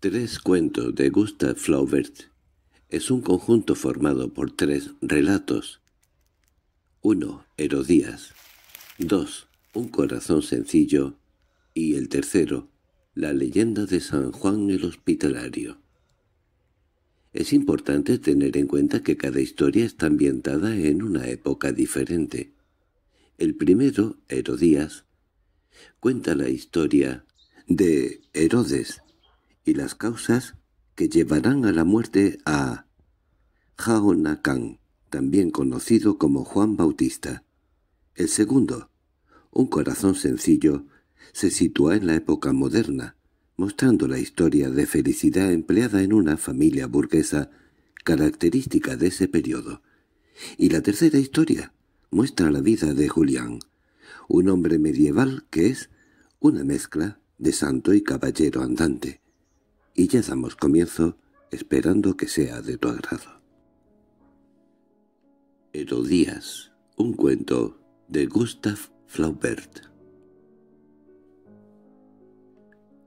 Tres cuentos de Gustav Flaubert es un conjunto formado por tres relatos. 1. Herodías. 2. Un corazón sencillo. Y el tercero, la leyenda de San Juan el Hospitalario. Es importante tener en cuenta que cada historia está ambientada en una época diferente. El primero, Herodías, cuenta la historia de Herodes, y las causas que llevarán a la muerte a Khan, también conocido como Juan Bautista. El segundo, un corazón sencillo, se sitúa en la época moderna, mostrando la historia de felicidad empleada en una familia burguesa característica de ese periodo. Y la tercera historia muestra la vida de Julián, un hombre medieval que es una mezcla de santo y caballero andante, y ya damos comienzo esperando que sea de tu agrado. Herodías, un cuento de Gustav Flaubert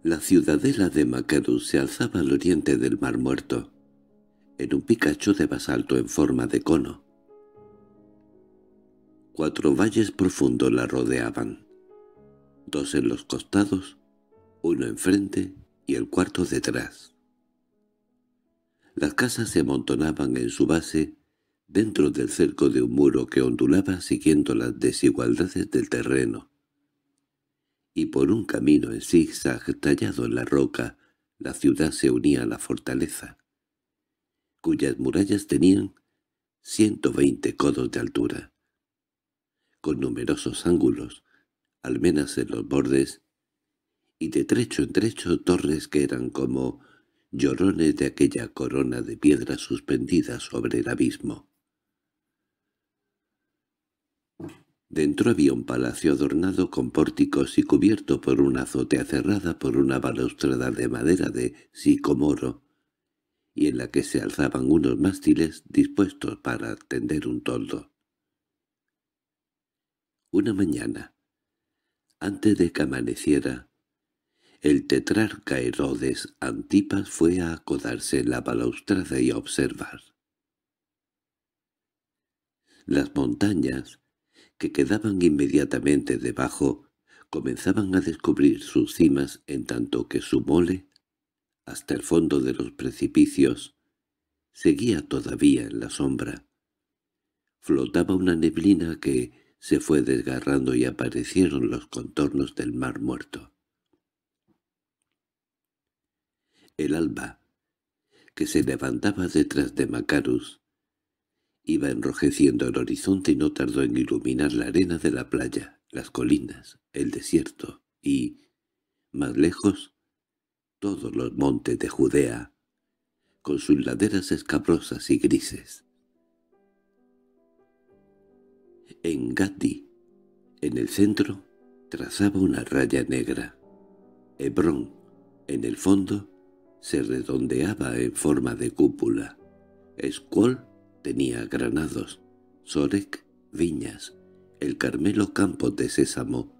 La ciudadela de Macarus se alzaba al oriente del Mar Muerto, en un picacho de basalto en forma de cono. Cuatro valles profundos la rodeaban, dos en los costados, uno enfrente el cuarto detrás. Las casas se amontonaban en su base dentro del cerco de un muro que ondulaba siguiendo las desigualdades del terreno, y por un camino en zigzag tallado en la roca la ciudad se unía a la fortaleza, cuyas murallas tenían 120 codos de altura, con numerosos ángulos, almenas en los bordes y de trecho en trecho torres que eran como llorones de aquella corona de piedra suspendida sobre el abismo. Dentro había un palacio adornado con pórticos y cubierto por una azotea cerrada por una balaustrada de madera de sicomoro, y en la que se alzaban unos mástiles dispuestos para tender un toldo. Una mañana, antes de que amaneciera, el tetrarca Herodes Antipas fue a acodarse en la balaustrada y a observar. Las montañas, que quedaban inmediatamente debajo, comenzaban a descubrir sus cimas en tanto que su mole, hasta el fondo de los precipicios, seguía todavía en la sombra. Flotaba una neblina que se fue desgarrando y aparecieron los contornos del mar muerto. el alba, que se levantaba detrás de Macarus. Iba enrojeciendo el horizonte y no tardó en iluminar la arena de la playa, las colinas, el desierto y, más lejos, todos los montes de Judea, con sus laderas escabrosas y grises. En Gati, en el centro, trazaba una raya negra. Hebrón, en el fondo, se redondeaba en forma de cúpula. Escuol tenía granados, Sorek viñas, el Carmelo campos de sésamo,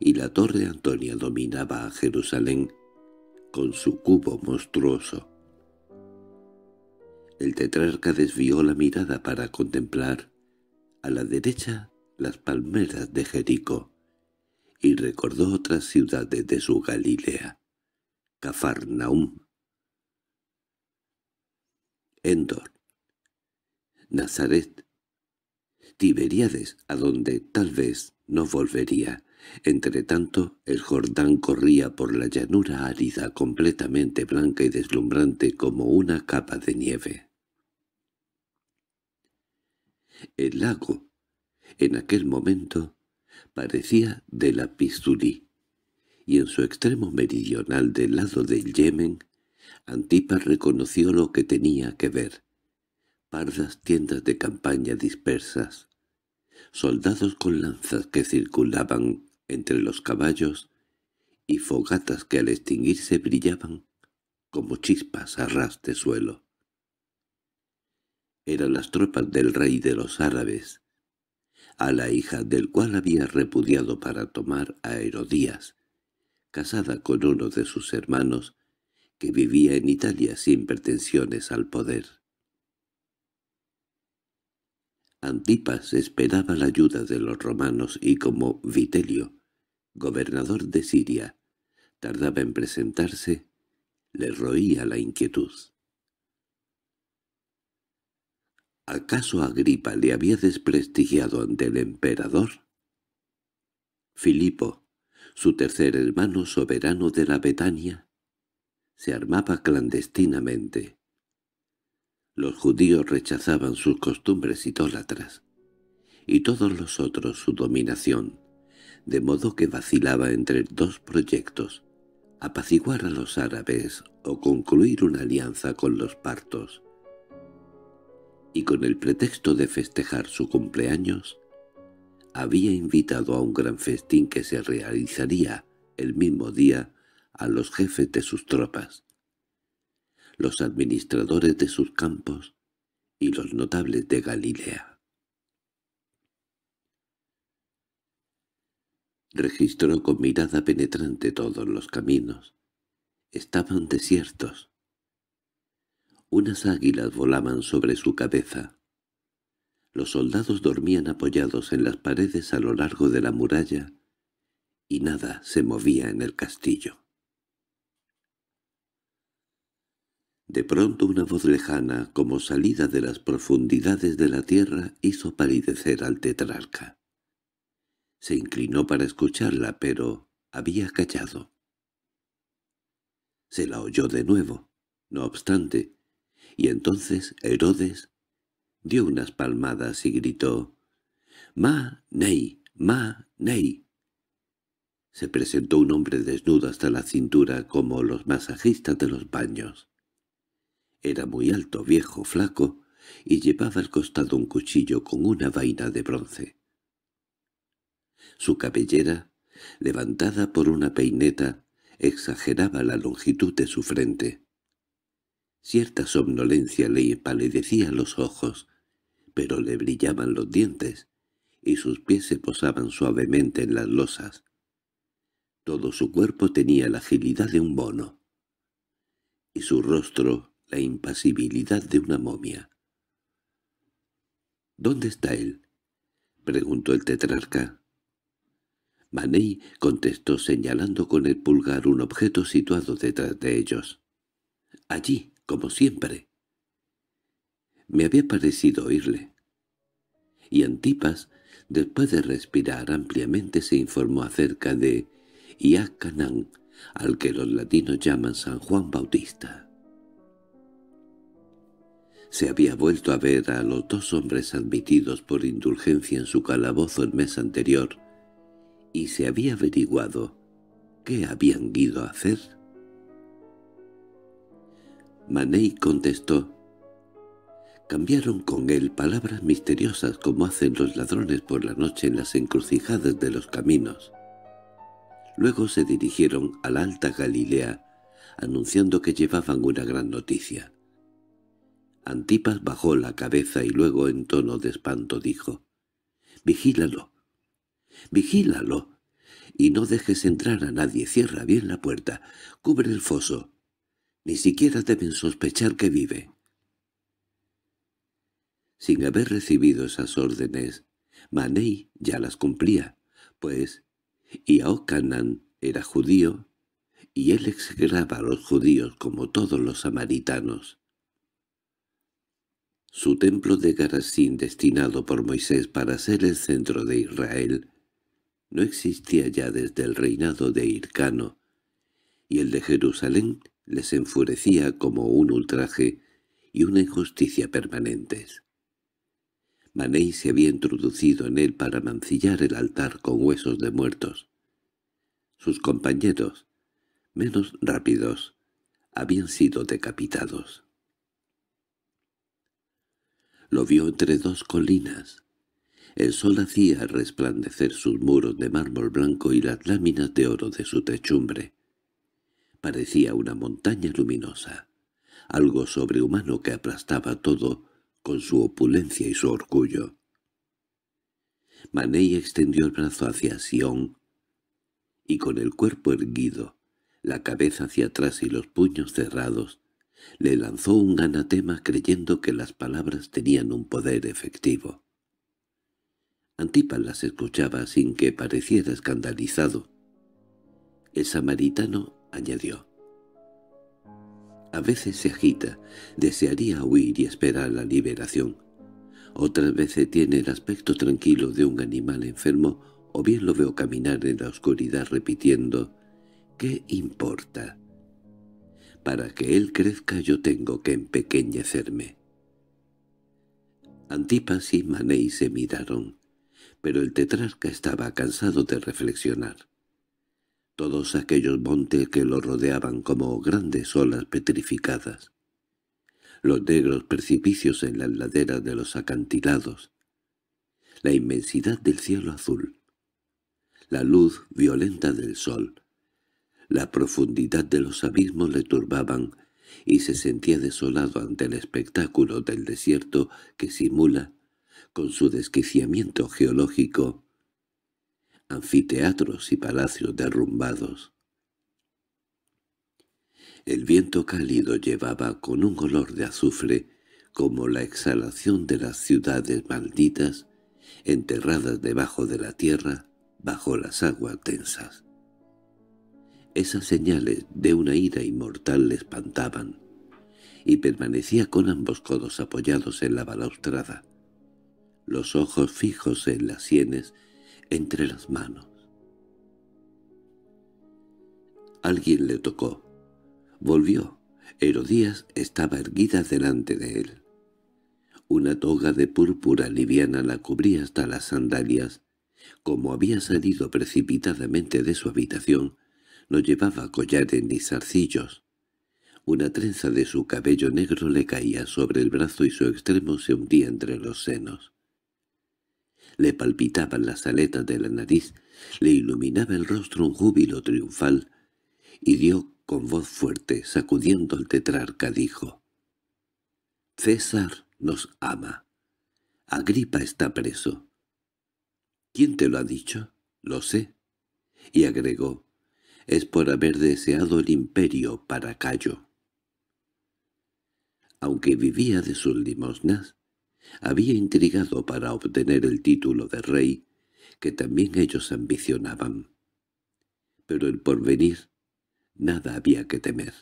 y la torre Antonia dominaba a Jerusalén con su cubo monstruoso. El tetrarca desvió la mirada para contemplar, a la derecha, las palmeras de Jericó, y recordó otras ciudades de su Galilea. Cafarnaum. Endor, Nazaret, Tiberíades, a donde tal vez no volvería. Entre tanto, el Jordán corría por la llanura árida completamente blanca y deslumbrante como una capa de nieve. El lago, en aquel momento, parecía de la y en su extremo meridional del lado del Yemen, Antipas reconoció lo que tenía que ver. Pardas tiendas de campaña dispersas, soldados con lanzas que circulaban entre los caballos y fogatas que al extinguirse brillaban como chispas a ras de suelo. Eran las tropas del rey de los árabes, a la hija del cual había repudiado para tomar a Herodías, casada con uno de sus hermanos, que vivía en Italia sin pretensiones al poder. Antipas esperaba la ayuda de los romanos y como Vitelio, gobernador de Siria, tardaba en presentarse, le roía la inquietud. ¿Acaso Agripa le había desprestigiado ante el emperador? Filipo, su tercer hermano soberano de la Betania, se armaba clandestinamente. Los judíos rechazaban sus costumbres idólatras, y todos los otros su dominación, de modo que vacilaba entre dos proyectos, apaciguar a los árabes o concluir una alianza con los partos. Y con el pretexto de festejar su cumpleaños, había invitado a un gran festín que se realizaría el mismo día a los jefes de sus tropas, los administradores de sus campos y los notables de Galilea. Registró con mirada penetrante todos los caminos. Estaban desiertos. Unas águilas volaban sobre su cabeza. Los soldados dormían apoyados en las paredes a lo largo de la muralla y nada se movía en el castillo. De pronto una voz lejana, como salida de las profundidades de la tierra, hizo palidecer al tetrarca. Se inclinó para escucharla, pero había callado. Se la oyó de nuevo, no obstante, y entonces Herodes dio unas palmadas y gritó «¡Ma, Ney! ¡Ma, Ney!». Se presentó un hombre desnudo hasta la cintura como los masajistas de los baños. Era muy alto, viejo, flaco, y llevaba al costado un cuchillo con una vaina de bronce. Su cabellera, levantada por una peineta, exageraba la longitud de su frente. Cierta somnolencia le empalidecía los ojos, pero le brillaban los dientes, y sus pies se posaban suavemente en las losas. Todo su cuerpo tenía la agilidad de un bono, y su rostro la impasibilidad de una momia. —¿Dónde está él? —preguntó el tetrarca. Manei contestó señalando con el pulgar un objeto situado detrás de ellos. —Allí, como siempre. Me había parecido oírle. Y Antipas, después de respirar ampliamente, se informó acerca de Iacanán, al que los latinos llaman San Juan Bautista. Se había vuelto a ver a los dos hombres admitidos por indulgencia en su calabozo el mes anterior, y se había averiguado qué habían ido a hacer. Mané contestó, Cambiaron con él palabras misteriosas como hacen los ladrones por la noche en las encrucijadas de los caminos. Luego se dirigieron a la Alta Galilea, anunciando que llevaban una gran noticia. Antipas bajó la cabeza y luego en tono de espanto dijo, «Vigílalo, vigílalo, y no dejes entrar a nadie, cierra bien la puerta, cubre el foso. Ni siquiera deben sospechar que vive» sin haber recibido esas órdenes. Manei ya las cumplía, pues Iaocanán era judío, y él execraba a los judíos como todos los samaritanos. Su templo de Garasín destinado por Moisés para ser el centro de Israel no existía ya desde el reinado de Ircano, y el de Jerusalén les enfurecía como un ultraje y una injusticia permanentes. Manei se había introducido en él para mancillar el altar con huesos de muertos. Sus compañeros, menos rápidos, habían sido decapitados. Lo vio entre dos colinas. El sol hacía resplandecer sus muros de mármol blanco y las láminas de oro de su techumbre. Parecía una montaña luminosa, algo sobrehumano que aplastaba todo con su opulencia y su orgullo. Manei extendió el brazo hacia Sion y con el cuerpo erguido, la cabeza hacia atrás y los puños cerrados, le lanzó un anatema creyendo que las palabras tenían un poder efectivo. Antipa las escuchaba sin que pareciera escandalizado. El samaritano añadió, a veces se agita, desearía huir y esperar la liberación. Otras veces tiene el aspecto tranquilo de un animal enfermo o bien lo veo caminar en la oscuridad repitiendo «¿Qué importa?» Para que él crezca yo tengo que empequeñecerme. Antipas y Mané se miraron, pero el tetrarca estaba cansado de reflexionar todos aquellos montes que lo rodeaban como grandes olas petrificadas, los negros precipicios en las laderas de los acantilados, la inmensidad del cielo azul, la luz violenta del sol, la profundidad de los abismos le turbaban y se sentía desolado ante el espectáculo del desierto que simula, con su desquiciamiento geológico, anfiteatros y palacios derrumbados. El viento cálido llevaba con un olor de azufre, como la exhalación de las ciudades malditas, enterradas debajo de la tierra, bajo las aguas tensas. Esas señales de una ira inmortal le espantaban, y permanecía con ambos codos apoyados en la balaustrada, los ojos fijos en las sienes entre las manos. Alguien le tocó. Volvió. Herodías estaba erguida delante de él. Una toga de púrpura liviana la cubría hasta las sandalias. Como había salido precipitadamente de su habitación, no llevaba collares ni zarcillos. Una trenza de su cabello negro le caía sobre el brazo y su extremo se hundía entre los senos le palpitaban las aletas de la nariz, le iluminaba el rostro un júbilo triunfal, y dio con voz fuerte, sacudiendo al tetrarca, dijo, «César nos ama. Agripa está preso». «¿Quién te lo ha dicho? Lo sé». Y agregó, «Es por haber deseado el imperio para Cayo». Aunque vivía de sus limosnas, había intrigado para obtener el título de rey, que también ellos ambicionaban. Pero el porvenir, nada había que temer.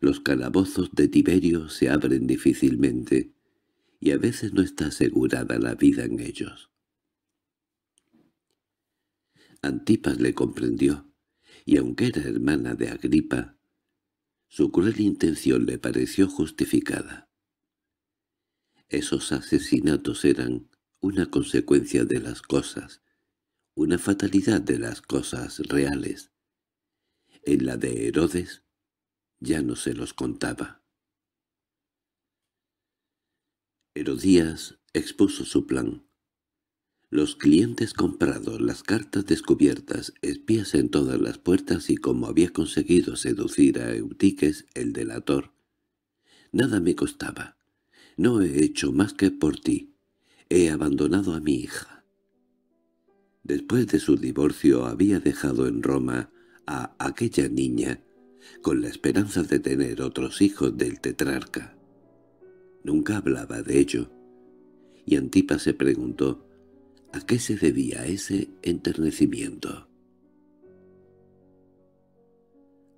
Los calabozos de Tiberio se abren difícilmente, y a veces no está asegurada la vida en ellos. Antipas le comprendió, y aunque era hermana de Agripa, su cruel intención le pareció justificada. Esos asesinatos eran una consecuencia de las cosas, una fatalidad de las cosas reales. En la de Herodes ya no se los contaba. Herodías expuso su plan. Los clientes comprados, las cartas descubiertas, espías en todas las puertas y como había conseguido seducir a Eutiques, el delator, nada me costaba. No he hecho más que por ti. He abandonado a mi hija. Después de su divorcio había dejado en Roma a aquella niña con la esperanza de tener otros hijos del tetrarca. Nunca hablaba de ello. Y Antipa se preguntó, ¿a qué se debía ese enternecimiento?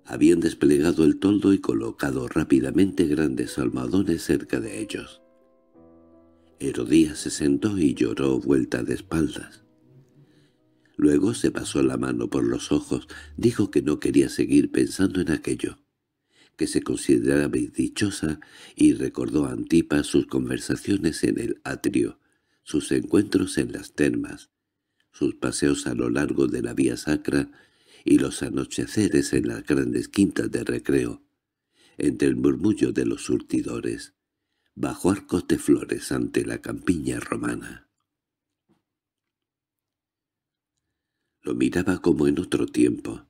Habían desplegado el toldo y colocado rápidamente grandes almohadones cerca de ellos. Herodías se sentó y lloró vuelta de espaldas. Luego se pasó la mano por los ojos, dijo que no quería seguir pensando en aquello, que se consideraba dichosa y recordó a Antipa sus conversaciones en el atrio, sus encuentros en las termas, sus paseos a lo largo de la vía sacra y los anocheceres en las grandes quintas de recreo, entre el murmullo de los surtidores, bajo arcos de flores ante la campiña romana. Lo miraba como en otro tiempo,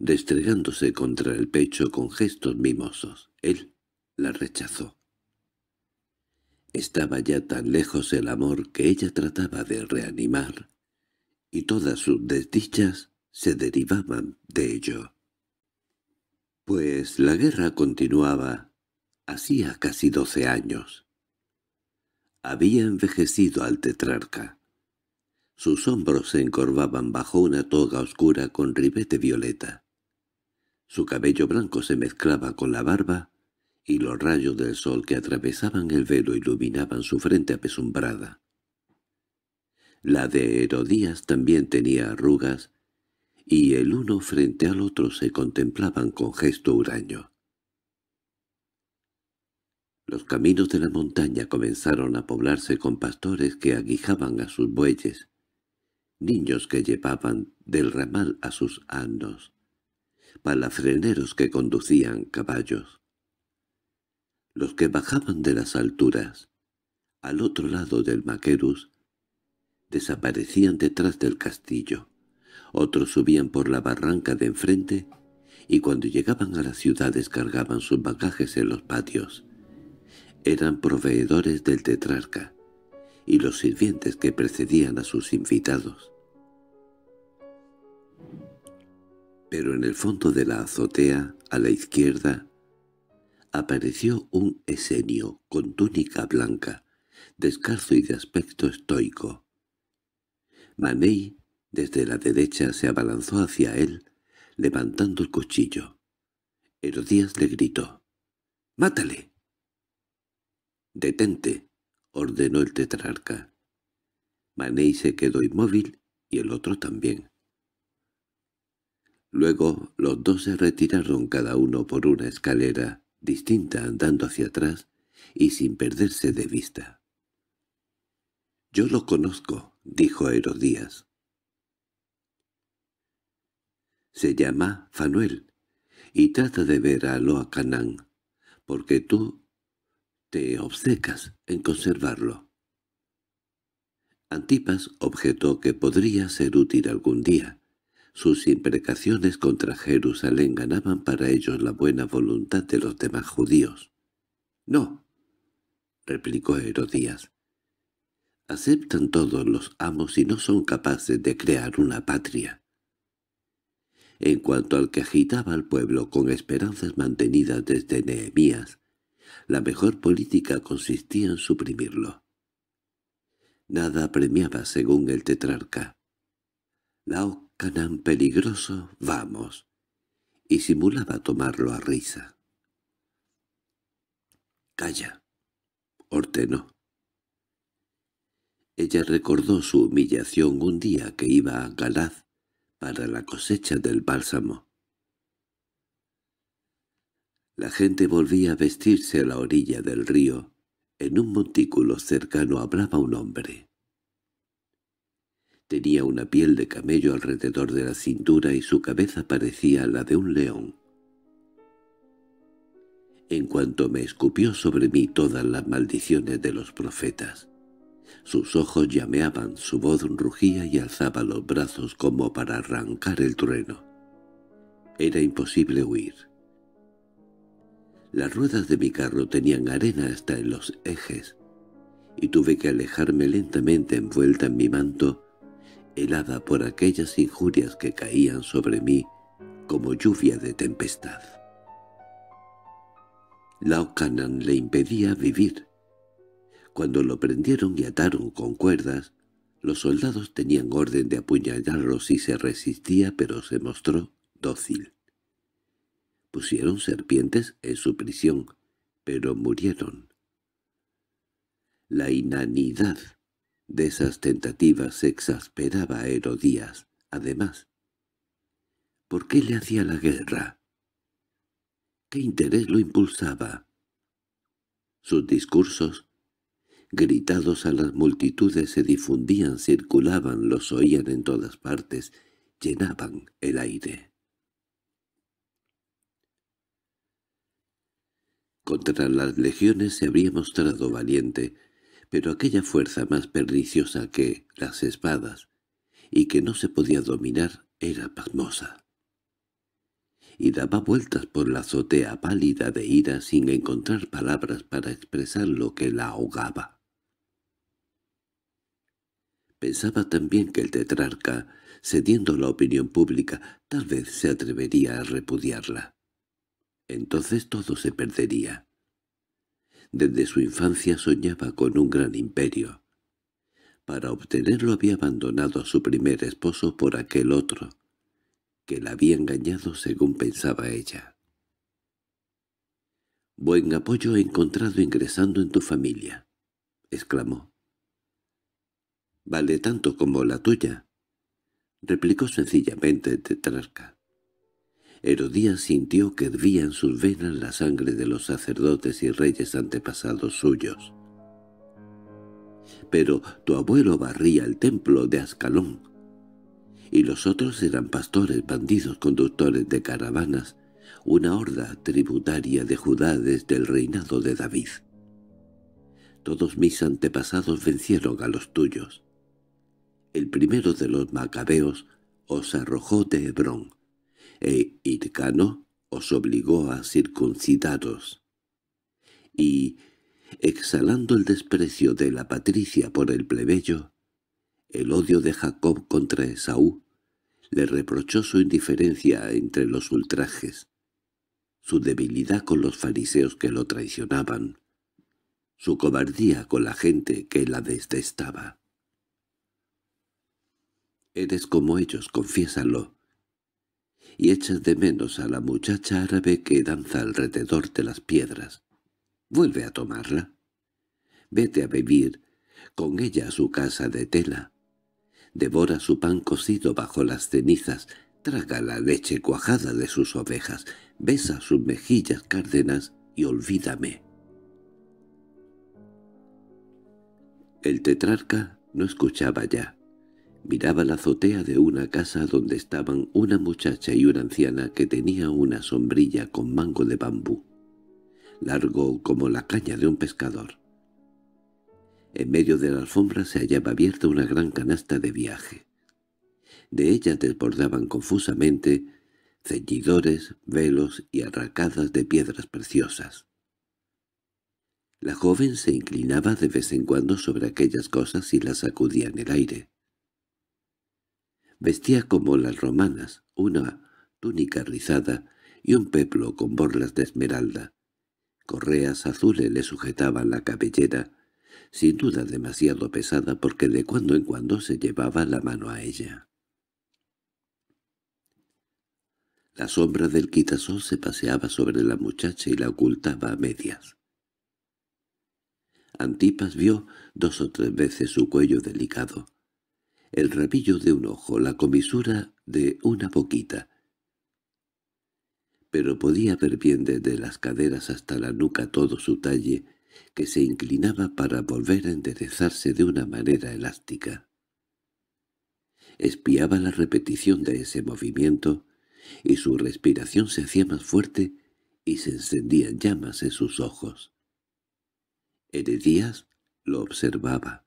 destregándose contra el pecho con gestos mimosos. Él la rechazó. Estaba ya tan lejos el amor que ella trataba de reanimar, y todas sus desdichas se derivaban de ello. Pues la guerra continuaba hacía casi doce años. Había envejecido al tetrarca. Sus hombros se encorvaban bajo una toga oscura con ribete violeta. Su cabello blanco se mezclaba con la barba y los rayos del sol que atravesaban el velo iluminaban su frente apesumbrada. La de Herodías también tenía arrugas y el uno frente al otro se contemplaban con gesto huraño. Los caminos de la montaña comenzaron a poblarse con pastores que aguijaban a sus bueyes, niños que llevaban del ramal a sus andos, palafreneros que conducían caballos. Los que bajaban de las alturas, al otro lado del Maquerus, desaparecían detrás del castillo otros subían por la barranca de enfrente y cuando llegaban a la ciudad descargaban sus bagajes en los patios. Eran proveedores del tetrarca y los sirvientes que precedían a sus invitados. Pero en el fondo de la azotea, a la izquierda, apareció un esenio con túnica blanca, descalzo y de aspecto estoico. Manei desde la derecha se abalanzó hacia él, levantando el cuchillo. Herodías le gritó. —¡Mátale! —¡Detente! —ordenó el tetrarca. Manei se quedó inmóvil y el otro también. Luego los dos se retiraron cada uno por una escalera distinta andando hacia atrás y sin perderse de vista. —Yo lo conozco —dijo Herodías—. Se llama Fanuel, y trata de ver a Loa Canán, porque tú te obcecas en conservarlo. Antipas objetó que podría ser útil algún día. Sus imprecaciones contra Jerusalén ganaban para ellos la buena voluntad de los demás judíos. —No —replicó Herodías—, aceptan todos los amos y no son capaces de crear una patria en cuanto al que agitaba al pueblo con esperanzas mantenidas desde Nehemías, la mejor política consistía en suprimirlo. Nada premiaba según el tetrarca. Canán peligroso, vamos. Y simulaba tomarlo a risa. Calla, ordenó. Ella recordó su humillación un día que iba a Galaz para la cosecha del bálsamo. La gente volvía a vestirse a la orilla del río. En un montículo cercano hablaba un hombre. Tenía una piel de camello alrededor de la cintura y su cabeza parecía la de un león. En cuanto me escupió sobre mí todas las maldiciones de los profetas, sus ojos llameaban, su voz rugía y alzaba los brazos como para arrancar el trueno. Era imposible huir. Las ruedas de mi carro tenían arena hasta en los ejes, y tuve que alejarme lentamente envuelta en mi manto, helada por aquellas injurias que caían sobre mí como lluvia de tempestad. La le impedía vivir, cuando lo prendieron y ataron con cuerdas, los soldados tenían orden de apuñalarlo si se resistía, pero se mostró dócil. Pusieron serpientes en su prisión, pero murieron. La inanidad de esas tentativas exasperaba a Herodías. Además, ¿por qué le hacía la guerra? ¿Qué interés lo impulsaba? Sus discursos Gritados a las multitudes se difundían, circulaban, los oían en todas partes, llenaban el aire. Contra las legiones se habría mostrado valiente, pero aquella fuerza más perniciosa que las espadas, y que no se podía dominar, era pasmosa. Y daba vueltas por la azotea pálida de ira sin encontrar palabras para expresar lo que la ahogaba. Pensaba también que el tetrarca, cediendo la opinión pública, tal vez se atrevería a repudiarla. Entonces todo se perdería. Desde su infancia soñaba con un gran imperio. Para obtenerlo había abandonado a su primer esposo por aquel otro, que la había engañado según pensaba ella. «Buen apoyo he encontrado ingresando en tu familia», exclamó vale tanto como la tuya, replicó sencillamente Tetrarca. Herodías sintió que hervía en sus venas la sangre de los sacerdotes y reyes antepasados suyos. Pero tu abuelo barría el templo de Ascalón, y los otros eran pastores, bandidos, conductores de caravanas, una horda tributaria de Judá desde el reinado de David. Todos mis antepasados vencieron a los tuyos el primero de los macabeos, os arrojó de Hebrón, e Ircano os obligó a circuncidaros. Y, exhalando el desprecio de la patricia por el plebeyo, el odio de Jacob contra Esaú, le reprochó su indiferencia entre los ultrajes, su debilidad con los fariseos que lo traicionaban, su cobardía con la gente que la detestaba. Eres como ellos, confiésalo. Y echas de menos a la muchacha árabe que danza alrededor de las piedras. Vuelve a tomarla. Vete a vivir con ella a su casa de tela. Devora su pan cocido bajo las cenizas, traga la leche cuajada de sus ovejas, besa sus mejillas cárdenas y olvídame. El tetrarca no escuchaba ya. Miraba la azotea de una casa donde estaban una muchacha y una anciana que tenía una sombrilla con mango de bambú, largo como la caña de un pescador. En medio de la alfombra se hallaba abierta una gran canasta de viaje. De ella desbordaban confusamente ceñidores, velos y arracadas de piedras preciosas. La joven se inclinaba de vez en cuando sobre aquellas cosas y las sacudía en el aire. Vestía como las romanas, una túnica rizada y un peplo con borlas de esmeralda. Correas azules le sujetaban la cabellera, sin duda demasiado pesada porque de cuando en cuando se llevaba la mano a ella. La sombra del quitasol se paseaba sobre la muchacha y la ocultaba a medias. Antipas vio dos o tres veces su cuello delicado, el rabillo de un ojo, la comisura de una boquita. Pero podía ver bien desde las caderas hasta la nuca todo su talle, que se inclinaba para volver a enderezarse de una manera elástica. Espiaba la repetición de ese movimiento, y su respiración se hacía más fuerte y se encendían llamas en sus ojos. Heredías lo observaba.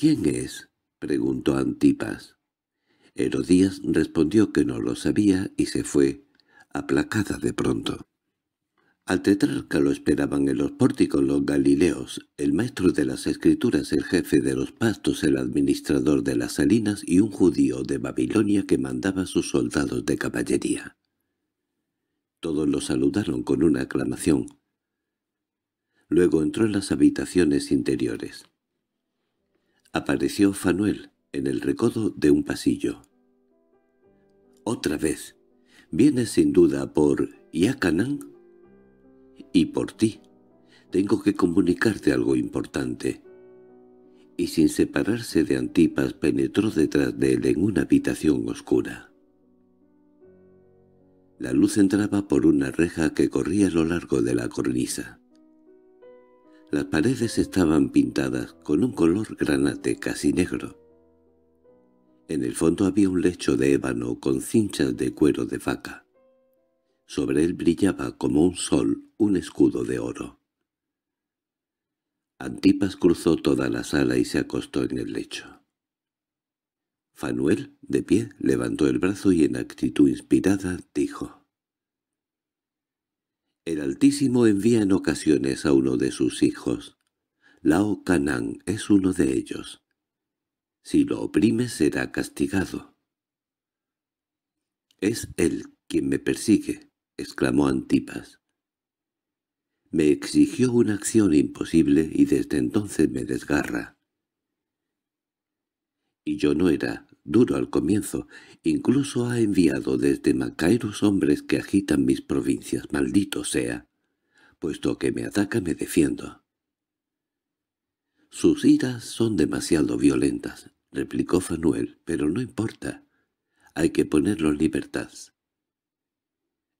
—¿Quién es? —preguntó Antipas. Herodías respondió que no lo sabía y se fue, aplacada de pronto. Al tetrarca lo esperaban en los pórticos los galileos, el maestro de las escrituras, el jefe de los pastos, el administrador de las salinas y un judío de Babilonia que mandaba sus soldados de caballería. Todos lo saludaron con una aclamación. Luego entró en las habitaciones interiores. Apareció Fanuel en el recodo de un pasillo. «Otra vez. Vienes sin duda por Yacanán?» «Y por ti. Tengo que comunicarte algo importante». Y sin separarse de Antipas penetró detrás de él en una habitación oscura. La luz entraba por una reja que corría a lo largo de la cornisa. Las paredes estaban pintadas con un color granate casi negro. En el fondo había un lecho de ébano con cinchas de cuero de vaca. Sobre él brillaba como un sol un escudo de oro. Antipas cruzó toda la sala y se acostó en el lecho. Fanuel, de pie, levantó el brazo y en actitud inspirada dijo el Altísimo envía en ocasiones a uno de sus hijos. Lao Canán es uno de ellos. Si lo oprime será castigado. «Es él quien me persigue», exclamó Antipas. Me exigió una acción imposible y desde entonces me desgarra. Y yo no era duro al comienzo, incluso ha enviado desde Macairos hombres que agitan mis provincias, maldito sea, puesto que me ataca me defiendo. Sus iras son demasiado violentas, replicó Fanuel, pero no importa, hay que ponerlo en libertad.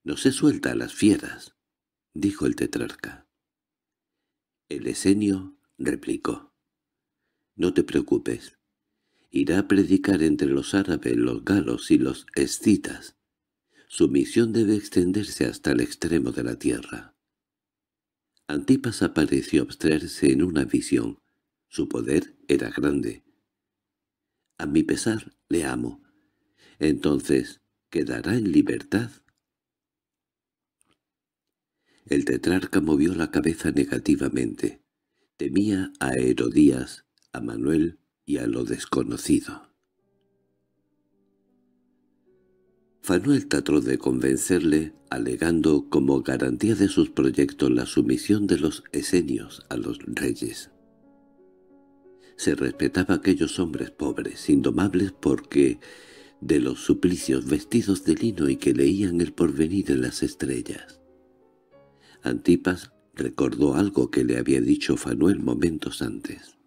No se suelta a las fieras, dijo el tetrarca. El esenio replicó. No te preocupes, irá a predicar entre los árabes, los galos y los escitas. Su misión debe extenderse hasta el extremo de la tierra. Antipas apareció abstraerse en una visión. Su poder era grande. A mi pesar le amo. Entonces, ¿quedará en libertad? El tetrarca movió la cabeza negativamente. Temía a Herodías, a Manuel y a lo desconocido. Fanuel trató de convencerle, alegando como garantía de sus proyectos la sumisión de los esenios a los reyes. Se respetaba a aquellos hombres pobres, indomables porque de los suplicios vestidos de lino y que leían el porvenir en las estrellas. Antipas recordó algo que le había dicho Fanuel momentos antes.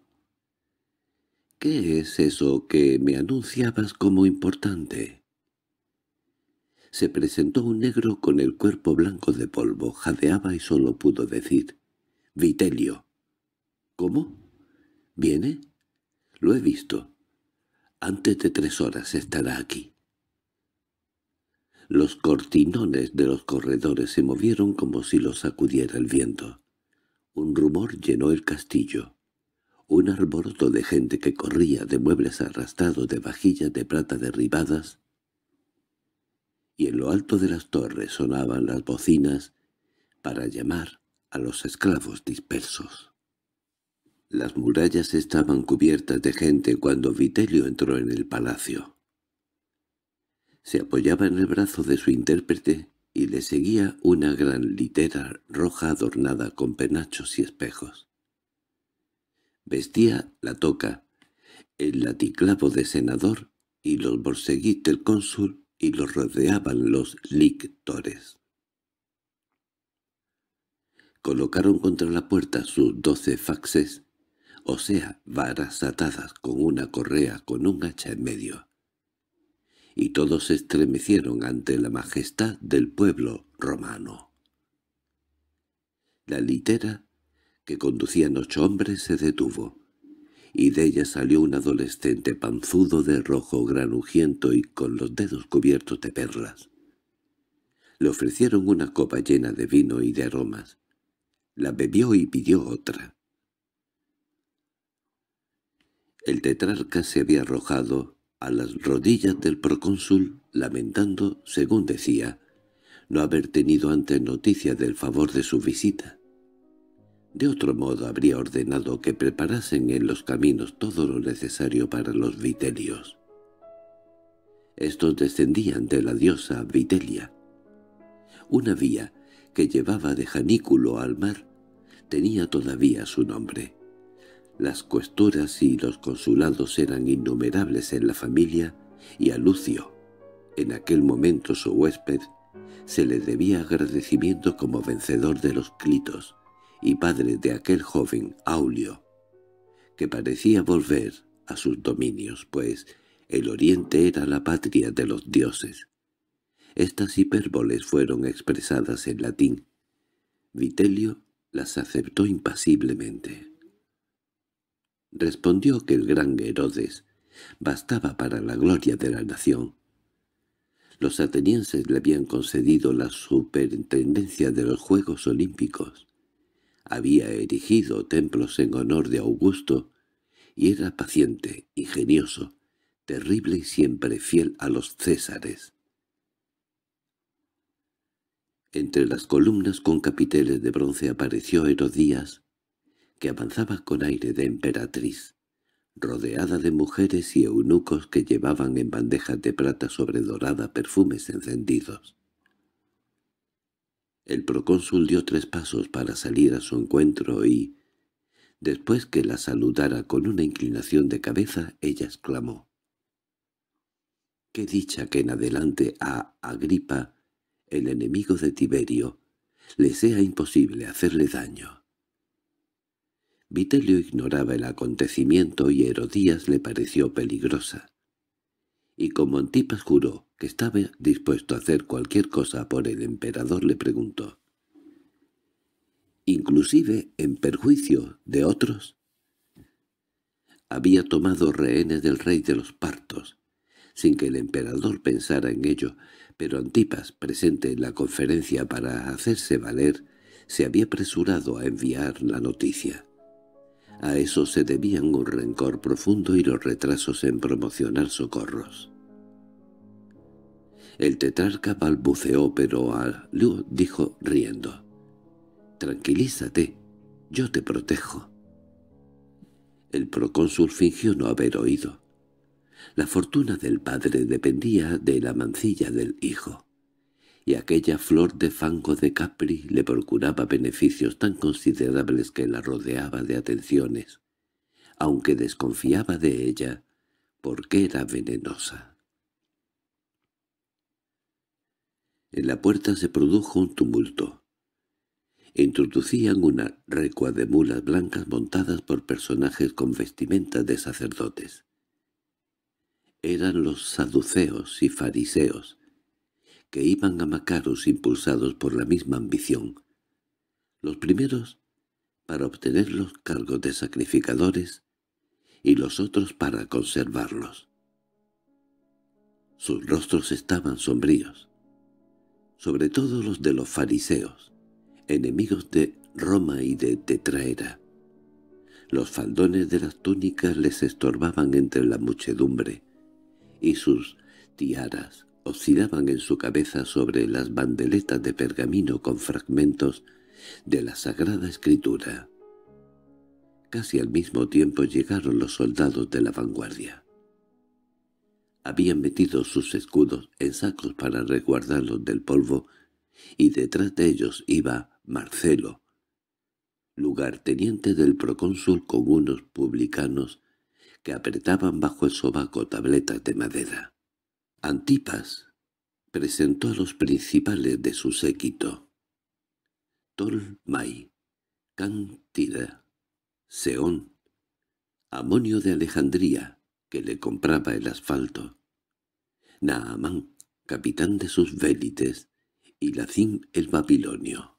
¿Qué es eso que me anunciabas como importante?» Se presentó un negro con el cuerpo blanco de polvo, jadeaba y solo pudo decir, «Vitelio». «¿Cómo? ¿Viene?» «Lo he visto. Antes de tres horas estará aquí». Los cortinones de los corredores se movieron como si los sacudiera el viento. Un rumor llenó el castillo un alboroto de gente que corría de muebles arrastrados de vajillas de plata derribadas, y en lo alto de las torres sonaban las bocinas para llamar a los esclavos dispersos. Las murallas estaban cubiertas de gente cuando Vitelio entró en el palacio. Se apoyaba en el brazo de su intérprete y le seguía una gran litera roja adornada con penachos y espejos. Vestía la toca, el laticlavo de senador y los borseguís del cónsul y los rodeaban los lictores. Colocaron contra la puerta sus doce faxes, o sea, varas atadas con una correa con un hacha en medio. Y todos se estremecieron ante la majestad del pueblo romano. La litera que conducían ocho hombres, se detuvo, y de ella salió un adolescente panzudo de rojo granujiento y con los dedos cubiertos de perlas. Le ofrecieron una copa llena de vino y de aromas. La bebió y pidió otra. El tetrarca se había arrojado a las rodillas del procónsul, lamentando, según decía, no haber tenido antes noticia del favor de su visita. De otro modo habría ordenado que preparasen en los caminos todo lo necesario para los vitelios. Estos descendían de la diosa Vitelia. Una vía que llevaba de Janículo al mar tenía todavía su nombre. Las cuestoras y los consulados eran innumerables en la familia y a Lucio, en aquel momento su huésped, se le debía agradecimiento como vencedor de los clitos, y padre de aquel joven Aulio, que parecía volver a sus dominios, pues el oriente era la patria de los dioses. Estas hipérboles fueron expresadas en latín. Vitelio las aceptó impasiblemente. Respondió que el gran Herodes bastaba para la gloria de la nación. Los atenienses le habían concedido la superintendencia de los Juegos Olímpicos había erigido templos en honor de Augusto, y era paciente, ingenioso, terrible y siempre fiel a los césares. Entre las columnas con capiteles de bronce apareció Herodías, que avanzaba con aire de emperatriz, rodeada de mujeres y eunucos que llevaban en bandejas de plata sobredorada perfumes encendidos. El procónsul dio tres pasos para salir a su encuentro y, después que la saludara con una inclinación de cabeza, ella exclamó. «Qué dicha que en adelante a Agripa, el enemigo de Tiberio, le sea imposible hacerle daño». Vitelio ignoraba el acontecimiento y Herodías le pareció peligrosa y como Antipas juró que estaba dispuesto a hacer cualquier cosa por el emperador, le preguntó. —¿Inclusive en perjuicio de otros? Había tomado rehenes del rey de los partos, sin que el emperador pensara en ello, pero Antipas, presente en la conferencia para hacerse valer, se había apresurado a enviar la noticia. A eso se debían un rencor profundo y los retrasos en promocionar socorros. El tetrarca balbuceó, pero a Liu dijo riendo, «Tranquilízate, yo te protejo». El procónsul fingió no haber oído. La fortuna del padre dependía de la mancilla del hijo y aquella flor de fango de Capri le procuraba beneficios tan considerables que la rodeaba de atenciones, aunque desconfiaba de ella porque era venenosa. En la puerta se produjo un tumulto. Introducían una recua de mulas blancas montadas por personajes con vestimentas de sacerdotes. Eran los saduceos y fariseos, que iban a macaros impulsados por la misma ambición. Los primeros para obtener los cargos de sacrificadores y los otros para conservarlos. Sus rostros estaban sombríos, sobre todo los de los fariseos, enemigos de Roma y de Tetraera. Los faldones de las túnicas les estorbaban entre la muchedumbre, y sus tiaras, oscilaban en su cabeza sobre las bandeletas de pergamino con fragmentos de la Sagrada Escritura. Casi al mismo tiempo llegaron los soldados de la vanguardia. Habían metido sus escudos en sacos para resguardarlos del polvo, y detrás de ellos iba Marcelo, lugarteniente del procónsul con unos publicanos que apretaban bajo el sobaco tabletas de madera. Antipas presentó a los principales de su séquito. Tolmai, Cántida, Seón, Amonio de Alejandría, que le compraba el asfalto, Naamán, capitán de sus vélites, y Lacín el babilonio.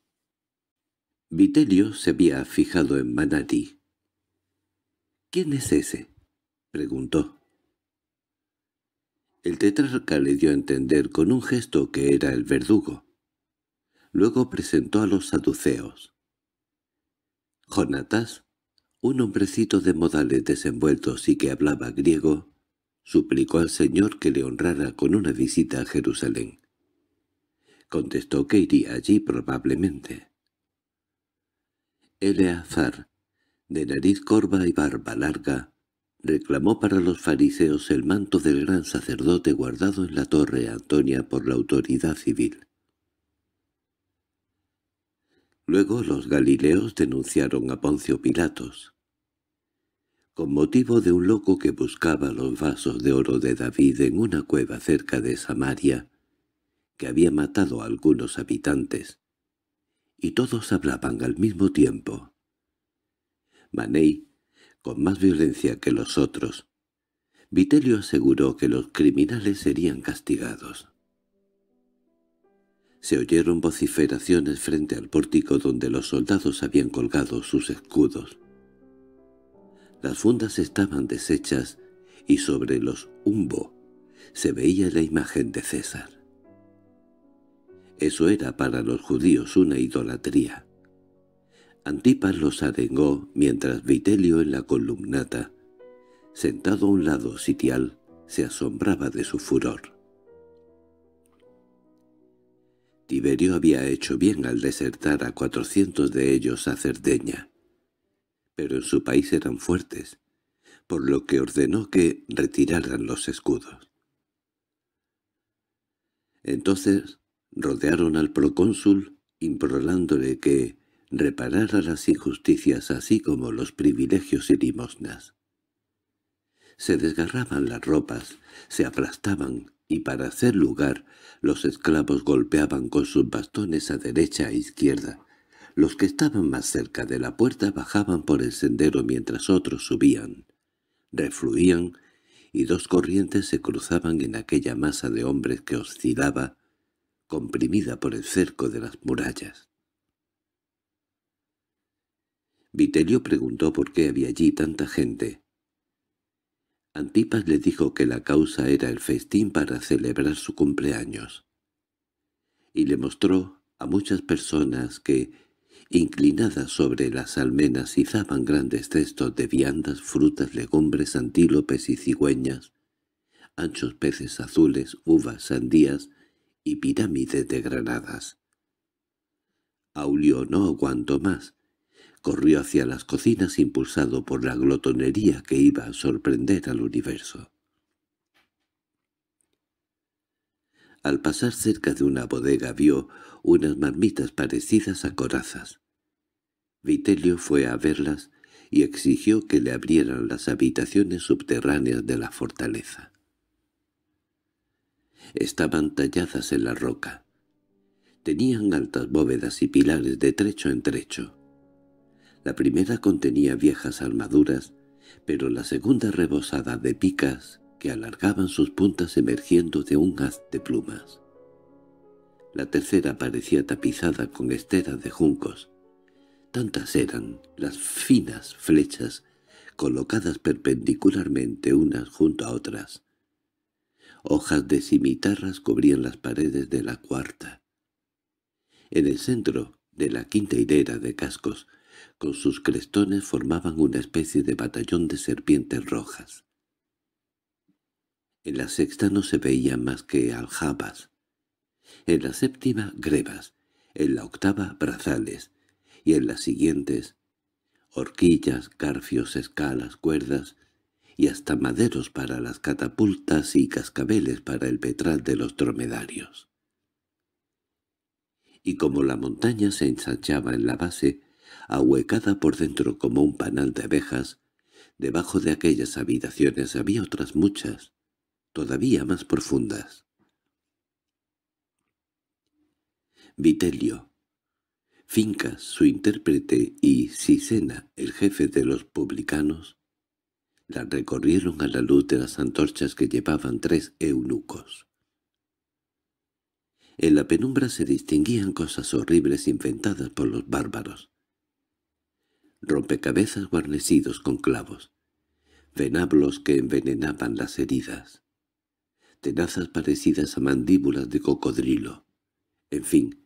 Vitelio se había fijado en Manatí. —¿Quién es ese? —preguntó. El tetrarca le dio a entender con un gesto que era el verdugo. Luego presentó a los saduceos. Jonatas, un hombrecito de modales desenvueltos y que hablaba griego, suplicó al Señor que le honrara con una visita a Jerusalén. Contestó que iría allí probablemente. Eleazar, de nariz corva y barba larga, reclamó para los fariseos el manto del gran sacerdote guardado en la torre Antonia por la autoridad civil. Luego los galileos denunciaron a Poncio Pilatos. Con motivo de un loco que buscaba los vasos de oro de David en una cueva cerca de Samaria, que había matado a algunos habitantes, y todos hablaban al mismo tiempo. Manei con más violencia que los otros. Vitelio aseguró que los criminales serían castigados. Se oyeron vociferaciones frente al pórtico donde los soldados habían colgado sus escudos. Las fundas estaban deshechas y sobre los humbo se veía la imagen de César. Eso era para los judíos una idolatría. Antipas los arengó mientras Vitelio en la columnata, sentado a un lado sitial, se asombraba de su furor. Tiberio había hecho bien al desertar a cuatrocientos de ellos a Cerdeña, pero en su país eran fuertes, por lo que ordenó que retiraran los escudos. Entonces rodearon al procónsul, implorándole que, reparar a las injusticias así como los privilegios y limosnas. Se desgarraban las ropas, se aplastaban, y para hacer lugar los esclavos golpeaban con sus bastones a derecha e izquierda. Los que estaban más cerca de la puerta bajaban por el sendero mientras otros subían. Refluían y dos corrientes se cruzaban en aquella masa de hombres que oscilaba, comprimida por el cerco de las murallas. Vitelio preguntó por qué había allí tanta gente. Antipas le dijo que la causa era el festín para celebrar su cumpleaños. Y le mostró a muchas personas que, inclinadas sobre las almenas, izaban grandes cestos de viandas, frutas, legumbres, antílopes y cigüeñas, anchos peces azules, uvas, sandías y pirámides de granadas. Aulio no aguantó más, corrió hacia las cocinas impulsado por la glotonería que iba a sorprender al universo. Al pasar cerca de una bodega vio unas marmitas parecidas a corazas. Vitelio fue a verlas y exigió que le abrieran las habitaciones subterráneas de la fortaleza. Estaban talladas en la roca. Tenían altas bóvedas y pilares de trecho en trecho. La primera contenía viejas armaduras, pero la segunda rebosada de picas que alargaban sus puntas emergiendo de un haz de plumas. La tercera parecía tapizada con esteras de juncos. Tantas eran las finas flechas colocadas perpendicularmente unas junto a otras. Hojas de cimitarras cubrían las paredes de la cuarta. En el centro de la quinta hilera de cascos con sus crestones formaban una especie de batallón de serpientes rojas. En la sexta no se veía más que aljabas, en la séptima grebas, en la octava brazales, y en las siguientes horquillas, garfios, escalas, cuerdas, y hasta maderos para las catapultas y cascabeles para el petral de los dromedarios. Y como la montaña se ensanchaba en la base, ahuecada por dentro como un panal de abejas, debajo de aquellas habitaciones había otras muchas, todavía más profundas. Vitelio, Fincas, su intérprete, y Sisena, el jefe de los publicanos, la recorrieron a la luz de las antorchas que llevaban tres eunucos. En la penumbra se distinguían cosas horribles inventadas por los bárbaros rompecabezas guarnecidos con clavos, venablos que envenenaban las heridas, tenazas parecidas a mandíbulas de cocodrilo. En fin,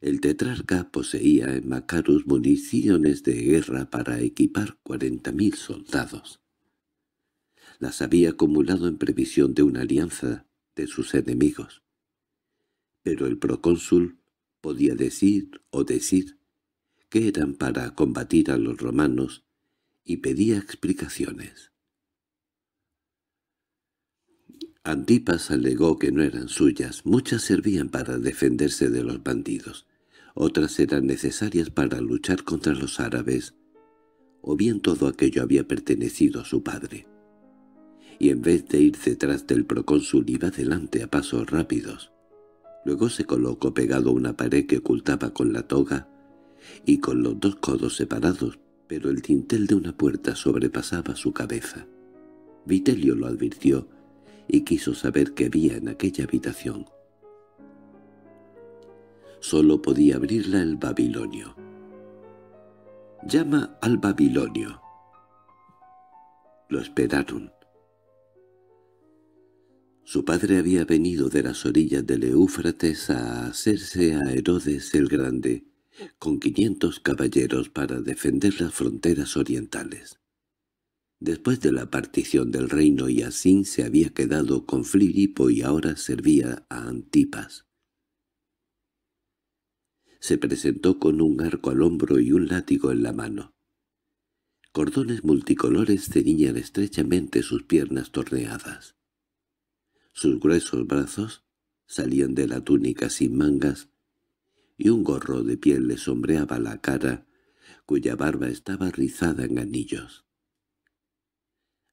el tetrarca poseía en Macarus municiones de guerra para equipar cuarenta mil soldados. Las había acumulado en previsión de una alianza de sus enemigos. Pero el procónsul podía decir o decir que eran para combatir a los romanos, y pedía explicaciones. Antipas alegó que no eran suyas, muchas servían para defenderse de los bandidos, otras eran necesarias para luchar contra los árabes, o bien todo aquello había pertenecido a su padre. Y en vez de ir detrás del procónsul iba adelante a pasos rápidos. Luego se colocó pegado a una pared que ocultaba con la toga y con los dos codos separados, pero el tintel de una puerta sobrepasaba su cabeza. Vitelio lo advirtió y quiso saber qué había en aquella habitación. Solo podía abrirla el babilonio. «Llama al babilonio». Lo esperaron. Su padre había venido de las orillas del Éufrates a hacerse a Herodes el Grande, con 500 caballeros para defender las fronteras orientales. Después de la partición del reino Yacín se había quedado con Filipo y ahora servía a Antipas. Se presentó con un arco al hombro y un látigo en la mano. Cordones multicolores ceñían estrechamente sus piernas torneadas. Sus gruesos brazos salían de la túnica sin mangas y un gorro de piel le sombreaba la cara, cuya barba estaba rizada en anillos.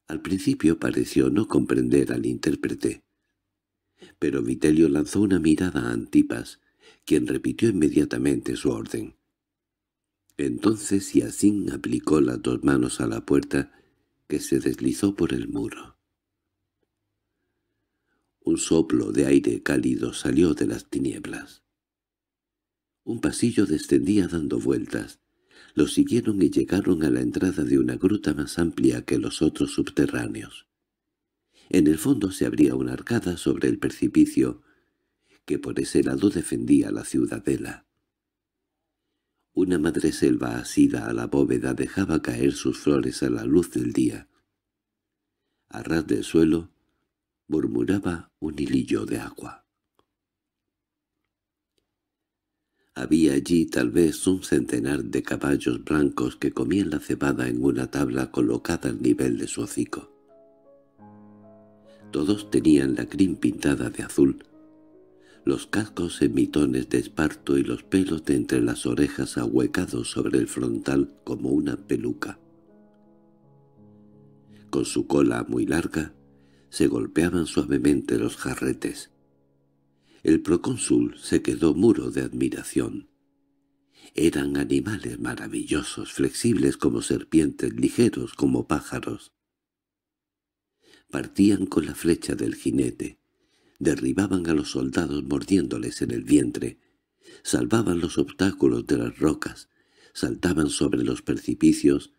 Al principio pareció no comprender al intérprete, pero Vitelio lanzó una mirada a Antipas, quien repitió inmediatamente su orden. Entonces Yacín aplicó las dos manos a la puerta que se deslizó por el muro. Un soplo de aire cálido salió de las tinieblas. Un pasillo descendía dando vueltas. Lo siguieron y llegaron a la entrada de una gruta más amplia que los otros subterráneos. En el fondo se abría una arcada sobre el precipicio, que por ese lado defendía la ciudadela. Una madre selva asida a la bóveda dejaba caer sus flores a la luz del día. A ras del suelo murmuraba un hilillo de agua. Había allí tal vez un centenar de caballos blancos que comían la cebada en una tabla colocada al nivel de su hocico. Todos tenían la crin pintada de azul, los cascos en mitones de esparto y los pelos de entre las orejas ahuecados sobre el frontal como una peluca. Con su cola muy larga, se golpeaban suavemente los jarretes. El procónsul se quedó muro de admiración. Eran animales maravillosos, flexibles como serpientes, ligeros como pájaros. Partían con la flecha del jinete, derribaban a los soldados mordiéndoles en el vientre, salvaban los obstáculos de las rocas, saltaban sobre los precipicios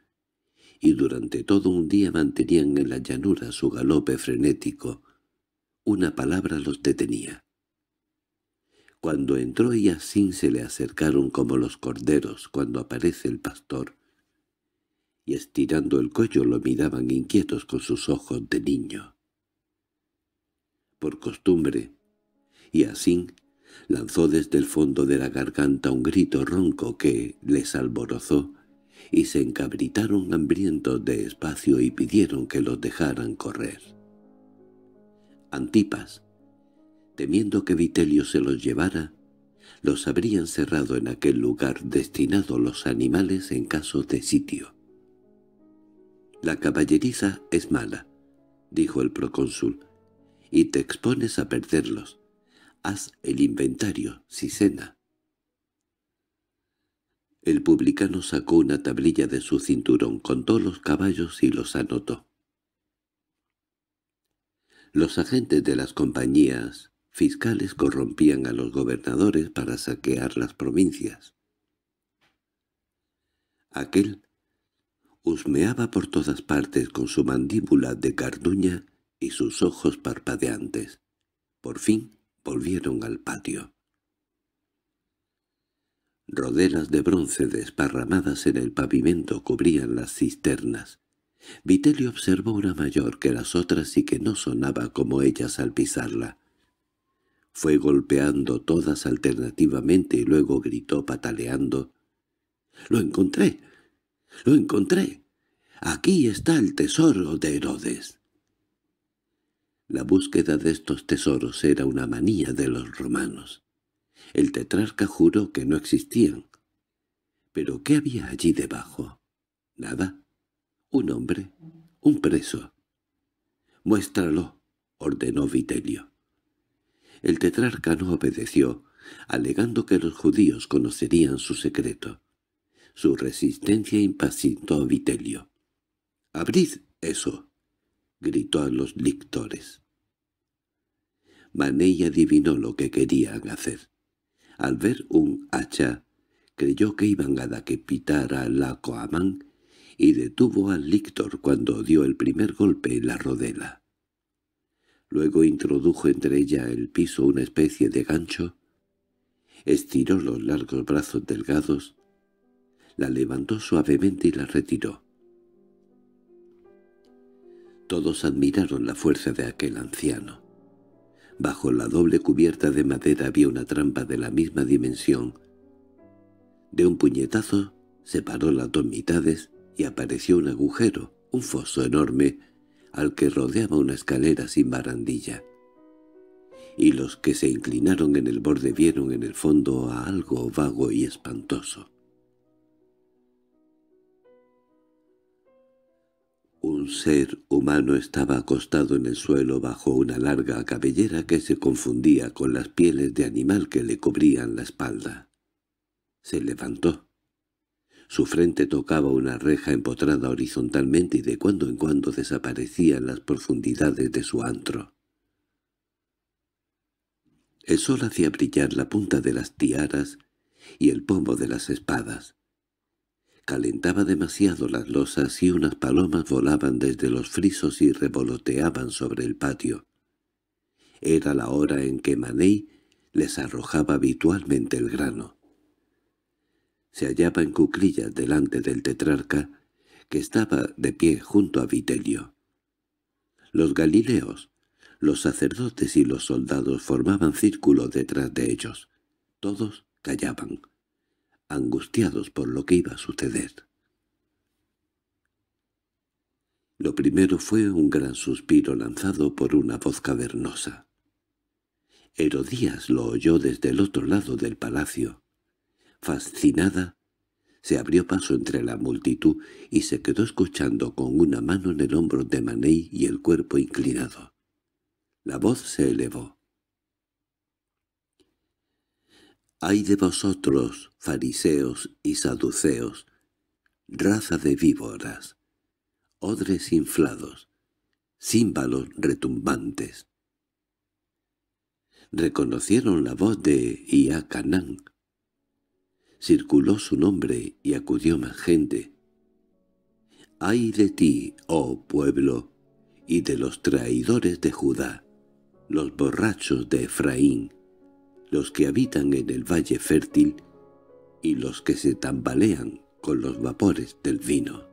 y durante todo un día mantenían en la llanura su galope frenético. Una palabra los detenía. Cuando entró y así se le acercaron como los corderos cuando aparece el pastor, y estirando el cuello lo miraban inquietos con sus ojos de niño. Por costumbre, y así lanzó desde el fondo de la garganta un grito ronco que les alborozó, y se encabritaron hambrientos de espacio y pidieron que los dejaran correr. Antipas, temiendo que Vitelio se los llevara, los habrían cerrado en aquel lugar destinado a los animales en caso de sitio. «La caballeriza es mala», dijo el procónsul, «y te expones a perderlos. Haz el inventario, Sisena». El publicano sacó una tablilla de su cinturón, contó los caballos y los anotó. Los agentes de las compañías Fiscales corrompían a los gobernadores para saquear las provincias. Aquel husmeaba por todas partes con su mandíbula de carduña y sus ojos parpadeantes. Por fin volvieron al patio. Rodelas de bronce desparramadas en el pavimento cubrían las cisternas. Vitelio observó una mayor que las otras y que no sonaba como ellas al pisarla. Fue golpeando todas alternativamente y luego gritó pataleando. —¡Lo encontré! ¡Lo encontré! ¡Aquí está el tesoro de Herodes! La búsqueda de estos tesoros era una manía de los romanos. El tetrarca juró que no existían. ¿Pero qué había allí debajo? Nada. Un hombre. Un preso. —Muéstralo —ordenó Vitelio. El tetrarca no obedeció, alegando que los judíos conocerían su secreto. Su resistencia impacitó a Vitelio. —¡Abrid eso! —gritó a los lictores. Manei adivinó lo que querían hacer. Al ver un hacha, creyó que iban a daquepitar a la Coamán y detuvo al lictor cuando dio el primer golpe en la rodela. Luego introdujo entre ella el piso una especie de gancho, estiró los largos brazos delgados, la levantó suavemente y la retiró. Todos admiraron la fuerza de aquel anciano. Bajo la doble cubierta de madera había una trampa de la misma dimensión. De un puñetazo separó las dos mitades y apareció un agujero, un foso enorme, al que rodeaba una escalera sin barandilla. Y los que se inclinaron en el borde vieron en el fondo a algo vago y espantoso. Un ser humano estaba acostado en el suelo bajo una larga cabellera que se confundía con las pieles de animal que le cubrían la espalda. Se levantó su frente tocaba una reja empotrada horizontalmente y de cuando en cuando desaparecían las profundidades de su antro. El sol hacía brillar la punta de las tiaras y el pomo de las espadas. Calentaba demasiado las losas y unas palomas volaban desde los frisos y revoloteaban sobre el patio. Era la hora en que Mané les arrojaba habitualmente el grano se hallaba en cuclillas delante del tetrarca, que estaba de pie junto a Vitelio. Los galileos, los sacerdotes y los soldados formaban círculo detrás de ellos. Todos callaban, angustiados por lo que iba a suceder. Lo primero fue un gran suspiro lanzado por una voz cavernosa. Herodías lo oyó desde el otro lado del palacio. Fascinada, se abrió paso entre la multitud y se quedó escuchando con una mano en el hombro de Mané y el cuerpo inclinado. La voz se elevó. «¡Ay de vosotros, fariseos y saduceos, raza de víboras, odres inflados, címbalos retumbantes!» Reconocieron la voz de Iacanán, circuló su nombre y acudió más gente. «¡Ay de ti, oh pueblo, y de los traidores de Judá, los borrachos de Efraín, los que habitan en el valle fértil y los que se tambalean con los vapores del vino!»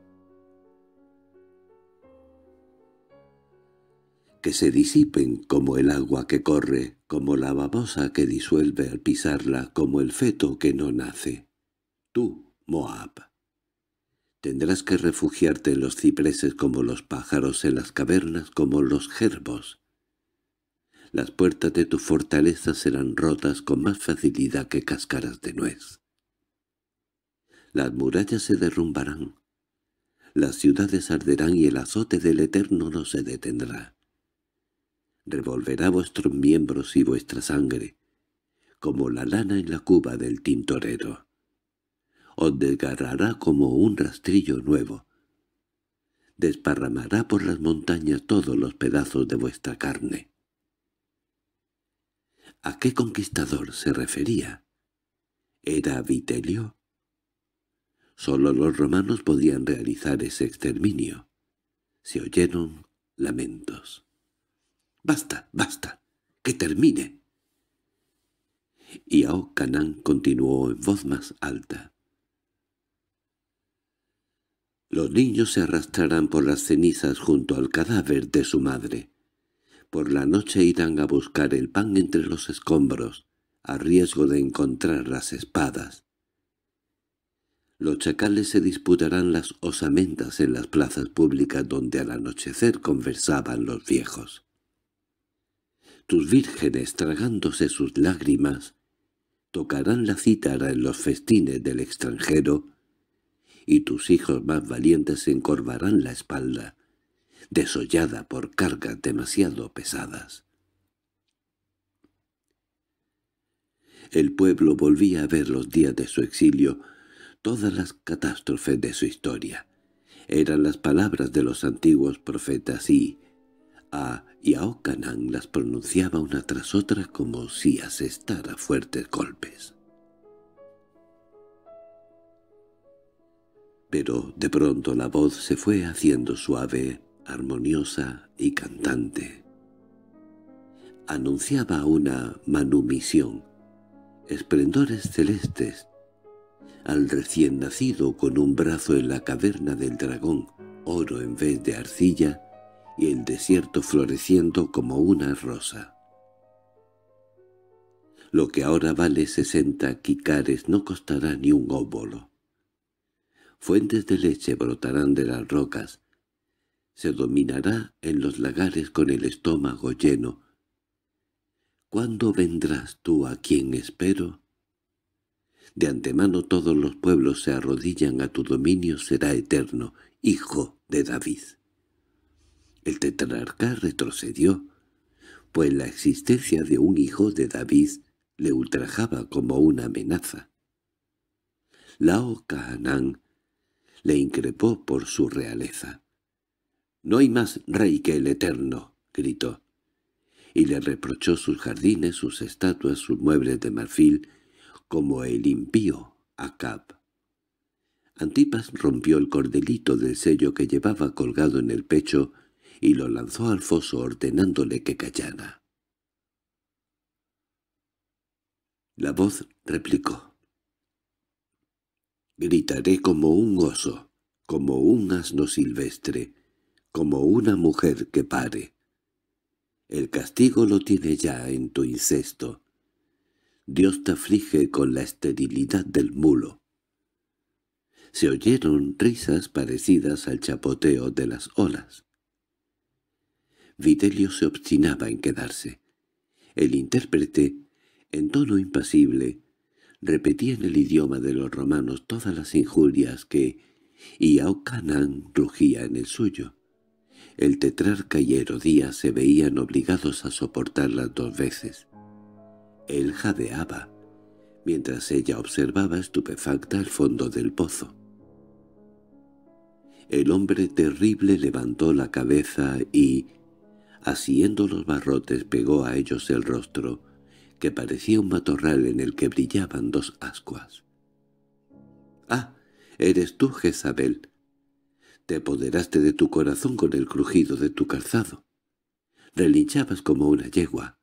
que se disipen como el agua que corre, como la babosa que disuelve al pisarla, como el feto que no nace. Tú, Moab, tendrás que refugiarte en los cipreses como los pájaros, en las cavernas como los gerbos. Las puertas de tu fortaleza serán rotas con más facilidad que cáscaras de nuez. Las murallas se derrumbarán, las ciudades arderán y el azote del Eterno no se detendrá revolverá vuestros miembros y vuestra sangre, como la lana en la cuba del tintorero. Os desgarrará como un rastrillo nuevo. Desparramará por las montañas todos los pedazos de vuestra carne. ¿A qué conquistador se refería? ¿Era Vitelio? Solo los romanos podían realizar ese exterminio. Se oyeron lamentos. Basta, basta, que termine. Y Canán continuó en voz más alta. Los niños se arrastrarán por las cenizas junto al cadáver de su madre. Por la noche irán a buscar el pan entre los escombros, a riesgo de encontrar las espadas. Los chacales se disputarán las osamentas en las plazas públicas donde al anochecer conversaban los viejos tus vírgenes tragándose sus lágrimas, tocarán la cítara en los festines del extranjero, y tus hijos más valientes encorvarán la espalda, desollada por cargas demasiado pesadas. El pueblo volvía a ver los días de su exilio, todas las catástrofes de su historia. Eran las palabras de los antiguos profetas y, a y a las pronunciaba una tras otra como si asestara fuertes golpes. Pero de pronto la voz se fue haciendo suave, armoniosa y cantante. Anunciaba una manumisión, esplendores celestes, al recién nacido con un brazo en la caverna del dragón, oro en vez de arcilla, y el desierto floreciendo como una rosa. Lo que ahora vale sesenta quicares no costará ni un óbolo. Fuentes de leche brotarán de las rocas. Se dominará en los lagares con el estómago lleno. ¿Cuándo vendrás tú a quien espero? De antemano todos los pueblos se arrodillan a tu dominio será eterno, hijo de David. El tetrarca retrocedió, pues la existencia de un hijo de David le ultrajaba como una amenaza. Lao le increpó por su realeza. «No hay más rey que el Eterno», gritó, y le reprochó sus jardines, sus estatuas, sus muebles de marfil, como el impío Acab. Antipas rompió el cordelito del sello que llevaba colgado en el pecho y lo lanzó al foso ordenándole que callara. La voz replicó. Gritaré como un oso, como un asno silvestre, como una mujer que pare. El castigo lo tiene ya en tu incesto. Dios te aflige con la esterilidad del mulo. Se oyeron risas parecidas al chapoteo de las olas. Vitelio se obstinaba en quedarse. El intérprete, en tono impasible, repetía en el idioma de los romanos todas las injurias que Iaucanán rugía en el suyo. El tetrarca y Herodías se veían obligados a soportarlas dos veces. Él jadeaba, mientras ella observaba estupefacta el fondo del pozo. El hombre terrible levantó la cabeza y, Haciendo los barrotes pegó a ellos el rostro, que parecía un matorral en el que brillaban dos ascuas. —¡Ah! Eres tú, Jezabel. Te apoderaste de tu corazón con el crujido de tu calzado. Relinchabas como una yegua.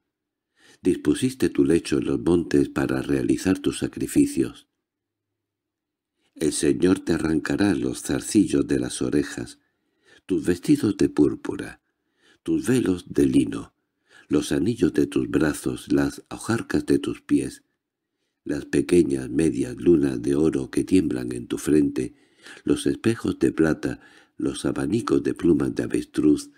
Dispusiste tu lecho en los montes para realizar tus sacrificios. El Señor te arrancará los zarcillos de las orejas, tus vestidos de púrpura, tus velos de lino, los anillos de tus brazos, las hojarcas de tus pies, las pequeñas medias lunas de oro que tiemblan en tu frente, los espejos de plata, los abanicos de plumas de avestruz,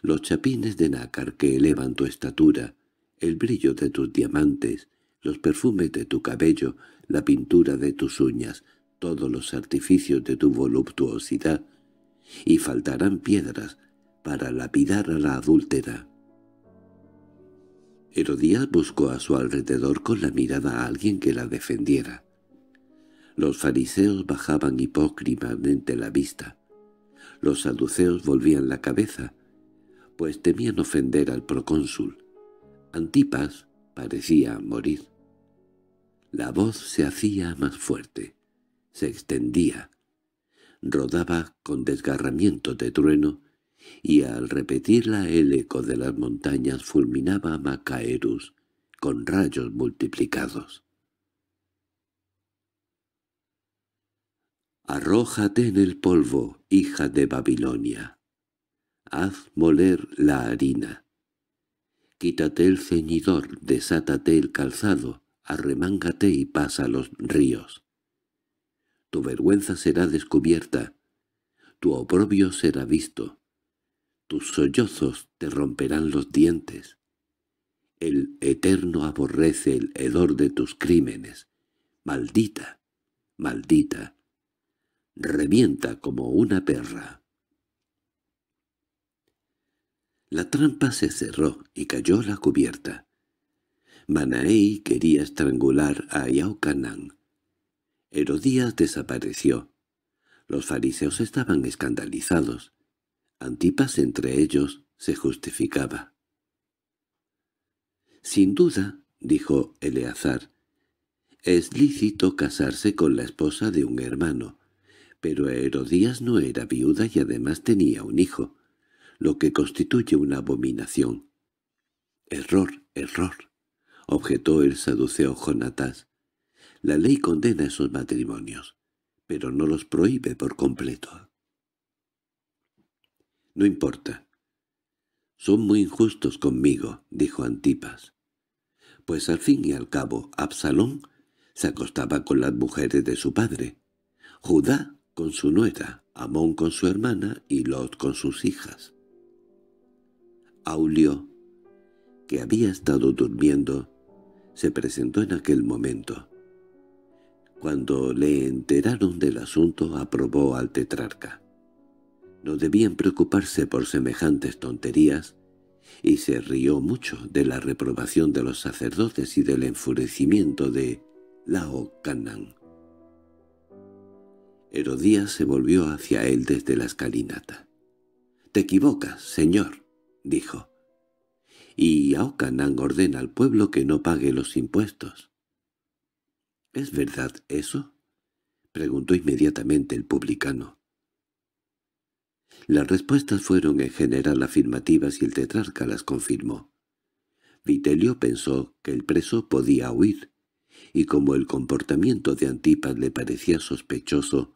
los chapines de nácar que elevan tu estatura, el brillo de tus diamantes, los perfumes de tu cabello, la pintura de tus uñas, todos los artificios de tu voluptuosidad, y faltarán piedras para lapidar a la adúltera. Herodías buscó a su alrededor con la mirada a alguien que la defendiera. Los fariseos bajaban hipócritamente la vista. Los saduceos volvían la cabeza, pues temían ofender al procónsul. Antipas parecía morir. La voz se hacía más fuerte, se extendía, rodaba con desgarramiento de trueno y al repetirla el eco de las montañas fulminaba a Macaerus con rayos multiplicados. Arrójate en el polvo, hija de Babilonia. Haz moler la harina. Quítate el ceñidor, desátate el calzado, arremángate y pasa los ríos. Tu vergüenza será descubierta, tu oprobio será visto. Tus sollozos te romperán los dientes. El Eterno aborrece el hedor de tus crímenes. Maldita, maldita, revienta como una perra. La trampa se cerró y cayó la cubierta. Manaei quería estrangular a Yaucanán. Herodías desapareció. Los fariseos estaban escandalizados. Antipas entre ellos se justificaba. «Sin duda», dijo Eleazar, «es lícito casarse con la esposa de un hermano, pero Herodías no era viuda y además tenía un hijo, lo que constituye una abominación». «Error, error», objetó el saduceo Jonatás. «La ley condena esos matrimonios, pero no los prohíbe por completo. No importa. Son muy injustos conmigo, dijo Antipas. Pues al fin y al cabo, Absalón se acostaba con las mujeres de su padre, Judá con su nuera, Amón con su hermana y Lot con sus hijas. Aulio, que había estado durmiendo, se presentó en aquel momento. Cuando le enteraron del asunto, aprobó al tetrarca. No debían preocuparse por semejantes tonterías, y se rió mucho de la reprobación de los sacerdotes y del enfurecimiento de Lao Herodías se volvió hacia él desde la escalinata. «Te equivocas, señor», dijo. «Y Laocanán ordena al pueblo que no pague los impuestos». «¿Es verdad eso?» preguntó inmediatamente el publicano. Las respuestas fueron en general afirmativas y el tetrarca las confirmó. Vitelio pensó que el preso podía huir, y como el comportamiento de Antipas le parecía sospechoso,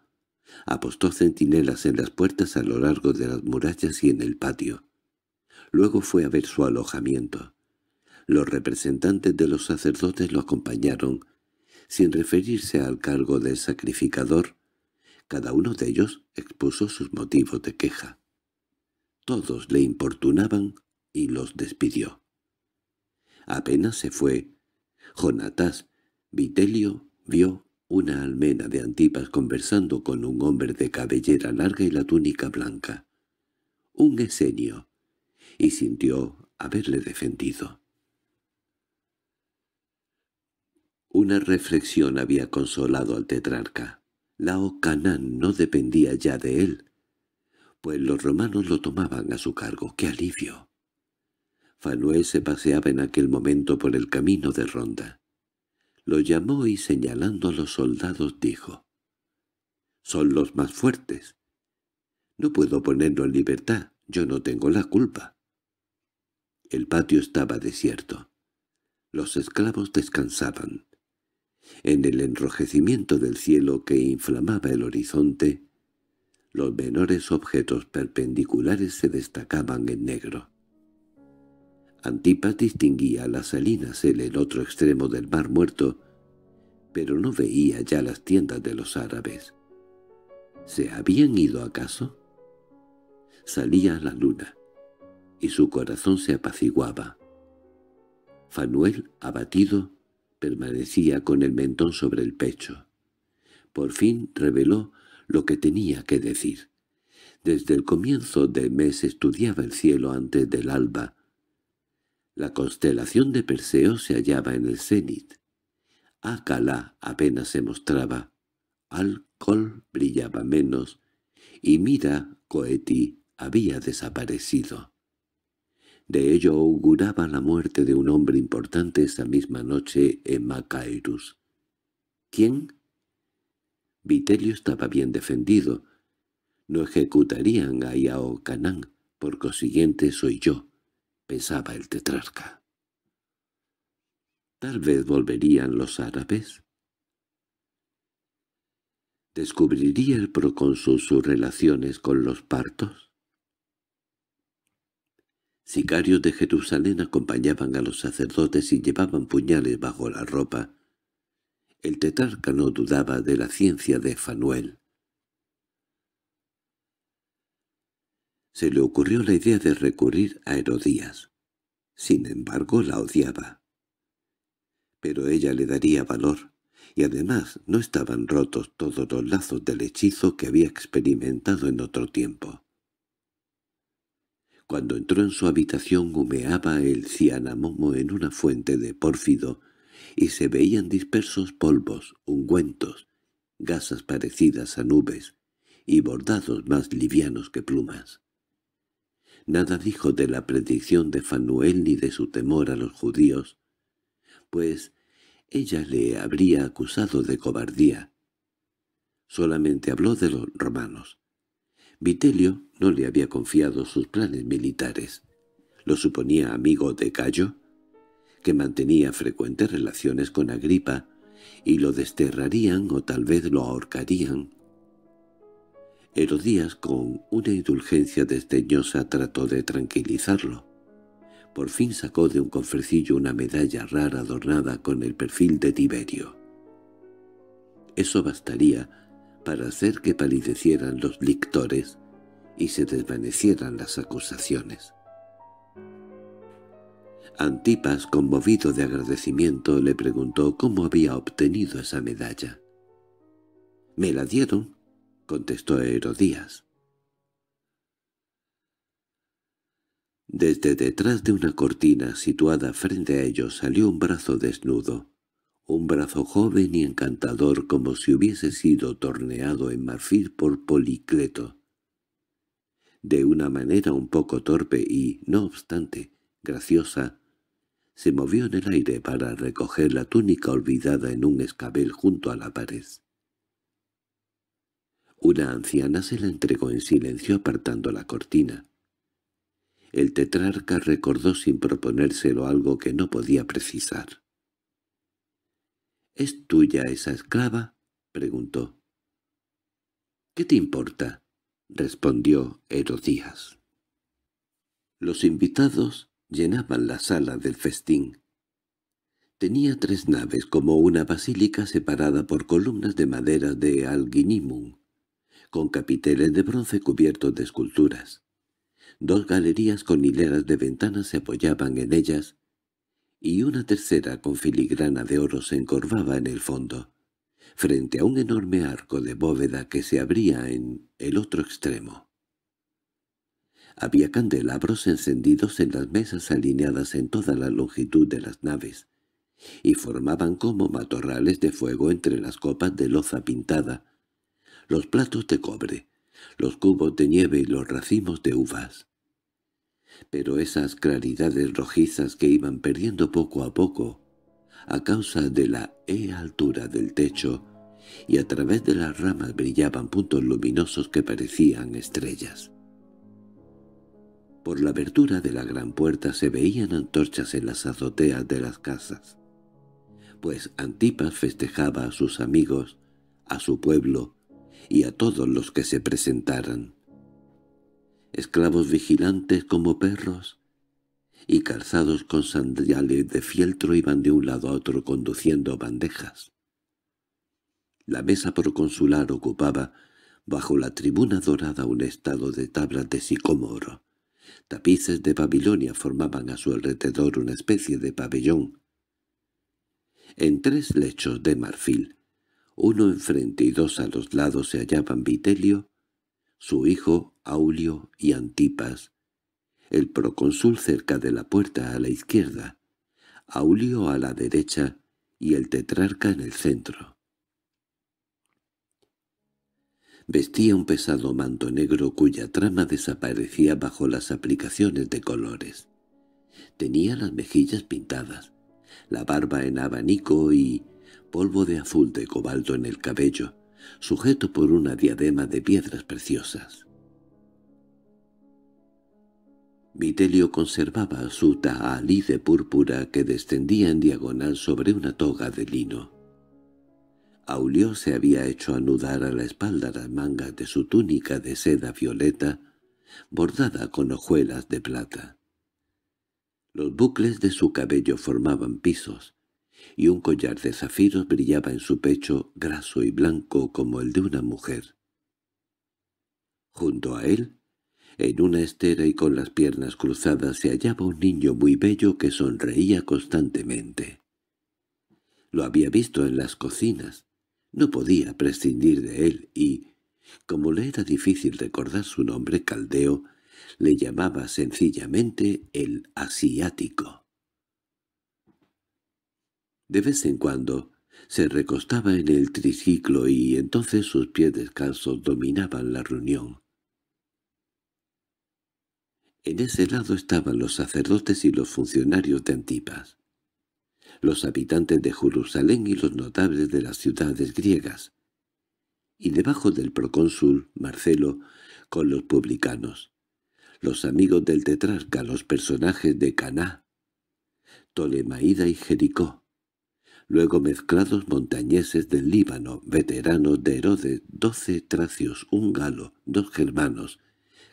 apostó centinelas en las puertas a lo largo de las murallas y en el patio. Luego fue a ver su alojamiento. Los representantes de los sacerdotes lo acompañaron, sin referirse al cargo del sacrificador, cada uno de ellos expuso sus motivos de queja. Todos le importunaban y los despidió. Apenas se fue, Jonatás Vitelio vio una almena de antipas conversando con un hombre de cabellera larga y la túnica blanca. Un esenio. Y sintió haberle defendido. Una reflexión había consolado al tetrarca. Canán no dependía ya de él, pues los romanos lo tomaban a su cargo. ¡Qué alivio! Fanuel se paseaba en aquel momento por el camino de Ronda. Lo llamó y señalando a los soldados dijo, «Son los más fuertes. No puedo ponerlo en libertad, yo no tengo la culpa». El patio estaba desierto. Los esclavos descansaban. En el enrojecimiento del cielo que inflamaba el horizonte, los menores objetos perpendiculares se destacaban en negro. Antipas distinguía las salinas en el otro extremo del mar muerto, pero no veía ya las tiendas de los árabes. ¿Se habían ido acaso? Salía la luna, y su corazón se apaciguaba. Fanuel, abatido, Permanecía con el mentón sobre el pecho. Por fin reveló lo que tenía que decir. Desde el comienzo del mes estudiaba el cielo antes del alba. La constelación de Perseo se hallaba en el cenit. Acala apenas se mostraba. Alcohol brillaba menos. Y Mira Coeti había desaparecido. De ello auguraba la muerte de un hombre importante esa misma noche en Macairus. ¿Quién? Vitelio estaba bien defendido. No ejecutarían a Iao Canán, por consiguiente soy yo, pensaba el tetrarca. Tal vez volverían los árabes. ¿Descubriría el procónsul sus relaciones con los partos? Sicarios de Jerusalén acompañaban a los sacerdotes y llevaban puñales bajo la ropa. El tetrarca no dudaba de la ciencia de Fanuel. Se le ocurrió la idea de recurrir a Herodías. Sin embargo, la odiaba. Pero ella le daría valor, y además no estaban rotos todos los lazos del hechizo que había experimentado en otro tiempo. Cuando entró en su habitación humeaba el cianamomo en una fuente de pórfido y se veían dispersos polvos, ungüentos, gasas parecidas a nubes y bordados más livianos que plumas. Nada dijo de la predicción de Fanuel ni de su temor a los judíos, pues ella le habría acusado de cobardía. Solamente habló de los romanos, Vitelio no le había confiado sus planes militares. Lo suponía amigo de Cayo, que mantenía frecuentes relaciones con Agripa, y lo desterrarían o tal vez lo ahorcarían. Herodías, con una indulgencia desdeñosa, trató de tranquilizarlo. Por fin sacó de un cofrecillo una medalla rara adornada con el perfil de Tiberio. Eso bastaría para hacer que palidecieran los lictores y se desvanecieran las acusaciones. Antipas, conmovido de agradecimiento, le preguntó cómo había obtenido esa medalla. —Me la dieron —contestó Herodías. Desde detrás de una cortina situada frente a ellos salió un brazo desnudo, un brazo joven y encantador como si hubiese sido torneado en marfil por Policleto. De una manera un poco torpe y, no obstante, graciosa, se movió en el aire para recoger la túnica olvidada en un escabel junto a la pared. Una anciana se la entregó en silencio apartando la cortina. El tetrarca recordó sin proponérselo algo que no podía precisar. —¿Es tuya esa esclava? —preguntó. —¿Qué te importa? —respondió Herodías. Los invitados llenaban la sala del festín. Tenía tres naves como una basílica separada por columnas de madera de alginimum, con capiteles de bronce cubiertos de esculturas. Dos galerías con hileras de ventanas se apoyaban en ellas, y una tercera con filigrana de oro se encorvaba en el fondo, frente a un enorme arco de bóveda que se abría en el otro extremo. Había candelabros encendidos en las mesas alineadas en toda la longitud de las naves, y formaban como matorrales de fuego entre las copas de loza pintada, los platos de cobre, los cubos de nieve y los racimos de uvas. Pero esas claridades rojizas que iban perdiendo poco a poco, a causa de la e altura del techo, y a través de las ramas brillaban puntos luminosos que parecían estrellas. Por la abertura de la gran puerta se veían antorchas en las azoteas de las casas, pues Antipas festejaba a sus amigos, a su pueblo y a todos los que se presentaran esclavos vigilantes como perros, y calzados con sandalias de fieltro iban de un lado a otro conduciendo bandejas. La mesa proconsular ocupaba, bajo la tribuna dorada, un estado de tablas de sicómoro. Tapices de Babilonia formaban a su alrededor una especie de pabellón. En tres lechos de marfil, uno enfrente y dos a los lados se hallaban Vitelio, su hijo Aulio y Antipas, el procónsul cerca de la puerta a la izquierda, Aulio a la derecha y el tetrarca en el centro. Vestía un pesado manto negro cuya trama desaparecía bajo las aplicaciones de colores. Tenía las mejillas pintadas, la barba en abanico y polvo de azul de cobalto en el cabello, sujeto por una diadema de piedras preciosas. Vitelio conservaba su taalí de púrpura que descendía en diagonal sobre una toga de lino. Aulio se había hecho anudar a la espalda las mangas de su túnica de seda violeta, bordada con hojuelas de plata. Los bucles de su cabello formaban pisos, y un collar de zafiros brillaba en su pecho graso y blanco como el de una mujer. Junto a él, en una estera y con las piernas cruzadas se hallaba un niño muy bello que sonreía constantemente. Lo había visto en las cocinas. No podía prescindir de él y, como le era difícil recordar su nombre caldeo, le llamaba sencillamente el asiático. De vez en cuando se recostaba en el triciclo y entonces sus pies descansos dominaban la reunión. En ese lado estaban los sacerdotes y los funcionarios de Antipas, los habitantes de Jerusalén y los notables de las ciudades griegas, y debajo del procónsul Marcelo con los publicanos, los amigos del tetrarca, los personajes de Caná, Ptolemaida y Jericó, luego mezclados montañeses del Líbano, veteranos de Herodes, doce tracios, un galo, dos germanos,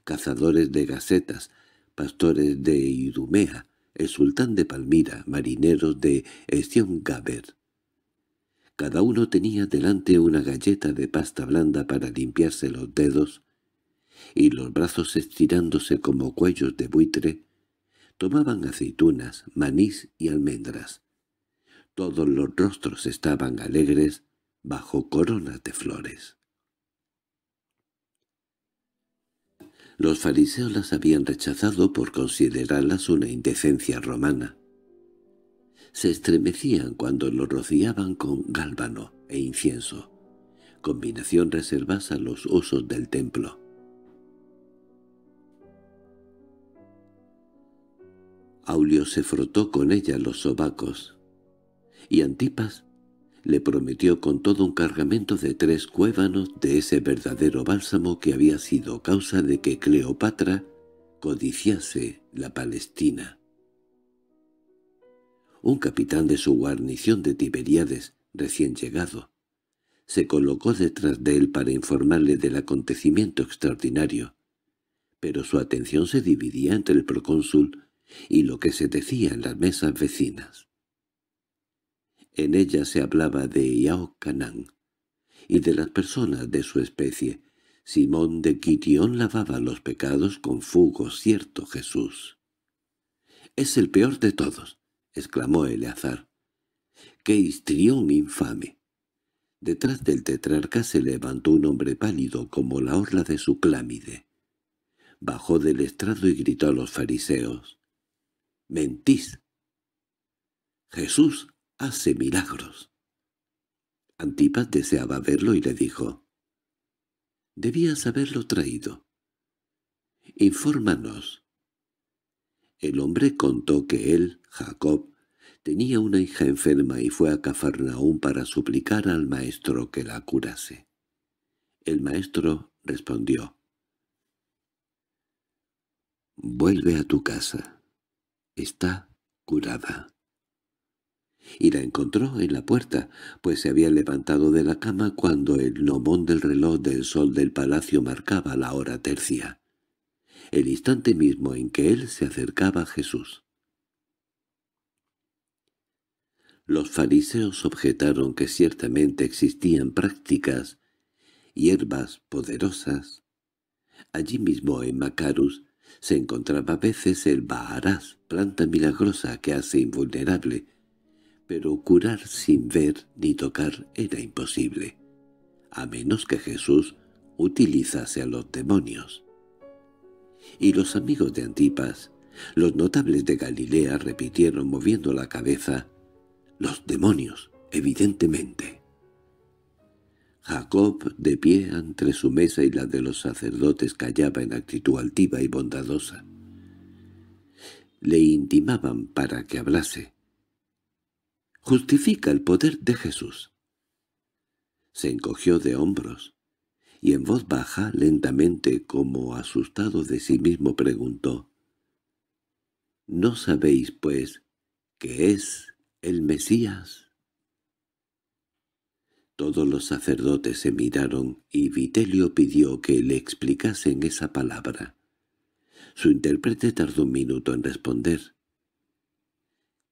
cazadores de gacetas, pastores de Idumea, el sultán de Palmira, marineros de Esión Gaber. Cada uno tenía delante una galleta de pasta blanda para limpiarse los dedos, y los brazos estirándose como cuellos de buitre, tomaban aceitunas, manís y almendras. Todos los rostros estaban alegres bajo coronas de flores. Los fariseos las habían rechazado por considerarlas una indecencia romana. Se estremecían cuando lo rociaban con gálbano e incienso, combinación reservada a los usos del templo. Aulio se frotó con ella los sobacos, y Antipas le prometió con todo un cargamento de tres cuévanos de ese verdadero bálsamo que había sido causa de que Cleopatra codiciase la Palestina. Un capitán de su guarnición de Tiberíades, recién llegado, se colocó detrás de él para informarle del acontecimiento extraordinario, pero su atención se dividía entre el procónsul y lo que se decía en las mesas vecinas. En ella se hablaba de Yao y de las personas de su especie. Simón de Quitión lavaba los pecados con fugo cierto Jesús. «Es el peor de todos», exclamó Eleazar. «¡Qué histrión infame!» Detrás del tetrarca se levantó un hombre pálido como la orla de su clámide. Bajó del estrado y gritó a los fariseos. «¡Mentís!» «¡Jesús hace milagros. Antipas deseaba verlo y le dijo, «Debías haberlo traído. Infórmanos». El hombre contó que él, Jacob, tenía una hija enferma y fue a Cafarnaún para suplicar al maestro que la curase. El maestro respondió, «Vuelve a tu casa. Está curada» y la encontró en la puerta, pues se había levantado de la cama cuando el nomón del reloj del sol del palacio marcaba la hora tercia, el instante mismo en que él se acercaba a Jesús. Los fariseos objetaron que ciertamente existían prácticas, hierbas poderosas. Allí mismo en Macarus se encontraba a veces el baharás, planta milagrosa que hace invulnerable, pero curar sin ver ni tocar era imposible, a menos que Jesús utilizase a los demonios. Y los amigos de Antipas, los notables de Galilea repitieron moviendo la cabeza, «Los demonios, evidentemente». Jacob, de pie entre su mesa y la de los sacerdotes, callaba en actitud altiva y bondadosa. Le intimaban para que hablase, justifica el poder de Jesús. Se encogió de hombros, y en voz baja, lentamente, como asustado de sí mismo, preguntó, ¿No sabéis, pues, que es el Mesías? Todos los sacerdotes se miraron y Vitelio pidió que le explicasen esa palabra. Su intérprete tardó un minuto en responder.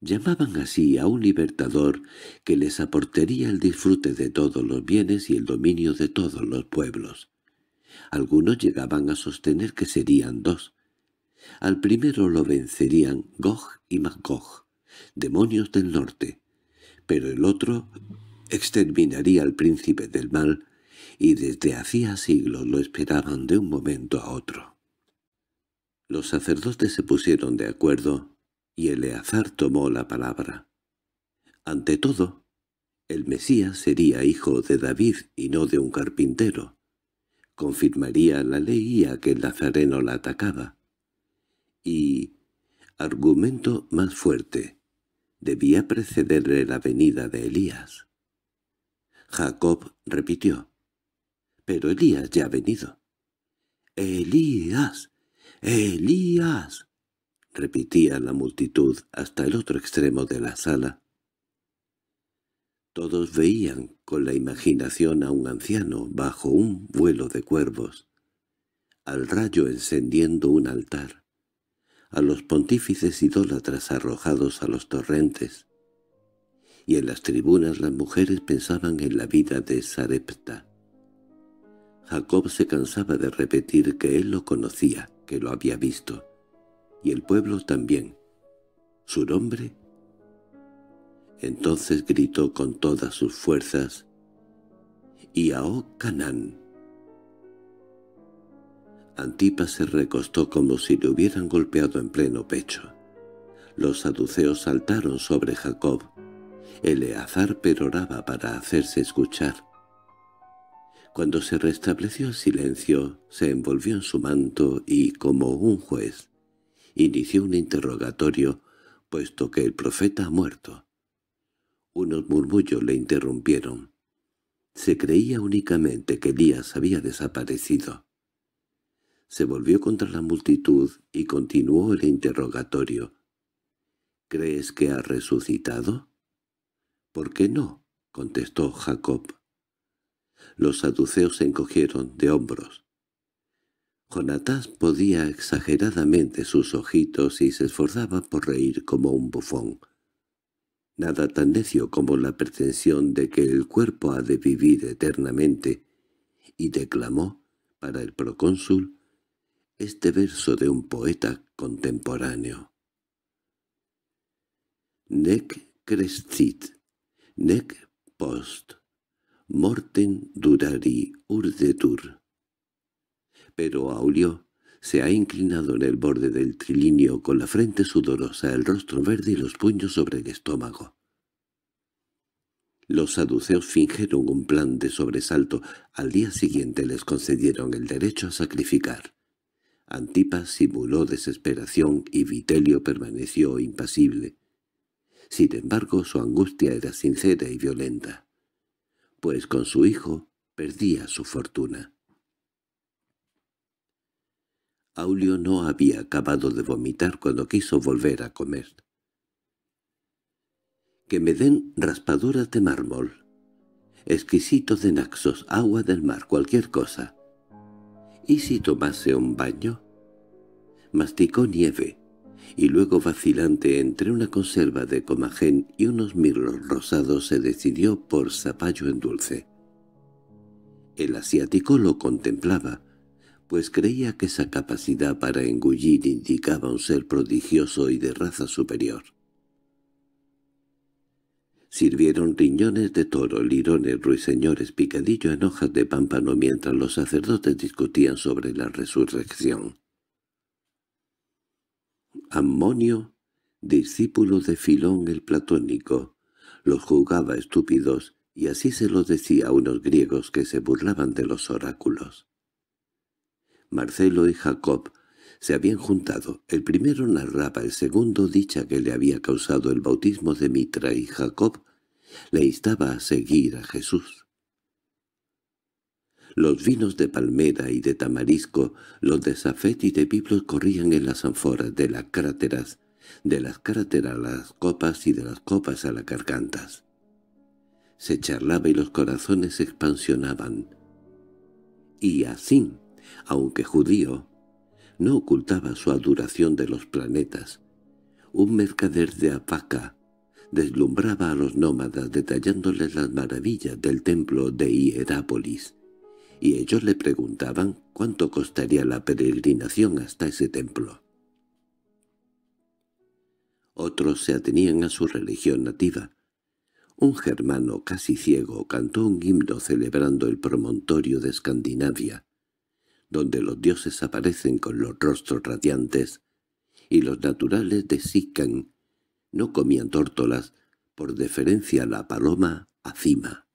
Llamaban así a un libertador que les aportaría el disfrute de todos los bienes y el dominio de todos los pueblos. Algunos llegaban a sostener que serían dos. Al primero lo vencerían Gog y Magog, demonios del norte, pero el otro exterminaría al príncipe del mal, y desde hacía siglos lo esperaban de un momento a otro. Los sacerdotes se pusieron de acuerdo y Eleazar tomó la palabra. Ante todo, el Mesías sería hijo de David y no de un carpintero. Confirmaría la ley a que el Nazareno la atacaba. Y, argumento más fuerte, debía precederle la venida de Elías. Jacob repitió, «Pero Elías ya ha venido». «¡Elías! ¡Elías! repetía la multitud hasta el otro extremo de la sala. Todos veían con la imaginación a un anciano bajo un vuelo de cuervos, al rayo encendiendo un altar, a los pontífices idólatras arrojados a los torrentes, y en las tribunas las mujeres pensaban en la vida de Sarepta. Jacob se cansaba de repetir que él lo conocía, que lo había visto, y el pueblo también. ¿Su nombre? Entonces gritó con todas sus fuerzas, y «¡Iao Canán!». Antipas se recostó como si le hubieran golpeado en pleno pecho. Los saduceos saltaron sobre Jacob. Eleazar peroraba para hacerse escuchar. Cuando se restableció el silencio, se envolvió en su manto y, como un juez, inició un interrogatorio, puesto que el profeta ha muerto. Unos murmullos le interrumpieron. Se creía únicamente que Elías había desaparecido. Se volvió contra la multitud y continuó el interrogatorio. —¿Crees que ha resucitado? —¿Por qué no? —contestó Jacob. Los saduceos se encogieron de hombros. Jonatás podía exageradamente sus ojitos y se esforzaba por reír como un bufón. Nada tan necio como la pretensión de que el cuerpo ha de vivir eternamente, y declamó, para el procónsul, este verso de un poeta contemporáneo. Nec crescit, nec post, mortem durari urdetur pero Aulio se ha inclinado en el borde del trilinio con la frente sudorosa, el rostro verde y los puños sobre el estómago. Los saduceos fingieron un plan de sobresalto. Al día siguiente les concedieron el derecho a sacrificar. Antipas simuló desesperación y Vitelio permaneció impasible. Sin embargo, su angustia era sincera y violenta, pues con su hijo perdía su fortuna. Aulio no había acabado de vomitar cuando quiso volver a comer. —Que me den raspaduras de mármol, exquisitos de naxos, agua del mar, cualquier cosa. —¿Y si tomase un baño? Masticó nieve, y luego vacilante entre una conserva de comajén y unos mirlos rosados se decidió por zapallo en dulce. El asiático lo contemplaba, pues creía que esa capacidad para engullir indicaba un ser prodigioso y de raza superior. Sirvieron riñones de toro, lirones, ruiseñores, picadillo en hojas de pámpano mientras los sacerdotes discutían sobre la resurrección. Ammonio, discípulo de Filón el platónico, los jugaba estúpidos y así se lo decía a unos griegos que se burlaban de los oráculos. Marcelo y Jacob se habían juntado. El primero narraba el segundo dicha que le había causado el bautismo de Mitra y Jacob le instaba a seguir a Jesús. Los vinos de palmera y de tamarisco, los de zafet y de biblos corrían en las anforas de las cráteras, de las cráteras a las copas y de las copas a las gargantas. Se charlaba y los corazones se expansionaban. Y así aunque judío, no ocultaba su adoración de los planetas. Un mercader de Apaca deslumbraba a los nómadas detallándoles las maravillas del templo de Hierápolis, y ellos le preguntaban cuánto costaría la peregrinación hasta ese templo. Otros se atenían a su religión nativa. Un germano casi ciego cantó un himno celebrando el promontorio de Escandinavia, donde los dioses aparecen con los rostros radiantes y los naturales de no comían tórtolas por deferencia a la paloma acima.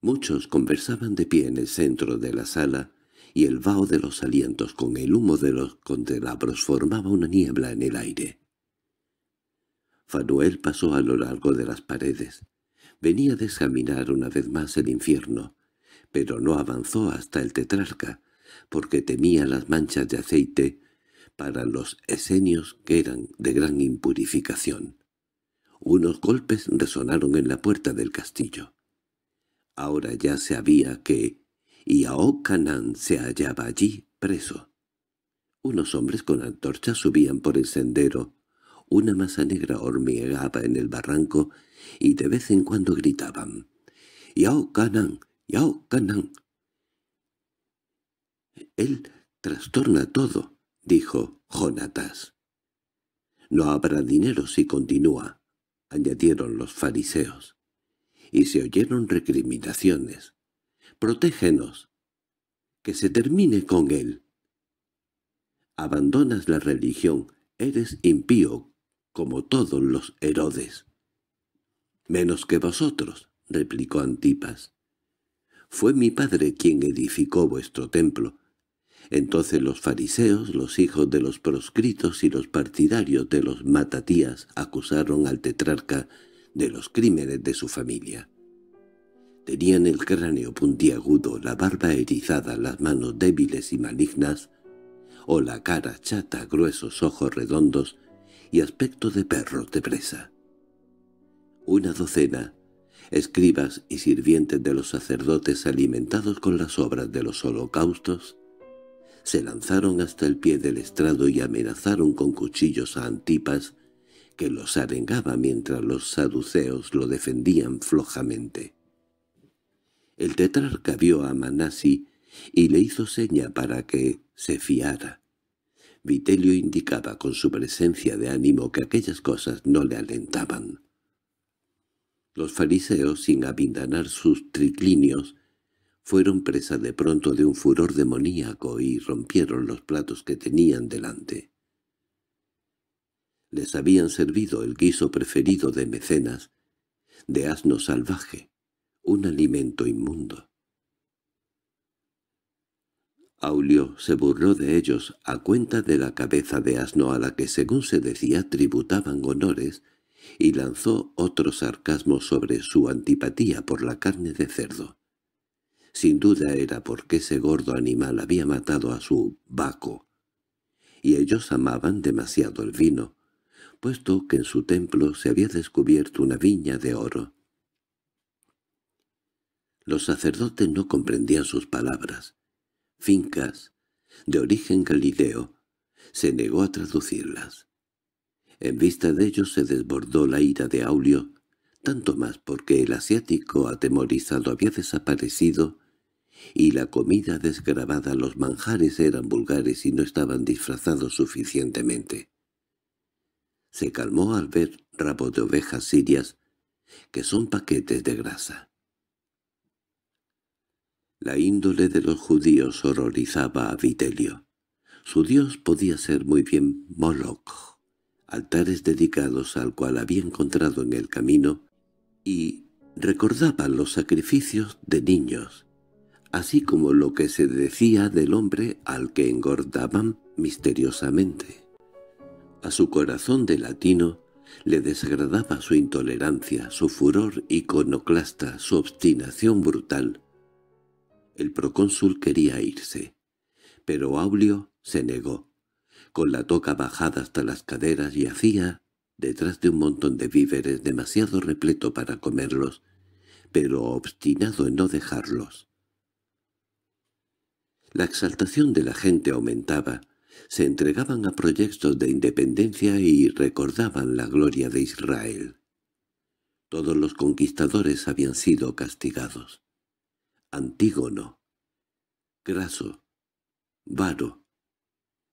Muchos conversaban de pie en el centro de la sala, y el vaho de los alientos con el humo de los candelabros formaba una niebla en el aire. Fanuel pasó a lo largo de las paredes. Venía a examinar una vez más el infierno, pero no avanzó hasta el tetrarca, porque temía las manchas de aceite para los esenios que eran de gran impurificación. Unos golpes resonaron en la puerta del castillo. Ahora ya se había que Canán se hallaba allí preso. Unos hombres con antorchas subían por el sendero, una masa negra hormigaba en el barranco y de vez en cuando gritaban Canán. Él trastorna todo, dijo Jonatas. No habrá dinero si continúa, añadieron los fariseos. Y se oyeron recriminaciones. Protégenos. Que se termine con él. Abandonas la religión, eres impío, como todos los Herodes. Menos que vosotros, replicó Antipas. Fue mi padre quien edificó vuestro templo. Entonces los fariseos, los hijos de los proscritos y los partidarios de los matatías acusaron al tetrarca de los crímenes de su familia. Tenían el cráneo puntiagudo, la barba erizada, las manos débiles y malignas, o la cara chata, gruesos ojos redondos y aspecto de perro de presa. Una docena escribas y sirvientes de los sacerdotes alimentados con las obras de los holocaustos, se lanzaron hasta el pie del estrado y amenazaron con cuchillos a Antipas, que los arengaba mientras los saduceos lo defendían flojamente. El tetrarca vio a Manasi y le hizo seña para que se fiara. Vitelio indicaba con su presencia de ánimo que aquellas cosas no le alentaban. Los fariseos, sin abindanar sus triclinios, fueron presa de pronto de un furor demoníaco y rompieron los platos que tenían delante. Les habían servido el guiso preferido de mecenas, de asno salvaje, un alimento inmundo. Aulio se burló de ellos a cuenta de la cabeza de asno a la que, según se decía, tributaban honores y lanzó otro sarcasmo sobre su antipatía por la carne de cerdo. Sin duda era porque ese gordo animal había matado a su baco, y ellos amaban demasiado el vino, puesto que en su templo se había descubierto una viña de oro. Los sacerdotes no comprendían sus palabras. Fincas, de origen galideo se negó a traducirlas. En vista de ello se desbordó la ira de Aulio, tanto más porque el asiático atemorizado había desaparecido y la comida desgravada, los manjares eran vulgares y no estaban disfrazados suficientemente. Se calmó al ver rabo de ovejas sirias, que son paquetes de grasa. La índole de los judíos horrorizaba a Vitelio. Su dios podía ser muy bien Moloch, altares dedicados al cual había encontrado en el camino, y recordaban los sacrificios de niños, así como lo que se decía del hombre al que engordaban misteriosamente. A su corazón de latino le desagradaba su intolerancia, su furor iconoclasta, su obstinación brutal. El procónsul quería irse, pero Aulio se negó con la toca bajada hasta las caderas y hacía, detrás de un montón de víveres demasiado repleto para comerlos, pero obstinado en no dejarlos. La exaltación de la gente aumentaba, se entregaban a proyectos de independencia y recordaban la gloria de Israel. Todos los conquistadores habían sido castigados. Antígono, Graso, Varo,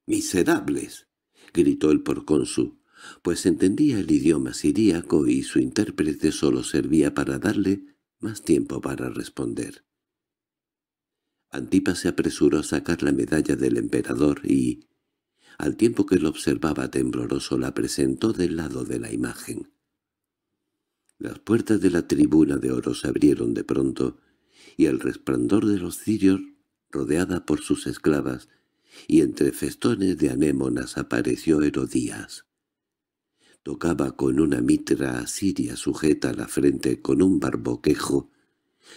—¡Miserables! —gritó el porconsu, pues entendía el idioma siríaco y su intérprete solo servía para darle más tiempo para responder. Antipas se apresuró a sacar la medalla del emperador y, al tiempo que lo observaba tembloroso, la presentó del lado de la imagen. Las puertas de la tribuna de oro se abrieron de pronto, y el resplandor de los cirios, rodeada por sus esclavas, y entre festones de anémonas apareció Herodías. Tocaba con una mitra asiria sujeta a la frente con un barboquejo,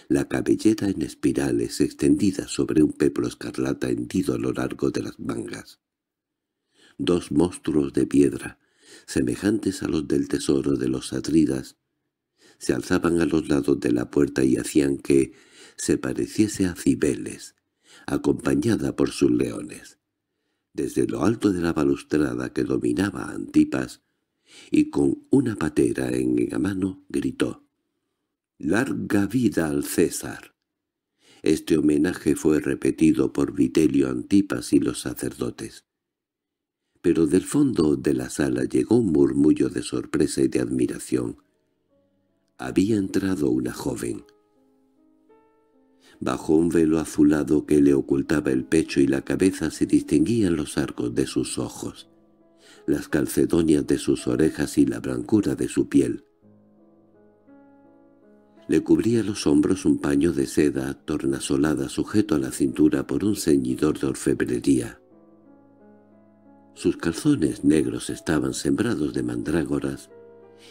la cabellera en espirales extendida sobre un peplo escarlata hendido a lo largo de las mangas. Dos monstruos de piedra, semejantes a los del tesoro de los atridas, se alzaban a los lados de la puerta y hacían que se pareciese a cibeles, acompañada por sus leones. Desde lo alto de la balustrada que dominaba Antipas, y con una patera en la mano gritó «¡Larga vida al César!». Este homenaje fue repetido por Vitelio Antipas y los sacerdotes. Pero del fondo de la sala llegó un murmullo de sorpresa y de admiración. Había entrado una joven. Bajo un velo azulado que le ocultaba el pecho y la cabeza se distinguían los arcos de sus ojos, las calcedonias de sus orejas y la blancura de su piel. Le cubría los hombros un paño de seda tornasolada sujeto a la cintura por un ceñidor de orfebrería. Sus calzones negros estaban sembrados de mandrágoras,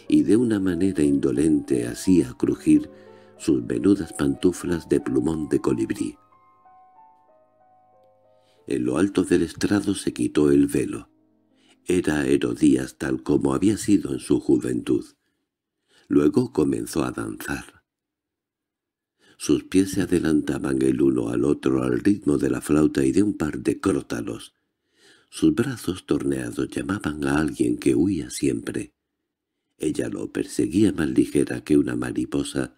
y de una manera indolente hacía crujir sus menudas pantuflas de plumón de colibrí. En lo alto del estrado se quitó el velo. Era Herodías tal como había sido en su juventud. Luego comenzó a danzar. Sus pies se adelantaban el uno al otro al ritmo de la flauta y de un par de crótalos. Sus brazos torneados llamaban a alguien que huía siempre. Ella lo perseguía más ligera que una mariposa,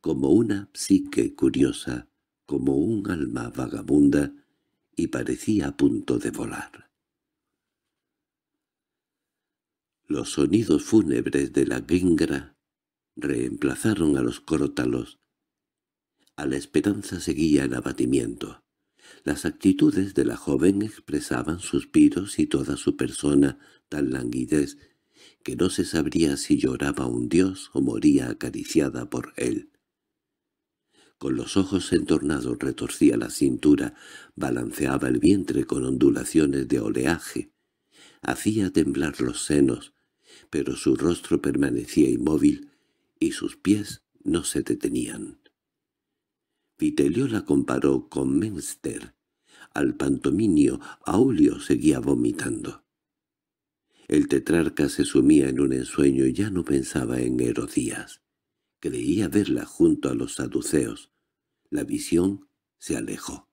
como una psique curiosa, como un alma vagabunda, y parecía a punto de volar. Los sonidos fúnebres de la guingra reemplazaron a los crótalos. A la esperanza seguía el abatimiento. Las actitudes de la joven expresaban suspiros y toda su persona tal languidez que no se sabría si lloraba un dios o moría acariciada por él. Con los ojos entornados retorcía la cintura, balanceaba el vientre con ondulaciones de oleaje. Hacía temblar los senos, pero su rostro permanecía inmóvil y sus pies no se detenían. Vitelio la comparó con Menster. Al pantominio Aulio seguía vomitando. El tetrarca se sumía en un ensueño y ya no pensaba en Herodías. Creía verla junto a los saduceos. La visión se alejó.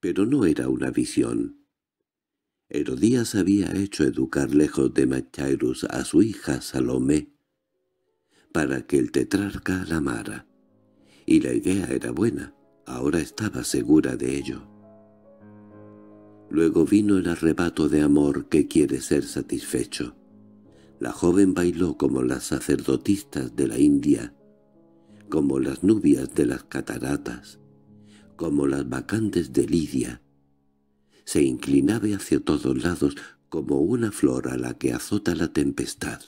Pero no era una visión. Herodías había hecho educar lejos de Machairus a su hija Salomé para que el tetrarca la amara. Y la idea era buena, ahora estaba segura de ello. Luego vino el arrebato de amor que quiere ser satisfecho. La joven bailó como las sacerdotistas de la India, como las nubias de las cataratas, como las bacantes de Lidia. Se inclinaba hacia todos lados como una flor a la que azota la tempestad.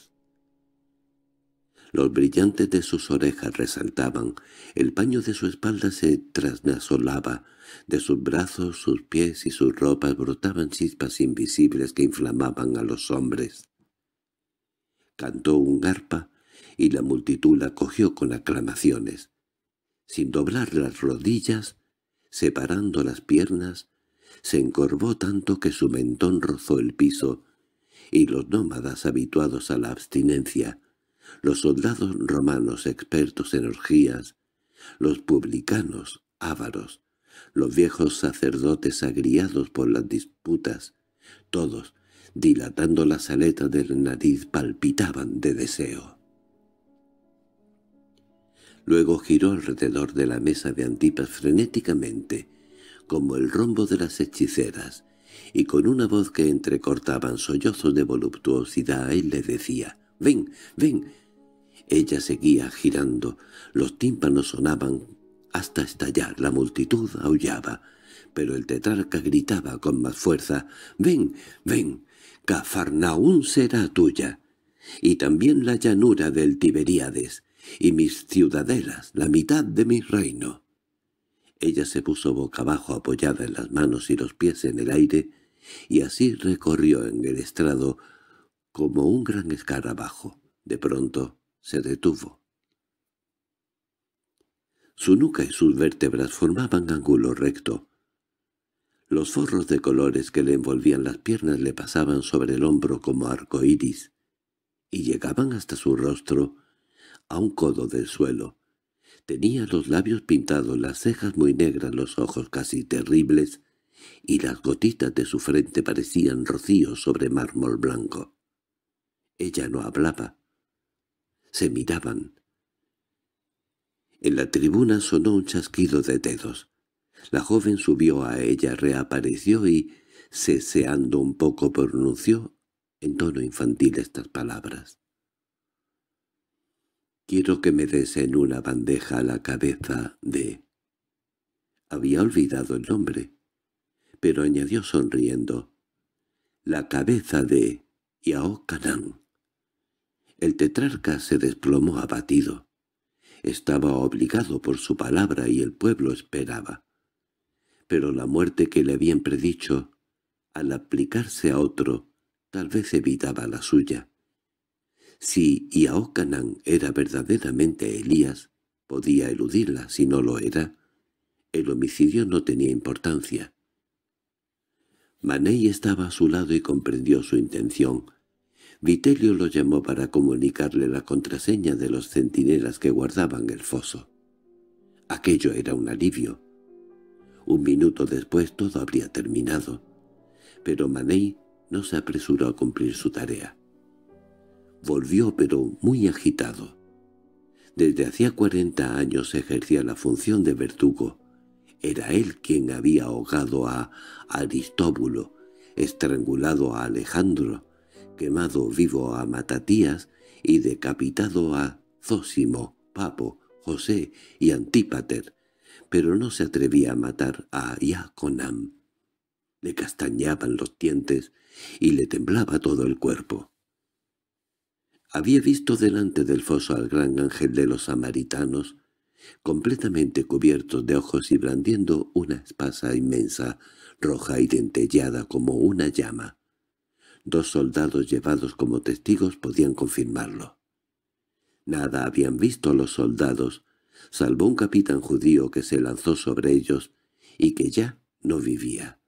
Los brillantes de sus orejas resaltaban, el paño de su espalda se trasnasolaba, de sus brazos, sus pies y sus ropas brotaban chispas invisibles que inflamaban a los hombres cantó un garpa y la multitud la cogió con aclamaciones. Sin doblar las rodillas, separando las piernas, se encorvó tanto que su mentón rozó el piso, y los nómadas habituados a la abstinencia, los soldados romanos expertos en orgías, los publicanos ávaros, los viejos sacerdotes agriados por las disputas, todos dilatando la aletas del nariz, palpitaban de deseo. Luego giró alrededor de la mesa de Antipas frenéticamente, como el rombo de las hechiceras, y con una voz que entrecortaban sollozos de voluptuosidad él le decía, «¡Ven, ven!». Ella seguía girando, los tímpanos sonaban hasta estallar, la multitud aullaba, pero el tetrarca gritaba con más fuerza, «¡Ven, ven!». Cafarnaún será tuya, y también la llanura del Tiberíades, y mis ciudadelas, la mitad de mi reino. Ella se puso boca abajo apoyada en las manos y los pies en el aire, y así recorrió en el estrado como un gran escarabajo. De pronto se detuvo. Su nuca y sus vértebras formaban ángulo recto, los forros de colores que le envolvían las piernas le pasaban sobre el hombro como arco iris, y llegaban hasta su rostro, a un codo del suelo. Tenía los labios pintados, las cejas muy negras, los ojos casi terribles, y las gotitas de su frente parecían rocíos sobre mármol blanco. Ella no hablaba. Se miraban. En la tribuna sonó un chasquido de dedos. La joven subió a ella, reapareció y, ceseando un poco, pronunció en tono infantil estas palabras. «Quiero que me des en una bandeja la cabeza de...» Había olvidado el nombre, pero añadió sonriendo. «La cabeza de Yao Canán». El tetrarca se desplomó abatido. Estaba obligado por su palabra y el pueblo esperaba pero la muerte que le habían predicho, al aplicarse a otro, tal vez evitaba la suya. Si Iaokanan era verdaderamente Elías, podía eludirla si no lo era. El homicidio no tenía importancia. Manei estaba a su lado y comprendió su intención. Vitelio lo llamó para comunicarle la contraseña de los centinelas que guardaban el foso. Aquello era un alivio. Un minuto después todo habría terminado. Pero Mané no se apresuró a cumplir su tarea. Volvió, pero muy agitado. Desde hacía cuarenta años ejercía la función de vertugo. Era él quien había ahogado a Aristóbulo, estrangulado a Alejandro, quemado vivo a Matatías y decapitado a Zósimo, Papo, José y Antípater, pero no se atrevía a matar a Yaconam. Le castañaban los dientes y le temblaba todo el cuerpo. Había visto delante del foso al gran ángel de los samaritanos, completamente cubiertos de ojos y brandiendo una espasa inmensa, roja y dentellada como una llama. Dos soldados llevados como testigos podían confirmarlo. Nada habían visto los soldados, salvó un capitán judío que se lanzó sobre ellos y que ya no vivía.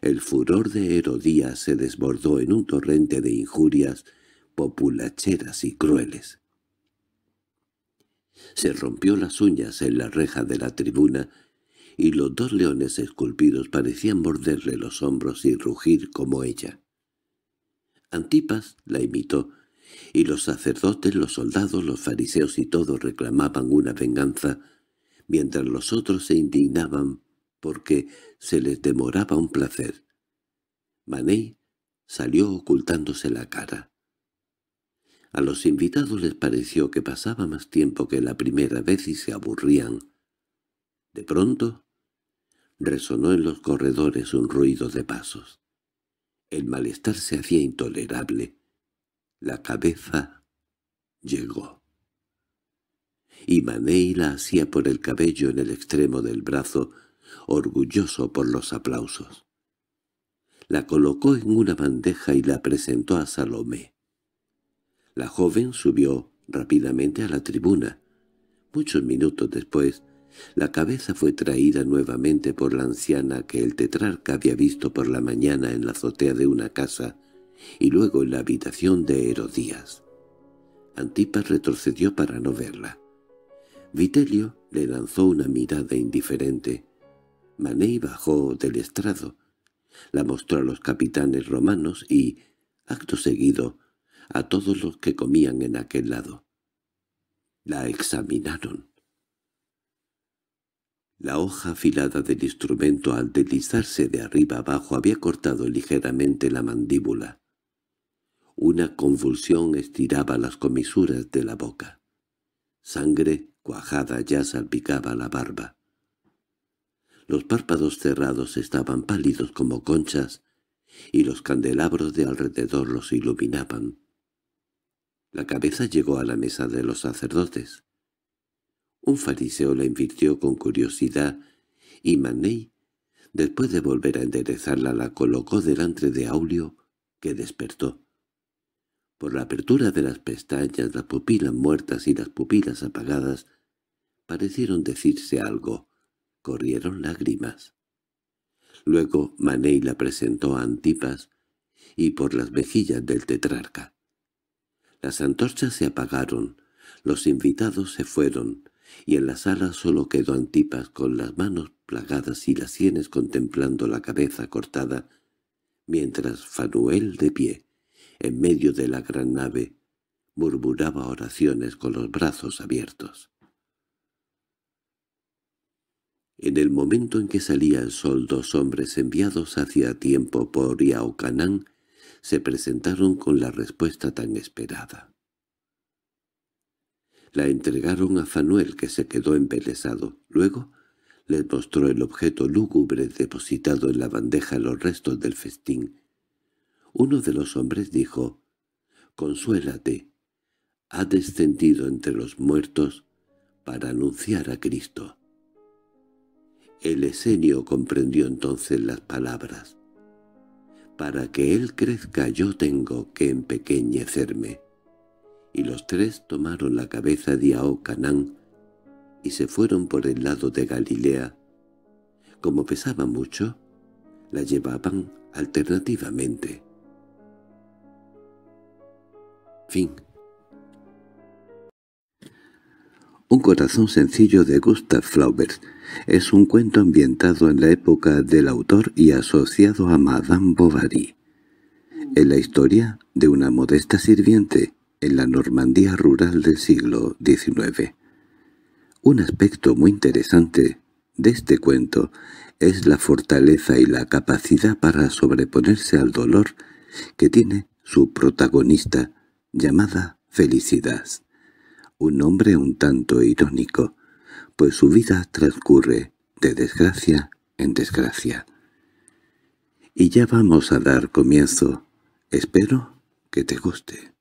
El furor de Herodías se desbordó en un torrente de injurias populacheras y crueles. Se rompió las uñas en la reja de la tribuna y los dos leones esculpidos parecían morderle los hombros y rugir como ella. Antipas la imitó, y los sacerdotes, los soldados, los fariseos y todos reclamaban una venganza, mientras los otros se indignaban porque se les demoraba un placer. Mané salió ocultándose la cara. A los invitados les pareció que pasaba más tiempo que la primera vez y se aburrían. De pronto, resonó en los corredores un ruido de pasos. El malestar se hacía intolerable. La cabeza llegó. Y Mané la hacía por el cabello en el extremo del brazo, orgulloso por los aplausos. La colocó en una bandeja y la presentó a Salomé. La joven subió rápidamente a la tribuna. Muchos minutos después, la cabeza fue traída nuevamente por la anciana que el tetrarca había visto por la mañana en la azotea de una casa y luego en la habitación de Herodías. Antipas retrocedió para no verla. Vitelio le lanzó una mirada indiferente. Manei bajó del estrado, la mostró a los capitanes romanos y, acto seguido, a todos los que comían en aquel lado. La examinaron. La hoja afilada del instrumento al deslizarse de arriba abajo había cortado ligeramente la mandíbula. Una convulsión estiraba las comisuras de la boca. Sangre cuajada ya salpicaba la barba. Los párpados cerrados estaban pálidos como conchas, y los candelabros de alrededor los iluminaban. La cabeza llegó a la mesa de los sacerdotes. Un fariseo la invirtió con curiosidad, y Mané, después de volver a enderezarla, la colocó delante de Aulio, que despertó. Por la apertura de las pestañas, las pupilas muertas y las pupilas apagadas parecieron decirse algo. Corrieron lágrimas. Luego Manei la presentó a Antipas y por las mejillas del tetrarca. Las antorchas se apagaron, los invitados se fueron, y en la sala solo quedó Antipas con las manos plagadas y las sienes contemplando la cabeza cortada, mientras Fanuel de pie, en medio de la gran nave, murmuraba oraciones con los brazos abiertos. En el momento en que salía el sol, dos hombres enviados hacia tiempo por Iaocanán, se presentaron con la respuesta tan esperada. La entregaron a Fanuel, que se quedó embelesado. Luego les mostró el objeto lúgubre depositado en la bandeja los restos del festín, uno de los hombres dijo, «Consuélate, ha descendido entre los muertos para anunciar a Cristo». El esenio comprendió entonces las palabras. «Para que él crezca yo tengo que empequeñecerme». Y los tres tomaron la cabeza de Aocanán y se fueron por el lado de Galilea. Como pesaba mucho, la llevaban alternativamente. Un corazón sencillo de Gustav Flaubert es un cuento ambientado en la época del autor y asociado a Madame Bovary. En la historia de una modesta sirviente en la Normandía rural del siglo XIX. Un aspecto muy interesante de este cuento es la fortaleza y la capacidad para sobreponerse al dolor que tiene su protagonista llamada felicidad. Un nombre un tanto irónico, pues su vida transcurre de desgracia en desgracia. Y ya vamos a dar comienzo. Espero que te guste.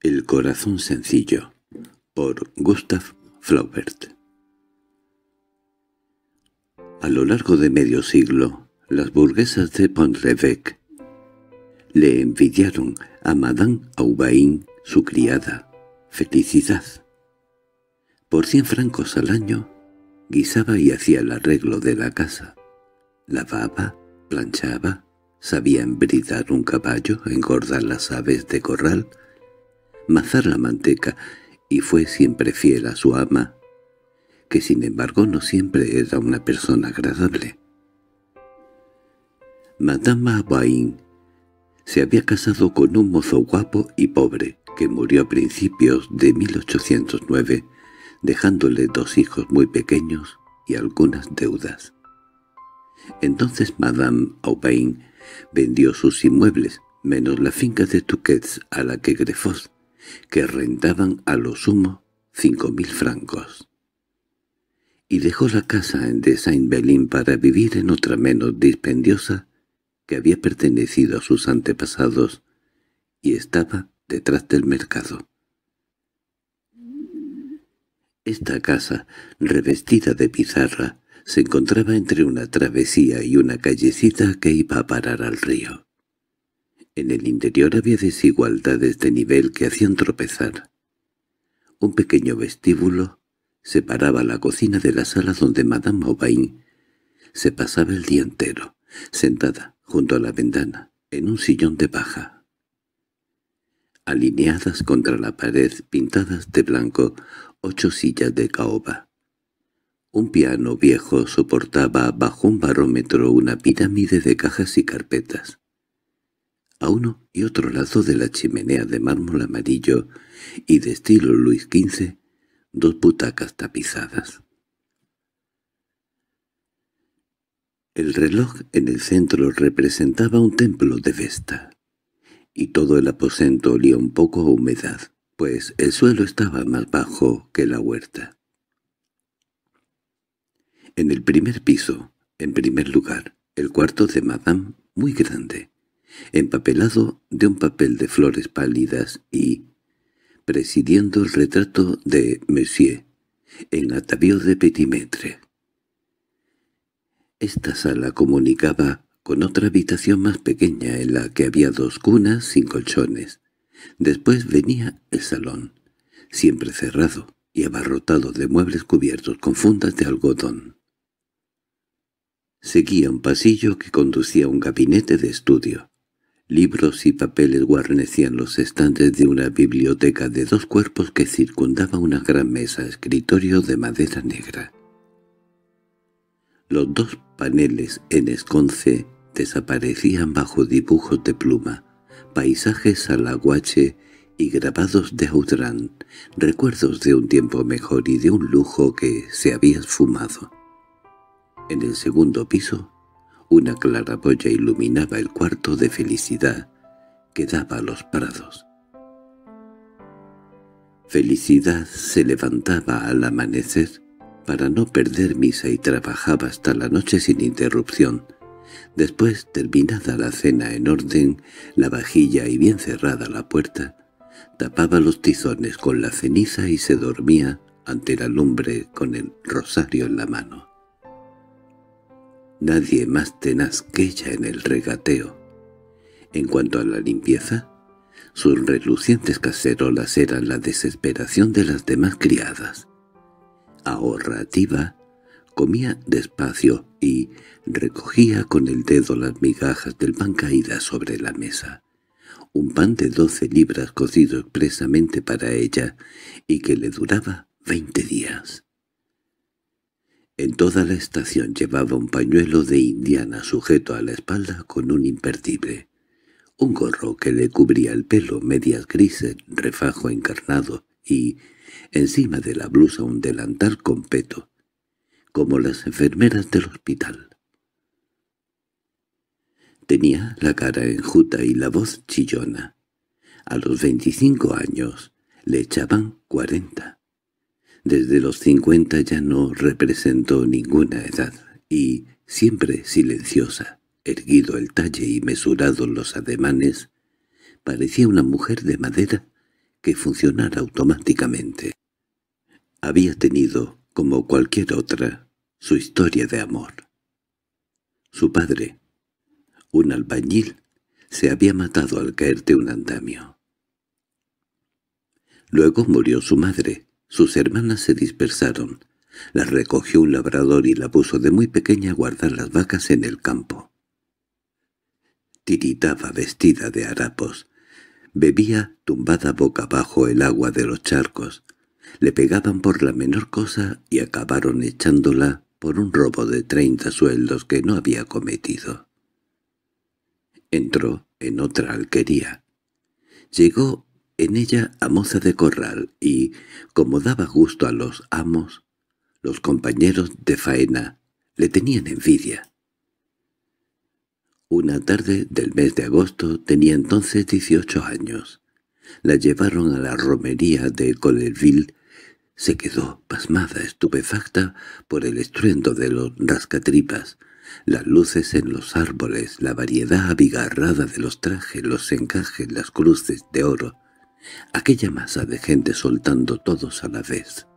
El corazón sencillo por Gustav Flaubert A lo largo de medio siglo, las burguesas de Pont-Rebec Le envidiaron a Madame Aubain, su criada. Felicidad. Por cien francos al año, guisaba y hacía el arreglo de la casa. Lavaba, planchaba, sabía embridar un caballo, engordar las aves de corral, mazar la manteca, y fue siempre fiel a su ama, que sin embargo no siempre era una persona agradable. Madame Aubain se había casado con un mozo guapo y pobre que murió a principios de 1809, dejándole dos hijos muy pequeños y algunas deudas. Entonces Madame Aubain vendió sus inmuebles, menos la finca de Touquets a la que Grefos, que rentaban a lo sumo cinco mil francos. Y dejó la casa de Saint-Belin para vivir en otra menos dispendiosa que había pertenecido a sus antepasados y estaba detrás del mercado. Esta casa, revestida de pizarra, se encontraba entre una travesía y una callecita que iba a parar al río. En el interior había desigualdades de nivel que hacían tropezar. Un pequeño vestíbulo separaba la cocina de la sala donde Madame Aubain se pasaba el día entero, sentada, junto a la ventana, en un sillón de paja. Alineadas contra la pared, pintadas de blanco, ocho sillas de caoba. Un piano viejo soportaba bajo un barómetro una pirámide de cajas y carpetas. A uno y otro lado de la chimenea de mármol amarillo y de estilo Luis XV, dos butacas tapizadas. El reloj en el centro representaba un templo de Vesta, y todo el aposento olía un poco a humedad, pues el suelo estaba más bajo que la huerta. En el primer piso, en primer lugar, el cuarto de Madame, muy grande, empapelado de un papel de flores pálidas y, presidiendo el retrato de Monsieur, en atavío de petimetre. Esta sala comunicaba con otra habitación más pequeña en la que había dos cunas sin colchones. Después venía el salón, siempre cerrado y abarrotado de muebles cubiertos con fundas de algodón. Seguía un pasillo que conducía a un gabinete de estudio. Libros y papeles guarnecían los estantes de una biblioteca de dos cuerpos que circundaba una gran mesa escritorio de madera negra. Los dos paneles en esconce desaparecían bajo dibujos de pluma, paisajes aguache y grabados de Audran, recuerdos de un tiempo mejor y de un lujo que se había esfumado. En el segundo piso, una claraboya iluminaba el cuarto de felicidad que daba a los prados. Felicidad se levantaba al amanecer para no perder misa y trabajaba hasta la noche sin interrupción. Después, terminada la cena en orden, la vajilla y bien cerrada la puerta, tapaba los tizones con la ceniza y se dormía ante la lumbre con el rosario en la mano. Nadie más tenaz que ella en el regateo. En cuanto a la limpieza, sus relucientes cacerolas eran la desesperación de las demás criadas ahorrativa, comía despacio y recogía con el dedo las migajas del pan caída sobre la mesa. Un pan de doce libras cocido expresamente para ella y que le duraba veinte días. En toda la estación llevaba un pañuelo de indiana sujeto a la espalda con un imperdible, un gorro que le cubría el pelo, medias grises, refajo encarnado y encima de la blusa un delantal con peto, como las enfermeras del hospital. Tenía la cara enjuta y la voz chillona. A los veinticinco años le echaban cuarenta. Desde los cincuenta ya no representó ninguna edad y, siempre silenciosa, erguido el talle y mesurados los ademanes, parecía una mujer de madera que funcionara automáticamente había tenido, como cualquier otra, su historia de amor. Su padre, un albañil, se había matado al caer de un andamio. Luego murió su madre, sus hermanas se dispersaron, la recogió un labrador y la puso de muy pequeña a guardar las vacas en el campo. Tiritaba vestida de harapos, bebía tumbada boca abajo el agua de los charcos, le pegaban por la menor cosa y acabaron echándola por un robo de treinta sueldos que no había cometido. Entró en otra alquería. Llegó en ella a moza de corral y, como daba gusto a los amos, los compañeros de faena le tenían envidia. Una tarde del mes de agosto tenía entonces dieciocho años. La llevaron a la romería de Colerville. Se quedó pasmada, estupefacta, por el estruendo de los rascatripas, las luces en los árboles, la variedad abigarrada de los trajes, los encajes, las cruces de oro, aquella masa de gente soltando todos a la vez.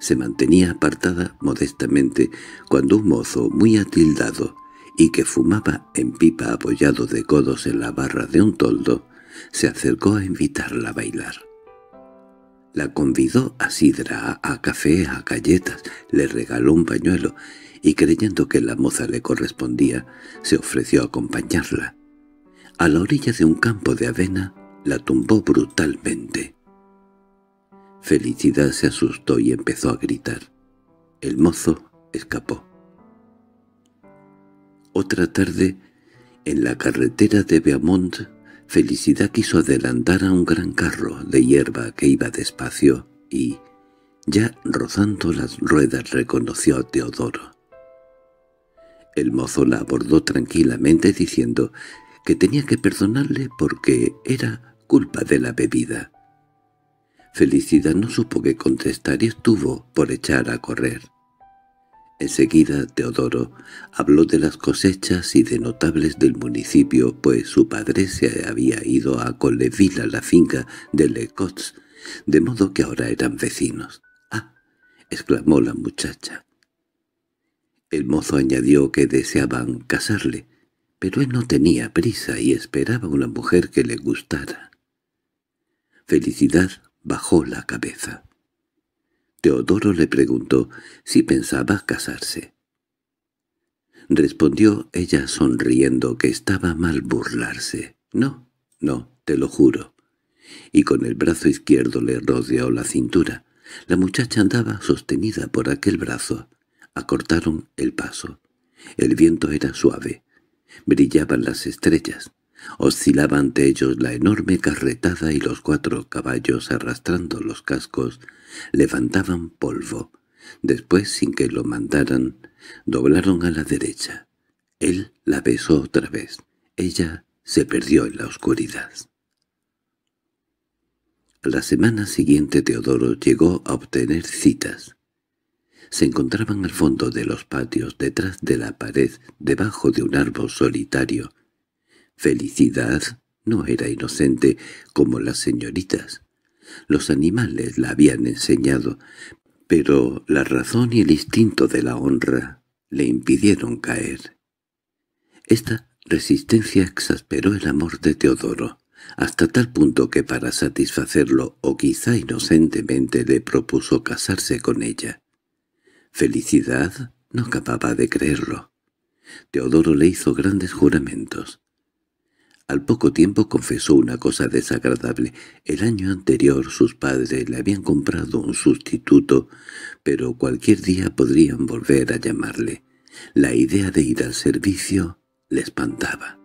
Se mantenía apartada modestamente cuando un mozo muy atildado y que fumaba en pipa apoyado de codos en la barra de un toldo, se acercó a invitarla a bailar. La convidó a sidra, a café, a galletas, le regaló un pañuelo, y creyendo que la moza le correspondía, se ofreció a acompañarla. A la orilla de un campo de avena, la tumbó brutalmente. Felicidad se asustó y empezó a gritar. El mozo escapó. Otra tarde, en la carretera de Beaumont, Felicidad quiso adelantar a un gran carro de hierba que iba despacio y, ya rozando las ruedas, reconoció a Teodoro. El mozo la abordó tranquilamente diciendo que tenía que perdonarle porque era culpa de la bebida. Felicidad no supo qué contestar y estuvo por echar a correr. Enseguida Teodoro habló de las cosechas y de notables del municipio, pues su padre se había ido a Colevila, la finca de Lecots, de modo que ahora eran vecinos. —¡Ah! —exclamó la muchacha. El mozo añadió que deseaban casarle, pero él no tenía prisa y esperaba una mujer que le gustara. Felicidad bajó la cabeza. Teodoro le preguntó si pensaba casarse. Respondió ella sonriendo que estaba mal burlarse. «No, no, te lo juro». Y con el brazo izquierdo le rodeó la cintura. La muchacha andaba sostenida por aquel brazo. Acortaron el paso. El viento era suave. Brillaban las estrellas. Oscilaba ante ellos la enorme carretada y los cuatro caballos arrastrando los cascos levantaban polvo. Después, sin que lo mandaran, doblaron a la derecha. Él la besó otra vez. Ella se perdió en la oscuridad. A la semana siguiente Teodoro llegó a obtener citas. Se encontraban al fondo de los patios, detrás de la pared, debajo de un árbol solitario, Felicidad no era inocente como las señoritas. Los animales la habían enseñado, pero la razón y el instinto de la honra le impidieron caer. Esta resistencia exasperó el amor de Teodoro, hasta tal punto que para satisfacerlo o quizá inocentemente le propuso casarse con ella. Felicidad no acababa de creerlo. Teodoro le hizo grandes juramentos. Al poco tiempo confesó una cosa desagradable. El año anterior sus padres le habían comprado un sustituto, pero cualquier día podrían volver a llamarle. La idea de ir al servicio le espantaba.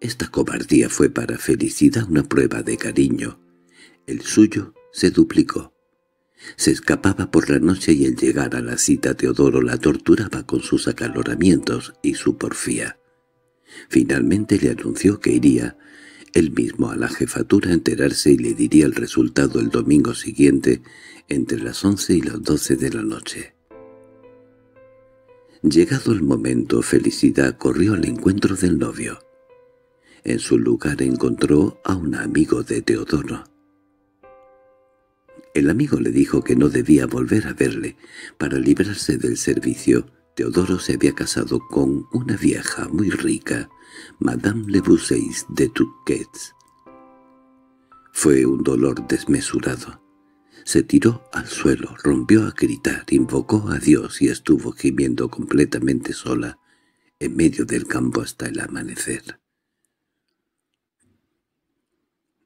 Esta cobardía fue para Felicidad una prueba de cariño. El suyo se duplicó. Se escapaba por la noche y al llegar a la cita Teodoro la torturaba con sus acaloramientos y su porfía. Finalmente le anunció que iría él mismo a la jefatura a enterarse y le diría el resultado el domingo siguiente entre las once y las doce de la noche. Llegado el momento, Felicidad corrió al encuentro del novio. En su lugar encontró a un amigo de Teodoro. El amigo le dijo que no debía volver a verle para librarse del servicio Teodoro se había casado con una vieja muy rica, Madame Lebuseis de Touquets. Fue un dolor desmesurado. Se tiró al suelo, rompió a gritar, invocó a Dios y estuvo gimiendo completamente sola en medio del campo hasta el amanecer.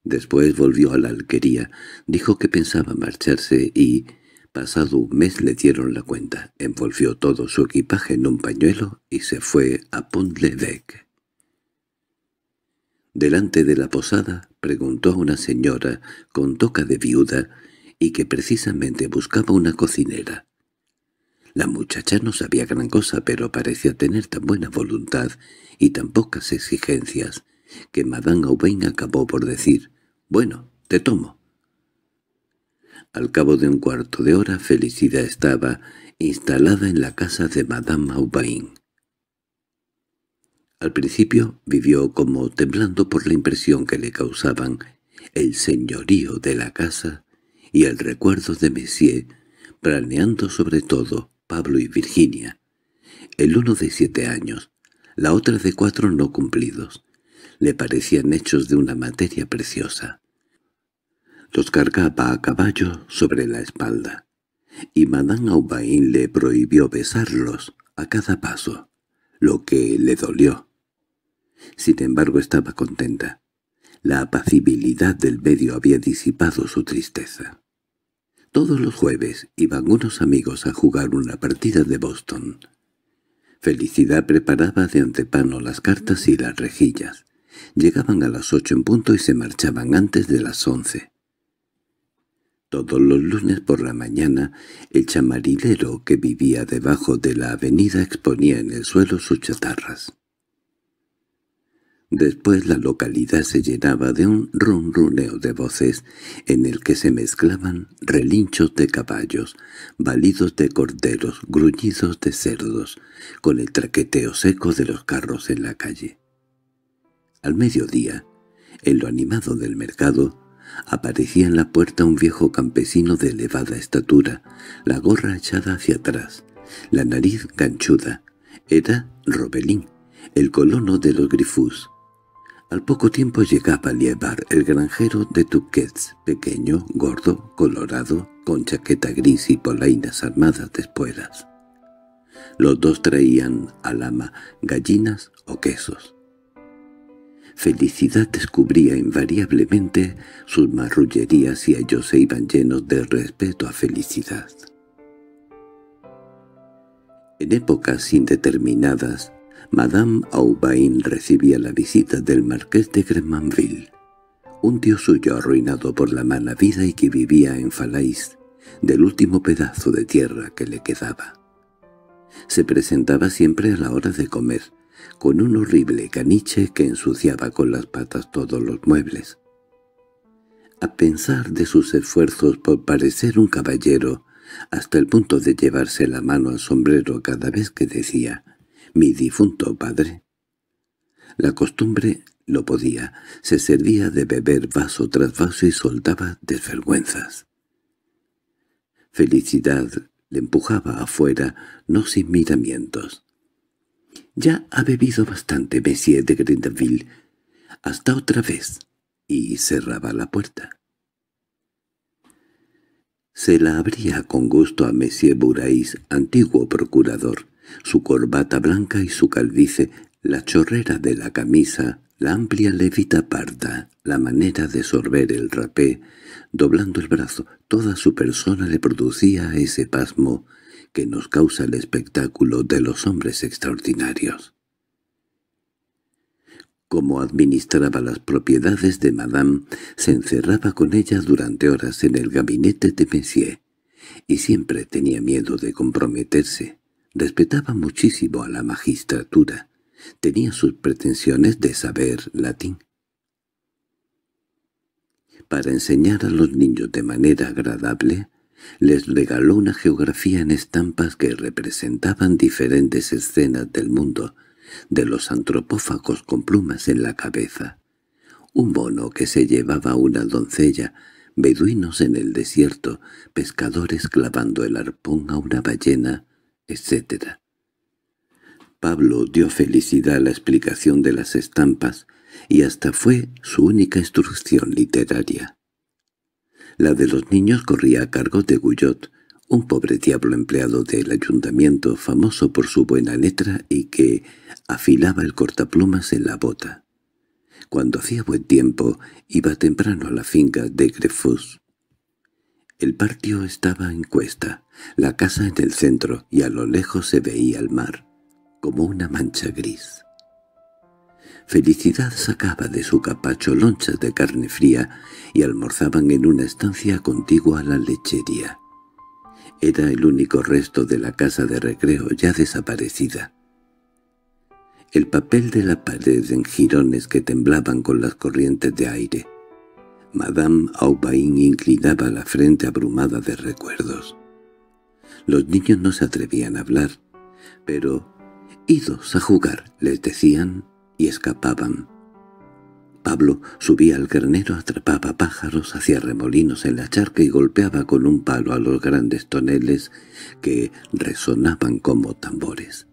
Después volvió a la alquería, dijo que pensaba marcharse y, Pasado un mes le dieron la cuenta, envolvió todo su equipaje en un pañuelo y se fue a pont Delante de la posada preguntó a una señora con toca de viuda y que precisamente buscaba una cocinera. La muchacha no sabía gran cosa, pero parecía tener tan buena voluntad y tan pocas exigencias que Madame Aubain acabó por decir «Bueno, te tomo». Al cabo de un cuarto de hora Felicidad estaba instalada en la casa de Madame Aubain. Al principio vivió como temblando por la impresión que le causaban el señorío de la casa y el recuerdo de Messier, planeando sobre todo Pablo y Virginia, el uno de siete años, la otra de cuatro no cumplidos. Le parecían hechos de una materia preciosa. Los cargaba a caballo sobre la espalda, y Madame Aubain le prohibió besarlos a cada paso, lo que le dolió. Sin embargo estaba contenta. La apacibilidad del medio había disipado su tristeza. Todos los jueves iban unos amigos a jugar una partida de Boston. Felicidad preparaba de antepano las cartas y las rejillas. Llegaban a las ocho en punto y se marchaban antes de las once. Todos los lunes por la mañana, el chamarilero que vivía debajo de la avenida exponía en el suelo sus chatarras. Después la localidad se llenaba de un ronroneo de voces en el que se mezclaban relinchos de caballos, balidos de corderos, gruñidos de cerdos, con el traqueteo seco de los carros en la calle. Al mediodía, en lo animado del mercado, Aparecía en la puerta un viejo campesino de elevada estatura, la gorra echada hacia atrás, la nariz ganchuda. Era Robelín, el colono de los grifús. Al poco tiempo llegaba a llevar el granjero de Tuquets, pequeño, gordo, colorado, con chaqueta gris y polainas armadas de espuelas. Los dos traían al ama gallinas o quesos. Felicidad descubría invariablemente sus marrullerías y ellos se iban llenos de respeto a felicidad. En épocas indeterminadas, Madame Aubain recibía la visita del marqués de Gremanville, un tío suyo arruinado por la mala vida y que vivía en Falais, del último pedazo de tierra que le quedaba. Se presentaba siempre a la hora de comer, con un horrible caniche que ensuciaba con las patas todos los muebles. A pensar de sus esfuerzos por parecer un caballero, hasta el punto de llevarse la mano al sombrero cada vez que decía «mi difunto padre». La costumbre lo podía, se servía de beber vaso tras vaso y soltaba desvergüenzas. Felicidad le empujaba afuera, no sin miramientos. Ya ha bebido bastante Monsieur de Grindaville. Hasta otra vez. Y cerraba la puerta. Se la abría con gusto a Monsieur Burais, antiguo procurador. Su corbata blanca y su calvice, la chorrera de la camisa, la amplia levita parda, la manera de sorber el rapé, doblando el brazo, toda su persona le producía ese pasmo que nos causa el espectáculo de los hombres extraordinarios. Como administraba las propiedades de Madame, se encerraba con ella durante horas en el gabinete de Messier, y siempre tenía miedo de comprometerse. Respetaba muchísimo a la magistratura, tenía sus pretensiones de saber latín. Para enseñar a los niños de manera agradable, les regaló una geografía en estampas que representaban diferentes escenas del mundo, de los antropófagos con plumas en la cabeza. Un mono que se llevaba a una doncella, beduinos en el desierto, pescadores clavando el arpón a una ballena, etc. Pablo dio felicidad a la explicación de las estampas y hasta fue su única instrucción literaria. La de los niños corría a cargo de Guyot, un pobre diablo empleado del ayuntamiento, famoso por su buena letra y que afilaba el cortaplumas en la bota. Cuando hacía buen tiempo, iba temprano a la finca de Grefus. El patio estaba en cuesta, la casa en el centro, y a lo lejos se veía el mar, como una mancha gris. Felicidad sacaba de su capacho lonchas de carne fría y almorzaban en una estancia contigua a la lechería. Era el único resto de la casa de recreo ya desaparecida. El papel de la pared en jirones que temblaban con las corrientes de aire. Madame Aubain inclinaba la frente abrumada de recuerdos. Los niños no se atrevían a hablar, pero «idos a jugar», les decían, y escapaban. Pablo subía al carnero, atrapaba pájaros, hacía remolinos en la charca y golpeaba con un palo a los grandes toneles que resonaban como tambores.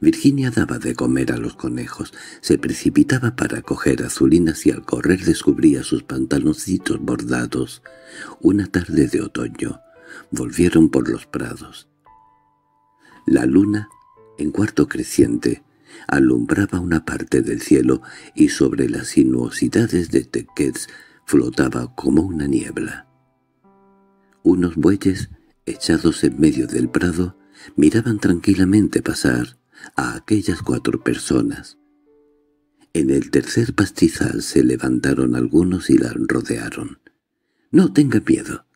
Virginia daba de comer a los conejos, se precipitaba para coger azulinas y al correr descubría sus pantaloncitos bordados. Una tarde de otoño, volvieron por los prados. La luna, en cuarto creciente, alumbraba una parte del cielo y sobre las sinuosidades de Tequets flotaba como una niebla. Unos bueyes, echados en medio del prado, miraban tranquilamente pasar a aquellas cuatro personas. En el tercer pastizal se levantaron algunos y la rodearon. «No tenga miedo»,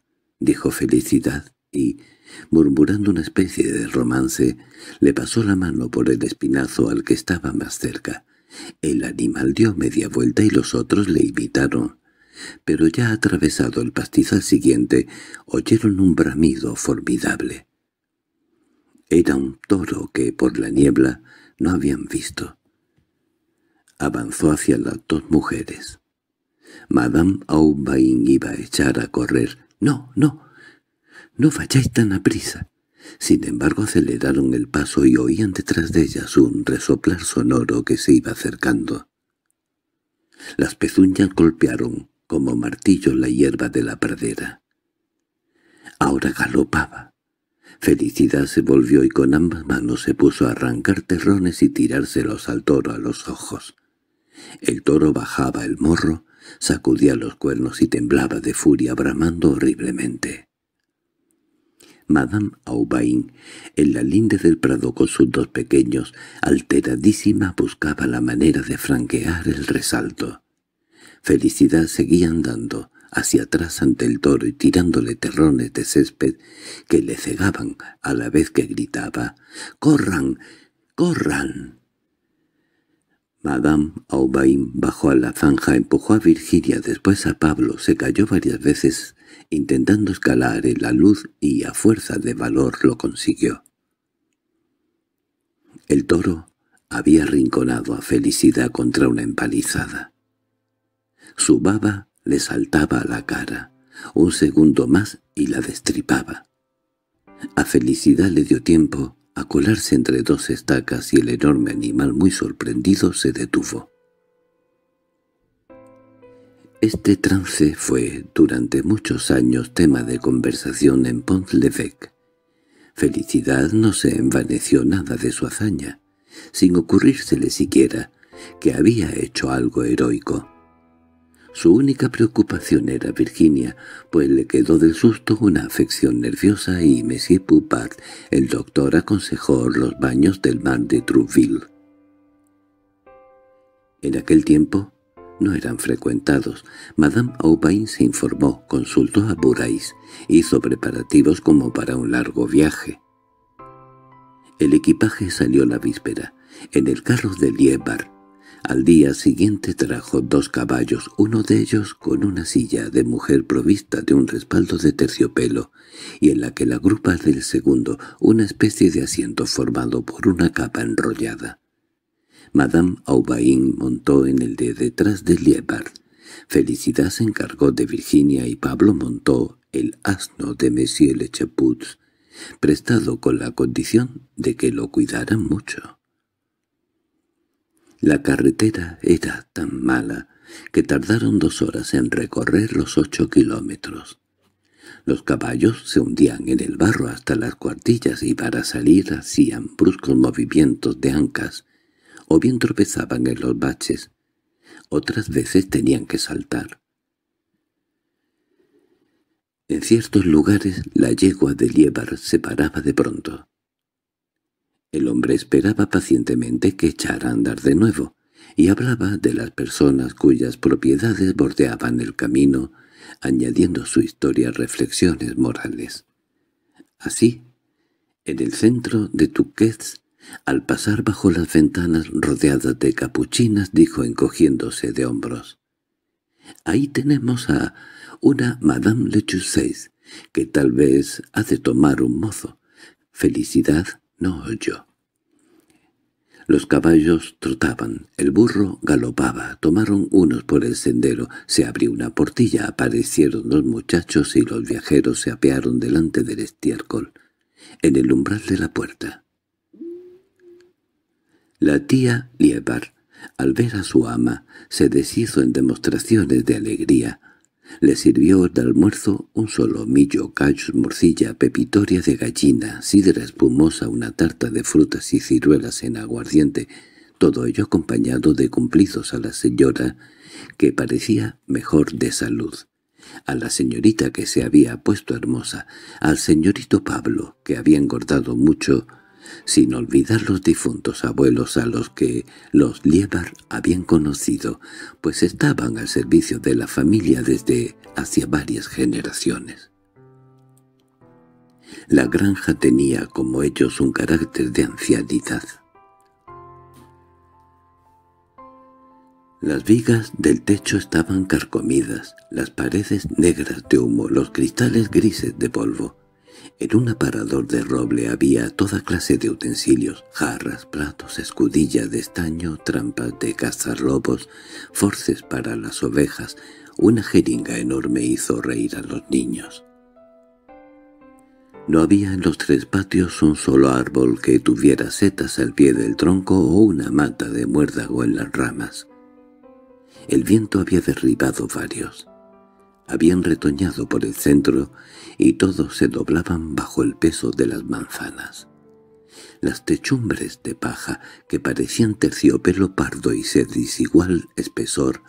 dijo Felicidad, y murmurando una especie de romance, le pasó la mano por el espinazo al que estaba más cerca. El animal dio media vuelta y los otros le imitaron. Pero ya atravesado el pastizal siguiente, oyeron un bramido formidable. Era un toro que por la niebla no habían visto. Avanzó hacia las dos mujeres. Madame Aubain iba a echar a correr. «¡No, no!» —No vayáis tan aprisa. Sin embargo aceleraron el paso y oían detrás de ellas un resoplar sonoro que se iba acercando. Las pezuñas golpearon como martillos la hierba de la pradera. Ahora galopaba. Felicidad se volvió y con ambas manos se puso a arrancar terrones y tirárselos al toro a los ojos. El toro bajaba el morro, sacudía los cuernos y temblaba de furia bramando horriblemente. Madame Aubain, en la linde del prado con sus dos pequeños, alteradísima buscaba la manera de franquear el resalto. Felicidad seguía andando, hacia atrás ante el toro y tirándole terrones de césped que le cegaban a la vez que gritaba «¡Corran! ¡Corran!». Madame Aubain bajó a la zanja, empujó a Virginia, después a Pablo, se cayó varias veces intentando escalar en la luz y a fuerza de valor lo consiguió. El toro había arrinconado a Felicidad contra una empalizada. Su baba le saltaba a la cara, un segundo más y la destripaba. A Felicidad le dio tiempo a colarse entre dos estacas y el enorme animal muy sorprendido se detuvo. Este trance fue durante muchos años tema de conversación en pont levec Felicidad no se envaneció nada de su hazaña, sin ocurrírsele siquiera que había hecho algo heroico. Su única preocupación era Virginia, pues le quedó del susto una afección nerviosa y Monsieur Poupart, el doctor, aconsejó los baños del mar de Trouville. En aquel tiempo, no eran frecuentados. Madame Aubain se informó, consultó a Burais, hizo preparativos como para un largo viaje. El equipaje salió la víspera, en el carro de Liebar. Al día siguiente trajo dos caballos, uno de ellos con una silla de mujer provista de un respaldo de terciopelo, y en la que la grupa del segundo, una especie de asiento formado por una capa enrollada. Madame Aubain montó en el de detrás de Liebard. Felicidad se encargó de Virginia y Pablo montó el asno de Monsieur Lecheputz, prestado con la condición de que lo cuidaran mucho. La carretera era tan mala que tardaron dos horas en recorrer los ocho kilómetros. Los caballos se hundían en el barro hasta las cuartillas y para salir hacían bruscos movimientos de ancas, o bien tropezaban en los baches, otras veces tenían que saltar. En ciertos lugares la yegua de Liebar se paraba de pronto. El hombre esperaba pacientemente que echara a andar de nuevo, y hablaba de las personas cuyas propiedades bordeaban el camino, añadiendo su historia reflexiones morales. Así, en el centro de Tuquets al pasar bajo las ventanas rodeadas de capuchinas dijo encogiéndose de hombros. «Ahí tenemos a una Madame Lechuseis, que tal vez ha de tomar un mozo. Felicidad no oyó». Los caballos trotaban, el burro galopaba, tomaron unos por el sendero, se abrió una portilla, aparecieron los muchachos y los viajeros se apearon delante del estiércol, en el umbral de la puerta. La tía Liebar, al ver a su ama, se deshizo en demostraciones de alegría. Le sirvió de almuerzo un solo millo, callos, morcilla, pepitoria de gallina, sidra espumosa, una tarta de frutas y ciruelas en aguardiente, todo ello acompañado de cumplidos a la señora, que parecía mejor de salud, a la señorita que se había puesto hermosa, al señorito Pablo, que había engordado mucho, sin olvidar los difuntos abuelos a los que los Liebar habían conocido, pues estaban al servicio de la familia desde hacia varias generaciones. La granja tenía como ellos un carácter de ancianidad. Las vigas del techo estaban carcomidas, las paredes negras de humo, los cristales grises de polvo. En un aparador de roble había toda clase de utensilios, jarras, platos, escudillas de estaño, trampas de cazarrobos, forces para las ovejas. Una jeringa enorme hizo reír a los niños. No había en los tres patios un solo árbol que tuviera setas al pie del tronco o una mata de muérdago en las ramas. El viento había derribado varios habían retoñado por el centro y todos se doblaban bajo el peso de las manzanas. Las techumbres de paja, que parecían terciopelo pardo y de desigual espesor,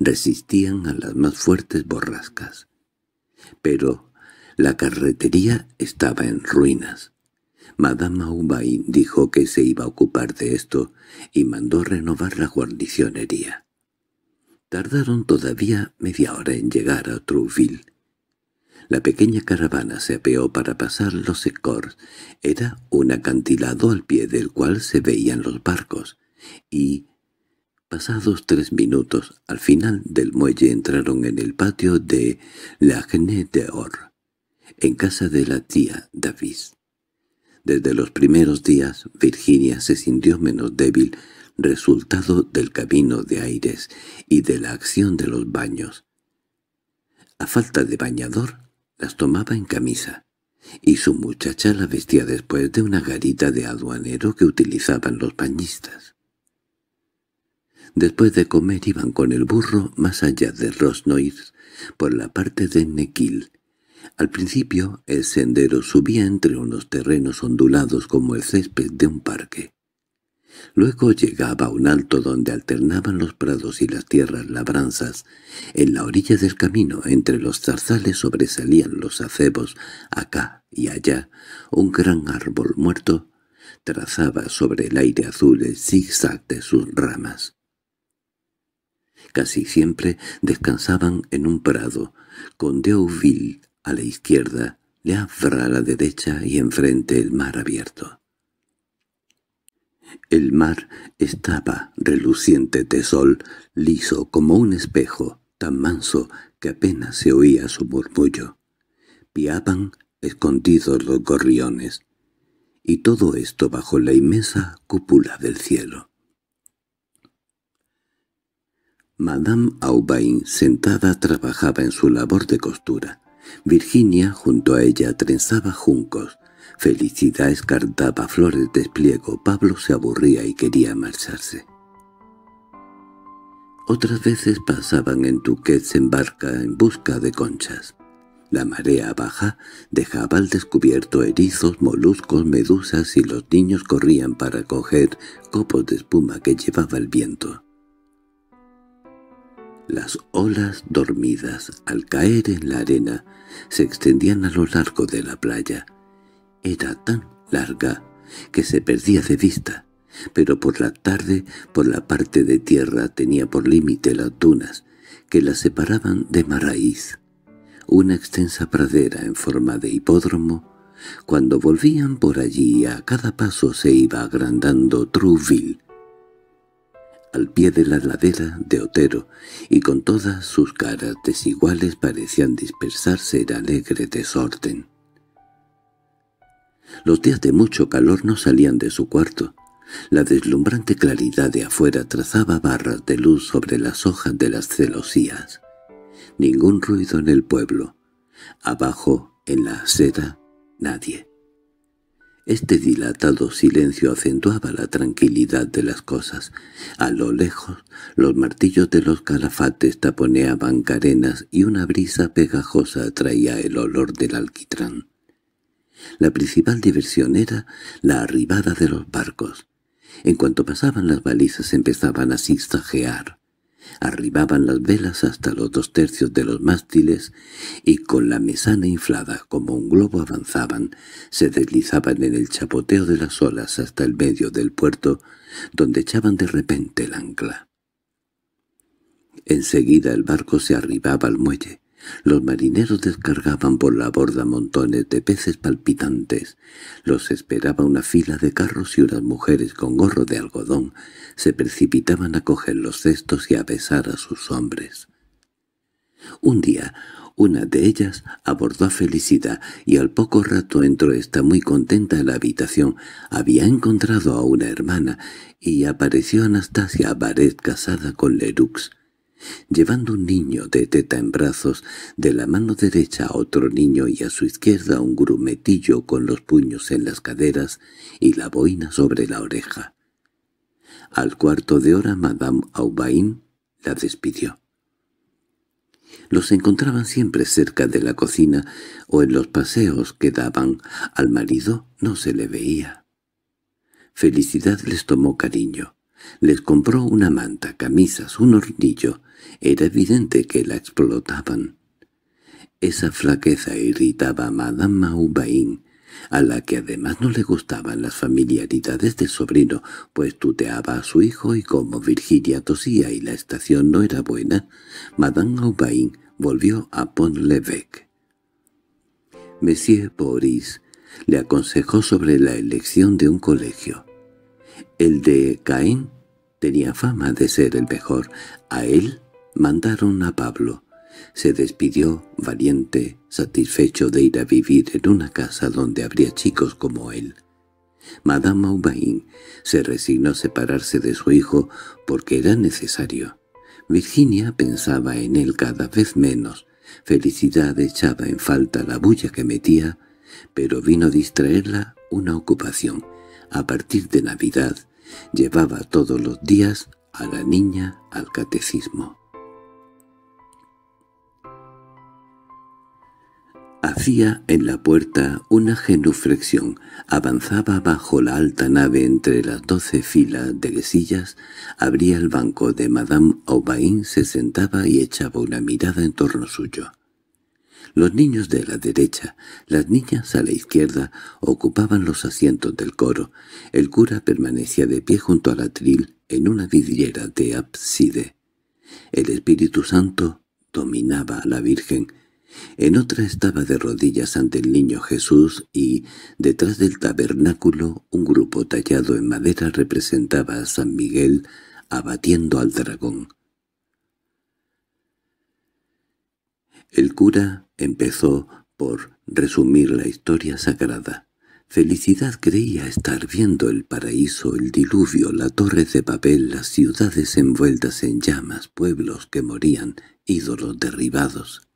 resistían a las más fuertes borrascas. Pero la carretería estaba en ruinas. Madame Aubain dijo que se iba a ocupar de esto y mandó renovar la guarnicionería. Tardaron todavía media hora en llegar a Trouville. La pequeña caravana se apeó para pasar los secors. Era un acantilado al pie del cual se veían los barcos, y, pasados tres minutos, al final del muelle entraron en el patio de la de Or, en casa de la tía Davis. Desde los primeros días, Virginia se sintió menos débil, resultado del camino de aires y de la acción de los baños. A falta de bañador, las tomaba en camisa, y su muchacha la vestía después de una garita de aduanero que utilizaban los bañistas. Después de comer iban con el burro más allá de Rosnoir por la parte de Nequil. Al principio el sendero subía entre unos terrenos ondulados como el césped de un parque. Luego llegaba a un alto donde alternaban los prados y las tierras labranzas. En la orilla del camino, entre los zarzales sobresalían los acebos, acá y allá, un gran árbol muerto trazaba sobre el aire azul el zigzag de sus ramas. Casi siempre descansaban en un prado, con Deauville a la izquierda, Havre a la derecha y enfrente el mar abierto. El mar estaba reluciente de sol, liso como un espejo, tan manso que apenas se oía su murmullo. Piaban escondidos los gorriones, y todo esto bajo la inmensa cúpula del cielo. Madame Aubain, sentada, trabajaba en su labor de costura. Virginia junto a ella trenzaba juncos, Felicidad escartaba flores de despliego. Pablo se aburría y quería marcharse. Otras veces pasaban en Tuquets en barca en busca de conchas. La marea baja dejaba al descubierto erizos, moluscos, medusas y los niños corrían para coger copos de espuma que llevaba el viento. Las olas dormidas, al caer en la arena, se extendían a lo largo de la playa era tan larga que se perdía de vista, pero por la tarde, por la parte de tierra, tenía por límite las dunas, que la separaban de Maraíz, una extensa pradera en forma de hipódromo. Cuando volvían por allí, a cada paso se iba agrandando Truville, al pie de la ladera de Otero, y con todas sus caras desiguales parecían dispersarse el alegre desorden. Los días de mucho calor no salían de su cuarto. La deslumbrante claridad de afuera trazaba barras de luz sobre las hojas de las celosías. Ningún ruido en el pueblo. Abajo, en la acera, nadie. Este dilatado silencio acentuaba la tranquilidad de las cosas. A lo lejos, los martillos de los calafates taponeaban carenas y una brisa pegajosa traía el olor del alquitrán. La principal diversión era la arribada de los barcos. En cuanto pasaban las balizas empezaban a sistajear. Arribaban las velas hasta los dos tercios de los mástiles y con la mesana inflada como un globo avanzaban, se deslizaban en el chapoteo de las olas hasta el medio del puerto, donde echaban de repente el ancla. Enseguida el barco se arribaba al muelle, los marineros descargaban por la borda montones de peces palpitantes. Los esperaba una fila de carros y unas mujeres con gorro de algodón se precipitaban a coger los cestos y a besar a sus hombres. Un día, una de ellas abordó a Felicidad y al poco rato entró esta muy contenta en la habitación. Había encontrado a una hermana y apareció Anastasia Baret casada con Lerux llevando un niño de teta en brazos, de la mano derecha a otro niño y a su izquierda un grumetillo con los puños en las caderas y la boina sobre la oreja. Al cuarto de hora Madame Aubain la despidió. Los encontraban siempre cerca de la cocina o en los paseos que daban. Al marido no se le veía. Felicidad les tomó cariño. Les compró una manta, camisas, un hornillo, era evidente que la explotaban. Esa flaqueza irritaba a Madame Aubain, a la que además no le gustaban las familiaridades del sobrino, pues tuteaba a su hijo y como Virginia tosía y la estación no era buena, Madame Aubain volvió a Pont-l'Évêque. Monsieur Boris le aconsejó sobre la elección de un colegio. El de Caen tenía fama de ser el mejor. A él mandaron a Pablo. Se despidió, valiente, satisfecho de ir a vivir en una casa donde habría chicos como él. Madame Aubain se resignó a separarse de su hijo porque era necesario. Virginia pensaba en él cada vez menos. Felicidad echaba en falta la bulla que metía, pero vino a distraerla una ocupación. A partir de Navidad llevaba todos los días a la niña al catecismo. Hacía en la puerta una genuflexión, avanzaba bajo la alta nave entre las doce filas de sillas, abría el banco de Madame Aubain, se sentaba y echaba una mirada en torno suyo. Los niños de la derecha, las niñas a la izquierda, ocupaban los asientos del coro. El cura permanecía de pie junto al atril en una vidriera de ábside. El Espíritu Santo dominaba a la Virgen, en otra estaba de rodillas ante el niño Jesús y, detrás del tabernáculo, un grupo tallado en madera representaba a San Miguel abatiendo al dragón. El cura empezó por resumir la historia sagrada. Felicidad creía estar viendo el paraíso, el diluvio, la torre de papel, las ciudades envueltas en llamas, pueblos que morían, ídolos derribados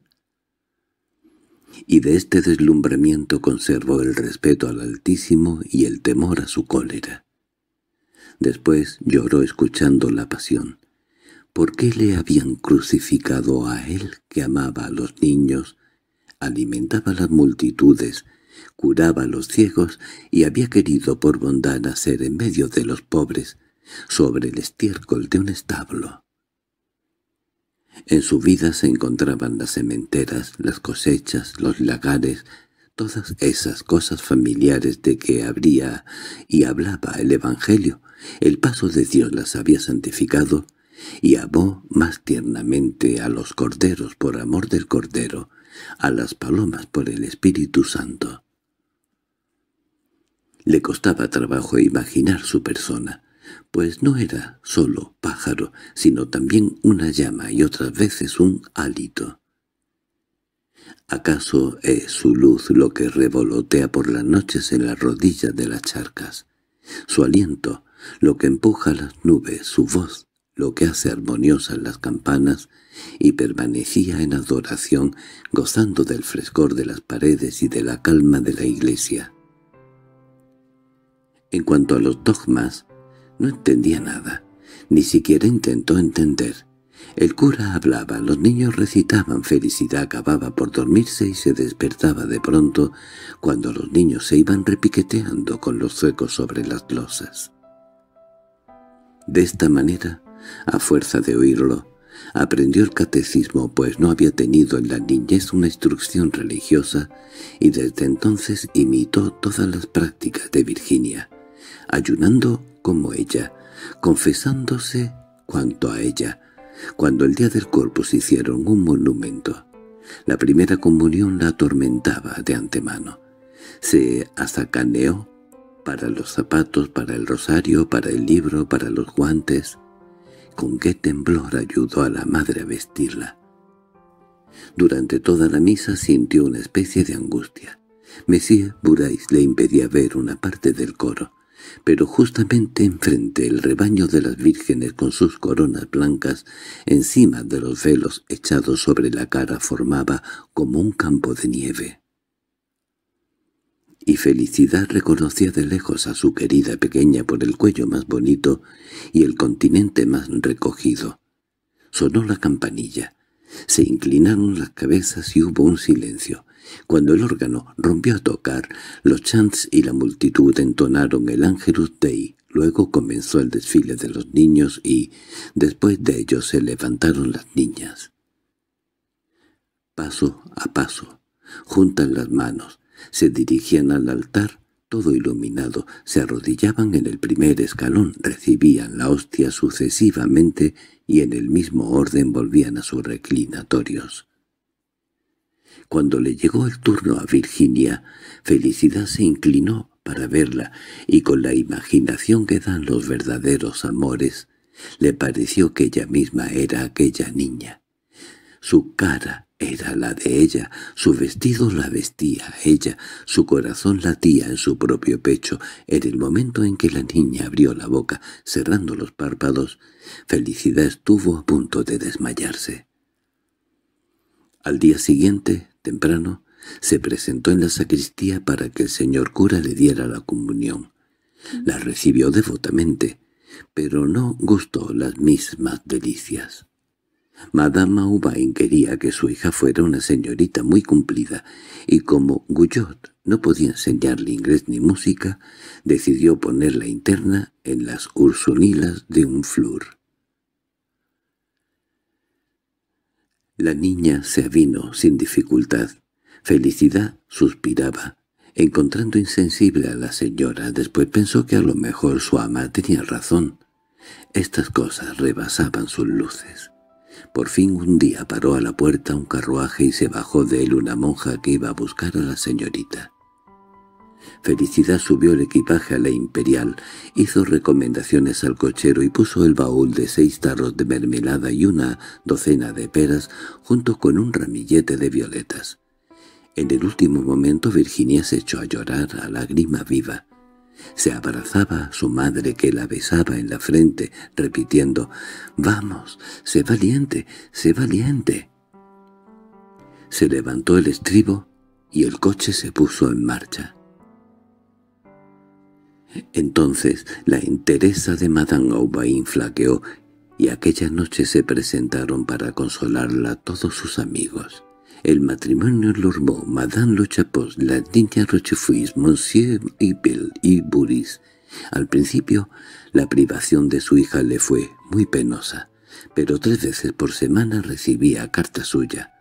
y de este deslumbramiento conservó el respeto al Altísimo y el temor a su cólera. Después lloró escuchando la pasión. ¿Por qué le habían crucificado a él que amaba a los niños, alimentaba a las multitudes, curaba a los ciegos y había querido por bondad nacer en medio de los pobres, sobre el estiércol de un establo? En su vida se encontraban las sementeras, las cosechas, los lagares, todas esas cosas familiares de que habría y hablaba el Evangelio. El paso de Dios las había santificado y amó más tiernamente a los corderos por amor del cordero, a las palomas por el Espíritu Santo. Le costaba trabajo imaginar su persona, pues no era solo pájaro, sino también una llama y otras veces un hálito. ¿Acaso es su luz lo que revolotea por las noches en las rodillas de las charcas? Su aliento, lo que empuja las nubes, su voz, lo que hace armoniosas las campanas, y permanecía en adoración, gozando del frescor de las paredes y de la calma de la iglesia. En cuanto a los dogmas, no entendía nada, ni siquiera intentó entender. El cura hablaba, los niños recitaban, Felicidad acababa por dormirse y se despertaba de pronto cuando los niños se iban repiqueteando con los zuecos sobre las losas. De esta manera, a fuerza de oírlo, aprendió el catecismo pues no había tenido en la niñez una instrucción religiosa y desde entonces imitó todas las prácticas de Virginia, ayunando como ella, confesándose cuanto a ella, cuando el día del Corpus hicieron un monumento. La primera comunión la atormentaba de antemano. Se azacaneó para los zapatos, para el rosario, para el libro, para los guantes. Con qué temblor ayudó a la madre a vestirla. Durante toda la misa sintió una especie de angustia. Monsieur Burais le impedía ver una parte del coro pero justamente enfrente el rebaño de las vírgenes con sus coronas blancas encima de los velos echados sobre la cara formaba como un campo de nieve. Y Felicidad reconocía de lejos a su querida pequeña por el cuello más bonito y el continente más recogido. Sonó la campanilla. Se inclinaron las cabezas y hubo un silencio. Cuando el órgano rompió a tocar, los chants y la multitud entonaron el Angelus Dei. Luego comenzó el desfile de los niños y, después de ellos, se levantaron las niñas. Paso a paso, juntan las manos, se dirigían al altar, todo iluminado, se arrodillaban en el primer escalón, recibían la hostia sucesivamente y en el mismo orden volvían a sus reclinatorios. Cuando le llegó el turno a Virginia, Felicidad se inclinó para verla, y con la imaginación que dan los verdaderos amores, le pareció que ella misma era aquella niña. Su cara era la de ella, su vestido la vestía ella, su corazón latía en su propio pecho. En el momento en que la niña abrió la boca, cerrando los párpados, Felicidad estuvo a punto de desmayarse. Al día siguiente, Temprano se presentó en la sacristía para que el señor cura le diera la comunión. La recibió devotamente, pero no gustó las mismas delicias. Madame Ubain quería que su hija fuera una señorita muy cumplida, y como Guyot no podía enseñarle inglés ni música, decidió ponerla interna en las ursonilas de un flur. La niña se avino sin dificultad. Felicidad suspiraba, encontrando insensible a la señora. Después pensó que a lo mejor su ama tenía razón. Estas cosas rebasaban sus luces. Por fin un día paró a la puerta un carruaje y se bajó de él una monja que iba a buscar a la señorita. Felicidad subió el equipaje a la Imperial, hizo recomendaciones al cochero y puso el baúl de seis tarros de mermelada y una docena de peras junto con un ramillete de violetas. En el último momento Virginia se echó a llorar a lágrima viva. Se abrazaba a su madre que la besaba en la frente, repitiendo, «¡Vamos! ¡Sé valiente! ¡Sé valiente!». Se levantó el estribo y el coche se puso en marcha. Entonces la entereza de Madame Aubain flaqueó y aquella noche se presentaron para consolarla todos sus amigos. El matrimonio Lormeau, Madame Lochapos, la niña Rochefouis, Monsieur Ibel y Buris. Al principio, la privación de su hija le fue muy penosa, pero tres veces por semana recibía carta suya.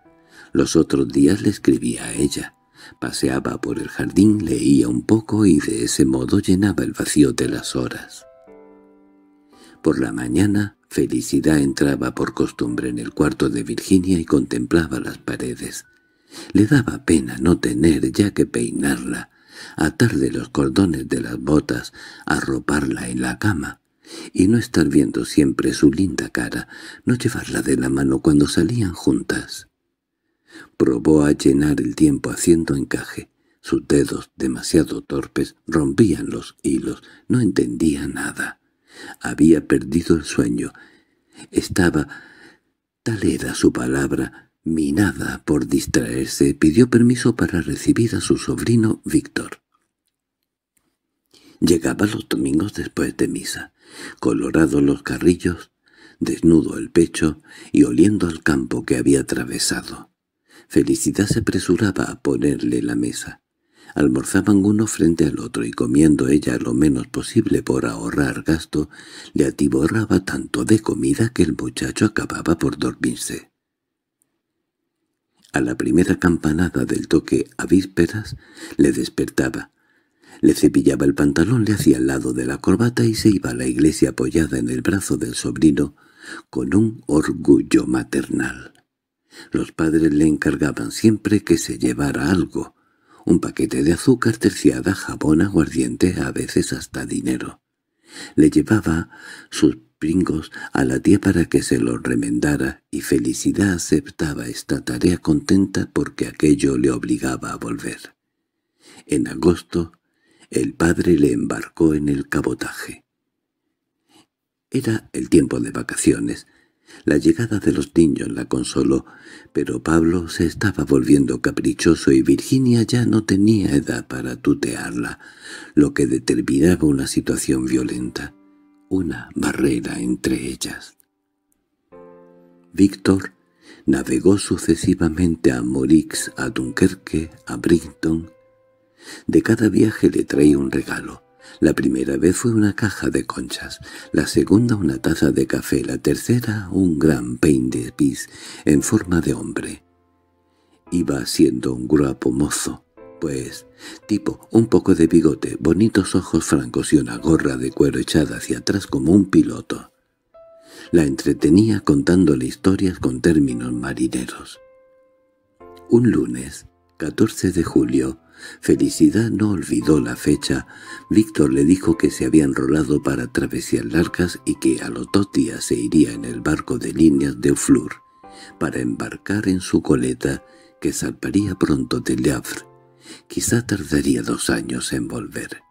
Los otros días le escribía a ella. Paseaba por el jardín, leía un poco y de ese modo llenaba el vacío de las horas. Por la mañana, Felicidad entraba por costumbre en el cuarto de Virginia y contemplaba las paredes. Le daba pena no tener ya que peinarla, atarle los cordones de las botas, arroparla en la cama, y no estar viendo siempre su linda cara, no llevarla de la mano cuando salían juntas. Probó a llenar el tiempo haciendo encaje. Sus dedos, demasiado torpes, rompían los hilos. No entendía nada. Había perdido el sueño. Estaba... Tal era su palabra, minada por distraerse, pidió permiso para recibir a su sobrino Víctor. Llegaba los domingos después de misa, colorados los carrillos, desnudo el pecho y oliendo al campo que había atravesado. Felicidad se apresuraba a ponerle la mesa. Almorzaban uno frente al otro y comiendo ella lo menos posible por ahorrar gasto, le atiborraba tanto de comida que el muchacho acababa por dormirse. A la primera campanada del toque a vísperas le despertaba. Le cepillaba el pantalón, le hacía el lado de la corbata y se iba a la iglesia apoyada en el brazo del sobrino con un orgullo maternal. Los padres le encargaban siempre que se llevara algo, un paquete de azúcar terciada, jabón, aguardiente, a veces hasta dinero. Le llevaba sus pringos a la tía para que se los remendara, y Felicidad aceptaba esta tarea contenta porque aquello le obligaba a volver. En agosto, el padre le embarcó en el cabotaje. Era el tiempo de vacaciones. La llegada de los niños la consoló, pero Pablo se estaba volviendo caprichoso y Virginia ya no tenía edad para tutearla, lo que determinaba una situación violenta, una barrera entre ellas. Víctor navegó sucesivamente a Morix, a Dunkerque, a Brinton. De cada viaje le traía un regalo, la primera vez fue una caja de conchas, la segunda una taza de café, la tercera un gran de pis en forma de hombre. Iba siendo un guapo mozo, pues, tipo un poco de bigote, bonitos ojos francos y una gorra de cuero echada hacia atrás como un piloto. La entretenía contándole historias con términos marineros. Un lunes, 14 de julio, Felicidad no olvidó la fecha. Víctor le dijo que se había enrolado para travesías largas y que a los dos días se iría en el barco de líneas de Flur para embarcar en su coleta que salparía pronto de Le Havre. Quizá tardaría dos años en volver.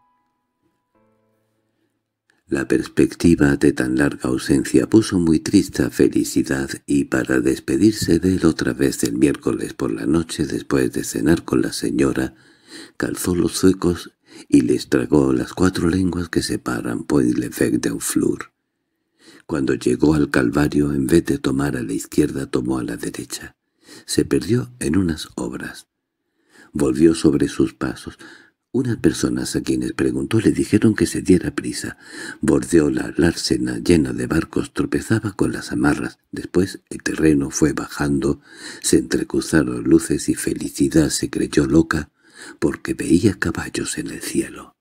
La perspectiva de tan larga ausencia puso muy triste a Felicidad y para despedirse de él otra vez el miércoles por la noche después de cenar con la señora, calzó los suecos y le estragó las cuatro lenguas que separan point vec de flur. Cuando llegó al Calvario, en vez de tomar a la izquierda, tomó a la derecha. Se perdió en unas obras. Volvió sobre sus pasos. Unas personas a quienes preguntó le dijeron que se diera prisa. Bordeó la lársena llena de barcos, tropezaba con las amarras. Después el terreno fue bajando, se entrecruzaron luces y felicidad se creyó loca porque veía caballos en el cielo.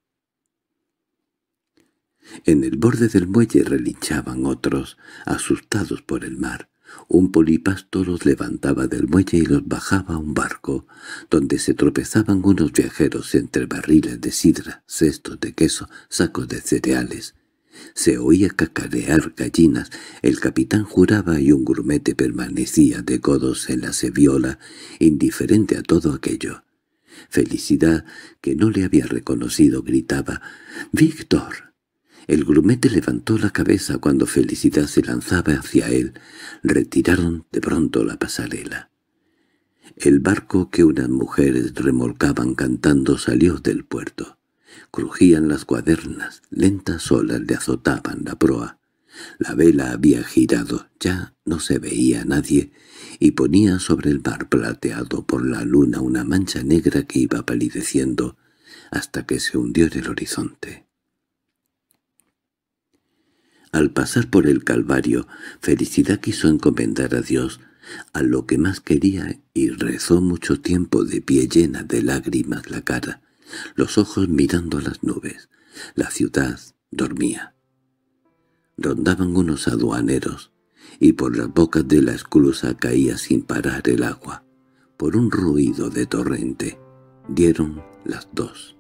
En el borde del muelle relinchaban otros, asustados por el mar. Un polipasto los levantaba del muelle y los bajaba a un barco, donde se tropezaban unos viajeros entre barriles de sidra, cestos de queso, sacos de cereales. Se oía cacarear gallinas, el capitán juraba y un grumete permanecía de codos en la seviola, indiferente a todo aquello. Felicidad, que no le había reconocido, gritaba «¡Víctor!». El grumete levantó la cabeza cuando Felicidad se lanzaba hacia él. Retiraron de pronto la pasarela. El barco que unas mujeres remolcaban cantando salió del puerto. Crujían las cuadernas, lentas olas le azotaban la proa. La vela había girado, ya no se veía a nadie, y ponía sobre el mar plateado por la luna una mancha negra que iba palideciendo hasta que se hundió en el horizonte. Al pasar por el Calvario, Felicidad quiso encomendar a Dios a lo que más quería y rezó mucho tiempo de pie llena de lágrimas la cara, los ojos mirando a las nubes. La ciudad dormía rondaban unos aduaneros, y por las bocas de la esclusa caía sin parar el agua. Por un ruido de torrente dieron las dos.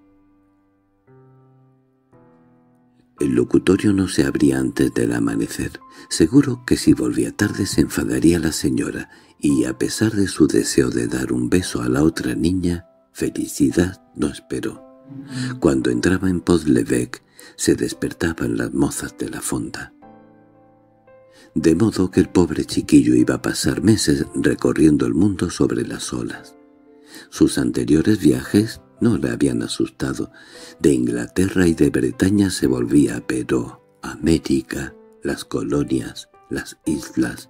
El locutorio no se abría antes del amanecer. Seguro que si volvía tarde se enfadaría la señora, y a pesar de su deseo de dar un beso a la otra niña, felicidad no esperó. Cuando entraba en Podlevec, se despertaban las mozas de la fonda. De modo que el pobre chiquillo iba a pasar meses recorriendo el mundo sobre las olas. Sus anteriores viajes no le habían asustado. De Inglaterra y de Bretaña se volvía, pero América, las colonias, las islas,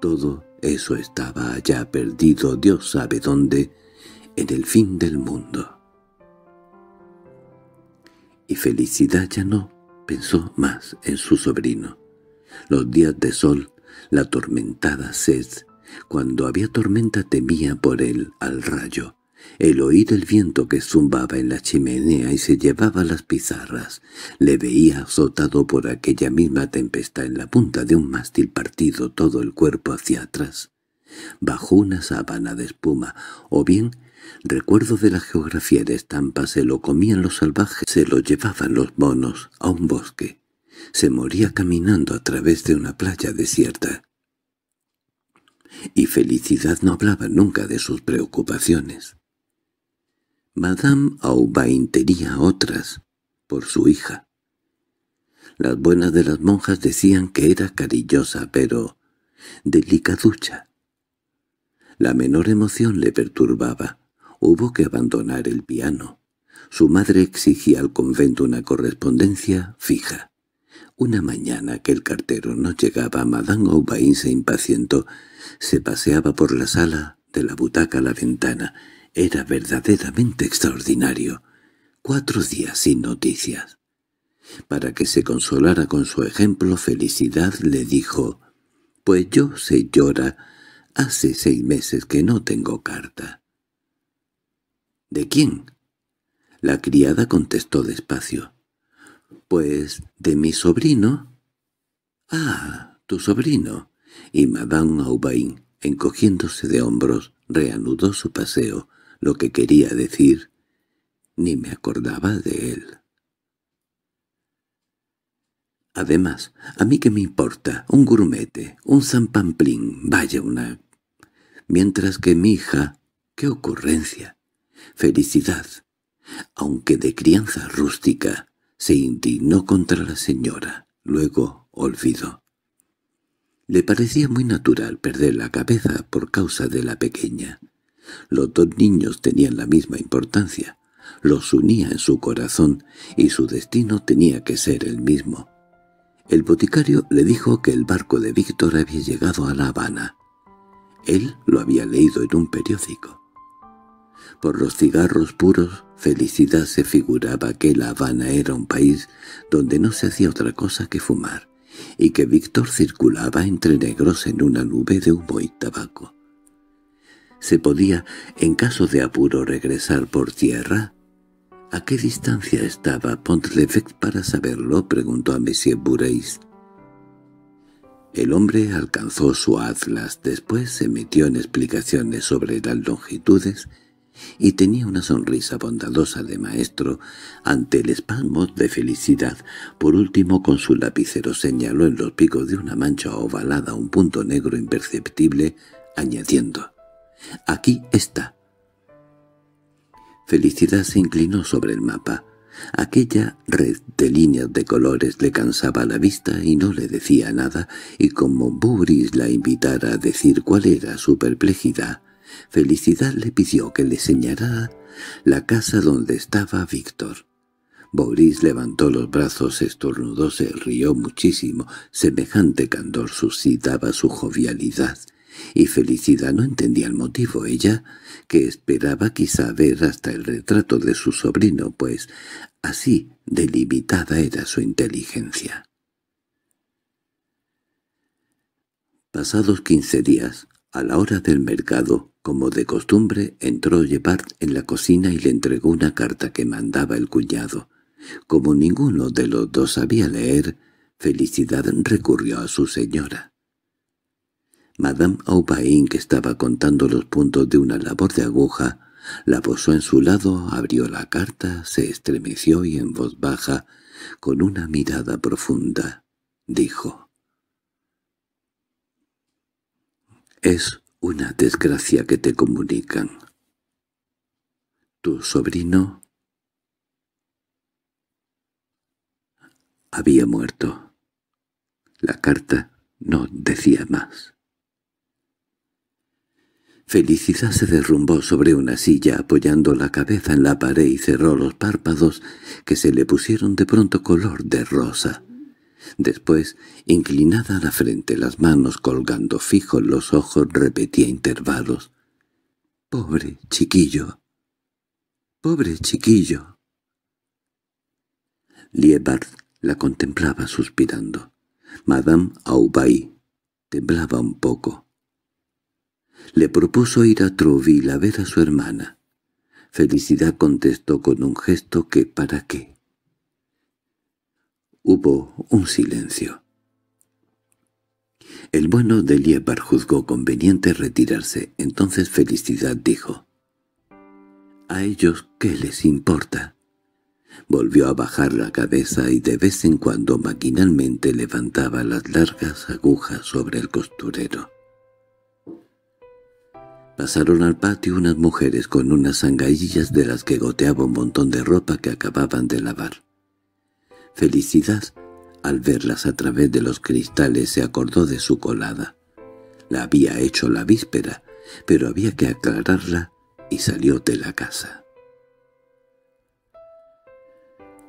todo eso estaba allá perdido, Dios sabe dónde, en el fin del mundo y felicidad ya no pensó más en su sobrino. Los días de sol, la tormentada sed, cuando había tormenta temía por él al rayo, el oír el viento que zumbaba en la chimenea y se llevaba las pizarras, le veía azotado por aquella misma tempestad en la punta de un mástil partido todo el cuerpo hacia atrás, bajo una sábana de espuma, o bien Recuerdo de la geografía de estampa, se lo comían los salvajes, se lo llevaban los monos a un bosque. Se moría caminando a través de una playa desierta. Y Felicidad no hablaba nunca de sus preocupaciones. Madame Aubain tenía otras, por su hija. Las buenas de las monjas decían que era carillosa, pero delicaducha. La menor emoción le perturbaba. Hubo que abandonar el piano. Su madre exigía al convento una correspondencia fija. Una mañana que el cartero no llegaba, Madame Aubain se impacientó. Se paseaba por la sala, de la butaca a la ventana. Era verdaderamente extraordinario. Cuatro días sin noticias. Para que se consolara con su ejemplo, Felicidad le dijo, «Pues yo se llora. Hace seis meses que no tengo carta». —¿De quién? La criada contestó despacio. —Pues de mi sobrino. —Ah, tu sobrino. Y Madame Aubain, encogiéndose de hombros, reanudó su paseo, lo que quería decir. Ni me acordaba de él. Además, ¿a mí qué me importa? Un grumete, un zampamplín, vaya una... Mientras que mi hija... ¡Qué ocurrencia! felicidad, aunque de crianza rústica, se indignó contra la señora, luego olvidó. Le parecía muy natural perder la cabeza por causa de la pequeña. Los dos niños tenían la misma importancia, los unía en su corazón y su destino tenía que ser el mismo. El boticario le dijo que el barco de Víctor había llegado a La Habana. Él lo había leído en un periódico. Por los cigarros puros, Felicidad se figuraba que La Habana era un país donde no se hacía otra cosa que fumar, y que Víctor circulaba entre negros en una nube de humo y tabaco. ¿Se podía, en caso de apuro, regresar por tierra? —¿A qué distancia estaba Pontlevec para saberlo? —preguntó a Monsieur Bureis. El hombre alcanzó su atlas, después se metió en explicaciones sobre las longitudes y tenía una sonrisa bondadosa de maestro ante el espasmo de felicidad. Por último, con su lapicero señaló en los picos de una mancha ovalada un punto negro imperceptible, añadiendo «Aquí está». Felicidad se inclinó sobre el mapa. Aquella red de líneas de colores le cansaba la vista y no le decía nada, y como Buris la invitara a decir cuál era su perplejidad, Felicidad le pidió que le señalara la casa donde estaba Víctor. Boris levantó los brazos, estornudó, se rió muchísimo. Semejante candor suscitaba su jovialidad, y Felicidad no entendía el motivo. Ella, que esperaba quizá ver hasta el retrato de su sobrino, pues así delimitada era su inteligencia. Pasados quince días, a la hora del mercado, como de costumbre, entró Gepard en la cocina y le entregó una carta que mandaba el cuñado. Como ninguno de los dos sabía leer, Felicidad recurrió a su señora. Madame Aubain, que estaba contando los puntos de una labor de aguja, la posó en su lado, abrió la carta, se estremeció y en voz baja, con una mirada profunda, dijo. «Es una desgracia que te comunican. Tu sobrino había muerto. La carta no decía más. Felicidad se derrumbó sobre una silla apoyando la cabeza en la pared y cerró los párpados que se le pusieron de pronto color de rosa. Después, inclinada a la frente, las manos colgando fijos los ojos, repetía intervalos. «Pobre chiquillo. Pobre chiquillo». Liebard la contemplaba suspirando. Madame Aubay temblaba un poco. Le propuso ir a Trouville a ver a su hermana. Felicidad contestó con un gesto que para qué Hubo un silencio. El bueno de Liebar juzgó conveniente retirarse. Entonces Felicidad dijo, «¿A ellos qué les importa?» Volvió a bajar la cabeza y de vez en cuando maquinalmente levantaba las largas agujas sobre el costurero. Pasaron al patio unas mujeres con unas zangaillas de las que goteaba un montón de ropa que acababan de lavar. Felicidad, al verlas a través de los cristales, se acordó de su colada. La había hecho la víspera, pero había que aclararla y salió de la casa.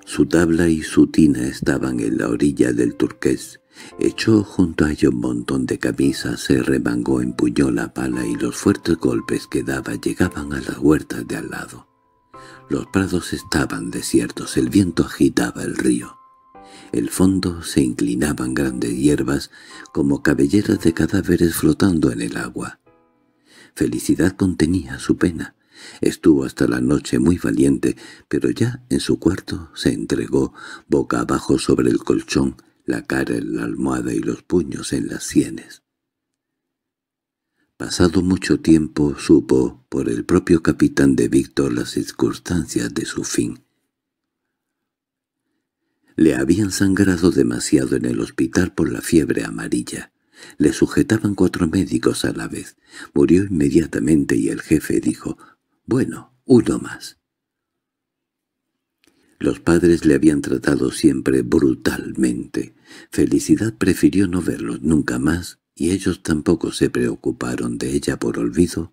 Su tabla y su tina estaban en la orilla del turqués. Echó junto a ella un montón de camisas, se remangó, empuñó la pala y los fuertes golpes que daba llegaban a las huertas de al lado. Los prados estaban desiertos, el viento agitaba el río. El fondo se inclinaban grandes hierbas como cabelleras de cadáveres flotando en el agua. Felicidad contenía su pena. Estuvo hasta la noche muy valiente, pero ya en su cuarto se entregó boca abajo sobre el colchón, la cara en la almohada y los puños en las sienes. Pasado mucho tiempo supo por el propio capitán de Víctor las circunstancias de su fin. Le habían sangrado demasiado en el hospital por la fiebre amarilla. Le sujetaban cuatro médicos a la vez. Murió inmediatamente y el jefe dijo, «Bueno, uno más». Los padres le habían tratado siempre brutalmente. Felicidad prefirió no verlos nunca más y ellos tampoco se preocuparon de ella por olvido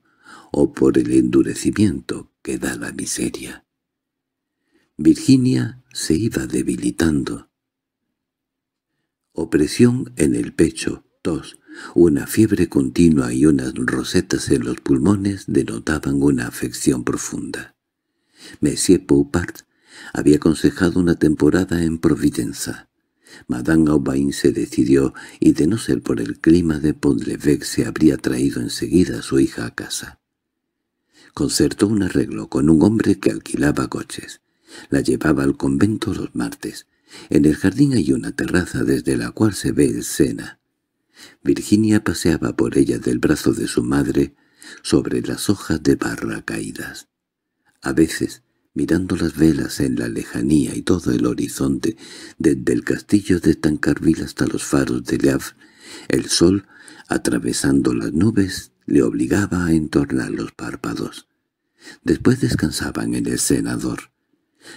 o por el endurecimiento que da la miseria. Virginia se iba debilitando. Opresión en el pecho, tos, una fiebre continua y unas rosetas en los pulmones denotaban una afección profunda. Monsieur Poupart había aconsejado una temporada en Providenza. Madame Aubain se decidió, y de no ser por el clima de pont se habría traído enseguida a su hija a casa. Concertó un arreglo con un hombre que alquilaba coches. La llevaba al convento los martes. En el jardín hay una terraza desde la cual se ve el Sena. Virginia paseaba por ella del brazo de su madre sobre las hojas de barra caídas. A veces, mirando las velas en la lejanía y todo el horizonte, desde el castillo de Tancarville hasta los faros de Leaf, el sol, atravesando las nubes, le obligaba a entornar los párpados. Después descansaban en el senador.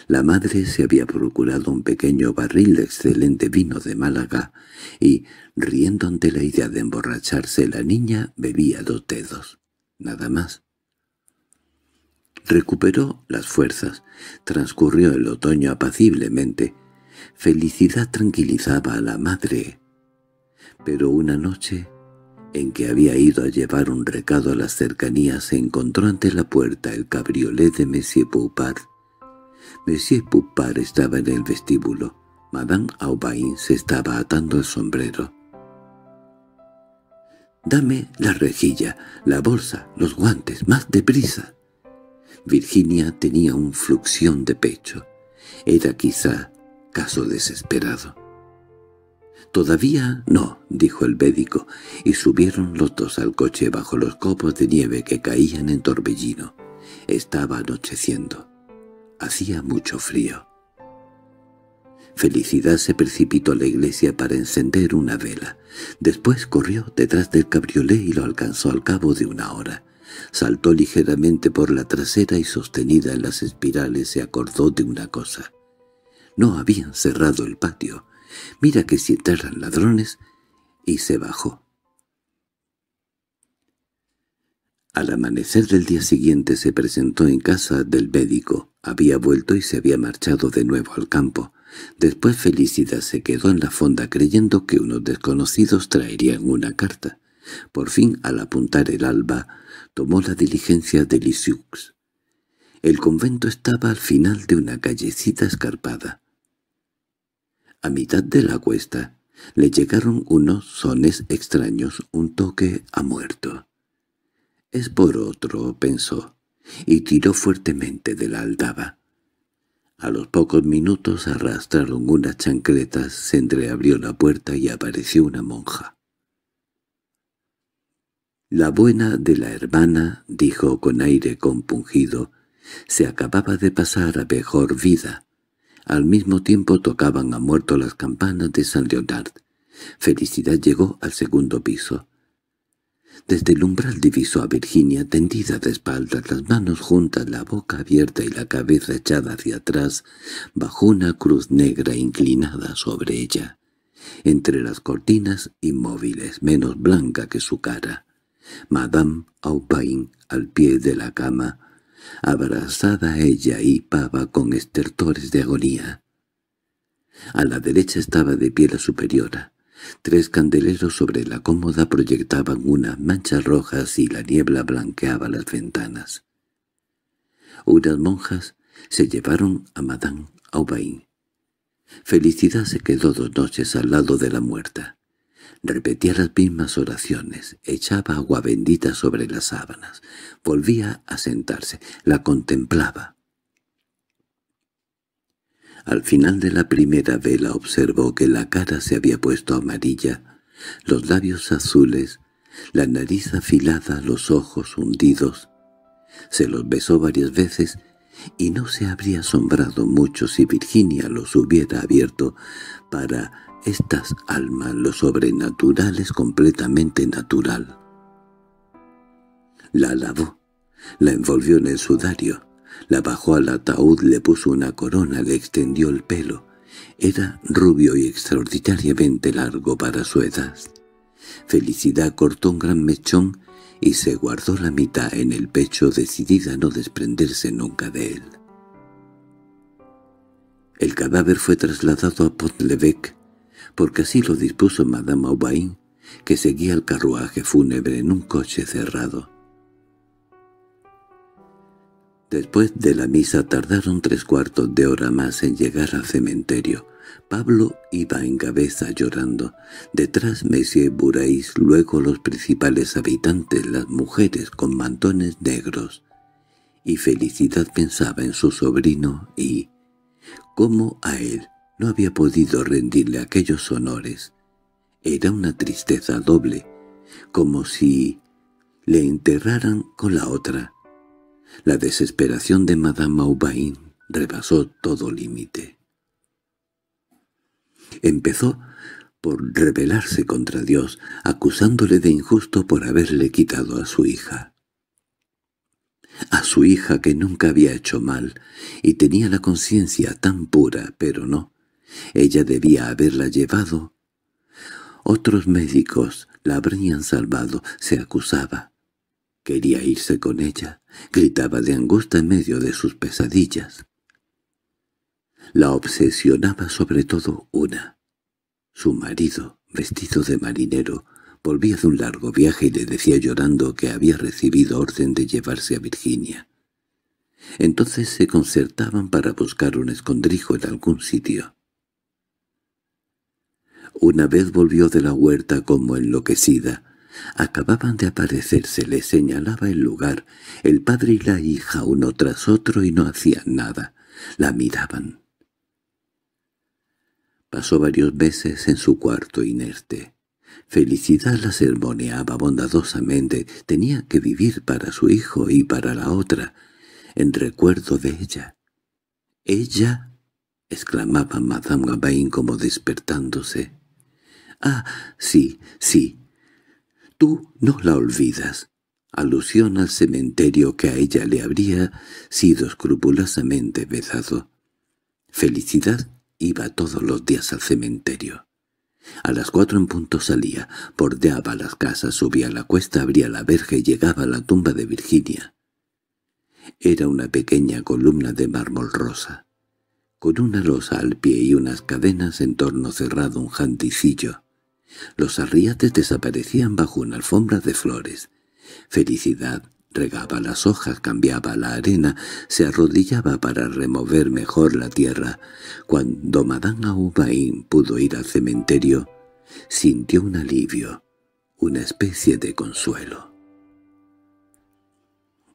La madre se había procurado un pequeño barril de excelente vino de Málaga y, riendo ante la idea de emborracharse, la niña bebía dos dedos. Nada más. Recuperó las fuerzas. Transcurrió el otoño apaciblemente. Felicidad tranquilizaba a la madre. Pero una noche en que había ido a llevar un recado a las cercanías se encontró ante la puerta el cabriolet de Monsieur Poupard, Monsieur Poupard estaba en el vestíbulo. Madame Aubain se estaba atando el sombrero. «Dame la rejilla, la bolsa, los guantes, más deprisa». Virginia tenía un fluxión de pecho. Era quizá caso desesperado. «Todavía no», dijo el médico, y subieron los dos al coche bajo los copos de nieve que caían en torbellino. Estaba anocheciendo. Hacía mucho frío. Felicidad se precipitó a la iglesia para encender una vela. Después corrió detrás del cabriolé y lo alcanzó al cabo de una hora. Saltó ligeramente por la trasera y sostenida en las espirales se acordó de una cosa. No habían cerrado el patio. Mira que si entraran ladrones... Y se bajó. Al amanecer del día siguiente se presentó en casa del médico. Había vuelto y se había marchado de nuevo al campo. Después Felicidad se quedó en la fonda creyendo que unos desconocidos traerían una carta. Por fin, al apuntar el alba, tomó la diligencia de Lisiux. El convento estaba al final de una callecita escarpada. A mitad de la cuesta le llegaron unos sones extraños, un toque a muerto. Es por otro, pensó, y tiró fuertemente de la aldaba. A los pocos minutos arrastraron unas chancletas, se entreabrió la puerta y apareció una monja. La buena de la hermana, dijo con aire compungido, se acababa de pasar a mejor vida. Al mismo tiempo tocaban a muerto las campanas de San Leonard. Felicidad llegó al segundo piso. Desde el umbral divisó a Virginia tendida de espaldas, las manos juntas, la boca abierta y la cabeza echada hacia atrás, bajo una cruz negra inclinada sobre ella, entre las cortinas inmóviles, menos blanca que su cara. Madame Aubain al pie de la cama, abrazada ella y pava con estertores de agonía. A la derecha estaba de pie la superiora, Tres candeleros sobre la cómoda proyectaban unas manchas rojas y la niebla blanqueaba las ventanas. Unas monjas se llevaron a Madame Aubain. Felicidad se quedó dos noches al lado de la muerta. Repetía las mismas oraciones, echaba agua bendita sobre las sábanas, volvía a sentarse, la contemplaba. Al final de la primera vela observó que la cara se había puesto amarilla, los labios azules, la nariz afilada, los ojos hundidos. Se los besó varias veces y no se habría asombrado mucho si Virginia los hubiera abierto para estas almas lo sobrenatural es completamente natural. La lavó, la envolvió en el sudario, la bajó al ataúd, le puso una corona, le extendió el pelo. Era rubio y extraordinariamente largo para su edad. Felicidad cortó un gran mechón y se guardó la mitad en el pecho decidida a no desprenderse nunca de él. El cadáver fue trasladado a Potlevec, porque así lo dispuso Madame Aubain, que seguía el carruaje fúnebre en un coche cerrado. Después de la misa tardaron tres cuartos de hora más en llegar al cementerio. Pablo iba en cabeza llorando. Detrás y Burais, luego los principales habitantes, las mujeres con mantones negros. Y Felicidad pensaba en su sobrino y... cómo a él no había podido rendirle aquellos honores. Era una tristeza doble, como si le enterraran con la otra la desesperación de Madame Aubain rebasó todo límite. Empezó por rebelarse contra Dios, acusándole de injusto por haberle quitado a su hija. A su hija que nunca había hecho mal, y tenía la conciencia tan pura, pero no, ella debía haberla llevado. Otros médicos la habrían salvado, se acusaba. Quería irse con ella, Gritaba de angustia en medio de sus pesadillas. La obsesionaba sobre todo una. Su marido, vestido de marinero, volvía de un largo viaje y le decía llorando que había recibido orden de llevarse a Virginia. Entonces se concertaban para buscar un escondrijo en algún sitio. Una vez volvió de la huerta como enloquecida, acababan de aparecerse. Le señalaba el lugar. El padre y la hija uno tras otro y no hacían nada. La miraban. Pasó varios veces en su cuarto inerte. Felicidad la sermoneaba bondadosamente. Tenía que vivir para su hijo y para la otra, en recuerdo de ella. —¡Ella! —exclamaba Madame Gabain como despertándose. —¡Ah, sí, sí! Tú no la olvidas. Alusión al cementerio que a ella le habría sido escrupulosamente vedado. Felicidad iba todos los días al cementerio. A las cuatro en punto salía, bordeaba las casas, subía la cuesta, abría la verja y llegaba a la tumba de Virginia. Era una pequeña columna de mármol rosa, con una losa al pie y unas cadenas en torno cerrado un jandicillo. Los arriates desaparecían bajo una alfombra de flores. Felicidad regaba las hojas, cambiaba la arena, se arrodillaba para remover mejor la tierra. Cuando Madame Aubain pudo ir al cementerio, sintió un alivio, una especie de consuelo.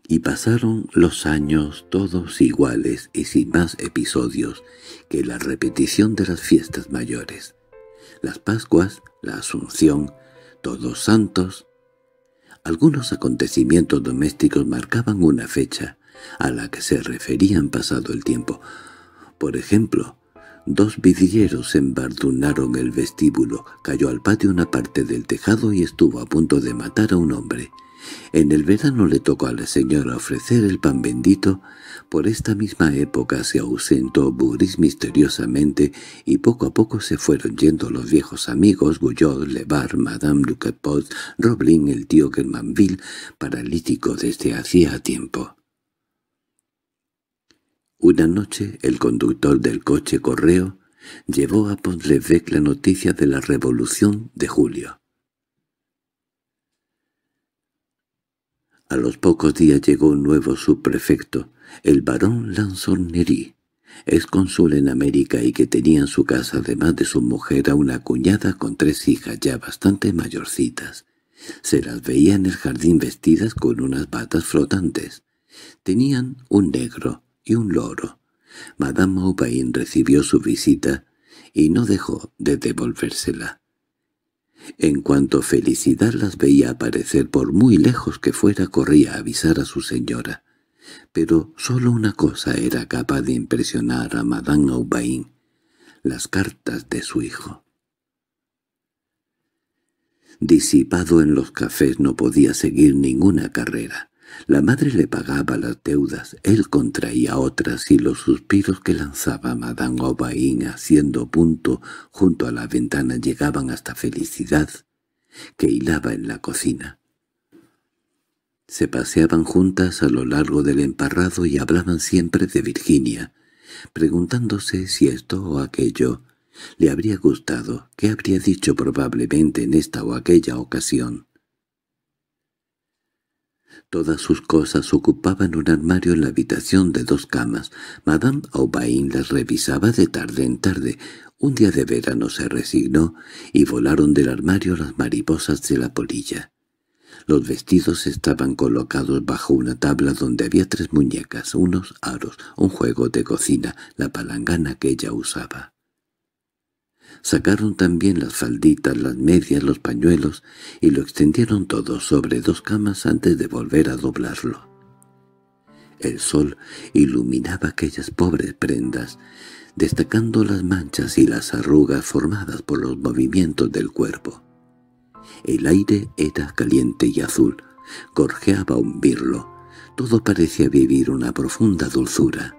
Y pasaron los años todos iguales y sin más episodios que la repetición de las fiestas mayores las Pascuas, la Asunción, Todos Santos. Algunos acontecimientos domésticos marcaban una fecha a la que se referían pasado el tiempo. Por ejemplo, dos vidrieros embardunaron el vestíbulo, cayó al patio una parte del tejado y estuvo a punto de matar a un hombre. En el verano le tocó a la señora ofrecer el pan bendito. Por esta misma época se ausentó Buris misteriosamente y poco a poco se fueron yendo los viejos amigos Guyot, Lebar, Madame pot Roblin, el tío Germanville, paralítico desde hacía tiempo. Una noche el conductor del coche correo llevó a Levec la noticia de la revolución de julio. A los pocos días llegó un nuevo subprefecto, el barón Lansornery. Es cónsul en América y que tenía en su casa además de su mujer a una cuñada con tres hijas ya bastante mayorcitas. Se las veía en el jardín vestidas con unas batas flotantes. Tenían un negro y un loro. Madame Aubain recibió su visita y no dejó de devolvérsela. En cuanto Felicidad las veía aparecer por muy lejos que fuera, corría a avisar a su señora. Pero solo una cosa era capaz de impresionar a Madame Aubain, las cartas de su hijo. Disipado en los cafés no podía seguir ninguna carrera. La madre le pagaba las deudas, él contraía otras y los suspiros que lanzaba Madame Obaín haciendo punto junto a la ventana llegaban hasta Felicidad, que hilaba en la cocina. Se paseaban juntas a lo largo del emparrado y hablaban siempre de Virginia, preguntándose si esto o aquello le habría gustado, qué habría dicho probablemente en esta o aquella ocasión. Todas sus cosas ocupaban un armario en la habitación de dos camas. Madame Aubain las revisaba de tarde en tarde. Un día de verano se resignó y volaron del armario las mariposas de la polilla. Los vestidos estaban colocados bajo una tabla donde había tres muñecas, unos aros, un juego de cocina, la palangana que ella usaba. Sacaron también las falditas, las medias, los pañuelos, y lo extendieron todo sobre dos camas antes de volver a doblarlo. El sol iluminaba aquellas pobres prendas, destacando las manchas y las arrugas formadas por los movimientos del cuerpo. El aire era caliente y azul, gorjeaba un birlo, todo parecía vivir una profunda dulzura.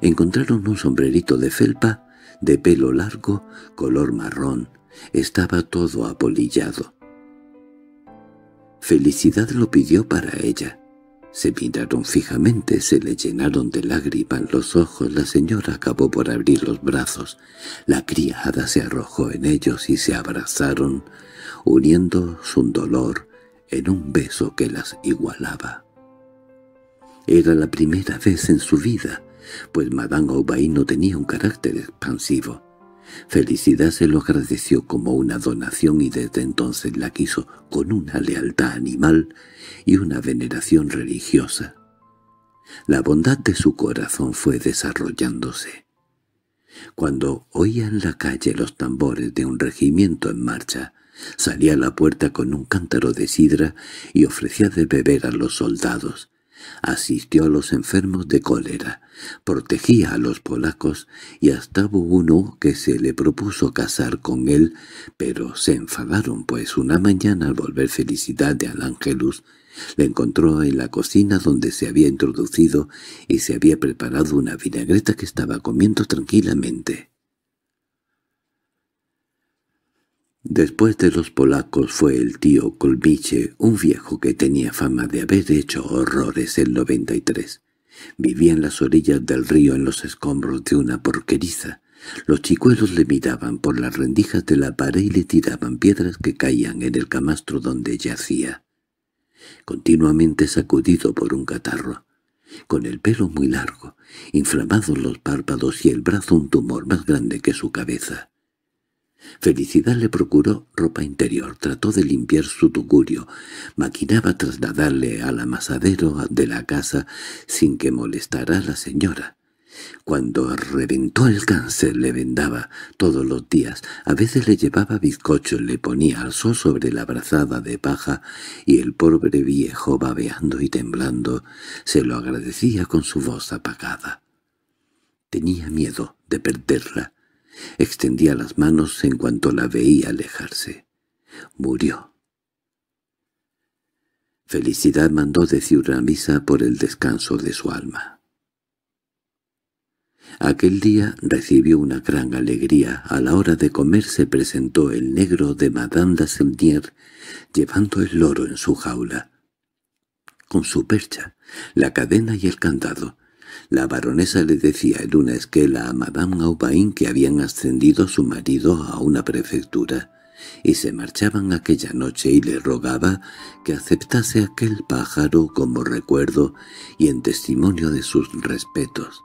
Encontraron un sombrerito de felpa de pelo largo, color marrón. Estaba todo apolillado. Felicidad lo pidió para ella. Se miraron fijamente, se le llenaron de lágrimas los ojos, la señora acabó por abrir los brazos, la criada se arrojó en ellos y se abrazaron, uniendo su dolor en un beso que las igualaba. Era la primera vez en su vida pues Madame Aubain no tenía un carácter expansivo. Felicidad se lo agradeció como una donación y desde entonces la quiso con una lealtad animal y una veneración religiosa. La bondad de su corazón fue desarrollándose. Cuando oía en la calle los tambores de un regimiento en marcha, salía a la puerta con un cántaro de sidra y ofrecía de beber a los soldados asistió a los enfermos de cólera, protegía a los polacos y hasta hubo uno que se le propuso casar con él, pero se enfadaron pues una mañana al volver felicidad de al le encontró en la cocina donde se había introducido y se había preparado una vinagreta que estaba comiendo tranquilamente. Después de los polacos fue el tío Colmiche, un viejo que tenía fama de haber hecho horrores el 93. Vivía en las orillas del río en los escombros de una porqueriza. Los chicuelos le miraban por las rendijas de la pared y le tiraban piedras que caían en el camastro donde yacía. Continuamente sacudido por un catarro, con el pelo muy largo, inflamados los párpados y el brazo un tumor más grande que su cabeza. Felicidad le procuró ropa interior, trató de limpiar su tugurio, maquinaba trasladarle al amasadero de la casa sin que molestara a la señora. Cuando reventó el cáncer le vendaba todos los días, a veces le llevaba bizcocho, le ponía al sol sobre la brazada de paja y el pobre viejo babeando y temblando se lo agradecía con su voz apagada. Tenía miedo de perderla, Extendía las manos en cuanto la veía alejarse. Murió. Felicidad mandó decir una misa por el descanso de su alma. Aquel día recibió una gran alegría. A la hora de comer se presentó el negro de Madame Saint-Dier llevando el loro en su jaula, con su percha, la cadena y el candado. La baronesa le decía en una esquela a Madame Aubain que habían ascendido su marido a una prefectura, y se marchaban aquella noche y le rogaba que aceptase aquel pájaro como recuerdo y en testimonio de sus respetos.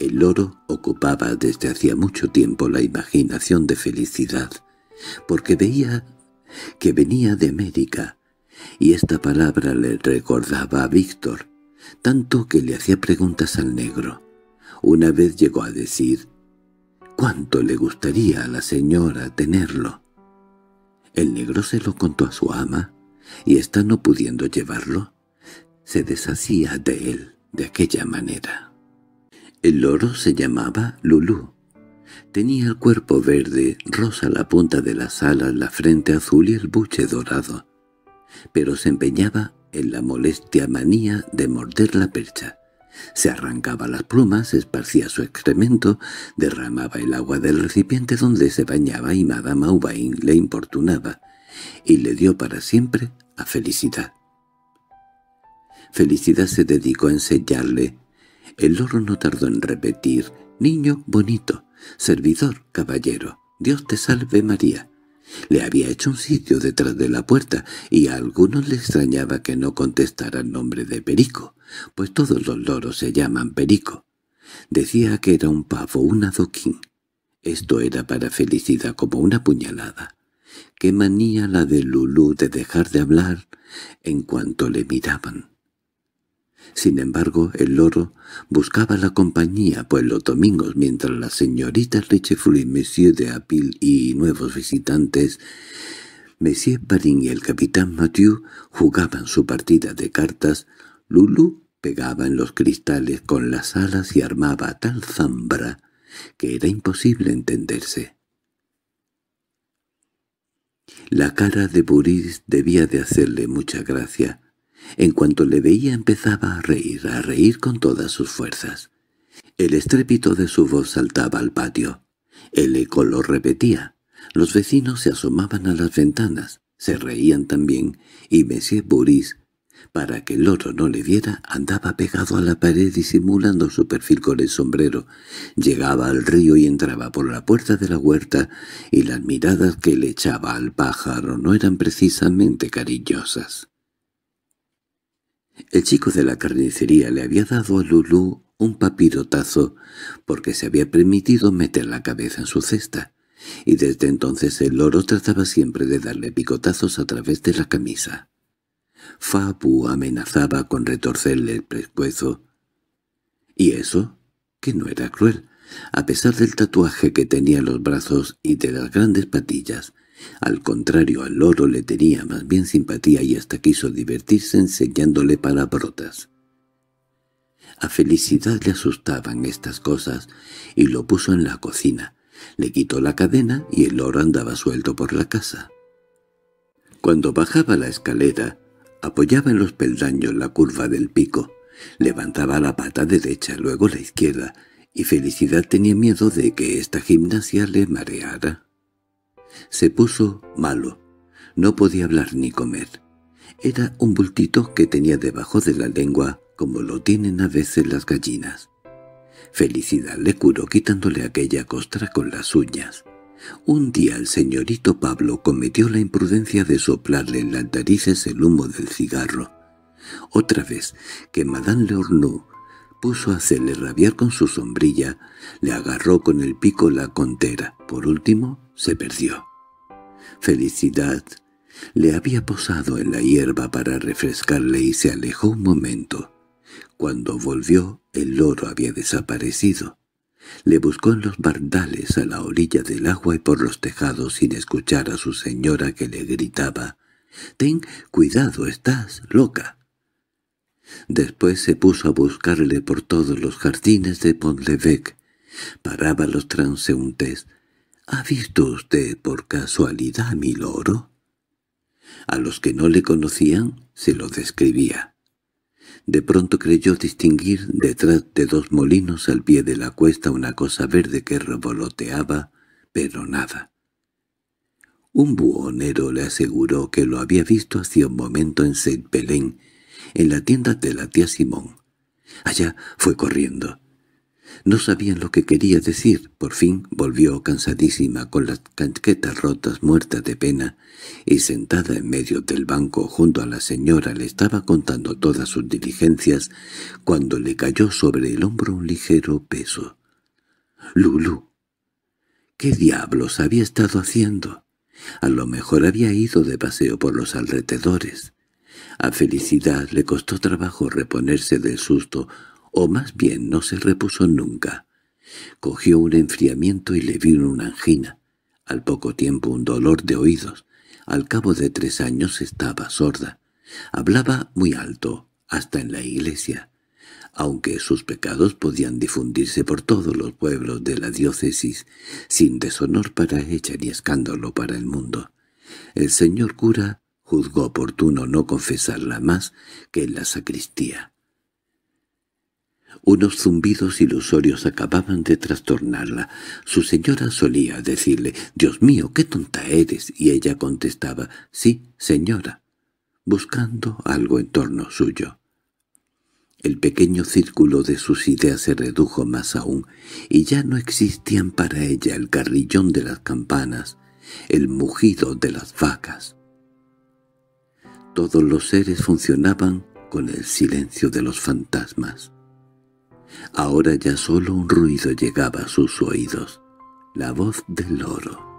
El loro ocupaba desde hacía mucho tiempo la imaginación de felicidad, porque veía que venía de América, y esta palabra le recordaba a Víctor, tanto que le hacía preguntas al negro. Una vez llegó a decir, ¿cuánto le gustaría a la señora tenerlo? El negro se lo contó a su ama, y ésta no pudiendo llevarlo, se deshacía de él de aquella manera. El loro se llamaba Lulú. Tenía el cuerpo verde, rosa la punta de las alas, la frente azul y el buche dorado, pero se empeñaba en la molestia manía de morder la percha. Se arrancaba las plumas, esparcía su excremento, derramaba el agua del recipiente donde se bañaba y Madame Aubain le importunaba, y le dio para siempre a Felicidad. Felicidad se dedicó a enseñarle. El loro no tardó en repetir, «Niño bonito, servidor, caballero, Dios te salve María». Le había hecho un sitio detrás de la puerta, y a algunos le extrañaba que no contestara el nombre de Perico, pues todos los loros se llaman Perico. Decía que era un pavo, un adoquín. Esto era para Felicidad como una puñalada. Qué manía la de Lulú de dejar de hablar en cuanto le miraban. Sin embargo, el loro buscaba la compañía, pues los domingos, mientras las señoritas y Monsieur de Apil y nuevos visitantes, Monsieur Parín y el capitán Mathieu jugaban su partida de cartas, Lulu pegaba en los cristales con las alas y armaba tal zambra que era imposible entenderse. La cara de Buris debía de hacerle mucha gracia, en cuanto le veía empezaba a reír, a reír con todas sus fuerzas. El estrépito de su voz saltaba al patio. El eco lo repetía. Los vecinos se asomaban a las ventanas, se reían también, y Monsieur Bouris, para que el loro no le viera, andaba pegado a la pared disimulando su perfil con el sombrero. Llegaba al río y entraba por la puerta de la huerta, y las miradas que le echaba al pájaro no eran precisamente cariñosas. El chico de la carnicería le había dado a Lulú un papirotazo porque se había permitido meter la cabeza en su cesta, y desde entonces el loro trataba siempre de darle picotazos a través de la camisa. Fabu amenazaba con retorcerle el pescuezo. Y eso, que no era cruel, a pesar del tatuaje que tenía en los brazos y de las grandes patillas, al contrario, al loro le tenía más bien simpatía y hasta quiso divertirse enseñándole palabrotas. A Felicidad le asustaban estas cosas y lo puso en la cocina. Le quitó la cadena y el loro andaba suelto por la casa. Cuando bajaba la escalera, apoyaba en los peldaños la curva del pico, levantaba la pata derecha, luego la izquierda, y Felicidad tenía miedo de que esta gimnasia le mareara. Se puso malo. No podía hablar ni comer. Era un bultito que tenía debajo de la lengua, como lo tienen a veces las gallinas. Felicidad le curó quitándole aquella costra con las uñas. Un día el señorito Pablo cometió la imprudencia de soplarle en las narices el humo del cigarro. Otra vez que Madame Leornou puso a hacerle rabiar con su sombrilla, le agarró con el pico la contera. Por último, se perdió. Felicidad le había posado en la hierba para refrescarle y se alejó un momento. Cuando volvió, el loro había desaparecido. Le buscó en los bardales a la orilla del agua y por los tejados sin escuchar a su señora que le gritaba «Ten cuidado, estás loca». Después se puso a buscarle por todos los jardines de pont Pontlevec. Paraba los transeúntes, ¿Ha visto usted por casualidad a mi loro? A los que no le conocían se lo describía. De pronto creyó distinguir detrás de dos molinos al pie de la cuesta una cosa verde que revoloteaba, pero nada. Un buhonero le aseguró que lo había visto hacía un momento en Saint Belén, en la tienda de la tía Simón. Allá fue corriendo. No sabían lo que quería decir. Por fin volvió cansadísima con las canquetas rotas muerta de pena y sentada en medio del banco junto a la señora le estaba contando todas sus diligencias cuando le cayó sobre el hombro un ligero peso. —¡Lulú! ¿Qué diablos había estado haciendo? A lo mejor había ido de paseo por los alrededores. A Felicidad le costó trabajo reponerse del susto o más bien no se repuso nunca. Cogió un enfriamiento y le vino una angina, al poco tiempo un dolor de oídos. Al cabo de tres años estaba sorda. Hablaba muy alto, hasta en la iglesia. Aunque sus pecados podían difundirse por todos los pueblos de la diócesis, sin deshonor para ella ni escándalo para el mundo. El señor cura juzgó oportuno no confesarla más que en la sacristía. Unos zumbidos ilusorios acababan de trastornarla. Su señora solía decirle, «Dios mío, qué tonta eres», y ella contestaba, «Sí, señora», buscando algo en torno suyo. El pequeño círculo de sus ideas se redujo más aún, y ya no existían para ella el carrillón de las campanas, el mugido de las vacas. Todos los seres funcionaban con el silencio de los fantasmas. Ahora ya solo un ruido llegaba a sus oídos, la voz del loro.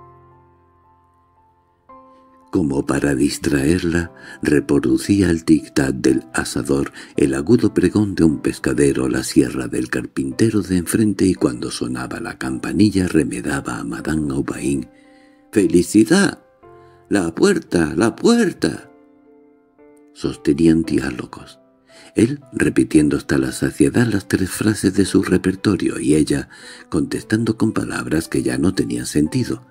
Como para distraerla, reproducía el tic-tac del asador, el agudo pregón de un pescadero, la sierra del carpintero de enfrente y cuando sonaba la campanilla remedaba a Madame Aubain. —¡Felicidad! —¡La puerta! ¡La puerta! Sostenían diálogos él repitiendo hasta la saciedad las tres frases de su repertorio y ella contestando con palabras que ya no tenían sentido,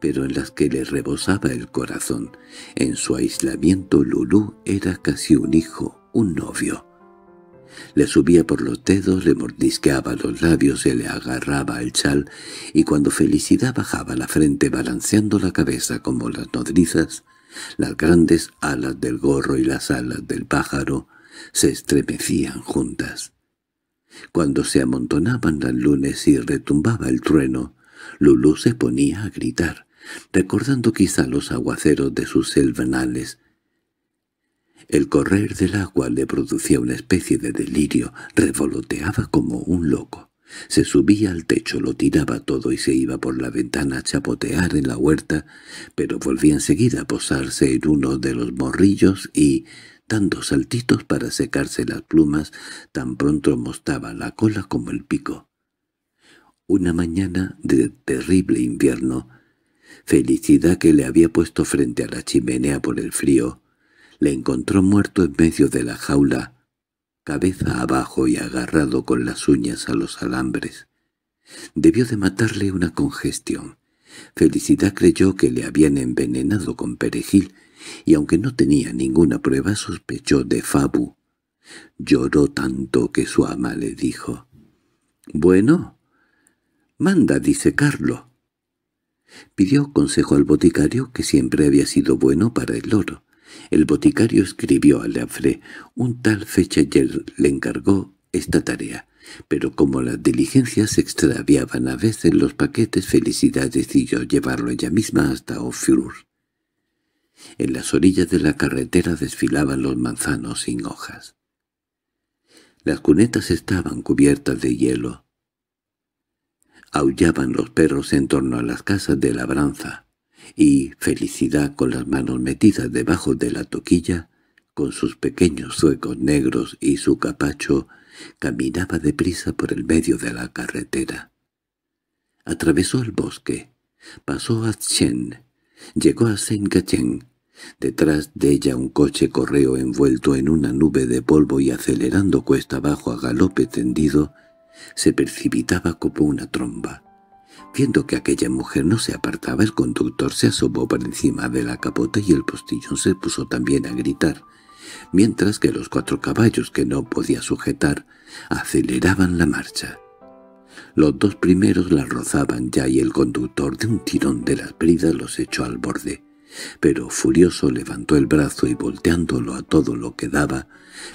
pero en las que le rebosaba el corazón. En su aislamiento Lulú era casi un hijo, un novio. Le subía por los dedos, le mordisqueaba los labios, se le agarraba el chal, y cuando Felicidad bajaba la frente balanceando la cabeza como las nodrizas, las grandes alas del gorro y las alas del pájaro, se estremecían juntas. Cuando se amontonaban las lunes y retumbaba el trueno, Lulú se ponía a gritar, recordando quizá los aguaceros de sus selvanales. El correr del agua le producía una especie de delirio, revoloteaba como un loco. Se subía al techo, lo tiraba todo y se iba por la ventana a chapotear en la huerta, pero volvía enseguida a posarse en uno de los morrillos y, dando saltitos para secarse las plumas, tan pronto mostaba la cola como el pico. Una mañana de terrible invierno, felicidad que le había puesto frente a la chimenea por el frío, le encontró muerto en medio de la jaula, cabeza abajo y agarrado con las uñas a los alambres. Debió de matarle una congestión. Felicidad creyó que le habían envenenado con perejil y aunque no tenía ninguna prueba sospechó de Fabu. Lloró tanto que su ama le dijo, «Bueno, manda dice Carlo. Pidió consejo al boticario, que siempre había sido bueno para el oro. El boticario escribió a Leafre, un tal Fechayer le encargó esta tarea, pero como las diligencias extraviaban a veces los paquetes, Felicidad decidió llevarlo ella misma hasta Offiur. En las orillas de la carretera desfilaban los manzanos sin hojas. Las cunetas estaban cubiertas de hielo. Aullaban los perros en torno a las casas de labranza, y Felicidad con las manos metidas debajo de la toquilla, con sus pequeños suecos negros y su capacho, caminaba deprisa por el medio de la carretera. Atravesó el bosque, pasó a Chen Llegó a saint Detrás de ella un coche correo envuelto en una nube de polvo y acelerando cuesta abajo a galope tendido, se precipitaba como una tromba. Viendo que aquella mujer no se apartaba, el conductor se asomó por encima de la capota y el postillón se puso también a gritar, mientras que los cuatro caballos que no podía sujetar aceleraban la marcha. Los dos primeros la rozaban ya y el conductor de un tirón de las bridas los echó al borde. Pero furioso levantó el brazo y volteándolo a todo lo que daba,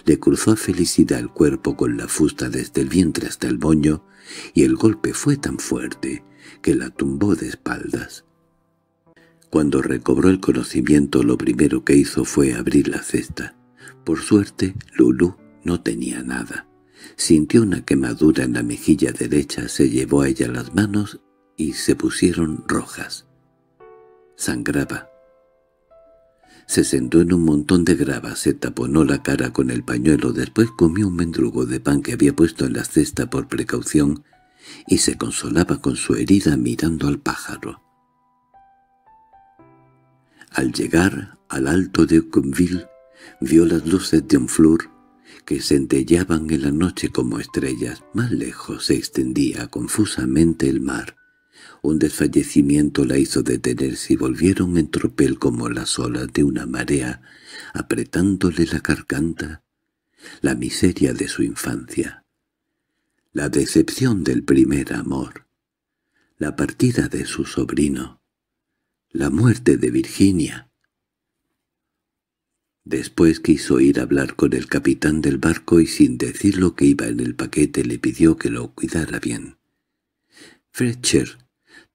le cruzó a Felicidad el cuerpo con la fusta desde el vientre hasta el boño y el golpe fue tan fuerte que la tumbó de espaldas. Cuando recobró el conocimiento lo primero que hizo fue abrir la cesta. Por suerte, Lulú no tenía nada. Sintió una quemadura en la mejilla derecha, se llevó a ella las manos y se pusieron rojas. Sangraba. Se sentó en un montón de grava, se taponó la cara con el pañuelo, después comió un mendrugo de pan que había puesto en la cesta por precaución y se consolaba con su herida mirando al pájaro. Al llegar al alto de cumville vio las luces de un flor que centellaban en la noche como estrellas. Más lejos se extendía confusamente el mar. Un desfallecimiento la hizo detenerse y volvieron en tropel como las olas de una marea, apretándole la garganta, la miseria de su infancia, la decepción del primer amor, la partida de su sobrino, la muerte de Virginia. Después quiso ir a hablar con el capitán del barco y sin decir lo que iba en el paquete le pidió que lo cuidara bien. Fletcher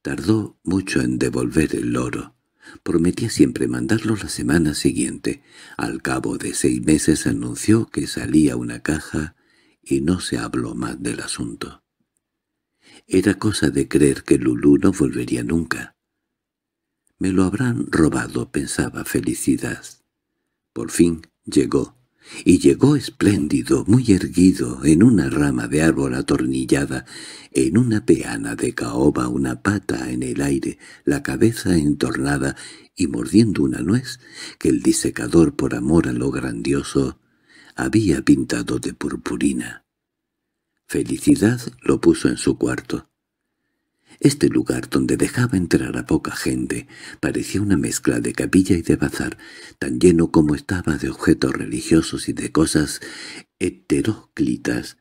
tardó mucho en devolver el oro. Prometía siempre mandarlo la semana siguiente. Al cabo de seis meses anunció que salía una caja y no se habló más del asunto. Era cosa de creer que Lulú no volvería nunca. «Me lo habrán robado», pensaba Felicidad. Por fin llegó, y llegó espléndido, muy erguido, en una rama de árbol atornillada, en una peana de caoba, una pata en el aire, la cabeza entornada y mordiendo una nuez que el disecador, por amor a lo grandioso, había pintado de purpurina. Felicidad lo puso en su cuarto. Este lugar donde dejaba entrar a poca gente parecía una mezcla de capilla y de bazar, tan lleno como estaba de objetos religiosos y de cosas heteróclitas.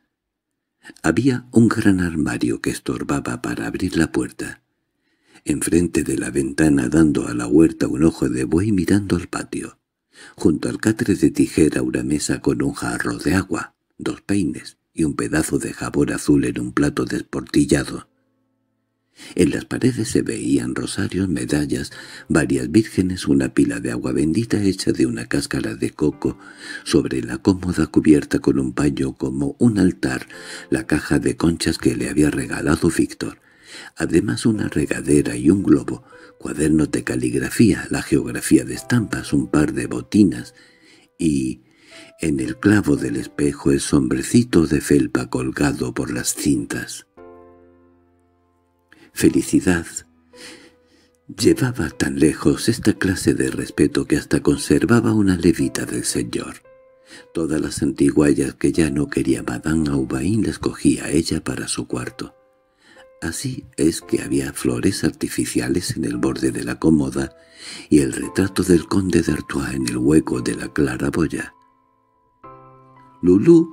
Había un gran armario que estorbaba para abrir la puerta. Enfrente de la ventana dando a la huerta un ojo de buey mirando al patio. Junto al catre de tijera una mesa con un jarro de agua, dos peines y un pedazo de jabón azul en un plato desportillado. En las paredes se veían rosarios, medallas, varias vírgenes, una pila de agua bendita hecha de una cáscara de coco, sobre la cómoda cubierta con un paño como un altar, la caja de conchas que le había regalado Víctor, además una regadera y un globo, cuadernos de caligrafía, la geografía de estampas, un par de botinas y... En el clavo del espejo el sombrecito de felpa colgado por las cintas felicidad. Llevaba tan lejos esta clase de respeto que hasta conservaba una levita del Señor. Todas las antiguallas que ya no quería Madame Aubain las cogía ella para su cuarto. Así es que había flores artificiales en el borde de la cómoda y el retrato del conde de Artois en el hueco de la claraboya. Lulú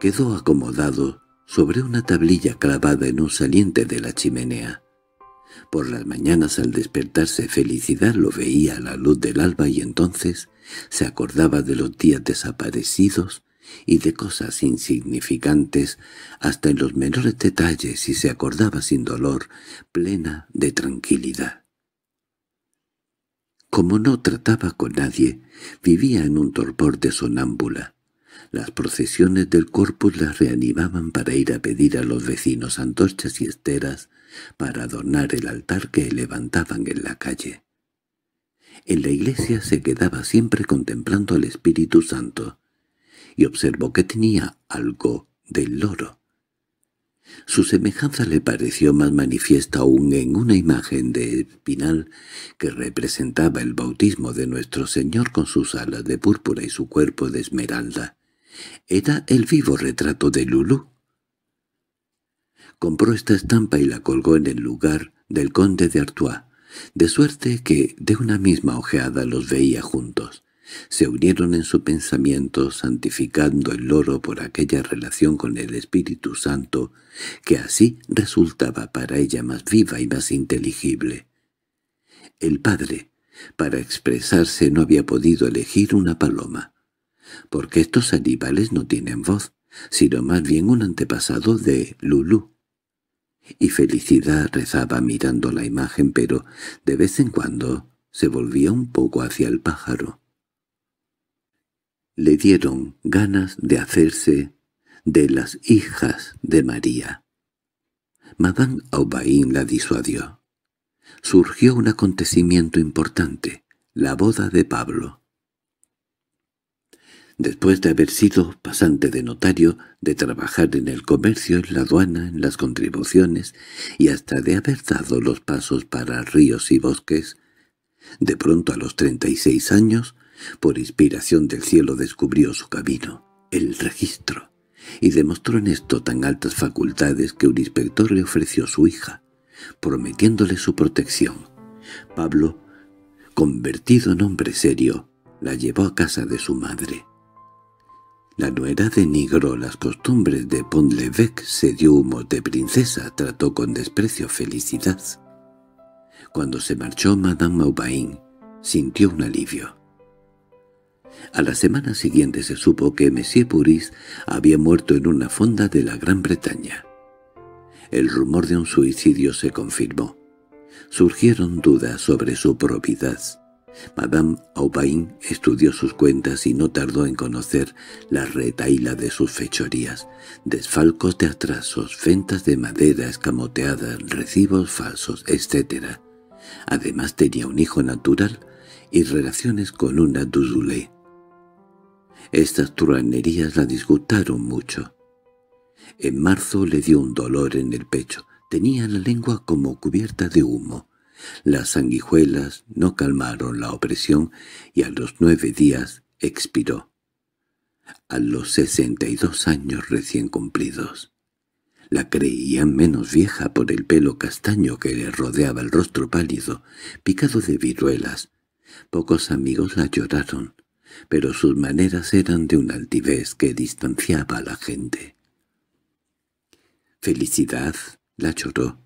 quedó acomodado sobre una tablilla clavada en un saliente de la chimenea. Por las mañanas al despertarse Felicidad lo veía a la luz del alba y entonces se acordaba de los días desaparecidos y de cosas insignificantes hasta en los menores detalles y se acordaba sin dolor, plena de tranquilidad. Como no trataba con nadie, vivía en un torpor de sonámbula. Las procesiones del corpus las reanimaban para ir a pedir a los vecinos antorchas y esteras para adornar el altar que levantaban en la calle. En la iglesia se quedaba siempre contemplando al Espíritu Santo, y observó que tenía algo del loro. Su semejanza le pareció más manifiesta aún en una imagen de espinal que representaba el bautismo de nuestro Señor con sus alas de púrpura y su cuerpo de esmeralda. Era el vivo retrato de Lulu? Compró esta estampa y la colgó en el lugar del conde de Artois, de suerte que de una misma ojeada los veía juntos. Se unieron en su pensamiento, santificando el loro por aquella relación con el Espíritu Santo, que así resultaba para ella más viva y más inteligible. El padre, para expresarse, no había podido elegir una paloma porque estos animales no tienen voz, sino más bien un antepasado de Lulú. Y Felicidad rezaba mirando la imagen, pero de vez en cuando se volvía un poco hacia el pájaro. Le dieron ganas de hacerse de las hijas de María. Madame Aubain la disuadió. Surgió un acontecimiento importante, la boda de Pablo. Después de haber sido pasante de notario, de trabajar en el comercio, en la aduana, en las contribuciones y hasta de haber dado los pasos para ríos y bosques, de pronto a los 36 años, por inspiración del cielo descubrió su camino, el registro, y demostró en esto tan altas facultades que un inspector le ofreció su hija, prometiéndole su protección. Pablo, convertido en hombre serio, la llevó a casa de su madre. La nuera denigró las costumbres de pont se dio humo de princesa, trató con desprecio felicidad. Cuando se marchó Madame Aubain sintió un alivio. A la semana siguiente se supo que Monsieur Puris había muerto en una fonda de la Gran Bretaña. El rumor de un suicidio se confirmó. Surgieron dudas sobre su probidad. Madame Aubain estudió sus cuentas y no tardó en conocer la retaíla de sus fechorías, desfalcos de atrasos, ventas de madera escamoteadas, recibos falsos, etc. Además tenía un hijo natural y relaciones con una Duzulé. Estas truanerías la disgustaron mucho. En marzo le dio un dolor en el pecho. Tenía la lengua como cubierta de humo. Las sanguijuelas no calmaron la opresión y a los nueve días expiró. A los sesenta y dos años recién cumplidos. La creían menos vieja por el pelo castaño que le rodeaba el rostro pálido, picado de viruelas. Pocos amigos la lloraron, pero sus maneras eran de una altivez que distanciaba a la gente. Felicidad la lloró,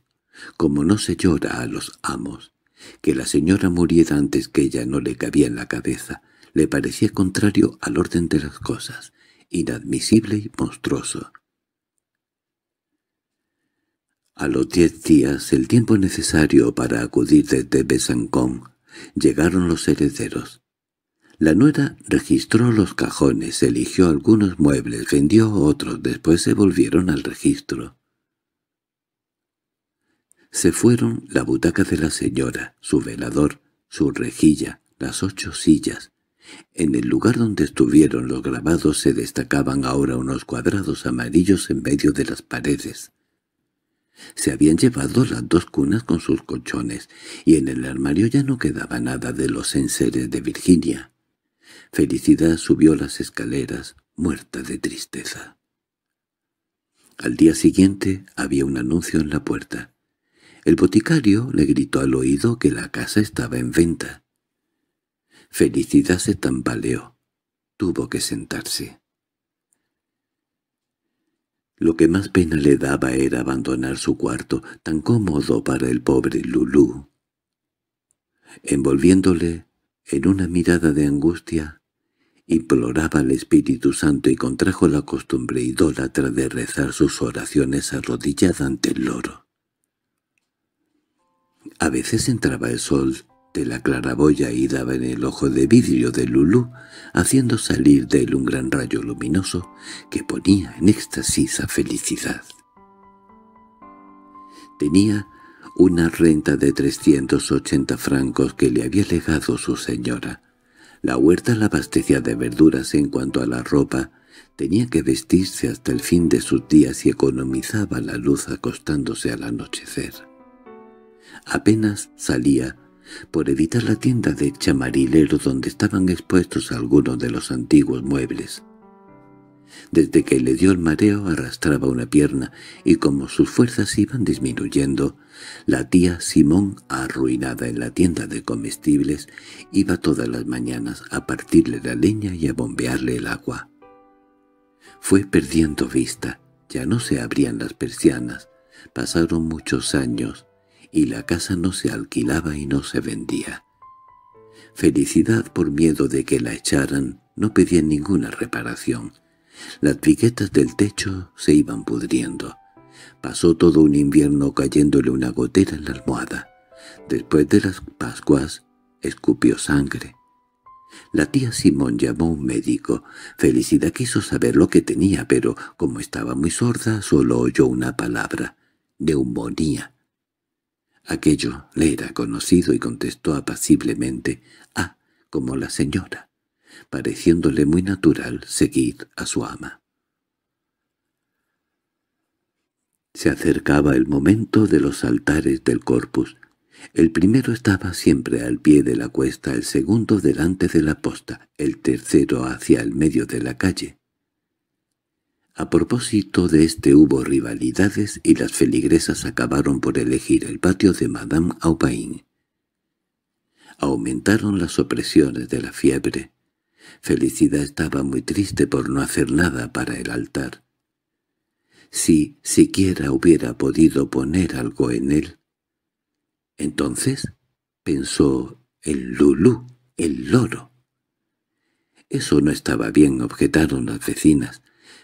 como no se llora a los amos. Que la señora muriera antes que ella no le cabía en la cabeza, le parecía contrario al orden de las cosas, inadmisible y monstruoso. A los diez días, el tiempo necesario para acudir desde Besancón, llegaron los herederos. La nuera registró los cajones, eligió algunos muebles, vendió otros, después se volvieron al registro. Se fueron la butaca de la señora, su velador, su rejilla, las ocho sillas. En el lugar donde estuvieron los grabados se destacaban ahora unos cuadrados amarillos en medio de las paredes. Se habían llevado las dos cunas con sus colchones, y en el armario ya no quedaba nada de los enseres de Virginia. Felicidad subió las escaleras, muerta de tristeza. Al día siguiente había un anuncio en la puerta. El boticario le gritó al oído que la casa estaba en venta. Felicidad se tambaleó. Tuvo que sentarse. Lo que más pena le daba era abandonar su cuarto, tan cómodo para el pobre Lulú. Envolviéndole en una mirada de angustia, imploraba al Espíritu Santo y contrajo la costumbre idólatra de rezar sus oraciones arrodillada ante el loro. A veces entraba el sol de la claraboya y daba en el ojo de vidrio de Lulú, haciendo salir de él un gran rayo luminoso que ponía en éxtasis a felicidad. Tenía una renta de 380 francos que le había legado su señora. La huerta la abastecía de verduras en cuanto a la ropa, tenía que vestirse hasta el fin de sus días y economizaba la luz acostándose al anochecer apenas salía, por evitar la tienda de chamarilero donde estaban expuestos algunos de los antiguos muebles. Desde que le dio el mareo arrastraba una pierna, y como sus fuerzas iban disminuyendo, la tía Simón, arruinada en la tienda de comestibles, iba todas las mañanas a partirle la leña y a bombearle el agua. Fue perdiendo vista, ya no se abrían las persianas, pasaron muchos años, y la casa no se alquilaba y no se vendía. Felicidad por miedo de que la echaran no pedía ninguna reparación. Las piquetas del techo se iban pudriendo. Pasó todo un invierno cayéndole una gotera en la almohada. Después de las Pascuas escupió sangre. La tía Simón llamó a un médico. Felicidad quiso saber lo que tenía, pero como estaba muy sorda, solo oyó una palabra. Neumonía. Aquello le era conocido y contestó apaciblemente, «Ah, como la señora», pareciéndole muy natural seguir a su ama. Se acercaba el momento de los altares del corpus. El primero estaba siempre al pie de la cuesta, el segundo delante de la posta, el tercero hacia el medio de la calle. A propósito de este hubo rivalidades y las feligresas acabaron por elegir el patio de Madame Aubain. Aumentaron las opresiones de la fiebre. Felicidad estaba muy triste por no hacer nada para el altar. Si siquiera hubiera podido poner algo en él. Entonces, pensó el Lulú, el loro. Eso no estaba bien, objetaron las vecinas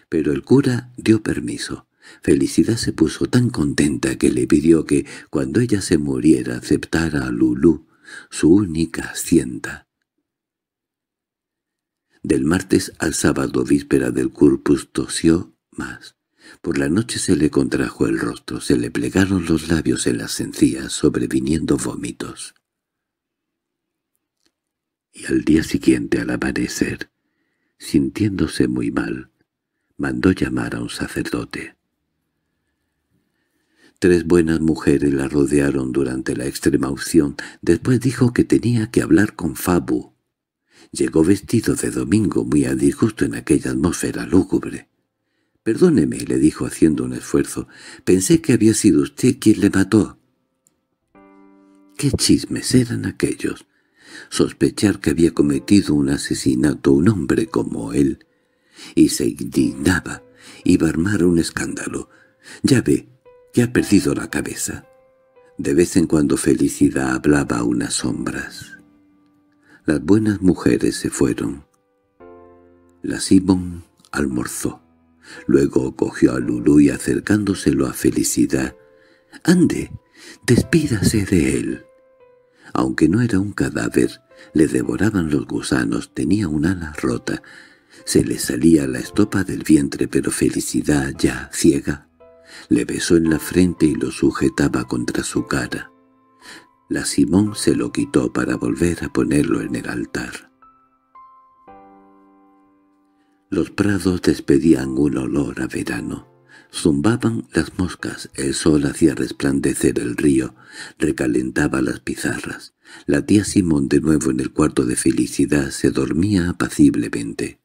pero el cura dio permiso. Felicidad se puso tan contenta que le pidió que, cuando ella se muriera, aceptara a Lulú, su única hacienda. Del martes al sábado víspera del corpus tosió más. Por la noche se le contrajo el rostro, se le plegaron los labios en las encías, sobreviniendo vómitos. Y al día siguiente, al amanecer, sintiéndose muy mal, mandó llamar a un sacerdote. Tres buenas mujeres la rodearon durante la extrema opción. Después dijo que tenía que hablar con Fabu. Llegó vestido de domingo muy a disgusto en aquella atmósfera lúgubre. —Perdóneme —le dijo haciendo un esfuerzo—, pensé que había sido usted quien le mató. ¿Qué chismes eran aquellos? Sospechar que había cometido un asesinato un hombre como él y se indignaba. Iba a armar un escándalo. Ya ve, que ha perdido la cabeza. De vez en cuando Felicidad hablaba a unas sombras. Las buenas mujeres se fueron. La Simón almorzó. Luego cogió a Lulú y acercándoselo a Felicidad. —¡Ande! ¡Despídase de él! Aunque no era un cadáver, le devoraban los gusanos, tenía un ala rota, se le salía la estopa del vientre, pero Felicidad, ya ciega, le besó en la frente y lo sujetaba contra su cara. La Simón se lo quitó para volver a ponerlo en el altar. Los prados despedían un olor a verano. Zumbaban las moscas, el sol hacía resplandecer el río, recalentaba las pizarras. La tía Simón de nuevo en el cuarto de felicidad se dormía apaciblemente.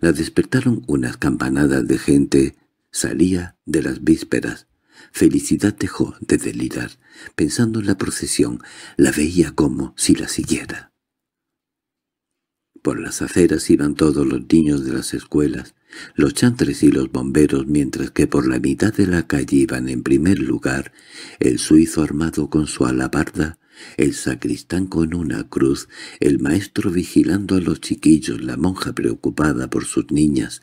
La despertaron unas campanadas de gente. Salía de las vísperas. Felicidad dejó de delirar, pensando en la procesión. La veía como si la siguiera. Por las aceras iban todos los niños de las escuelas, los chantres y los bomberos, mientras que por la mitad de la calle iban en primer lugar el suizo armado con su alabarda, el sacristán con una cruz, el maestro vigilando a los chiquillos, la monja preocupada por sus niñas.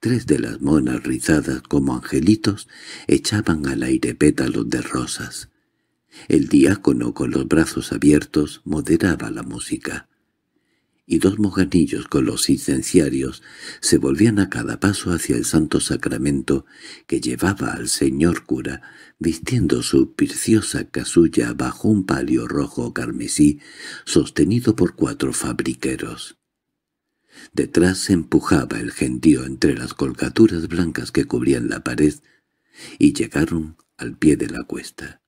Tres de las monas rizadas como angelitos echaban al aire pétalos de rosas. El diácono con los brazos abiertos moderaba la música y dos mojanillos con los incenciarios se volvían a cada paso hacia el santo sacramento que llevaba al señor cura, vistiendo su pirciosa casulla bajo un palio rojo carmesí sostenido por cuatro fabriqueros. Detrás se empujaba el gentío entre las colgaturas blancas que cubrían la pared y llegaron al pie de la cuesta.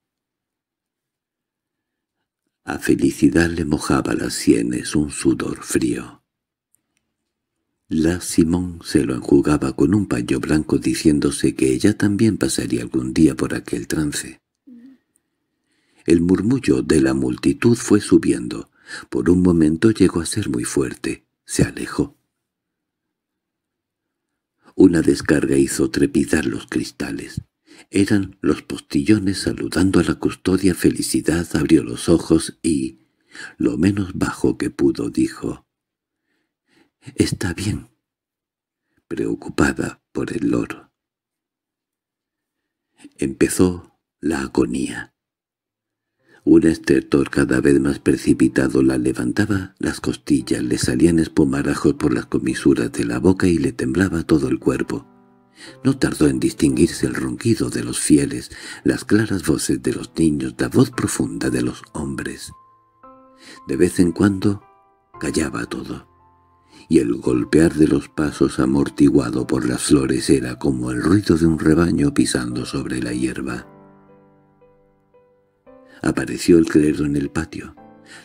A Felicidad le mojaba las sienes un sudor frío. La Simón se lo enjugaba con un paño blanco diciéndose que ella también pasaría algún día por aquel trance. El murmullo de la multitud fue subiendo. Por un momento llegó a ser muy fuerte. Se alejó. Una descarga hizo trepidar los cristales. Eran los postillones saludando a la custodia Felicidad abrió los ojos y, lo menos bajo que pudo, dijo «Está bien», preocupada por el loro. Empezó la agonía. Un estertor cada vez más precipitado la levantaba, las costillas le salían espumarajos por las comisuras de la boca y le temblaba todo el cuerpo. No tardó en distinguirse el ronquido de los fieles, las claras voces de los niños, la voz profunda de los hombres. De vez en cuando callaba todo, y el golpear de los pasos amortiguado por las flores era como el ruido de un rebaño pisando sobre la hierba. Apareció el clero en el patio.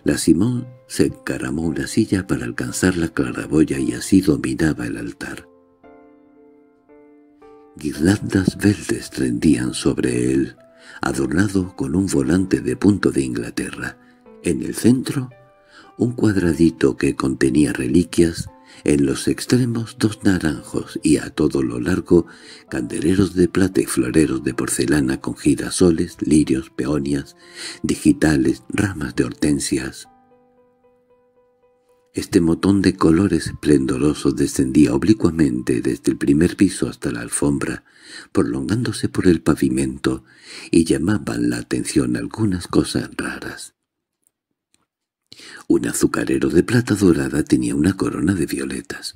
La Simón se encaramó una silla para alcanzar la claraboya y así dominaba el altar. Guirlandas verdes trendían sobre él, adornado con un volante de punto de Inglaterra. En el centro, un cuadradito que contenía reliquias, en los extremos dos naranjos y a todo lo largo candeleros de plata y floreros de porcelana con girasoles, lirios, peonias, digitales, ramas de hortensias. Este motón de colores esplendorosos descendía oblicuamente desde el primer piso hasta la alfombra, prolongándose por el pavimento, y llamaban la atención algunas cosas raras. Un azucarero de plata dorada tenía una corona de violetas.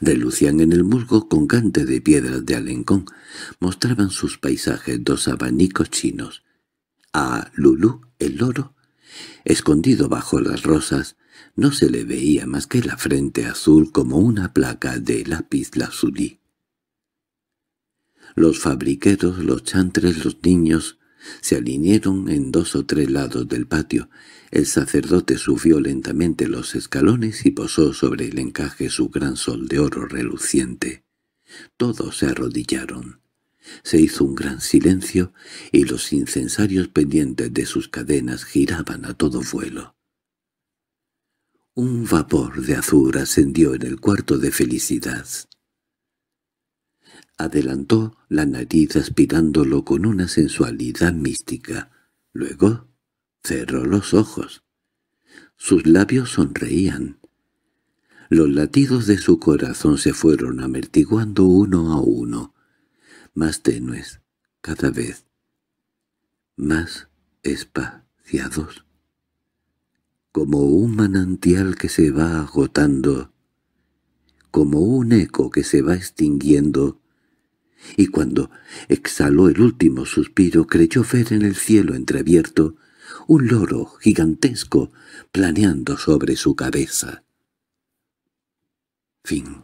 Relucían en el musgo con gante de piedras de alencón. Mostraban sus paisajes dos abanicos chinos. A Lulú, el loro, escondido bajo las rosas, no se le veía más que la frente azul como una placa de lápiz lazulí. Los fabriqueros, los chantres, los niños se alinearon en dos o tres lados del patio. El sacerdote subió lentamente los escalones y posó sobre el encaje su gran sol de oro reluciente. Todos se arrodillaron. Se hizo un gran silencio y los incensarios pendientes de sus cadenas giraban a todo vuelo. Un vapor de azur ascendió en el cuarto de felicidad. Adelantó la nariz aspirándolo con una sensualidad mística. Luego cerró los ojos. Sus labios sonreían. Los latidos de su corazón se fueron amertiguando uno a uno, más tenues, cada vez, más espaciados como un manantial que se va agotando, como un eco que se va extinguiendo, y cuando exhaló el último suspiro creyó ver en el cielo entreabierto un loro gigantesco planeando sobre su cabeza. Fin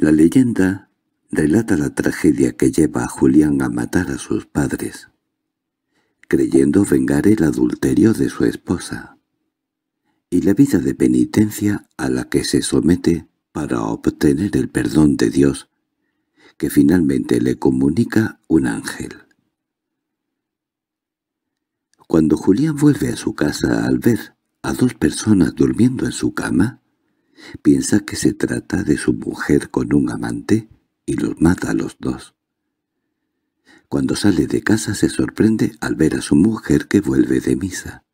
La leyenda relata la tragedia que lleva a Julián a matar a sus padres, creyendo vengar el adulterio de su esposa, y la vida de penitencia a la que se somete para obtener el perdón de Dios, que finalmente le comunica un ángel. Cuando Julián vuelve a su casa al ver a dos personas durmiendo en su cama, Piensa que se trata de su mujer con un amante y los mata a los dos. Cuando sale de casa se sorprende al ver a su mujer que vuelve de misa,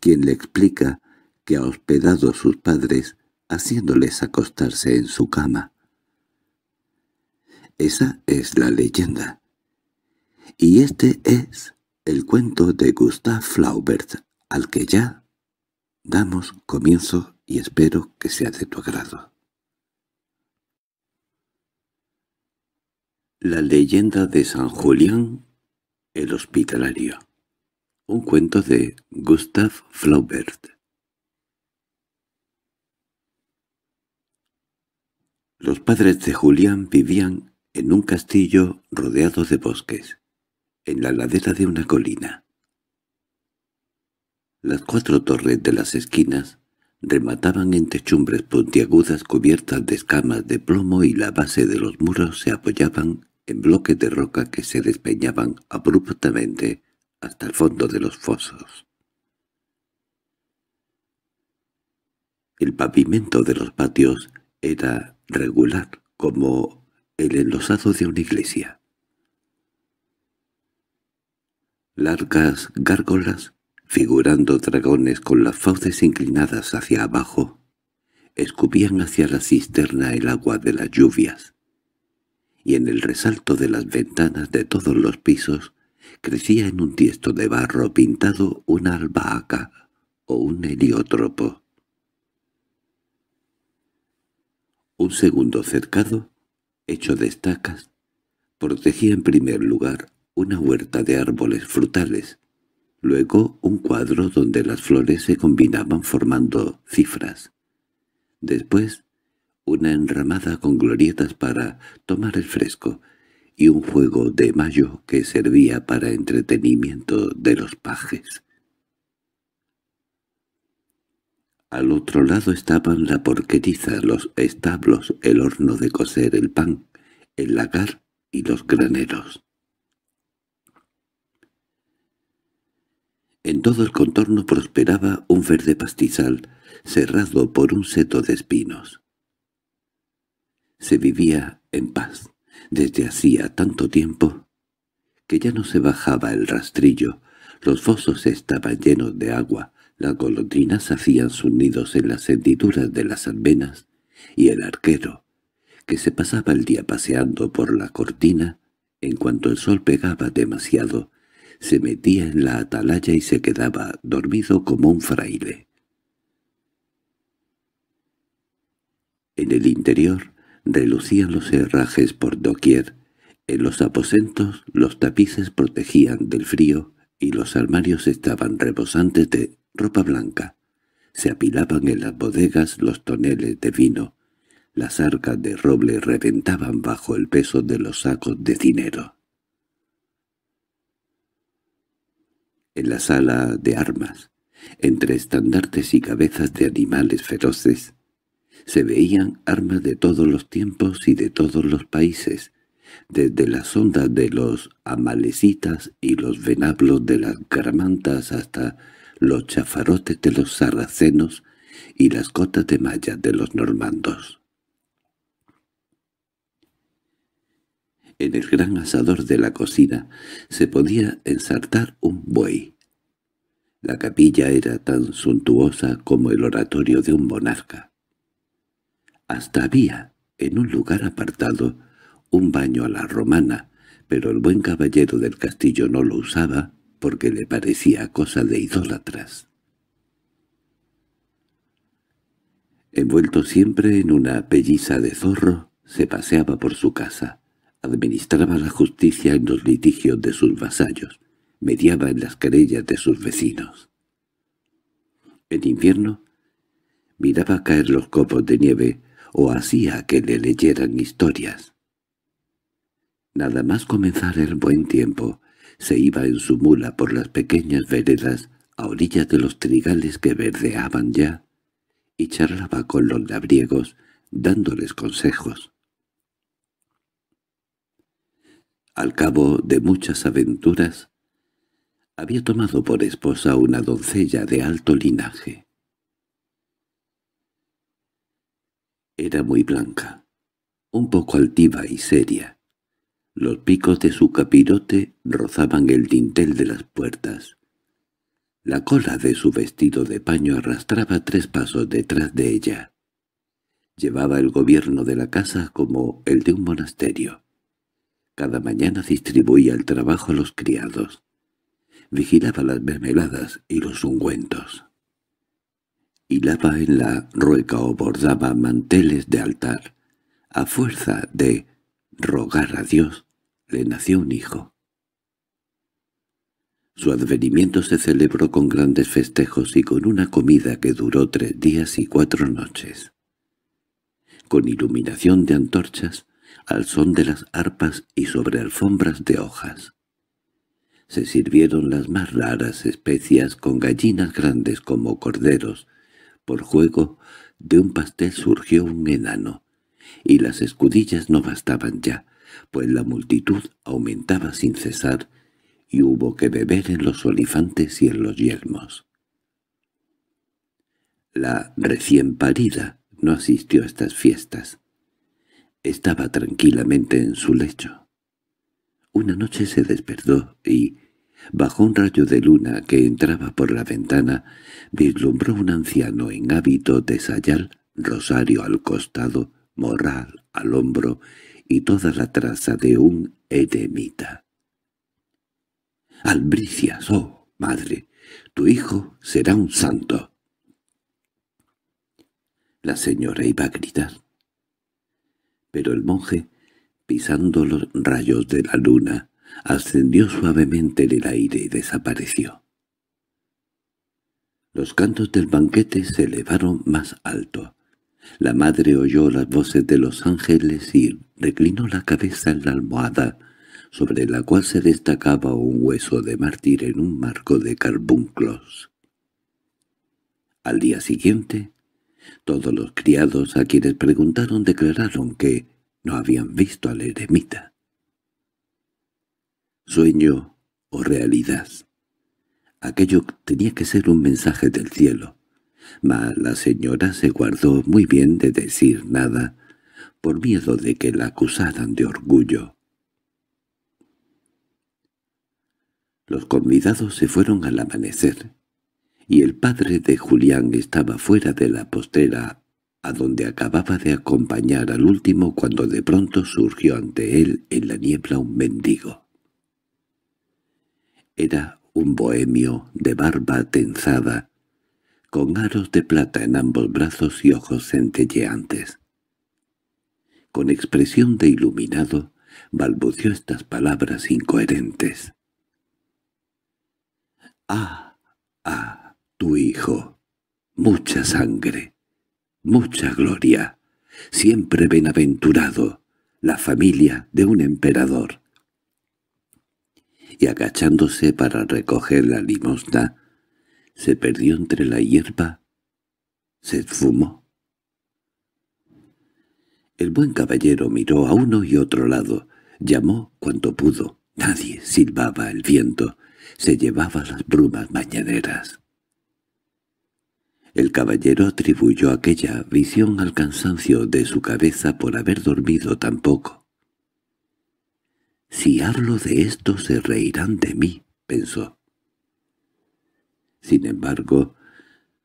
quien le explica que ha hospedado a sus padres haciéndoles acostarse en su cama. Esa es la leyenda. Y este es el cuento de Gustav Flaubert, al que ya damos comienzo y espero que sea de tu agrado. La leyenda de San Julián, el hospitalario. Un cuento de Gustav Flaubert. Los padres de Julián vivían en un castillo rodeado de bosques, en la ladera de una colina. Las cuatro torres de las esquinas remataban en techumbres puntiagudas cubiertas de escamas de plomo y la base de los muros se apoyaban en bloques de roca que se despeñaban abruptamente hasta el fondo de los fosos. El pavimento de los patios era regular, como el enlosado de una iglesia. Largas gárgolas figurando dragones con las fauces inclinadas hacia abajo, escupían hacia la cisterna el agua de las lluvias, y en el resalto de las ventanas de todos los pisos crecía en un tiesto de barro pintado una albahaca o un heliotropo. Un segundo cercado, hecho de estacas, protegía en primer lugar una huerta de árboles frutales, luego un cuadro donde las flores se combinaban formando cifras. Después, una enramada con glorietas para tomar el fresco y un juego de mayo que servía para entretenimiento de los pajes. Al otro lado estaban la porqueriza, los establos, el horno de coser el pan, el lagar y los graneros. En todo el contorno prosperaba un verde pastizal, cerrado por un seto de espinos. Se vivía en paz desde hacía tanto tiempo que ya no se bajaba el rastrillo, los fosos estaban llenos de agua, las golondrinas hacían sus nidos en las hendiduras de las almenas, y el arquero, que se pasaba el día paseando por la cortina, en cuanto el sol pegaba demasiado, se metía en la atalaya y se quedaba dormido como un fraile. En el interior relucían los herrajes por doquier, en los aposentos los tapices protegían del frío y los armarios estaban rebosantes de ropa blanca. Se apilaban en las bodegas los toneles de vino. Las arcas de roble reventaban bajo el peso de los sacos de dinero. en la sala de armas, entre estandartes y cabezas de animales feroces, se veían armas de todos los tiempos y de todos los países, desde las ondas de los amalecitas y los venablos de las garamantas hasta los chafarotes de los sarracenos y las gotas de malla de los normandos. en el gran asador de la cocina se podía ensartar un buey. La capilla era tan suntuosa como el oratorio de un monarca. Hasta había, en un lugar apartado, un baño a la romana, pero el buen caballero del castillo no lo usaba porque le parecía cosa de idólatras. Envuelto siempre en una pelliza de zorro, se paseaba por su casa. Administraba la justicia en los litigios de sus vasallos, mediaba en las querellas de sus vecinos. En invierno, miraba caer los copos de nieve o hacía que le leyeran historias. Nada más comenzar el buen tiempo, se iba en su mula por las pequeñas veredas a orillas de los trigales que verdeaban ya, y charlaba con los labriegos, dándoles consejos. Al cabo de muchas aventuras, había tomado por esposa una doncella de alto linaje. Era muy blanca, un poco altiva y seria. Los picos de su capirote rozaban el dintel de las puertas. La cola de su vestido de paño arrastraba tres pasos detrás de ella. Llevaba el gobierno de la casa como el de un monasterio. Cada mañana distribuía el trabajo a los criados. Vigilaba las mermeladas y los ungüentos. Hilaba en la rueca o bordaba manteles de altar. A fuerza de rogar a Dios, le nació un hijo. Su advenimiento se celebró con grandes festejos y con una comida que duró tres días y cuatro noches. Con iluminación de antorchas, al son de las arpas y sobre alfombras de hojas. Se sirvieron las más raras especias con gallinas grandes como corderos. Por juego, de un pastel surgió un enano, y las escudillas no bastaban ya, pues la multitud aumentaba sin cesar, y hubo que beber en los olifantes y en los yermos. La recién parida no asistió a estas fiestas. Estaba tranquilamente en su lecho. Una noche se despertó y, bajo un rayo de luna que entraba por la ventana, vislumbró un anciano en hábito de sayal, rosario al costado, morral al hombro y toda la traza de un eremita. —¡Albricias, oh madre! Tu hijo será un santo. La señora iba a gritar, pero el monje, pisando los rayos de la luna, ascendió suavemente en el aire y desapareció. Los cantos del banquete se elevaron más alto. La madre oyó las voces de los ángeles y reclinó la cabeza en la almohada, sobre la cual se destacaba un hueso de mártir en un marco de carbunclos. Al día siguiente, todos los criados a quienes preguntaron declararon que no habían visto al eremita. Sueño o realidad. Aquello tenía que ser un mensaje del cielo. Mas la señora se guardó muy bien de decir nada, por miedo de que la acusaran de orgullo. Los convidados se fueron al amanecer y el padre de Julián estaba fuera de la postera, a donde acababa de acompañar al último cuando de pronto surgió ante él en la niebla un mendigo. Era un bohemio de barba tenzada, con aros de plata en ambos brazos y ojos centelleantes. Con expresión de iluminado, balbuceó estas palabras incoherentes. —¡Ah! ¡Ah! tu hijo. Mucha sangre, mucha gloria, siempre benaventurado, la familia de un emperador. Y agachándose para recoger la limosna, se perdió entre la hierba, se esfumó. El buen caballero miró a uno y otro lado, llamó cuanto pudo. Nadie silbaba el viento, se llevaba las brumas mañaneras. El caballero atribuyó aquella visión al cansancio de su cabeza por haber dormido tan poco. «Si hablo de esto se reirán de mí», pensó. Sin embargo,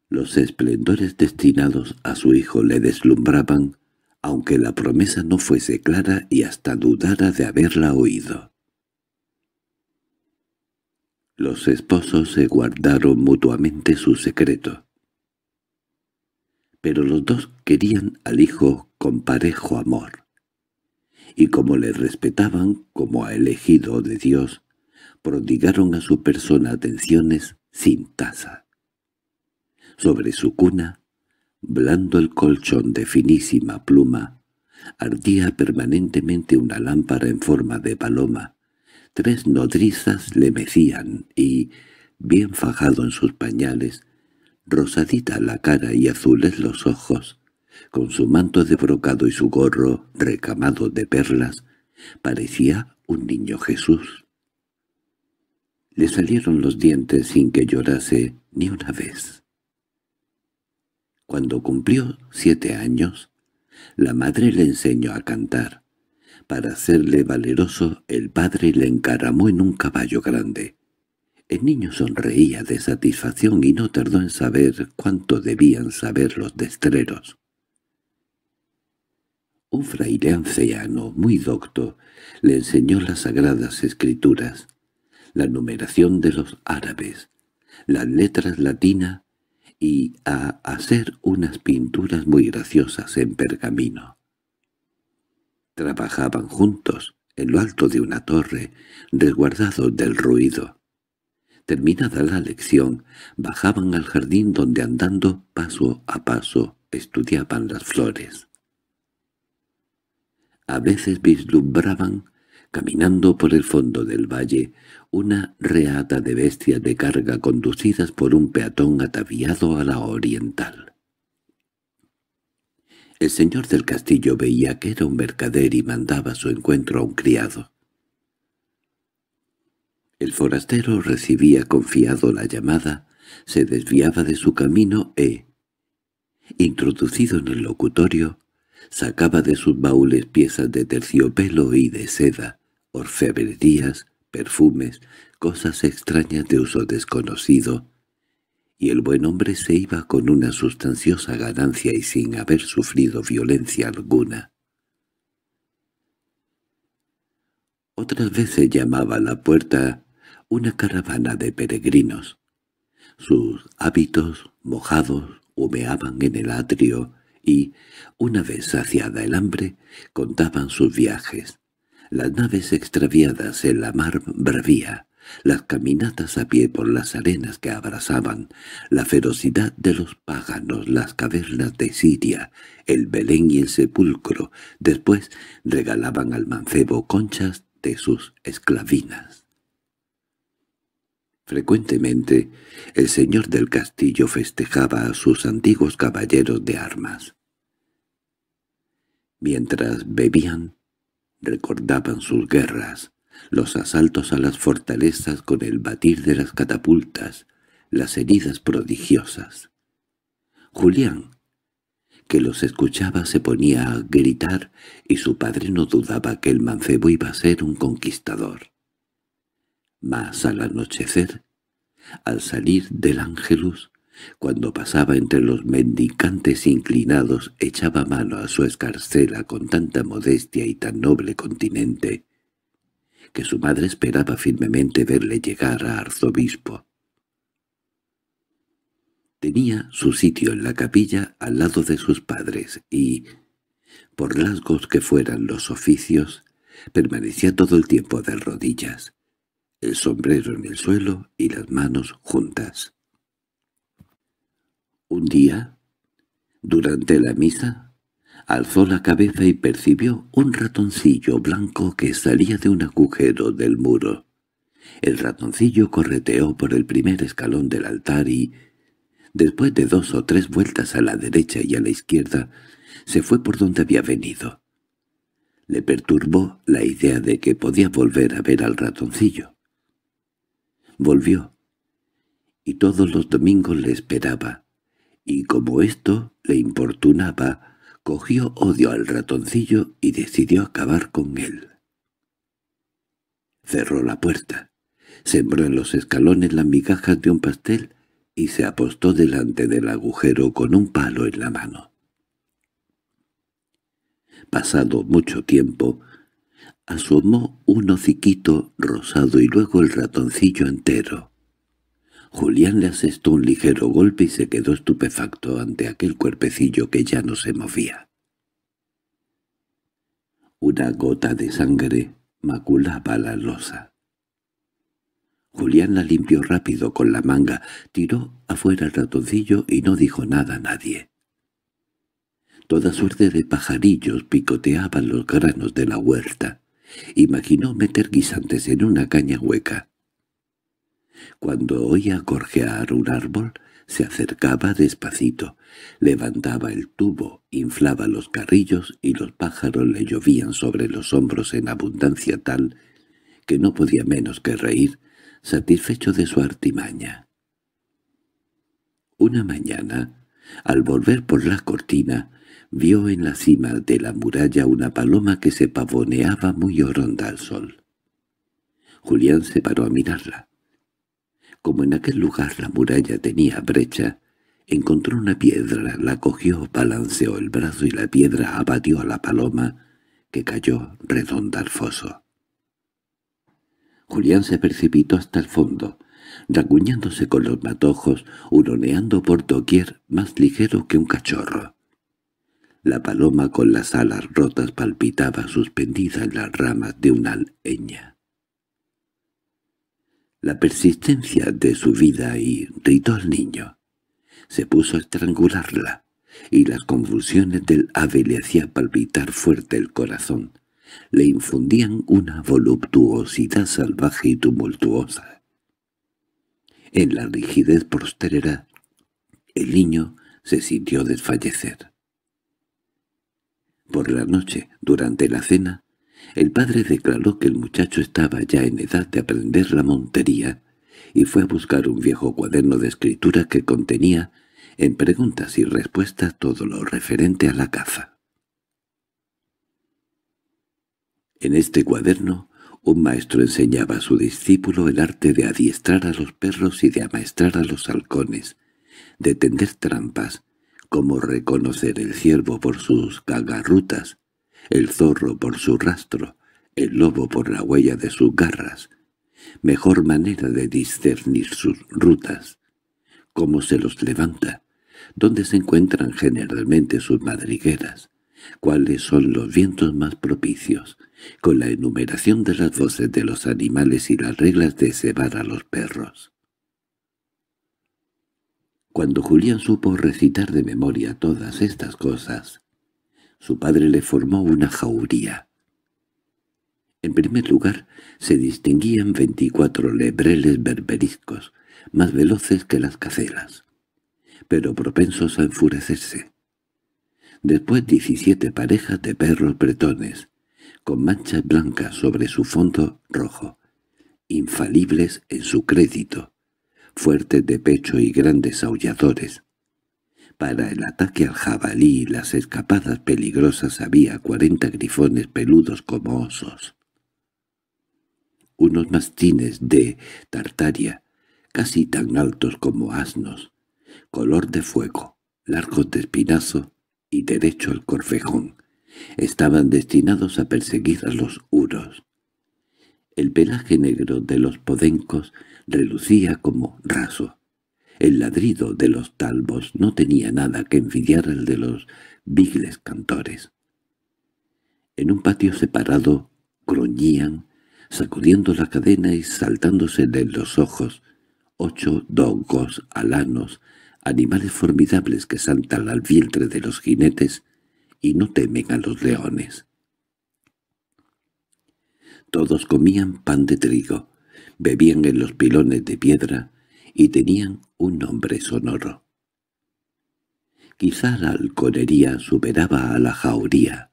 los esplendores destinados a su hijo le deslumbraban, aunque la promesa no fuese clara y hasta dudara de haberla oído. Los esposos se guardaron mutuamente su secreto pero los dos querían al hijo con parejo amor. Y como le respetaban como a elegido de Dios, prodigaron a su persona atenciones sin tasa. Sobre su cuna, blando el colchón de finísima pluma, ardía permanentemente una lámpara en forma de paloma. Tres nodrizas le mecían y, bien fajado en sus pañales, rosadita la cara y azules los ojos, con su manto de brocado y su gorro recamado de perlas, parecía un niño Jesús. Le salieron los dientes sin que llorase ni una vez. Cuando cumplió siete años, la madre le enseñó a cantar. Para hacerle valeroso, el padre le encaramó en un caballo grande. El niño sonreía de satisfacción y no tardó en saber cuánto debían saber los destreros. Un fraile anciano, muy docto, le enseñó las sagradas escrituras, la numeración de los árabes, las letras latinas y a hacer unas pinturas muy graciosas en pergamino. Trabajaban juntos en lo alto de una torre, resguardados del ruido. Terminada la lección, bajaban al jardín donde andando paso a paso estudiaban las flores. A veces vislumbraban, caminando por el fondo del valle, una reata de bestias de carga conducidas por un peatón ataviado a la oriental. El señor del castillo veía que era un mercader y mandaba su encuentro a un criado. El forastero recibía confiado la llamada, se desviaba de su camino e, introducido en el locutorio, sacaba de sus baúles piezas de terciopelo y de seda, orfebrerías, perfumes, cosas extrañas de uso desconocido, y el buen hombre se iba con una sustanciosa ganancia y sin haber sufrido violencia alguna. Otras veces llamaba a la puerta una caravana de peregrinos. Sus hábitos mojados humeaban en el atrio y, una vez saciada el hambre, contaban sus viajes. Las naves extraviadas en la mar bravía, las caminatas a pie por las arenas que abrazaban, la ferocidad de los páganos, las cavernas de Siria, el Belén y el sepulcro, después regalaban al mancebo conchas de sus esclavinas. Frecuentemente, el señor del castillo festejaba a sus antiguos caballeros de armas. Mientras bebían, recordaban sus guerras, los asaltos a las fortalezas con el batir de las catapultas, las heridas prodigiosas. Julián, que los escuchaba, se ponía a gritar y su padre no dudaba que el mancebo iba a ser un conquistador. Mas al anochecer, al salir del ángelus, cuando pasaba entre los mendicantes inclinados, echaba mano a su escarcela con tanta modestia y tan noble continente, que su madre esperaba firmemente verle llegar a arzobispo. Tenía su sitio en la capilla al lado de sus padres y, por lasgos que fueran los oficios, permanecía todo el tiempo de rodillas el sombrero en el suelo y las manos juntas. Un día, durante la misa, alzó la cabeza y percibió un ratoncillo blanco que salía de un agujero del muro. El ratoncillo correteó por el primer escalón del altar y, después de dos o tres vueltas a la derecha y a la izquierda, se fue por donde había venido. Le perturbó la idea de que podía volver a ver al ratoncillo volvió, y todos los domingos le esperaba, y como esto le importunaba, cogió odio al ratoncillo y decidió acabar con él. Cerró la puerta, sembró en los escalones las migajas de un pastel y se apostó delante del agujero con un palo en la mano. Pasado mucho tiempo, asomó un hociquito rosado y luego el ratoncillo entero. Julián le asestó un ligero golpe y se quedó estupefacto ante aquel cuerpecillo que ya no se movía. Una gota de sangre maculaba la losa. Julián la limpió rápido con la manga, tiró afuera el ratoncillo y no dijo nada a nadie. Toda suerte de pajarillos picoteaban los granos de la huerta. Imaginó meter guisantes en una caña hueca. Cuando oía gorjear un árbol, se acercaba despacito, levantaba el tubo, inflaba los carrillos y los pájaros le llovían sobre los hombros en abundancia tal que no podía menos que reír, satisfecho de su artimaña. Una mañana, al volver por la cortina, vio en la cima de la muralla una paloma que se pavoneaba muy horonda al sol. Julián se paró a mirarla. Como en aquel lugar la muralla tenía brecha, encontró una piedra, la cogió, balanceó el brazo y la piedra abatió a la paloma, que cayó redonda al foso. Julián se precipitó hasta el fondo, raguñándose con los matojos, huroneando por doquier, más ligero que un cachorro. La paloma con las alas rotas palpitaba suspendida en las ramas de una leña. La persistencia de su vida irritó al niño. Se puso a estrangularla, y las convulsiones del ave le hacían palpitar fuerte el corazón. Le infundían una voluptuosidad salvaje y tumultuosa. En la rigidez postrera, el niño se sintió desfallecer. Por la noche, durante la cena, el padre declaró que el muchacho estaba ya en edad de aprender la montería y fue a buscar un viejo cuaderno de escritura que contenía, en preguntas y respuestas, todo lo referente a la caza. En este cuaderno, un maestro enseñaba a su discípulo el arte de adiestrar a los perros y de amaestrar a los halcones, de tender trampas, cómo reconocer el ciervo por sus cagarrutas, el zorro por su rastro, el lobo por la huella de sus garras, mejor manera de discernir sus rutas, cómo se los levanta, dónde se encuentran generalmente sus madrigueras, cuáles son los vientos más propicios, con la enumeración de las voces de los animales y las reglas de cebar a los perros. Cuando Julián supo recitar de memoria todas estas cosas, su padre le formó una jauría. En primer lugar, se distinguían veinticuatro lebreles berberiscos, más veloces que las cacelas, pero propensos a enfurecerse. Después diecisiete parejas de perros bretones, con manchas blancas sobre su fondo rojo, infalibles en su crédito, fuertes de pecho y grandes aulladores. Para el ataque al jabalí y las escapadas peligrosas había cuarenta grifones peludos como osos. Unos mastines de Tartaria, casi tan altos como asnos, color de fuego, largos de espinazo y derecho al corfejón, estaban destinados a perseguir a los uros. El pelaje negro de los podencos relucía como raso. El ladrido de los talbos no tenía nada que envidiar al de los bigles cantores. En un patio separado gruñían, sacudiendo la cadena y saltándose de los ojos, ocho dogos alanos, animales formidables que saltan al vientre de los jinetes y no temen a los leones. Todos comían pan de trigo, bebían en los pilones de piedra y tenían un nombre sonoro. Quizá la halconería superaba a la jauría.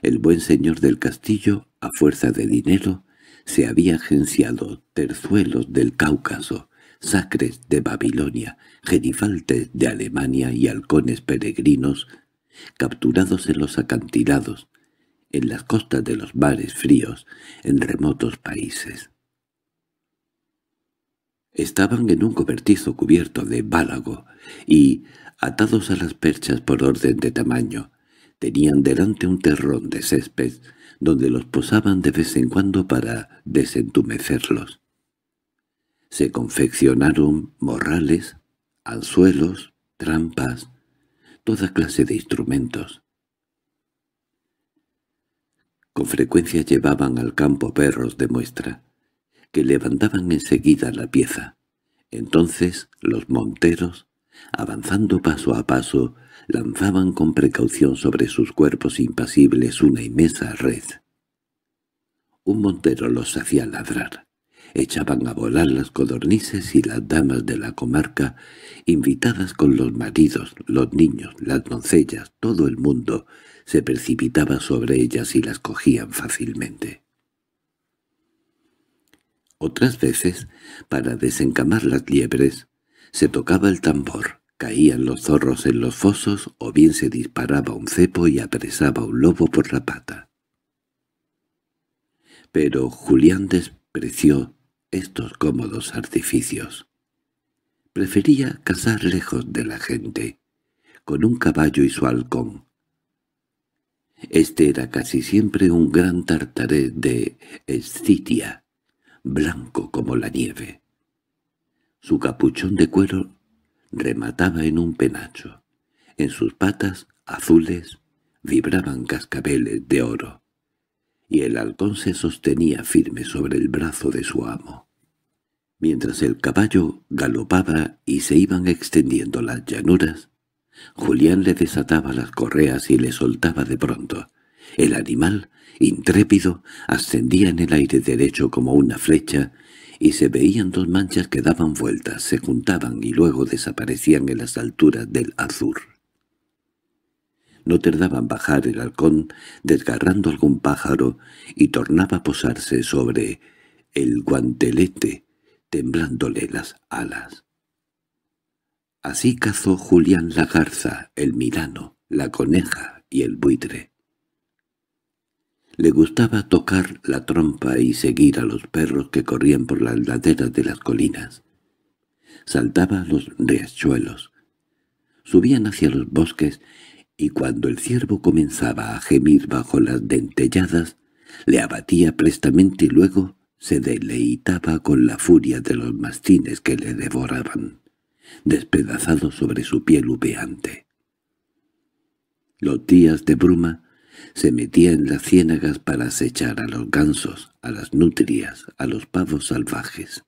El buen señor del castillo, a fuerza de dinero, se había agenciado terzuelos del Cáucaso, sacres de Babilonia, genifaltes de Alemania y halcones peregrinos, capturados en los acantilados, en las costas de los mares fríos, en remotos países. Estaban en un cobertizo cubierto de bálago y, atados a las perchas por orden de tamaño, tenían delante un terrón de césped donde los posaban de vez en cuando para desentumecerlos. Se confeccionaron morrales, anzuelos, trampas, toda clase de instrumentos. Con frecuencia llevaban al campo perros de muestra, que levantaban enseguida la pieza. Entonces los monteros, avanzando paso a paso, lanzaban con precaución sobre sus cuerpos impasibles una inmensa red. Un montero los hacía ladrar. Echaban a volar las codornices y las damas de la comarca, invitadas con los maridos, los niños, las doncellas, todo el mundo, se precipitaba sobre ellas y las cogían fácilmente. Otras veces, para desencamar las liebres, se tocaba el tambor, caían los zorros en los fosos o bien se disparaba un cepo y apresaba un lobo por la pata. Pero Julián despreció estos cómodos artificios. Prefería cazar lejos de la gente, con un caballo y su halcón. Este era casi siempre un gran tartaré de Escitia, blanco como la nieve. Su capuchón de cuero remataba en un penacho. En sus patas, azules, vibraban cascabeles de oro, y el halcón se sostenía firme sobre el brazo de su amo. Mientras el caballo galopaba y se iban extendiendo las llanuras, Julián le desataba las correas y le soltaba de pronto. El animal, intrépido, ascendía en el aire derecho como una flecha y se veían dos manchas que daban vueltas, se juntaban y luego desaparecían en las alturas del azur. No tardaba en bajar el halcón desgarrando algún pájaro y tornaba a posarse sobre el guantelete, temblándole las alas. Así cazó Julián la garza, el milano, la coneja y el buitre. Le gustaba tocar la trompa y seguir a los perros que corrían por las laderas de las colinas. Saltaba los riachuelos. Subían hacia los bosques y cuando el ciervo comenzaba a gemir bajo las dentelladas, le abatía prestamente y luego se deleitaba con la furia de los mastines que le devoraban, despedazados sobre su piel uveante. Los días de bruma se metía en las ciénagas para acechar a los gansos, a las nutrias, a los pavos salvajes.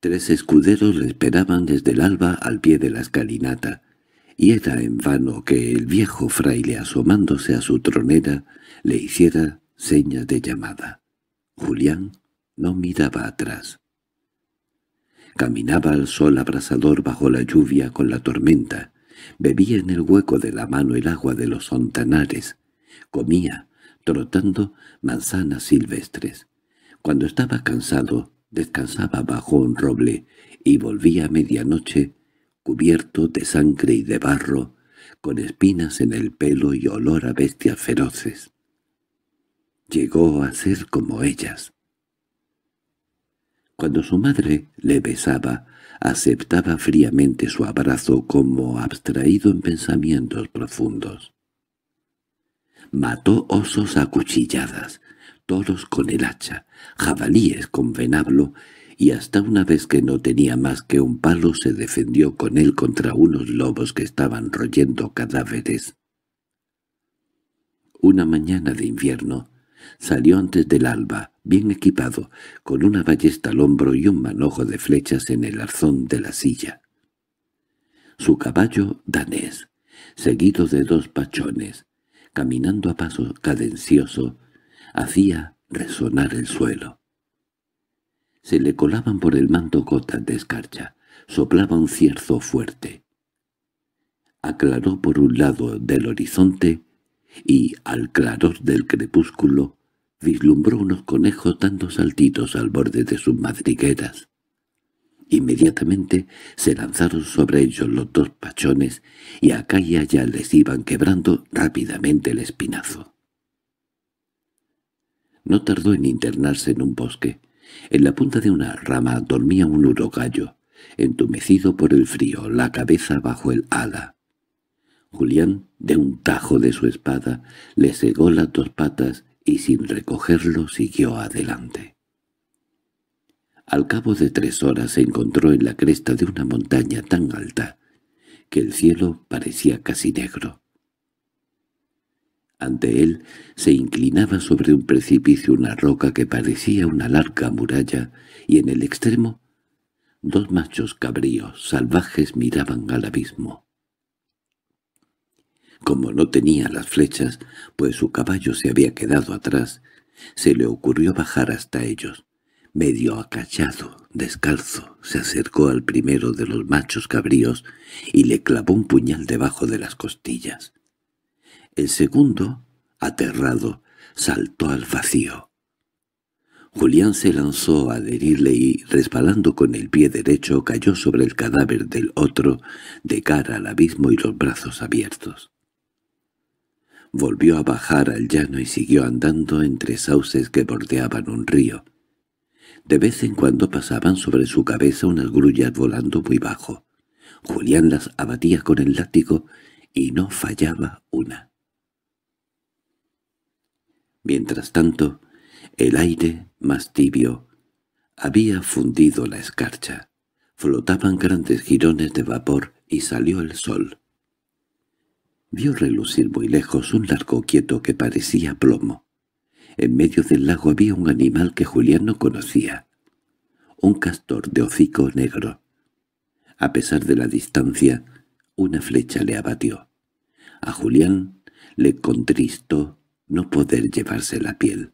Tres escuderos le esperaban desde el alba al pie de la escalinata, y era en vano que el viejo fraile asomándose a su tronera le hiciera señas de llamada. Julián no miraba atrás. Caminaba al sol abrasador bajo la lluvia con la tormenta, bebía en el hueco de la mano el agua de los ontanares, comía, trotando, manzanas silvestres. Cuando estaba cansado, descansaba bajo un roble y volvía a medianoche, cubierto de sangre y de barro, con espinas en el pelo y olor a bestias feroces. Llegó a ser como ellas. Cuando su madre le besaba, aceptaba fríamente su abrazo como abstraído en pensamientos profundos. Mató osos a cuchilladas, toros con el hacha, jabalíes con venablo, y hasta una vez que no tenía más que un palo se defendió con él contra unos lobos que estaban royendo cadáveres. Una mañana de invierno, Salió antes del alba, bien equipado, con una ballesta al hombro y un manojo de flechas en el arzón de la silla. Su caballo danés, seguido de dos pachones, caminando a paso cadencioso, hacía resonar el suelo. Se le colaban por el manto gotas de escarcha, soplaba un cierzo fuerte. Aclaró por un lado del horizonte y, al claror del crepúsculo, vislumbró unos conejos dando saltitos al borde de sus madrigueras. Inmediatamente se lanzaron sobre ellos los dos pachones y acá y allá les iban quebrando rápidamente el espinazo. No tardó en internarse en un bosque. En la punta de una rama dormía un urogallo, entumecido por el frío, la cabeza bajo el ala. Julián, de un tajo de su espada, le cegó las dos patas y sin recogerlo siguió adelante. Al cabo de tres horas se encontró en la cresta de una montaña tan alta que el cielo parecía casi negro. Ante él se inclinaba sobre un precipicio una roca que parecía una larga muralla, y en el extremo dos machos cabríos salvajes miraban al abismo. Como no tenía las flechas, pues su caballo se había quedado atrás, se le ocurrió bajar hasta ellos. Medio acachado, descalzo, se acercó al primero de los machos cabríos y le clavó un puñal debajo de las costillas. El segundo, aterrado, saltó al vacío. Julián se lanzó a adherirle y, resbalando con el pie derecho, cayó sobre el cadáver del otro, de cara al abismo y los brazos abiertos. Volvió a bajar al llano y siguió andando entre sauces que bordeaban un río. De vez en cuando pasaban sobre su cabeza unas grullas volando muy bajo. Julián las abatía con el látigo y no fallaba una. Mientras tanto, el aire, más tibio, había fundido la escarcha. Flotaban grandes jirones de vapor y salió el sol. Vio relucir muy lejos un largo quieto que parecía plomo. En medio del lago había un animal que Julián no conocía. Un castor de hocico negro. A pesar de la distancia, una flecha le abatió. A Julián le contristó no poder llevarse la piel.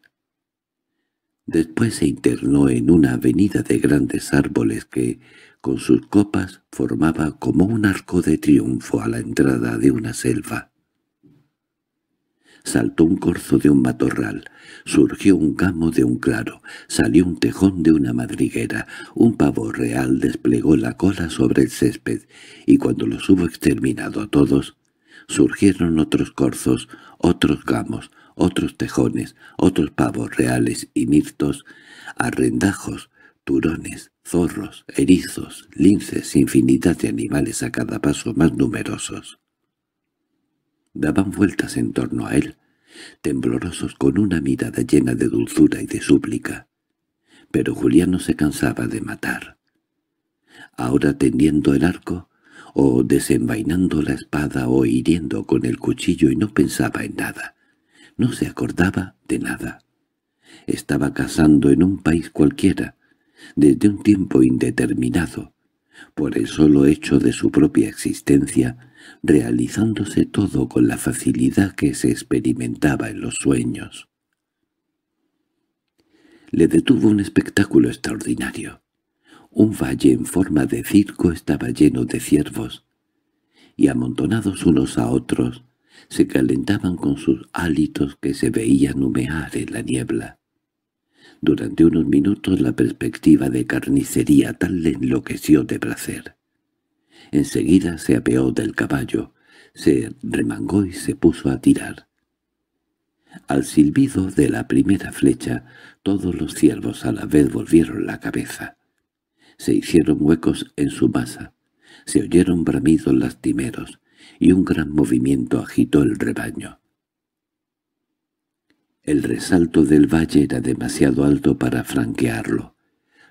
Después se internó en una avenida de grandes árboles que con sus copas formaba como un arco de triunfo a la entrada de una selva. Saltó un corzo de un matorral, surgió un gamo de un claro, salió un tejón de una madriguera, un pavo real desplegó la cola sobre el césped, y cuando los hubo exterminado a todos, surgieron otros corzos, otros gamos, otros tejones, otros pavos reales y mirtos, arrendajos, turones, zorros, erizos, linces, infinidad de animales a cada paso más numerosos. Daban vueltas en torno a él, temblorosos con una mirada llena de dulzura y de súplica. Pero Julián no se cansaba de matar. Ahora tendiendo el arco, o desenvainando la espada o hiriendo con el cuchillo y no pensaba en nada. No se acordaba de nada. Estaba cazando en un país cualquiera, desde un tiempo indeterminado, por el solo hecho de su propia existencia, realizándose todo con la facilidad que se experimentaba en los sueños. Le detuvo un espectáculo extraordinario. Un valle en forma de circo estaba lleno de ciervos, y amontonados unos a otros, se calentaban con sus hálitos que se veían humear en la niebla. Durante unos minutos la perspectiva de carnicería tal le enloqueció de placer. Enseguida se apeó del caballo, se remangó y se puso a tirar. Al silbido de la primera flecha, todos los ciervos a la vez volvieron la cabeza. Se hicieron huecos en su masa, se oyeron bramidos lastimeros, y un gran movimiento agitó el rebaño. El resalto del valle era demasiado alto para franquearlo.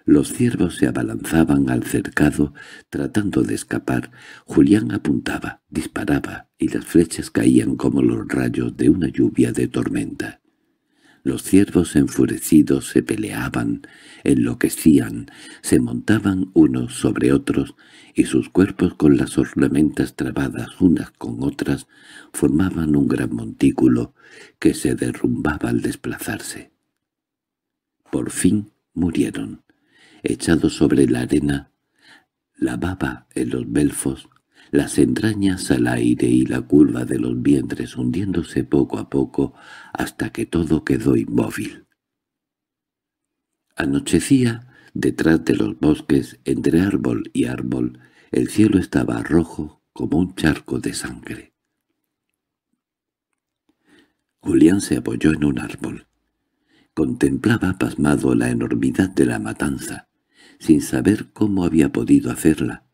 Los ciervos se abalanzaban al cercado, tratando de escapar. Julián apuntaba, disparaba, y las flechas caían como los rayos de una lluvia de tormenta. Los ciervos enfurecidos se peleaban, enloquecían, se montaban unos sobre otros y sus cuerpos con las ornamentas trabadas unas con otras formaban un gran montículo que se derrumbaba al desplazarse. Por fin murieron, echados sobre la arena, la baba en los belfos, las entrañas al aire y la curva de los vientres hundiéndose poco a poco hasta que todo quedó inmóvil. Anochecía detrás de los bosques, entre árbol y árbol, el cielo estaba rojo como un charco de sangre. Julián se apoyó en un árbol. Contemplaba pasmado la enormidad de la matanza, sin saber cómo había podido hacerla.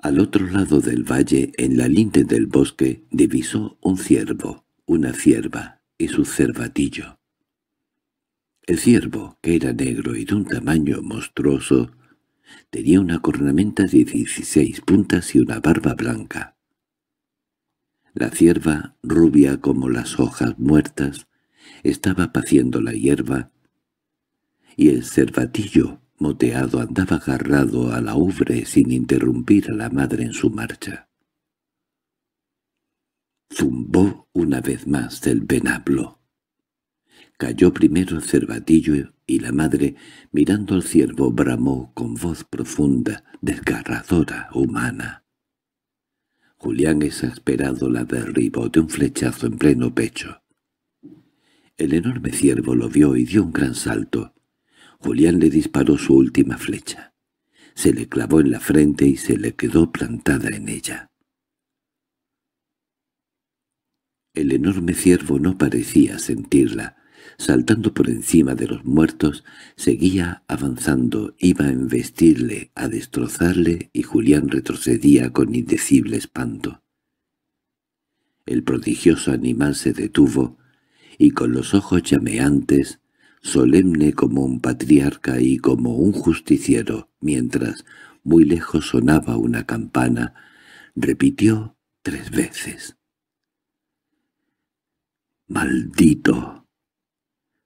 Al otro lado del valle, en la linde del bosque, divisó un ciervo, una cierva y su cervatillo. El ciervo, que era negro y de un tamaño monstruoso, Tenía una cornamenta de dieciséis puntas y una barba blanca. La cierva, rubia como las hojas muertas, estaba paciendo la hierba, y el cervatillo moteado andaba agarrado a la ubre sin interrumpir a la madre en su marcha. Zumbó una vez más el venablo. Cayó primero el cervatillo y la madre, mirando al ciervo, bramó con voz profunda, desgarradora, humana. Julián exasperado la derribó de un flechazo en pleno pecho. El enorme ciervo lo vio y dio un gran salto. Julián le disparó su última flecha. Se le clavó en la frente y se le quedó plantada en ella. El enorme ciervo no parecía sentirla saltando por encima de los muertos, seguía avanzando, iba a embestirle, a destrozarle, y Julián retrocedía con indecible espanto. El prodigioso animal se detuvo, y con los ojos llameantes, solemne como un patriarca y como un justiciero, mientras muy lejos sonaba una campana, repitió tres veces. «¡Maldito!»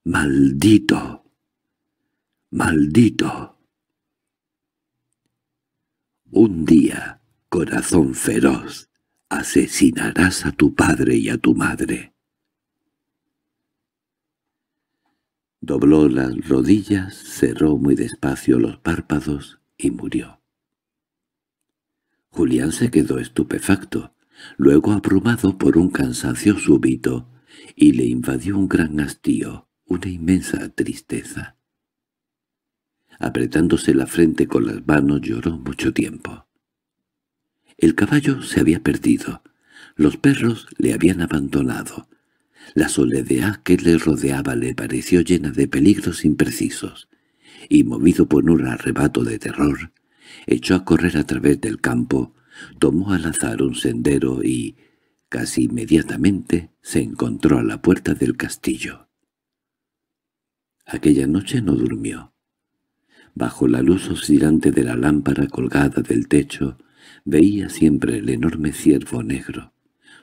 Maldito, maldito. Un día, corazón feroz, asesinarás a tu padre y a tu madre. Dobló las rodillas, cerró muy despacio los párpados y murió. Julián se quedó estupefacto, luego abrumado por un cansancio súbito, y le invadió un gran hastío una inmensa tristeza. Apretándose la frente con las manos lloró mucho tiempo. El caballo se había perdido, los perros le habían abandonado, la soledad que le rodeaba le pareció llena de peligros imprecisos, y movido por un arrebato de terror, echó a correr a través del campo, tomó al azar un sendero y, casi inmediatamente, se encontró a la puerta del castillo. Aquella noche no durmió. Bajo la luz oscilante de la lámpara colgada del techo, veía siempre el enorme ciervo negro.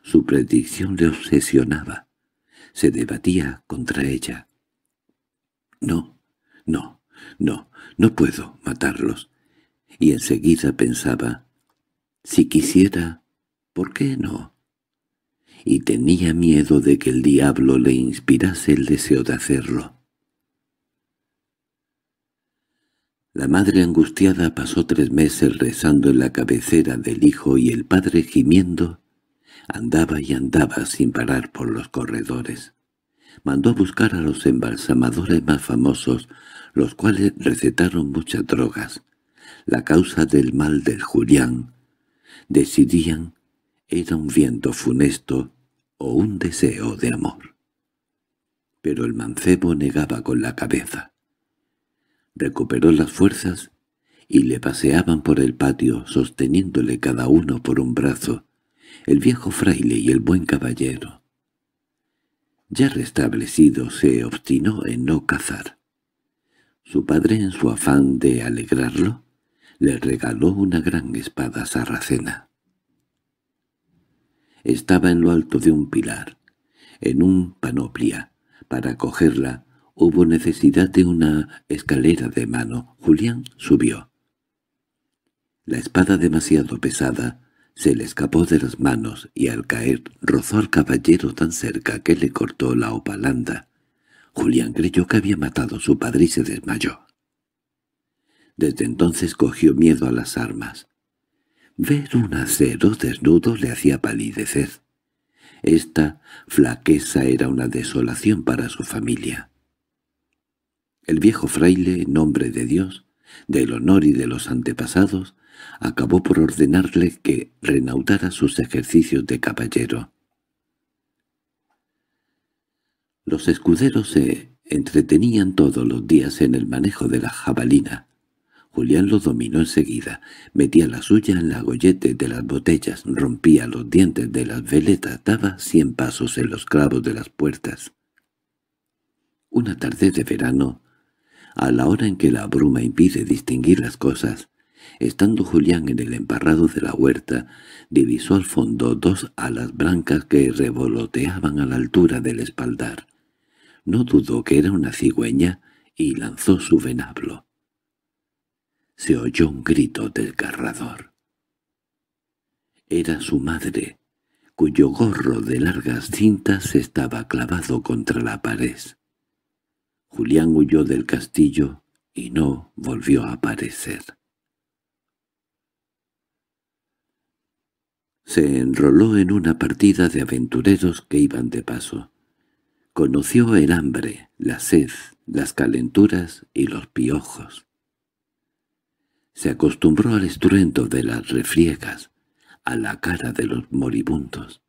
Su predicción le obsesionaba. Se debatía contra ella. «No, no, no, no puedo matarlos». Y enseguida pensaba, «Si quisiera, ¿por qué no?» Y tenía miedo de que el diablo le inspirase el deseo de hacerlo. La madre angustiada pasó tres meses rezando en la cabecera del hijo y el padre gimiendo andaba y andaba sin parar por los corredores. Mandó a buscar a los embalsamadores más famosos, los cuales recetaron muchas drogas. La causa del mal del Julián, decidían, era un viento funesto o un deseo de amor. Pero el mancebo negaba con la cabeza. Recuperó las fuerzas y le paseaban por el patio, sosteniéndole cada uno por un brazo, el viejo fraile y el buen caballero. Ya restablecido, se obstinó en no cazar. Su padre, en su afán de alegrarlo, le regaló una gran espada sarracena. Estaba en lo alto de un pilar, en un panoplia. Para cogerla Hubo necesidad de una escalera de mano. Julián subió. La espada demasiado pesada se le escapó de las manos y al caer rozó al caballero tan cerca que le cortó la opalanda. Julián creyó que había matado a su padre y se desmayó. Desde entonces cogió miedo a las armas. Ver un acero desnudo le hacía palidecer. Esta flaqueza era una desolación para su familia. El viejo fraile, en nombre de Dios, del honor y de los antepasados, acabó por ordenarle que renaudara sus ejercicios de caballero. Los escuderos se entretenían todos los días en el manejo de la jabalina. Julián lo dominó enseguida, metía la suya en la gollete de las botellas, rompía los dientes de las veletas, daba cien pasos en los clavos de las puertas. Una tarde de verano, a la hora en que la bruma impide distinguir las cosas, Estando Julián en el emparrado de la huerta, divisó al fondo dos alas blancas que revoloteaban a la altura del espaldar. No dudó que era una cigüeña y lanzó su venablo. Se oyó un grito desgarrador. Era su madre, cuyo gorro de largas cintas estaba clavado contra la pared. Julián huyó del castillo y no volvió a aparecer. Se enroló en una partida de aventureros que iban de paso. Conoció el hambre, la sed, las calenturas y los piojos. Se acostumbró al estruendo de las refriegas, a la cara de los moribundos.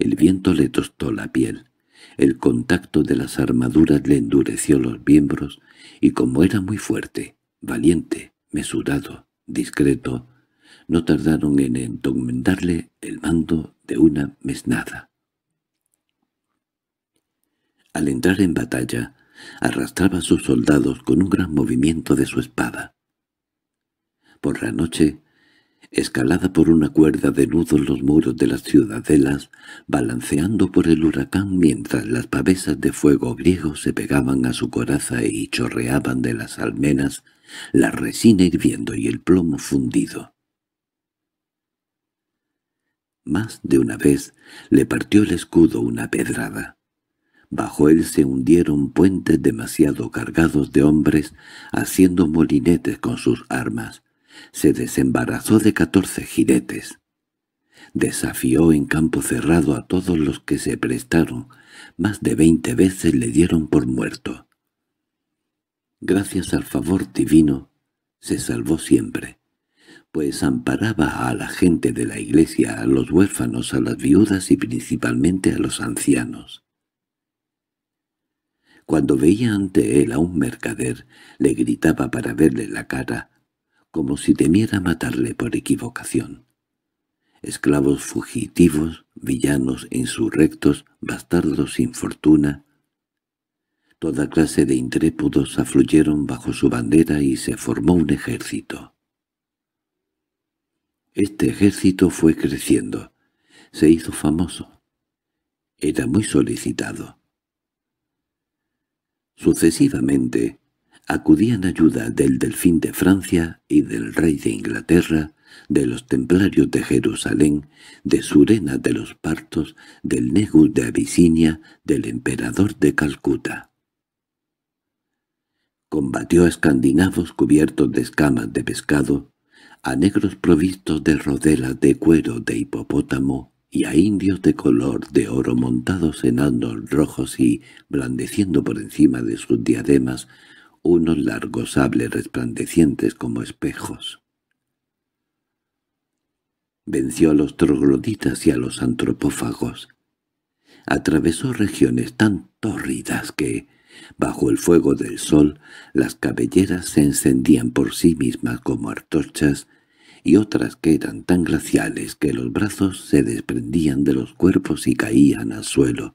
El viento le tostó la piel. El contacto de las armaduras le endureció los miembros, y como era muy fuerte, valiente, mesurado, discreto, no tardaron en encomendarle el mando de una mesnada. Al entrar en batalla, arrastraba a sus soldados con un gran movimiento de su espada. Por la noche, escalada por una cuerda de nudos los muros de las ciudadelas, balanceando por el huracán mientras las pavesas de fuego griego se pegaban a su coraza y chorreaban de las almenas, la resina hirviendo y el plomo fundido. Más de una vez le partió el escudo una pedrada. Bajo él se hundieron puentes demasiado cargados de hombres, haciendo molinetes con sus armas se desembarazó de catorce jinetes. Desafió en campo cerrado a todos los que se prestaron. Más de veinte veces le dieron por muerto. Gracias al favor divino, se salvó siempre, pues amparaba a la gente de la iglesia, a los huérfanos, a las viudas y principalmente a los ancianos. Cuando veía ante él a un mercader, le gritaba para verle la cara, como si temiera matarle por equivocación. Esclavos fugitivos, villanos insurrectos, bastardos sin fortuna, toda clase de intrépidos afluyeron bajo su bandera y se formó un ejército. Este ejército fue creciendo, se hizo famoso. Era muy solicitado. Sucesivamente, acudían ayuda del delfín de Francia y del rey de Inglaterra, de los templarios de Jerusalén, de Surena de los Partos, del Negus de Abisinia, del emperador de Calcuta. Combatió a escandinavos cubiertos de escamas de pescado, a negros provistos de rodelas de cuero de hipopótamo y a indios de color de oro montados en andos rojos y, blandeciendo por encima de sus diademas, unos largos sables resplandecientes como espejos. Venció a los trogloditas y a los antropófagos. Atravesó regiones tan tórridas que, bajo el fuego del sol, las cabelleras se encendían por sí mismas como artorchas, y otras que eran tan glaciales que los brazos se desprendían de los cuerpos y caían al suelo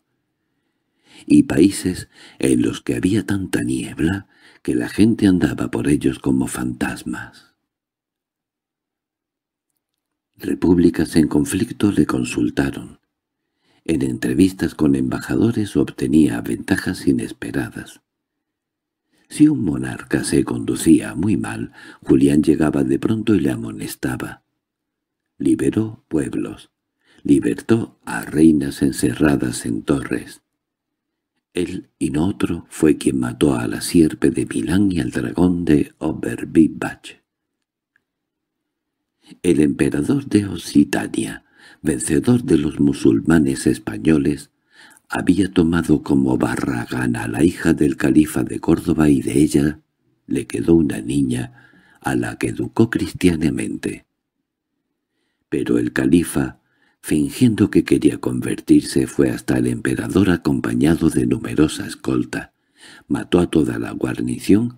y países en los que había tanta niebla que la gente andaba por ellos como fantasmas. Repúblicas en conflicto le consultaron. En entrevistas con embajadores obtenía ventajas inesperadas. Si un monarca se conducía muy mal, Julián llegaba de pronto y le amonestaba. Liberó pueblos, libertó a reinas encerradas en torres, él y no otro fue quien mató a la sierpe de Milán y al dragón de Oberbibach. El emperador de Occitania, vencedor de los musulmanes españoles, había tomado como barragana a la hija del califa de Córdoba y de ella le quedó una niña a la que educó cristianamente. Pero el califa Fingiendo que quería convertirse fue hasta el emperador acompañado de numerosa escolta, mató a toda la guarnición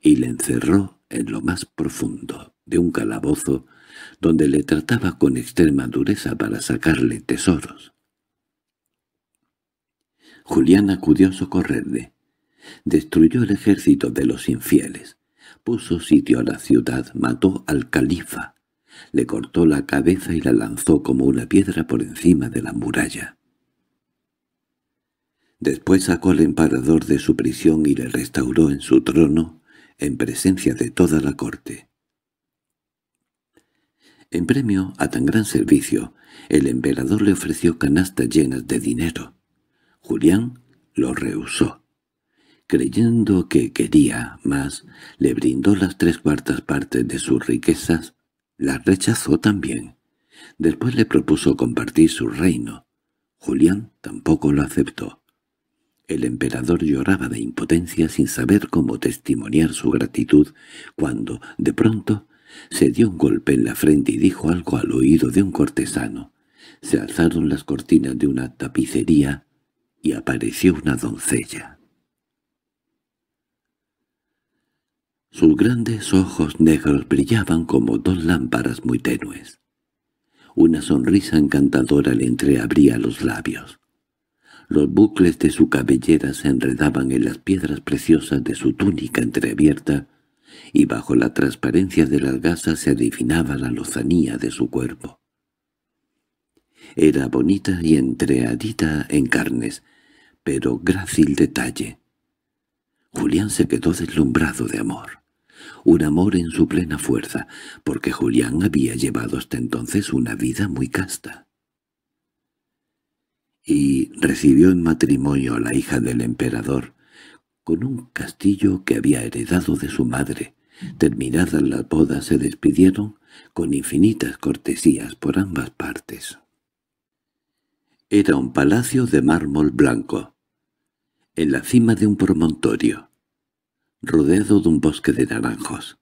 y le encerró en lo más profundo de un calabozo donde le trataba con extrema dureza para sacarle tesoros. Julián acudió a socorrerle. Destruyó el ejército de los infieles, puso sitio a la ciudad, mató al califa, le cortó la cabeza y la lanzó como una piedra por encima de la muralla. Después sacó al emperador de su prisión y le restauró en su trono, en presencia de toda la corte. En premio a tan gran servicio, el emperador le ofreció canastas llenas de dinero. Julián lo rehusó. Creyendo que quería más, le brindó las tres cuartas partes de sus riquezas la rechazó también. Después le propuso compartir su reino. Julián tampoco lo aceptó. El emperador lloraba de impotencia sin saber cómo testimoniar su gratitud cuando, de pronto, se dio un golpe en la frente y dijo algo al oído de un cortesano. Se alzaron las cortinas de una tapicería y apareció una doncella. Sus grandes ojos negros brillaban como dos lámparas muy tenues. Una sonrisa encantadora le entreabría los labios. Los bucles de su cabellera se enredaban en las piedras preciosas de su túnica entreabierta, y bajo la transparencia de las gasas se adivinaba la lozanía de su cuerpo. Era bonita y entreadita en carnes, pero grácil detalle. Julián se quedó deslumbrado de amor un amor en su plena fuerza, porque Julián había llevado hasta entonces una vida muy casta. Y recibió en matrimonio a la hija del emperador, con un castillo que había heredado de su madre. Terminadas las bodas se despidieron con infinitas cortesías por ambas partes. Era un palacio de mármol blanco, en la cima de un promontorio, rodeado de un bosque de naranjos.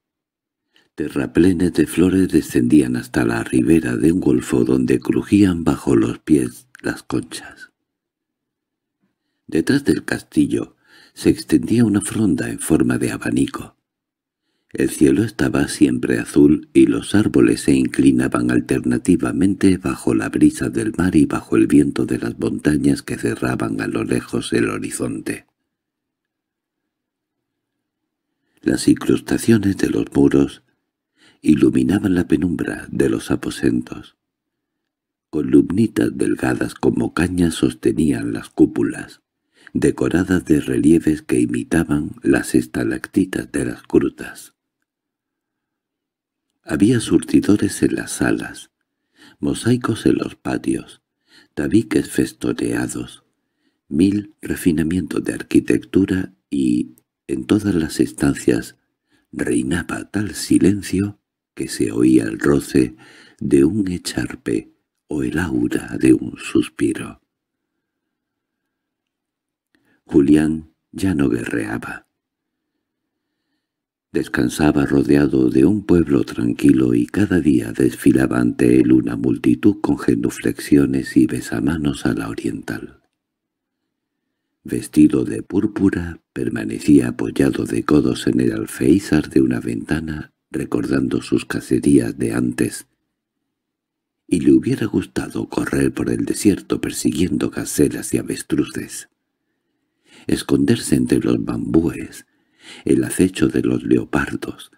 Terraplenes de flores descendían hasta la ribera de un golfo donde crujían bajo los pies las conchas. Detrás del castillo se extendía una fronda en forma de abanico. El cielo estaba siempre azul y los árboles se inclinaban alternativamente bajo la brisa del mar y bajo el viento de las montañas que cerraban a lo lejos el horizonte. Las incrustaciones de los muros iluminaban la penumbra de los aposentos. Columnitas delgadas como cañas sostenían las cúpulas, decoradas de relieves que imitaban las estalactitas de las crutas. Había surtidores en las salas, mosaicos en los patios, tabiques festoreados, mil refinamientos de arquitectura y en todas las estancias reinaba tal silencio que se oía el roce de un echarpe o el aura de un suspiro. Julián ya no guerreaba. Descansaba rodeado de un pueblo tranquilo y cada día desfilaba ante él una multitud con genuflexiones y besamanos a la oriental vestido de púrpura, permanecía apoyado de codos en el alféizar de una ventana, recordando sus cacerías de antes. Y le hubiera gustado correr por el desierto persiguiendo gacelas y avestruces. Esconderse entre los bambúes, el acecho de los leopardos,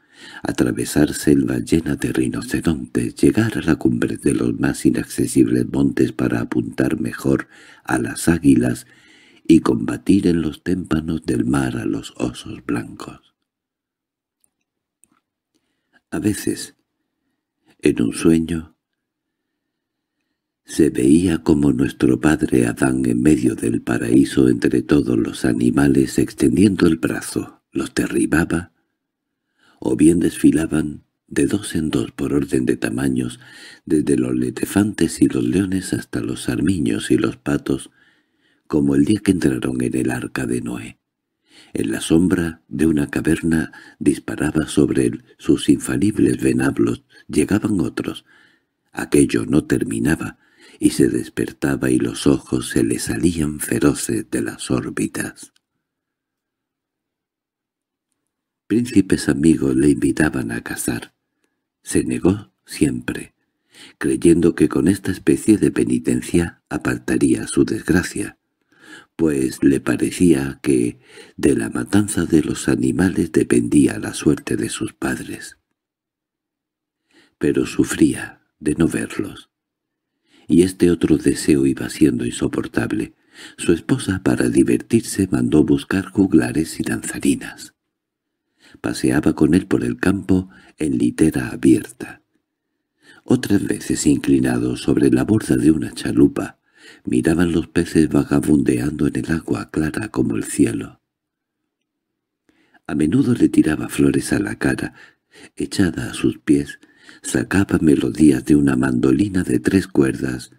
atravesar selva llena de rinocerontes, llegar a la cumbre de los más inaccesibles montes para apuntar mejor a las águilas y combatir en los témpanos del mar a los osos blancos. A veces, en un sueño, se veía como nuestro padre Adán en medio del paraíso entre todos los animales extendiendo el brazo, los derribaba, o bien desfilaban de dos en dos por orden de tamaños, desde los letefantes y los leones hasta los armiños y los patos, como el día que entraron en el arca de Noé. En la sombra de una caverna disparaba sobre él sus infalibles venablos, llegaban otros. Aquello no terminaba, y se despertaba y los ojos se le salían feroces de las órbitas. Príncipes amigos le invitaban a cazar. Se negó siempre, creyendo que con esta especie de penitencia apartaría su desgracia pues le parecía que de la matanza de los animales dependía la suerte de sus padres. Pero sufría de no verlos. Y este otro deseo iba siendo insoportable. Su esposa, para divertirse, mandó buscar juglares y danzarinas. Paseaba con él por el campo en litera abierta. Otras veces inclinado sobre la borda de una chalupa, miraban los peces vagabundeando en el agua clara como el cielo. A menudo le tiraba flores a la cara, echada a sus pies, sacaba melodías de una mandolina de tres cuerdas,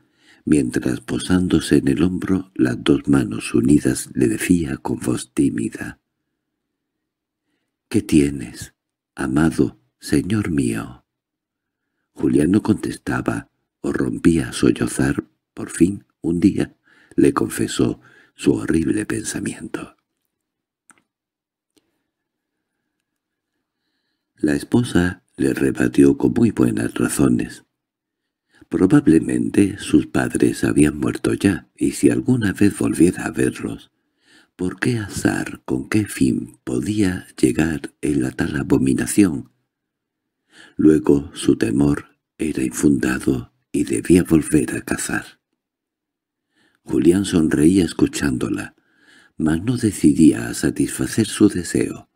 mientras posándose en el hombro las dos manos unidas le decía con voz tímida. —¿Qué tienes, amado señor mío? Julián no contestaba o rompía a sollozar, por fin, un día le confesó su horrible pensamiento. La esposa le rebatió con muy buenas razones. Probablemente sus padres habían muerto ya, y si alguna vez volviera a verlos, ¿por qué azar, con qué fin podía llegar en la tal abominación? Luego su temor era infundado y debía volver a cazar. Julián sonreía escuchándola, mas no decidía a satisfacer su deseo.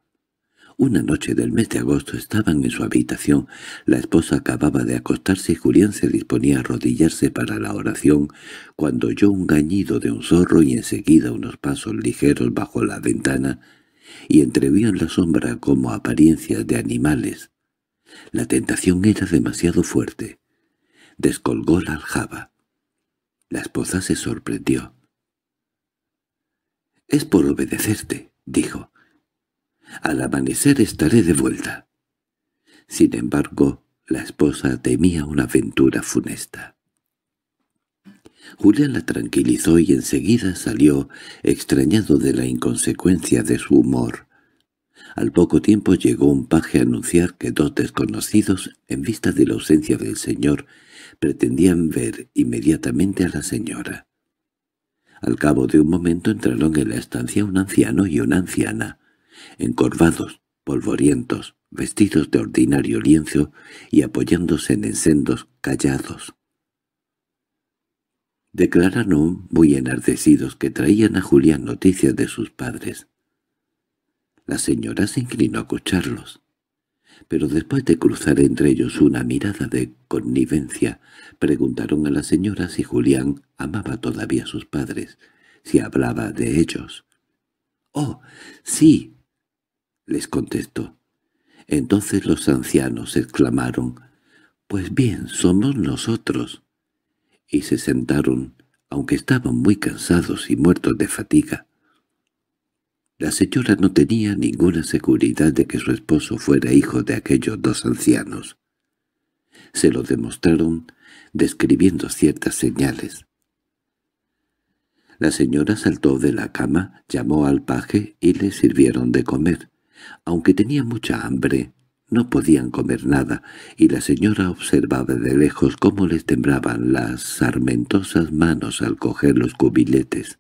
Una noche del mes de agosto estaban en su habitación, la esposa acababa de acostarse y Julián se disponía a arrodillarse para la oración cuando oyó un gañido de un zorro y enseguida unos pasos ligeros bajo la ventana y entrevían en la sombra como apariencias de animales. La tentación era demasiado fuerte. Descolgó la aljaba. La esposa se sorprendió. —Es por obedecerte —dijo—. Al amanecer estaré de vuelta. Sin embargo, la esposa temía una aventura funesta. Julián la tranquilizó y enseguida salió, extrañado de la inconsecuencia de su humor. Al poco tiempo llegó un paje a anunciar que dos desconocidos, en vista de la ausencia del señor, pretendían ver inmediatamente a la señora. Al cabo de un momento entraron en la estancia un anciano y una anciana, encorvados, polvorientos, vestidos de ordinario lienzo y apoyándose en sendos callados. Declararon muy enardecidos que traían a Julián noticias de sus padres. La señora se inclinó a escucharlos pero después de cruzar entre ellos una mirada de connivencia, preguntaron a la señora si Julián amaba todavía a sus padres, si hablaba de ellos. —¡Oh, sí! —les contestó. Entonces los ancianos exclamaron, «Pues bien, somos nosotros». Y se sentaron, aunque estaban muy cansados y muertos de fatiga. La señora no tenía ninguna seguridad de que su esposo fuera hijo de aquellos dos ancianos. Se lo demostraron describiendo ciertas señales. La señora saltó de la cama, llamó al paje y le sirvieron de comer. Aunque tenía mucha hambre, no podían comer nada, y la señora observaba de lejos cómo les temblaban las sarmentosas manos al coger los cubiletes.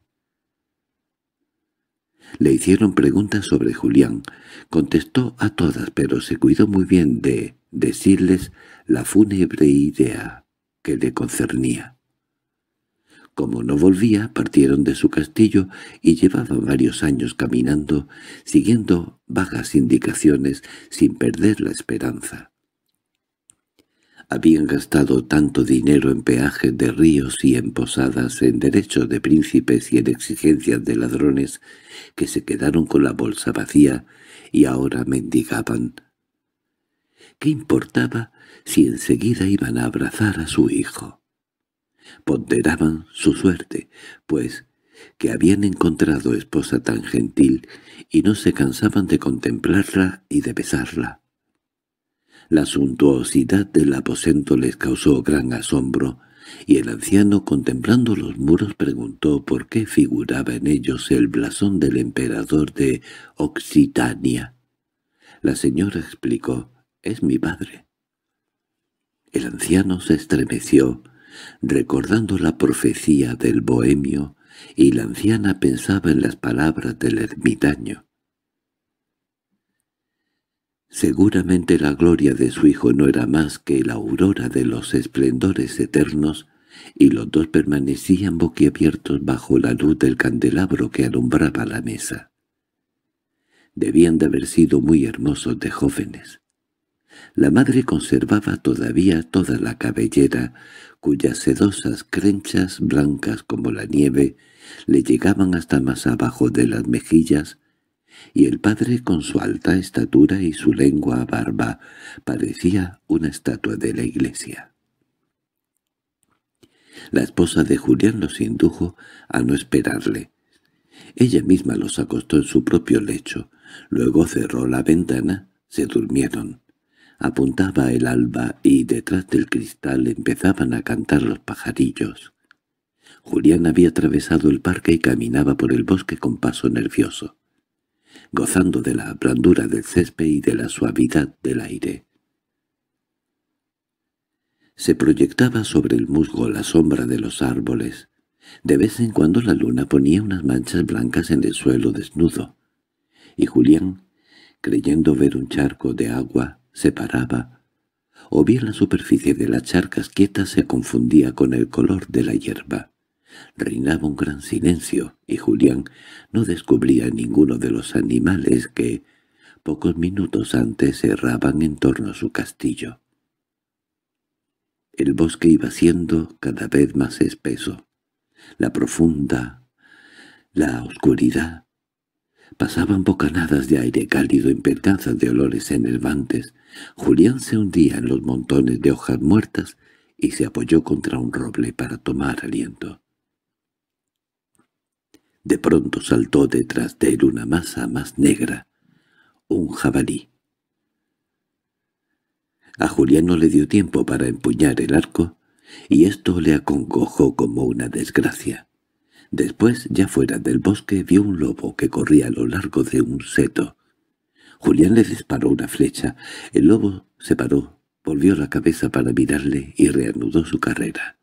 Le hicieron preguntas sobre Julián. Contestó a todas, pero se cuidó muy bien de decirles la fúnebre idea que le concernía. Como no volvía, partieron de su castillo y llevaban varios años caminando, siguiendo vagas indicaciones sin perder la esperanza habían gastado tanto dinero en peajes de ríos y en posadas, en derechos de príncipes y en exigencias de ladrones, que se quedaron con la bolsa vacía y ahora mendigaban. ¿Qué importaba si enseguida iban a abrazar a su hijo? Ponderaban su suerte, pues que habían encontrado esposa tan gentil y no se cansaban de contemplarla y de besarla. La suntuosidad del aposento les causó gran asombro, y el anciano contemplando los muros preguntó por qué figuraba en ellos el blasón del emperador de Occitania. La señora explicó, «Es mi padre». El anciano se estremeció, recordando la profecía del bohemio, y la anciana pensaba en las palabras del ermitaño. Seguramente la gloria de su hijo no era más que la aurora de los esplendores eternos, y los dos permanecían boquiabiertos bajo la luz del candelabro que alumbraba la mesa. Debían de haber sido muy hermosos de jóvenes. La madre conservaba todavía toda la cabellera, cuyas sedosas crenchas blancas como la nieve le llegaban hasta más abajo de las mejillas, y el padre con su alta estatura y su lengua barba parecía una estatua de la iglesia. La esposa de Julián los indujo a no esperarle. Ella misma los acostó en su propio lecho, luego cerró la ventana, se durmieron. Apuntaba el alba y detrás del cristal empezaban a cantar los pajarillos. Julián había atravesado el parque y caminaba por el bosque con paso nervioso gozando de la blandura del césped y de la suavidad del aire. Se proyectaba sobre el musgo la sombra de los árboles. De vez en cuando la luna ponía unas manchas blancas en el suelo desnudo, y Julián, creyendo ver un charco de agua, se paraba, o bien la superficie de las charcas quietas se confundía con el color de la hierba. Reinaba un gran silencio, y Julián no descubría ninguno de los animales que, pocos minutos antes, erraban en torno a su castillo. El bosque iba siendo cada vez más espeso. La profunda, la oscuridad. Pasaban bocanadas de aire cálido en percanzas de olores enervantes. Julián se hundía en los montones de hojas muertas y se apoyó contra un roble para tomar aliento. De pronto saltó detrás de él una masa más negra, un jabalí. A Julián no le dio tiempo para empuñar el arco, y esto le acongojó como una desgracia. Después, ya fuera del bosque, vio un lobo que corría a lo largo de un seto. Julián le disparó una flecha. El lobo se paró, volvió la cabeza para mirarle y reanudó su carrera.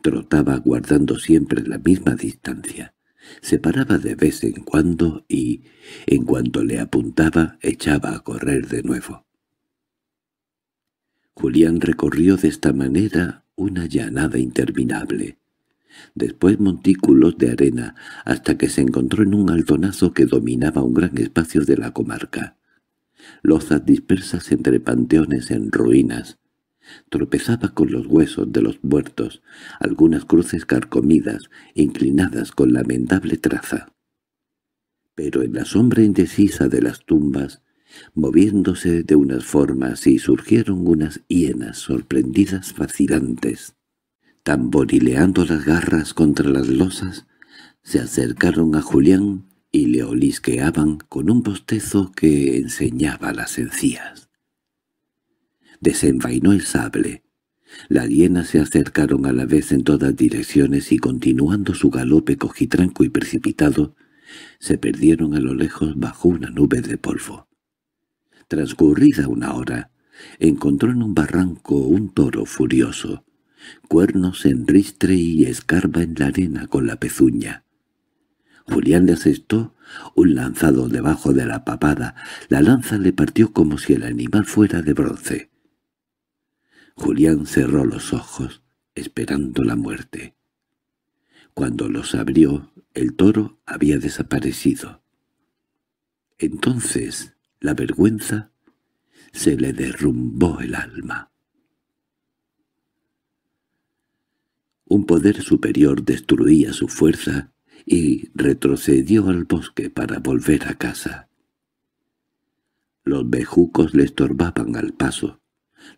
Trotaba guardando siempre la misma distancia. Se paraba de vez en cuando y, en cuanto le apuntaba, echaba a correr de nuevo. Julián recorrió de esta manera una llanada interminable, después montículos de arena, hasta que se encontró en un aldonazo que dominaba un gran espacio de la comarca. Lozas dispersas entre panteones en ruinas, Tropezaba con los huesos de los muertos, algunas cruces carcomidas, inclinadas con lamentable traza. Pero en la sombra indecisa de las tumbas, moviéndose de unas formas y surgieron unas hienas sorprendidas vacilantes. Tamborileando las garras contra las losas, se acercaron a Julián y le olisqueaban con un bostezo que enseñaba las encías desenvainó el sable. Las hienas se acercaron a la vez en todas direcciones y continuando su galope cojitranco y precipitado, se perdieron a lo lejos bajo una nube de polvo. Transcurrida una hora, encontró en un barranco un toro furioso, cuernos en ristre y escarba en la arena con la pezuña. Julián le asestó un lanzado debajo de la papada. La lanza le partió como si el animal fuera de bronce. Julián cerró los ojos, esperando la muerte. Cuando los abrió, el toro había desaparecido. Entonces la vergüenza se le derrumbó el alma. Un poder superior destruía su fuerza y retrocedió al bosque para volver a casa. Los bejucos le estorbaban al paso,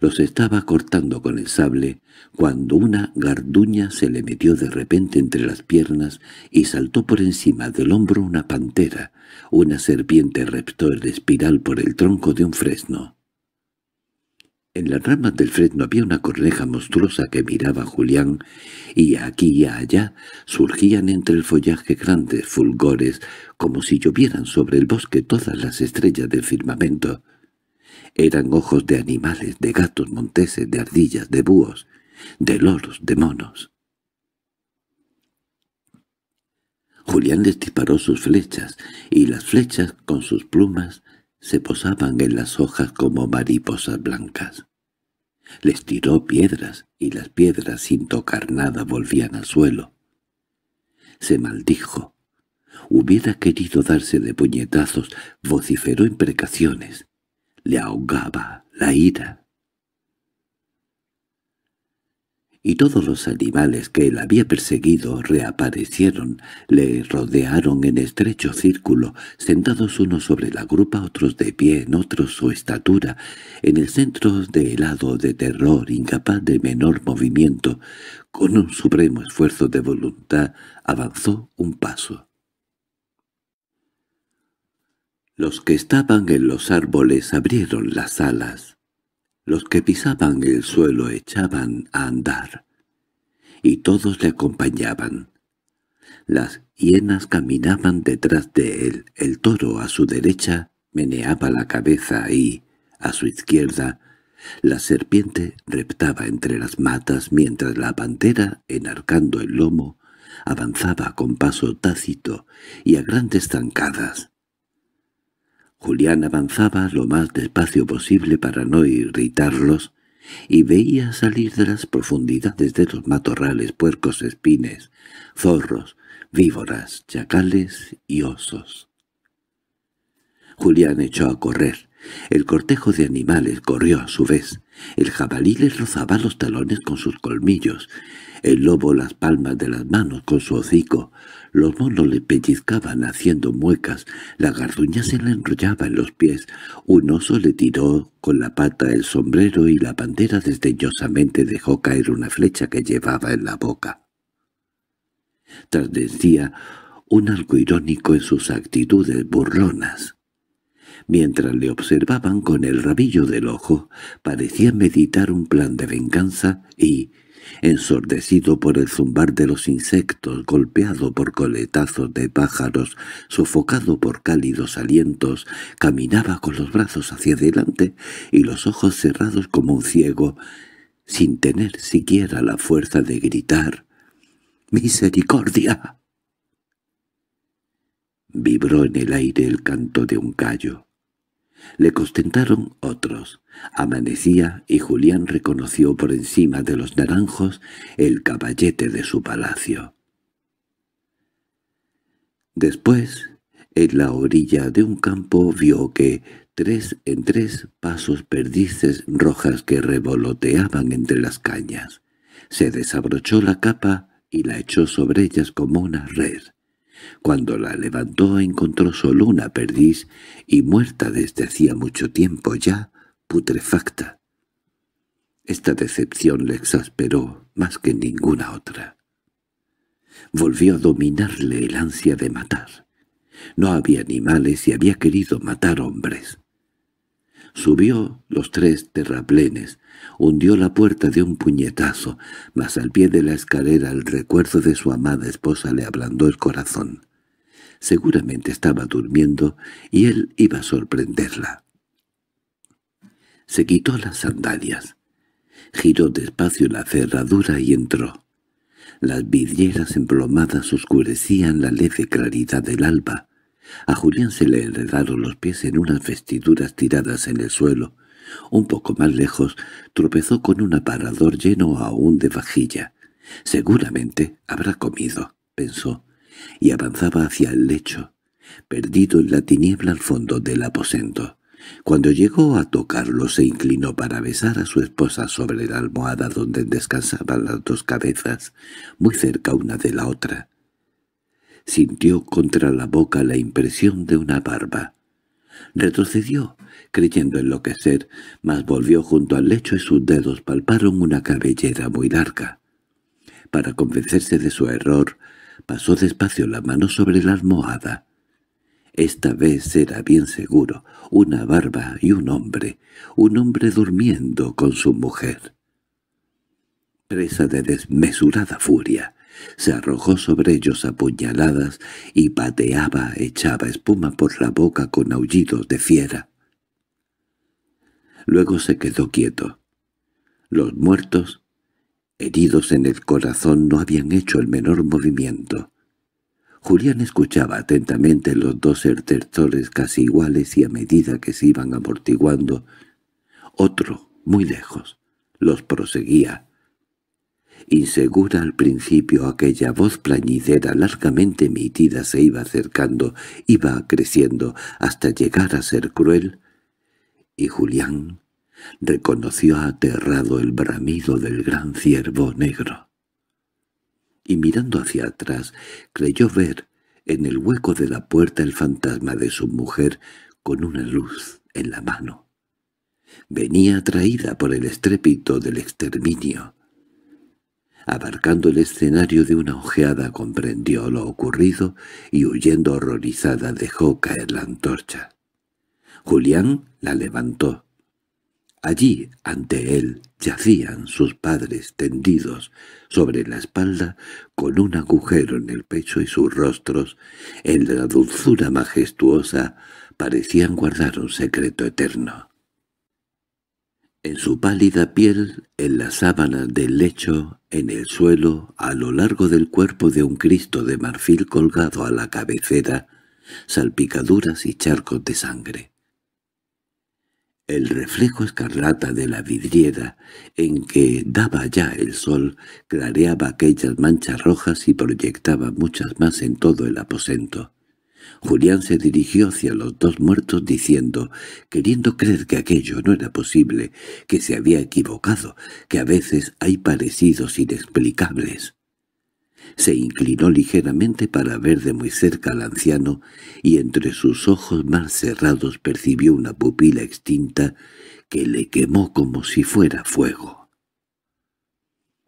los estaba cortando con el sable cuando una garduña se le metió de repente entre las piernas y saltó por encima del hombro una pantera. Una serpiente reptó el espiral por el tronco de un fresno. En las ramas del fresno había una corneja monstruosa que miraba a Julián, y aquí y allá surgían entre el follaje grandes fulgores, como si llovieran sobre el bosque todas las estrellas del firmamento. Eran ojos de animales, de gatos monteses, de ardillas, de búhos, de loros, de monos. Julián les disparó sus flechas, y las flechas, con sus plumas, se posaban en las hojas como mariposas blancas. Les tiró piedras, y las piedras sin tocar nada volvían al suelo. Se maldijo. Hubiera querido darse de puñetazos, vociferó imprecaciones le ahogaba la ira. y todos los animales que él había perseguido reaparecieron, le rodearon en estrecho círculo, sentados unos sobre la grupa, otros de pie, en otros su estatura, en el centro de helado de terror, incapaz de menor movimiento, con un supremo esfuerzo de voluntad, avanzó un paso. Los que estaban en los árboles abrieron las alas. Los que pisaban el suelo echaban a andar. Y todos le acompañaban. Las hienas caminaban detrás de él. El toro a su derecha meneaba la cabeza y, a su izquierda, la serpiente reptaba entre las matas mientras la pantera, enarcando el lomo, avanzaba con paso tácito y a grandes zancadas. Julián avanzaba lo más despacio posible para no irritarlos, y veía salir de las profundidades de los matorrales puercos espines, zorros, víboras, chacales y osos. Julián echó a correr. El cortejo de animales corrió a su vez. El jabalí les rozaba los talones con sus colmillos, el lobo las palmas de las manos con su hocico, los monos le pellizcaban haciendo muecas, la garduña se le enrollaba en los pies, un oso le tiró con la pata el sombrero y la bandera desdeñosamente dejó caer una flecha que llevaba en la boca. Trasdecía un algo irónico en sus actitudes burlonas. Mientras le observaban con el rabillo del ojo, parecía meditar un plan de venganza y, ensordecido por el zumbar de los insectos, golpeado por coletazos de pájaros, sofocado por cálidos alientos, caminaba con los brazos hacia adelante y los ojos cerrados como un ciego, sin tener siquiera la fuerza de gritar «¡Misericordia!». Vibró en el aire el canto de un gallo. Le contentaron otros. Amanecía y Julián reconoció por encima de los naranjos el caballete de su palacio. Después, en la orilla de un campo vio que, tres en tres pasos perdices rojas que revoloteaban entre las cañas, se desabrochó la capa y la echó sobre ellas como una red. Cuando la levantó encontró solo una perdiz y muerta desde hacía mucho tiempo ya, putrefacta. Esta decepción le exasperó más que ninguna otra. Volvió a dominarle el ansia de matar. No había animales y había querido matar hombres. Subió los tres terraplenes, hundió la puerta de un puñetazo, mas al pie de la escalera el recuerdo de su amada esposa le ablandó el corazón. Seguramente estaba durmiendo y él iba a sorprenderla. Se quitó las sandalias. Giró despacio la cerradura y entró. Las vidrieras emplomadas oscurecían la leve claridad del alba. A Julián se le enredaron los pies en unas vestiduras tiradas en el suelo. Un poco más lejos tropezó con un aparador lleno aún de vajilla. Seguramente habrá comido, pensó, y avanzaba hacia el lecho, perdido en la tiniebla al fondo del aposento. Cuando llegó a tocarlo se inclinó para besar a su esposa sobre la almohada donde descansaban las dos cabezas, muy cerca una de la otra. Sintió contra la boca la impresión de una barba. Retrocedió, creyendo enloquecer, mas volvió junto al lecho y sus dedos palparon una cabellera muy larga. Para convencerse de su error, pasó despacio la mano sobre la almohada, esta vez era bien seguro, una barba y un hombre, un hombre durmiendo con su mujer. Presa de desmesurada furia, se arrojó sobre ellos apuñaladas y pateaba, echaba espuma por la boca con aullidos de fiera. Luego se quedó quieto. Los muertos, heridos en el corazón, no habían hecho el menor movimiento. Julián escuchaba atentamente los dos herterzores casi iguales y a medida que se iban amortiguando, otro, muy lejos, los proseguía. Insegura al principio aquella voz plañidera largamente emitida se iba acercando, iba creciendo hasta llegar a ser cruel, y Julián reconoció aterrado el bramido del gran ciervo negro y mirando hacia atrás creyó ver en el hueco de la puerta el fantasma de su mujer con una luz en la mano. Venía atraída por el estrépito del exterminio. Abarcando el escenario de una ojeada comprendió lo ocurrido y huyendo horrorizada dejó caer la antorcha. Julián la levantó. Allí, ante él, yacían sus padres tendidos, sobre la espalda con un agujero en el pecho y sus rostros, en la dulzura majestuosa, parecían guardar un secreto eterno. En su pálida piel, en la sábana del lecho, en el suelo, a lo largo del cuerpo de un Cristo de marfil colgado a la cabecera, salpicaduras y charcos de sangre. El reflejo escarlata de la vidriera en que daba ya el sol clareaba aquellas manchas rojas y proyectaba muchas más en todo el aposento. Julián se dirigió hacia los dos muertos diciendo, queriendo creer que aquello no era posible, que se había equivocado, que a veces hay parecidos inexplicables. Se inclinó ligeramente para ver de muy cerca al anciano y entre sus ojos más cerrados percibió una pupila extinta que le quemó como si fuera fuego.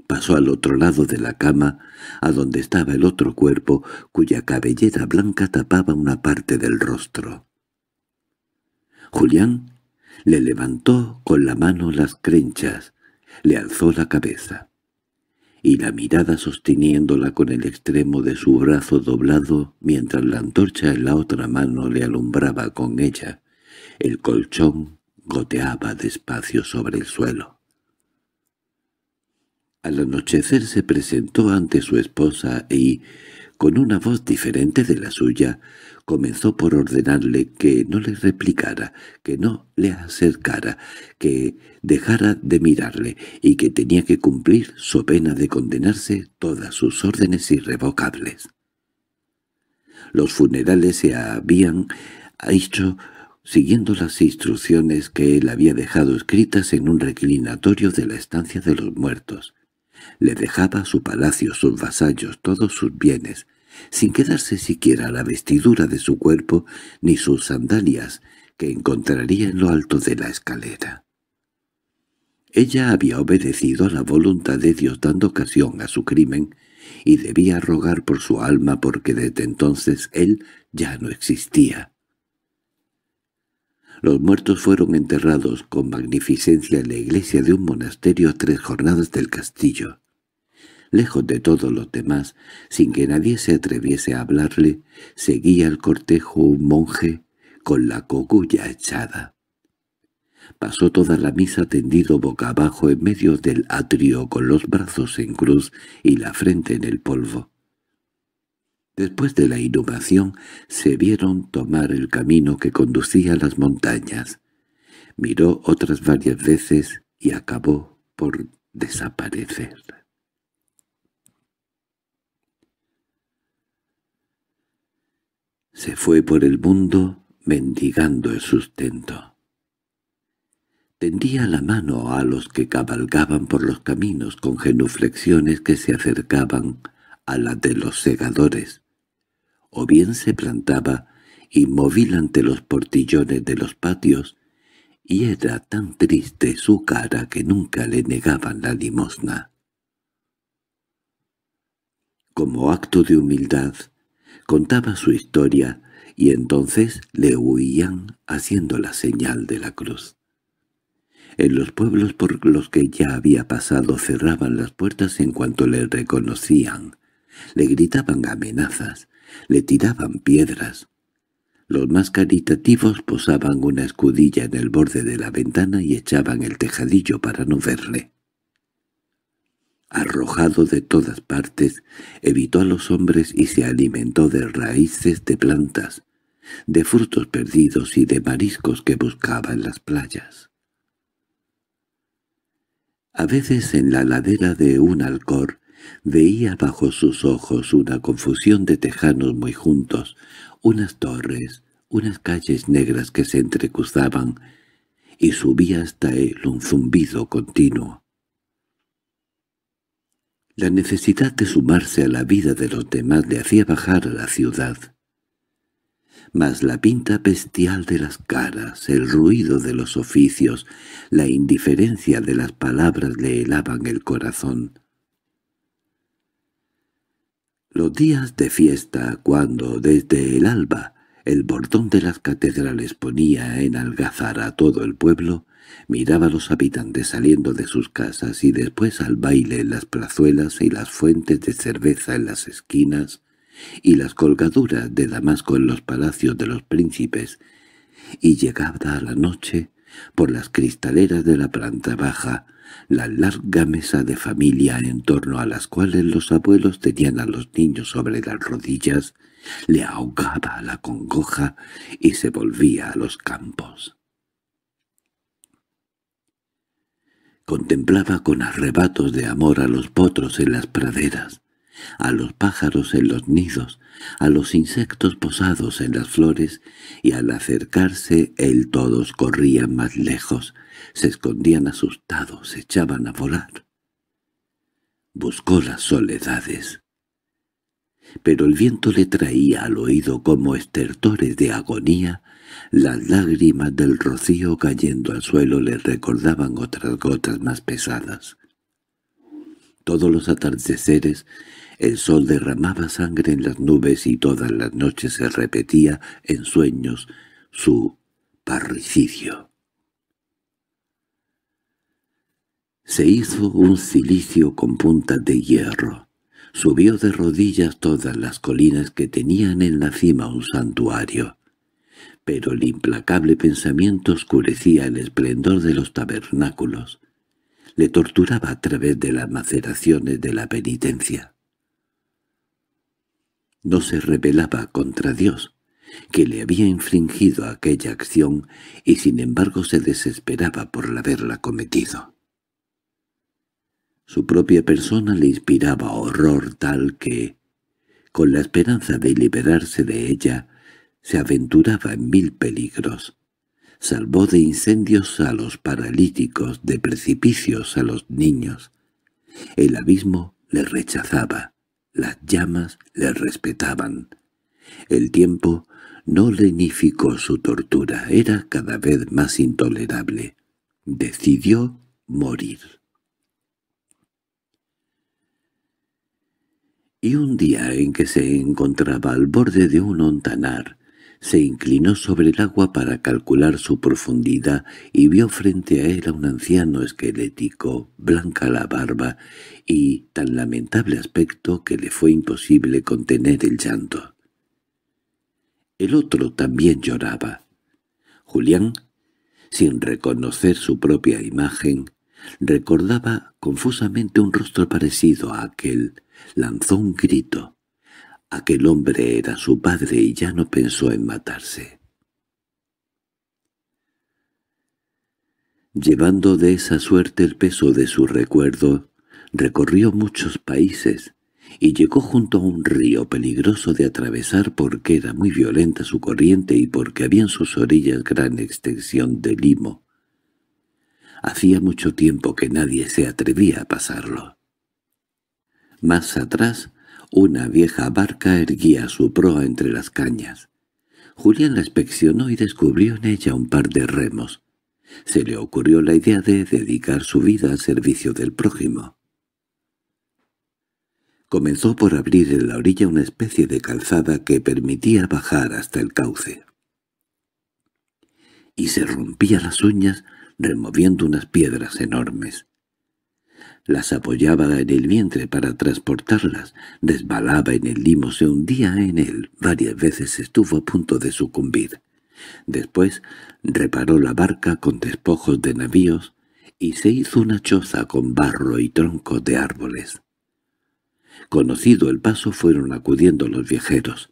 Pasó al otro lado de la cama, a donde estaba el otro cuerpo, cuya cabellera blanca tapaba una parte del rostro. Julián le levantó con la mano las crenchas, le alzó la cabeza y la mirada sosteniéndola con el extremo de su brazo doblado mientras la antorcha en la otra mano le alumbraba con ella. El colchón goteaba despacio sobre el suelo. Al anochecer se presentó ante su esposa y, con una voz diferente de la suya, comenzó por ordenarle que no le replicara, que no le acercara, que dejara de mirarle y que tenía que cumplir su pena de condenarse todas sus órdenes irrevocables. Los funerales se habían hecho siguiendo las instrucciones que él había dejado escritas en un reclinatorio de la estancia de los muertos. Le dejaba su palacio, sus vasallos, todos sus bienes, sin quedarse siquiera la vestidura de su cuerpo ni sus sandalias, que encontraría en lo alto de la escalera. Ella había obedecido a la voluntad de Dios dando ocasión a su crimen, y debía rogar por su alma porque desde entonces él ya no existía. Los muertos fueron enterrados con magnificencia en la iglesia de un monasterio a tres jornadas del castillo lejos de todos los demás, sin que nadie se atreviese a hablarle, seguía el cortejo un monje con la cogulla echada. Pasó toda la misa tendido boca abajo en medio del atrio con los brazos en cruz y la frente en el polvo. Después de la inhumación se vieron tomar el camino que conducía a las montañas. Miró otras varias veces y acabó por desaparecer. se fue por el mundo mendigando el sustento. Tendía la mano a los que cabalgaban por los caminos con genuflexiones que se acercaban a la de los segadores, o bien se plantaba inmóvil ante los portillones de los patios, y era tan triste su cara que nunca le negaban la limosna. Como acto de humildad, contaba su historia y entonces le huían haciendo la señal de la cruz. En los pueblos por los que ya había pasado cerraban las puertas en cuanto le reconocían, le gritaban amenazas, le tiraban piedras. Los más caritativos posaban una escudilla en el borde de la ventana y echaban el tejadillo para no verle arrojado de todas partes, evitó a los hombres y se alimentó de raíces de plantas, de frutos perdidos y de mariscos que buscaba en las playas. A veces en la ladera de un alcor veía bajo sus ojos una confusión de tejanos muy juntos, unas torres, unas calles negras que se entrecruzaban, y subía hasta él un zumbido continuo. La necesidad de sumarse a la vida de los demás le hacía bajar a la ciudad. Mas la pinta bestial de las caras, el ruido de los oficios, la indiferencia de las palabras le helaban el corazón. Los días de fiesta, cuando desde el alba el bordón de las catedrales ponía en algazar a todo el pueblo, miraba a los habitantes saliendo de sus casas y después al baile en las plazuelas y las fuentes de cerveza en las esquinas y las colgaduras de Damasco en los palacios de los príncipes, y llegaba a la noche por las cristaleras de la planta baja, la larga mesa de familia en torno a las cuales los abuelos tenían a los niños sobre las rodillas, le ahogaba la congoja y se volvía a los campos. Contemplaba con arrebatos de amor a los potros en las praderas, a los pájaros en los nidos, a los insectos posados en las flores, y al acercarse él todos corrían más lejos, se escondían asustados, se echaban a volar. Buscó las soledades. Pero el viento le traía al oído como estertores de agonía las lágrimas del rocío cayendo al suelo le recordaban otras gotas más pesadas. Todos los atardeceres el sol derramaba sangre en las nubes y todas las noches se repetía en sueños su parricidio. Se hizo un cilicio con puntas de hierro. Subió de rodillas todas las colinas que tenían en la cima un santuario pero el implacable pensamiento oscurecía el esplendor de los tabernáculos. Le torturaba a través de las maceraciones de la penitencia. No se rebelaba contra Dios, que le había infringido aquella acción y sin embargo se desesperaba por haberla cometido. Su propia persona le inspiraba horror tal que, con la esperanza de liberarse de ella, se aventuraba en mil peligros. Salvó de incendios a los paralíticos, de precipicios a los niños. El abismo le rechazaba, las llamas le respetaban. El tiempo no lenificó su tortura, era cada vez más intolerable. Decidió morir. Y un día en que se encontraba al borde de un ontanar, se inclinó sobre el agua para calcular su profundidad y vio frente a él a un anciano esquelético, blanca la barba y tan lamentable aspecto que le fue imposible contener el llanto. El otro también lloraba. Julián, sin reconocer su propia imagen, recordaba confusamente un rostro parecido a aquel. Lanzó un grito. Aquel hombre era su padre y ya no pensó en matarse. Llevando de esa suerte el peso de su recuerdo, recorrió muchos países y llegó junto a un río peligroso de atravesar porque era muy violenta su corriente y porque había en sus orillas gran extensión de limo. Hacía mucho tiempo que nadie se atrevía a pasarlo. Más atrás una vieja barca erguía su proa entre las cañas. Julián la inspeccionó y descubrió en ella un par de remos. Se le ocurrió la idea de dedicar su vida al servicio del prójimo. Comenzó por abrir en la orilla una especie de calzada que permitía bajar hasta el cauce. Y se rompía las uñas removiendo unas piedras enormes las apoyaba en el vientre para transportarlas, desbalaba en el limo, se hundía en él, varias veces estuvo a punto de sucumbir. Después reparó la barca con despojos de navíos y se hizo una choza con barro y troncos de árboles. Conocido el paso fueron acudiendo los viajeros.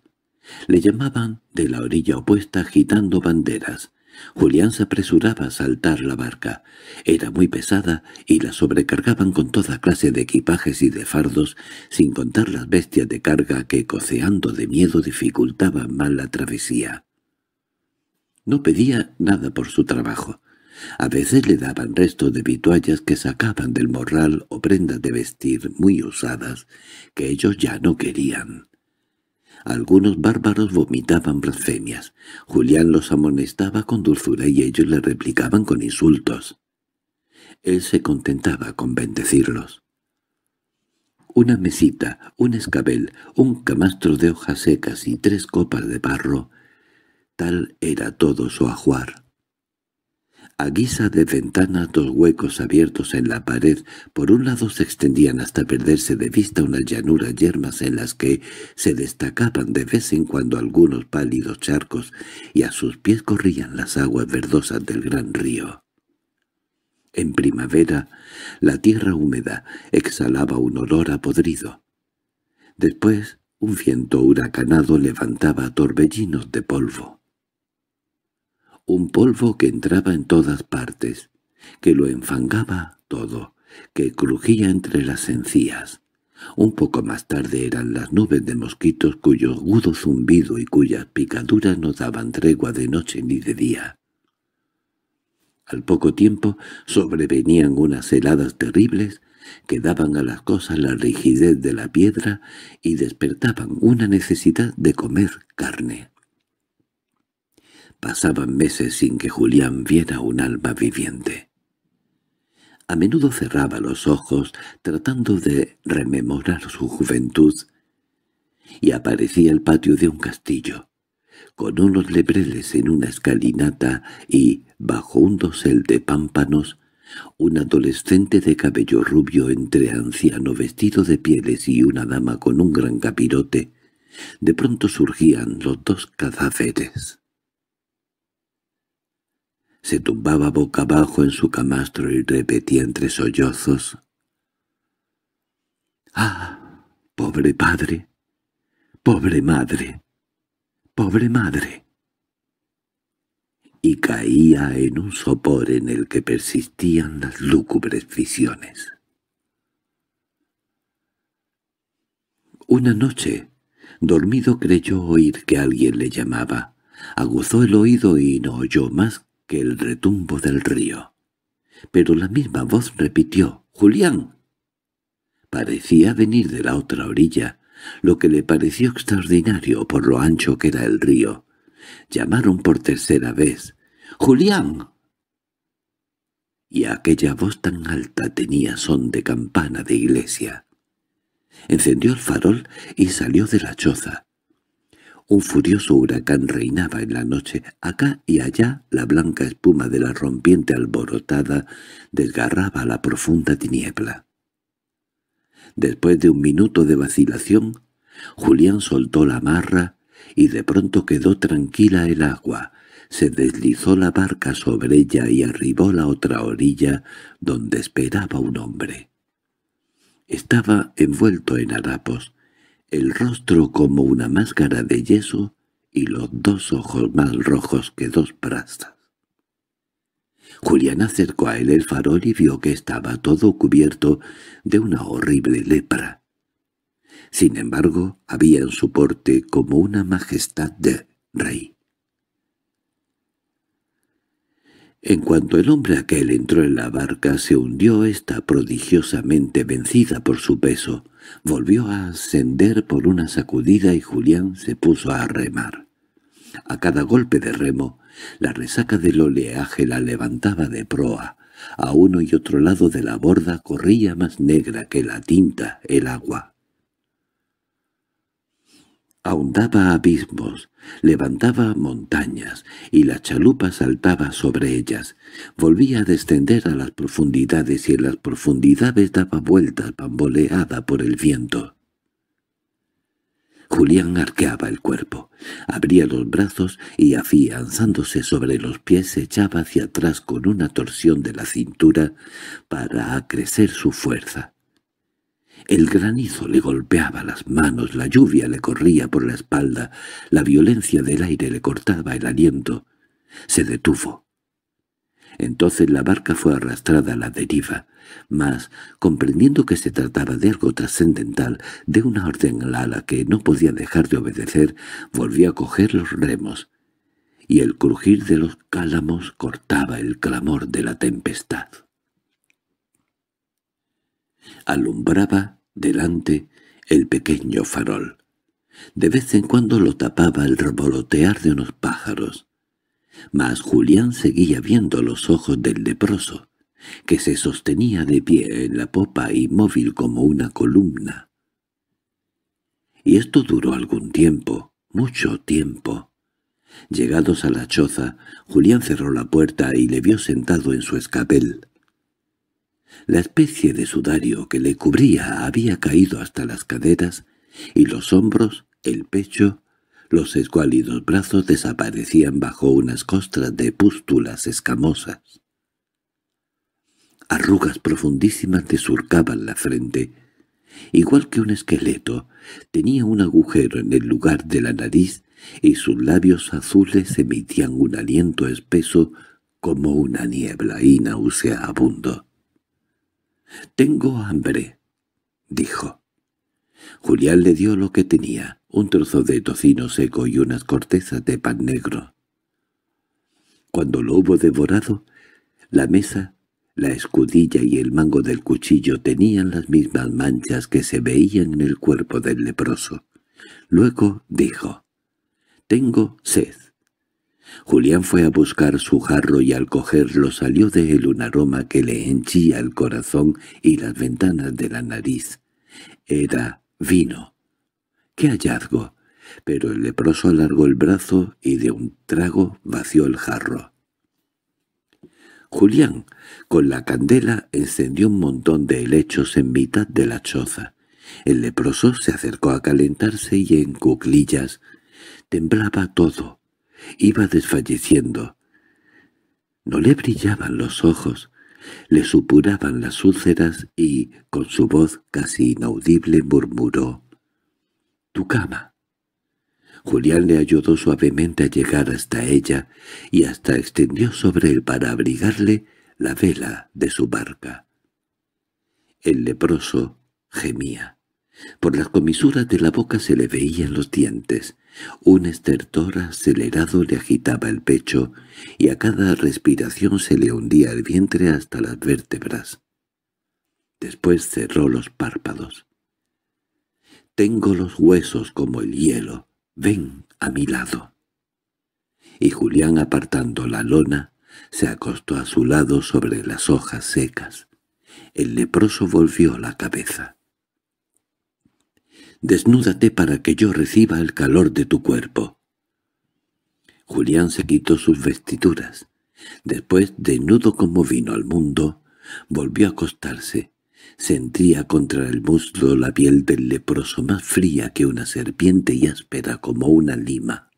Le llamaban de la orilla opuesta agitando banderas. Julián se apresuraba a saltar la barca. Era muy pesada y la sobrecargaban con toda clase de equipajes y de fardos, sin contar las bestias de carga que, coceando de miedo, dificultaban mal la travesía. No pedía nada por su trabajo. A veces le daban restos de vituallas que sacaban del morral o prendas de vestir muy usadas que ellos ya no querían. Algunos bárbaros vomitaban blasfemias. Julián los amonestaba con dulzura y ellos le replicaban con insultos. Él se contentaba con bendecirlos. Una mesita, un escabel, un camastro de hojas secas y tres copas de barro, tal era todo su ajuar. A guisa de ventana dos huecos abiertos en la pared por un lado se extendían hasta perderse de vista unas llanuras yermas en las que se destacaban de vez en cuando algunos pálidos charcos y a sus pies corrían las aguas verdosas del gran río. En primavera la tierra húmeda exhalaba un olor a podrido. Después un viento huracanado levantaba torbellinos de polvo un polvo que entraba en todas partes, que lo enfangaba todo, que crujía entre las encías. Un poco más tarde eran las nubes de mosquitos cuyo agudo zumbido y cuyas picaduras no daban tregua de noche ni de día. Al poco tiempo sobrevenían unas heladas terribles que daban a las cosas la rigidez de la piedra y despertaban una necesidad de comer carne. Pasaban meses sin que Julián viera un alma viviente. A menudo cerraba los ojos tratando de rememorar su juventud y aparecía el patio de un castillo, con unos lebreles en una escalinata y, bajo un dosel de pámpanos, un adolescente de cabello rubio entre anciano vestido de pieles y una dama con un gran capirote, de pronto surgían los dos cadáveres. Se tumbaba boca abajo en su camastro y repetía entre sollozos. —¡Ah! ¡Pobre padre! ¡Pobre madre! ¡Pobre madre! Y caía en un sopor en el que persistían las lúgubres visiones. Una noche, dormido creyó oír que alguien le llamaba. Aguzó el oído y no oyó más que el retumbo del río. Pero la misma voz repitió «¡Julián!». Parecía venir de la otra orilla, lo que le pareció extraordinario por lo ancho que era el río. Llamaron por tercera vez «¡Julián!». Y aquella voz tan alta tenía son de campana de iglesia. Encendió el farol y salió de la choza. Un furioso huracán reinaba en la noche. Acá y allá la blanca espuma de la rompiente alborotada desgarraba la profunda tiniebla. Después de un minuto de vacilación, Julián soltó la amarra y de pronto quedó tranquila el agua. Se deslizó la barca sobre ella y arribó la otra orilla donde esperaba un hombre. Estaba envuelto en harapos, el rostro como una máscara de yeso y los dos ojos más rojos que dos prastas. Julián acercó a él el farol y vio que estaba todo cubierto de una horrible lepra. Sin embargo, había en su porte como una majestad de rey. En cuanto el hombre aquel entró en la barca, se hundió esta prodigiosamente vencida por su peso. Volvió a ascender por una sacudida y Julián se puso a remar. A cada golpe de remo, la resaca del oleaje la levantaba de proa. A uno y otro lado de la borda corría más negra que la tinta el agua ahondaba abismos, levantaba montañas, y la chalupa saltaba sobre ellas. Volvía a descender a las profundidades y en las profundidades daba vueltas bamboleada por el viento. Julián arqueaba el cuerpo, abría los brazos y afianzándose sobre los pies se echaba hacia atrás con una torsión de la cintura para acrecer su fuerza. El granizo le golpeaba las manos, la lluvia le corría por la espalda, la violencia del aire le cortaba el aliento. Se detuvo. Entonces la barca fue arrastrada a la deriva, mas, comprendiendo que se trataba de algo trascendental, de una orden a la que no podía dejar de obedecer, volvió a coger los remos, y el crujir de los cálamos cortaba el clamor de la tempestad alumbraba delante el pequeño farol. De vez en cuando lo tapaba el revolotear de unos pájaros. Mas Julián seguía viendo los ojos del leproso, que se sostenía de pie en la popa inmóvil como una columna. Y esto duró algún tiempo, mucho tiempo. Llegados a la choza, Julián cerró la puerta y le vio sentado en su escabel. La especie de sudario que le cubría había caído hasta las caderas, y los hombros, el pecho, los escuálidos brazos desaparecían bajo unas costras de pústulas escamosas. Arrugas profundísimas le surcaban la frente. Igual que un esqueleto, tenía un agujero en el lugar de la nariz y sus labios azules emitían un aliento espeso como una niebla y nauseabundo. —Tengo hambre —dijo. Julián le dio lo que tenía, un trozo de tocino seco y unas cortezas de pan negro. Cuando lo hubo devorado, la mesa, la escudilla y el mango del cuchillo tenían las mismas manchas que se veían en el cuerpo del leproso. Luego dijo, «Tengo sed». Julián fue a buscar su jarro y al cogerlo salió de él un aroma que le henchía el corazón y las ventanas de la nariz. Era vino. ¡Qué hallazgo! Pero el leproso alargó el brazo y de un trago vació el jarro. Julián, con la candela, encendió un montón de helechos en mitad de la choza. El leproso se acercó a calentarse y en cuclillas temblaba todo. Iba desfalleciendo. No le brillaban los ojos, le supuraban las úlceras y, con su voz casi inaudible, murmuró «Tu cama». Julián le ayudó suavemente a llegar hasta ella y hasta extendió sobre él para abrigarle la vela de su barca. El leproso gemía. Por las comisuras de la boca se le veían los dientes. Un estertor acelerado le agitaba el pecho, y a cada respiración se le hundía el vientre hasta las vértebras. Después cerró los párpados. «Tengo los huesos como el hielo. Ven a mi lado». Y Julián, apartando la lona, se acostó a su lado sobre las hojas secas. El leproso volvió la cabeza desnúdate para que yo reciba el calor de tu cuerpo. Julián se quitó sus vestiduras. Después, desnudo como vino al mundo, volvió a acostarse. Sentía contra el muslo la piel del leproso más fría que una serpiente y áspera como una lima.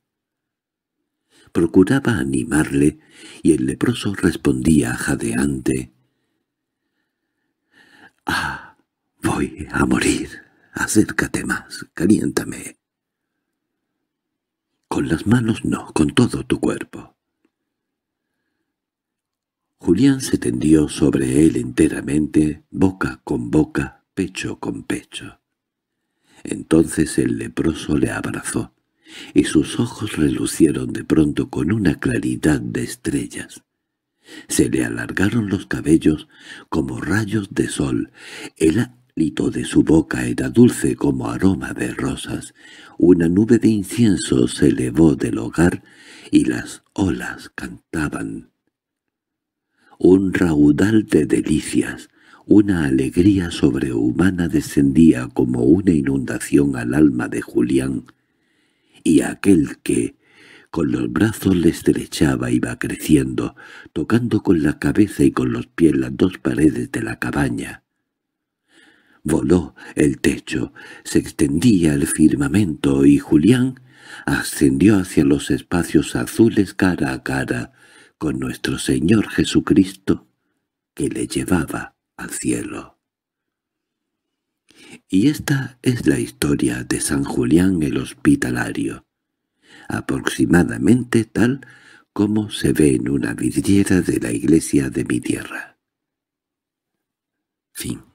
Procuraba animarle, y el leproso respondía jadeante. «¡Ah, voy a morir!» Acércate más, caliéntame. Con las manos no, con todo tu cuerpo. Julián se tendió sobre él enteramente, boca con boca, pecho con pecho. Entonces el leproso le abrazó, y sus ojos relucieron de pronto con una claridad de estrellas. Se le alargaron los cabellos como rayos de sol, el palito de su boca era dulce como aroma de rosas, una nube de incienso se elevó del hogar y las olas cantaban. Un raudal de delicias, una alegría sobrehumana descendía como una inundación al alma de Julián, y aquel que, con los brazos le estrechaba iba creciendo, tocando con la cabeza y con los pies las dos paredes de la cabaña. Voló el techo, se extendía el firmamento y Julián ascendió hacia los espacios azules cara a cara con nuestro Señor Jesucristo que le llevaba al cielo. Y esta es la historia de San Julián el Hospitalario, aproximadamente tal como se ve en una vidriera de la iglesia de mi tierra. Fin.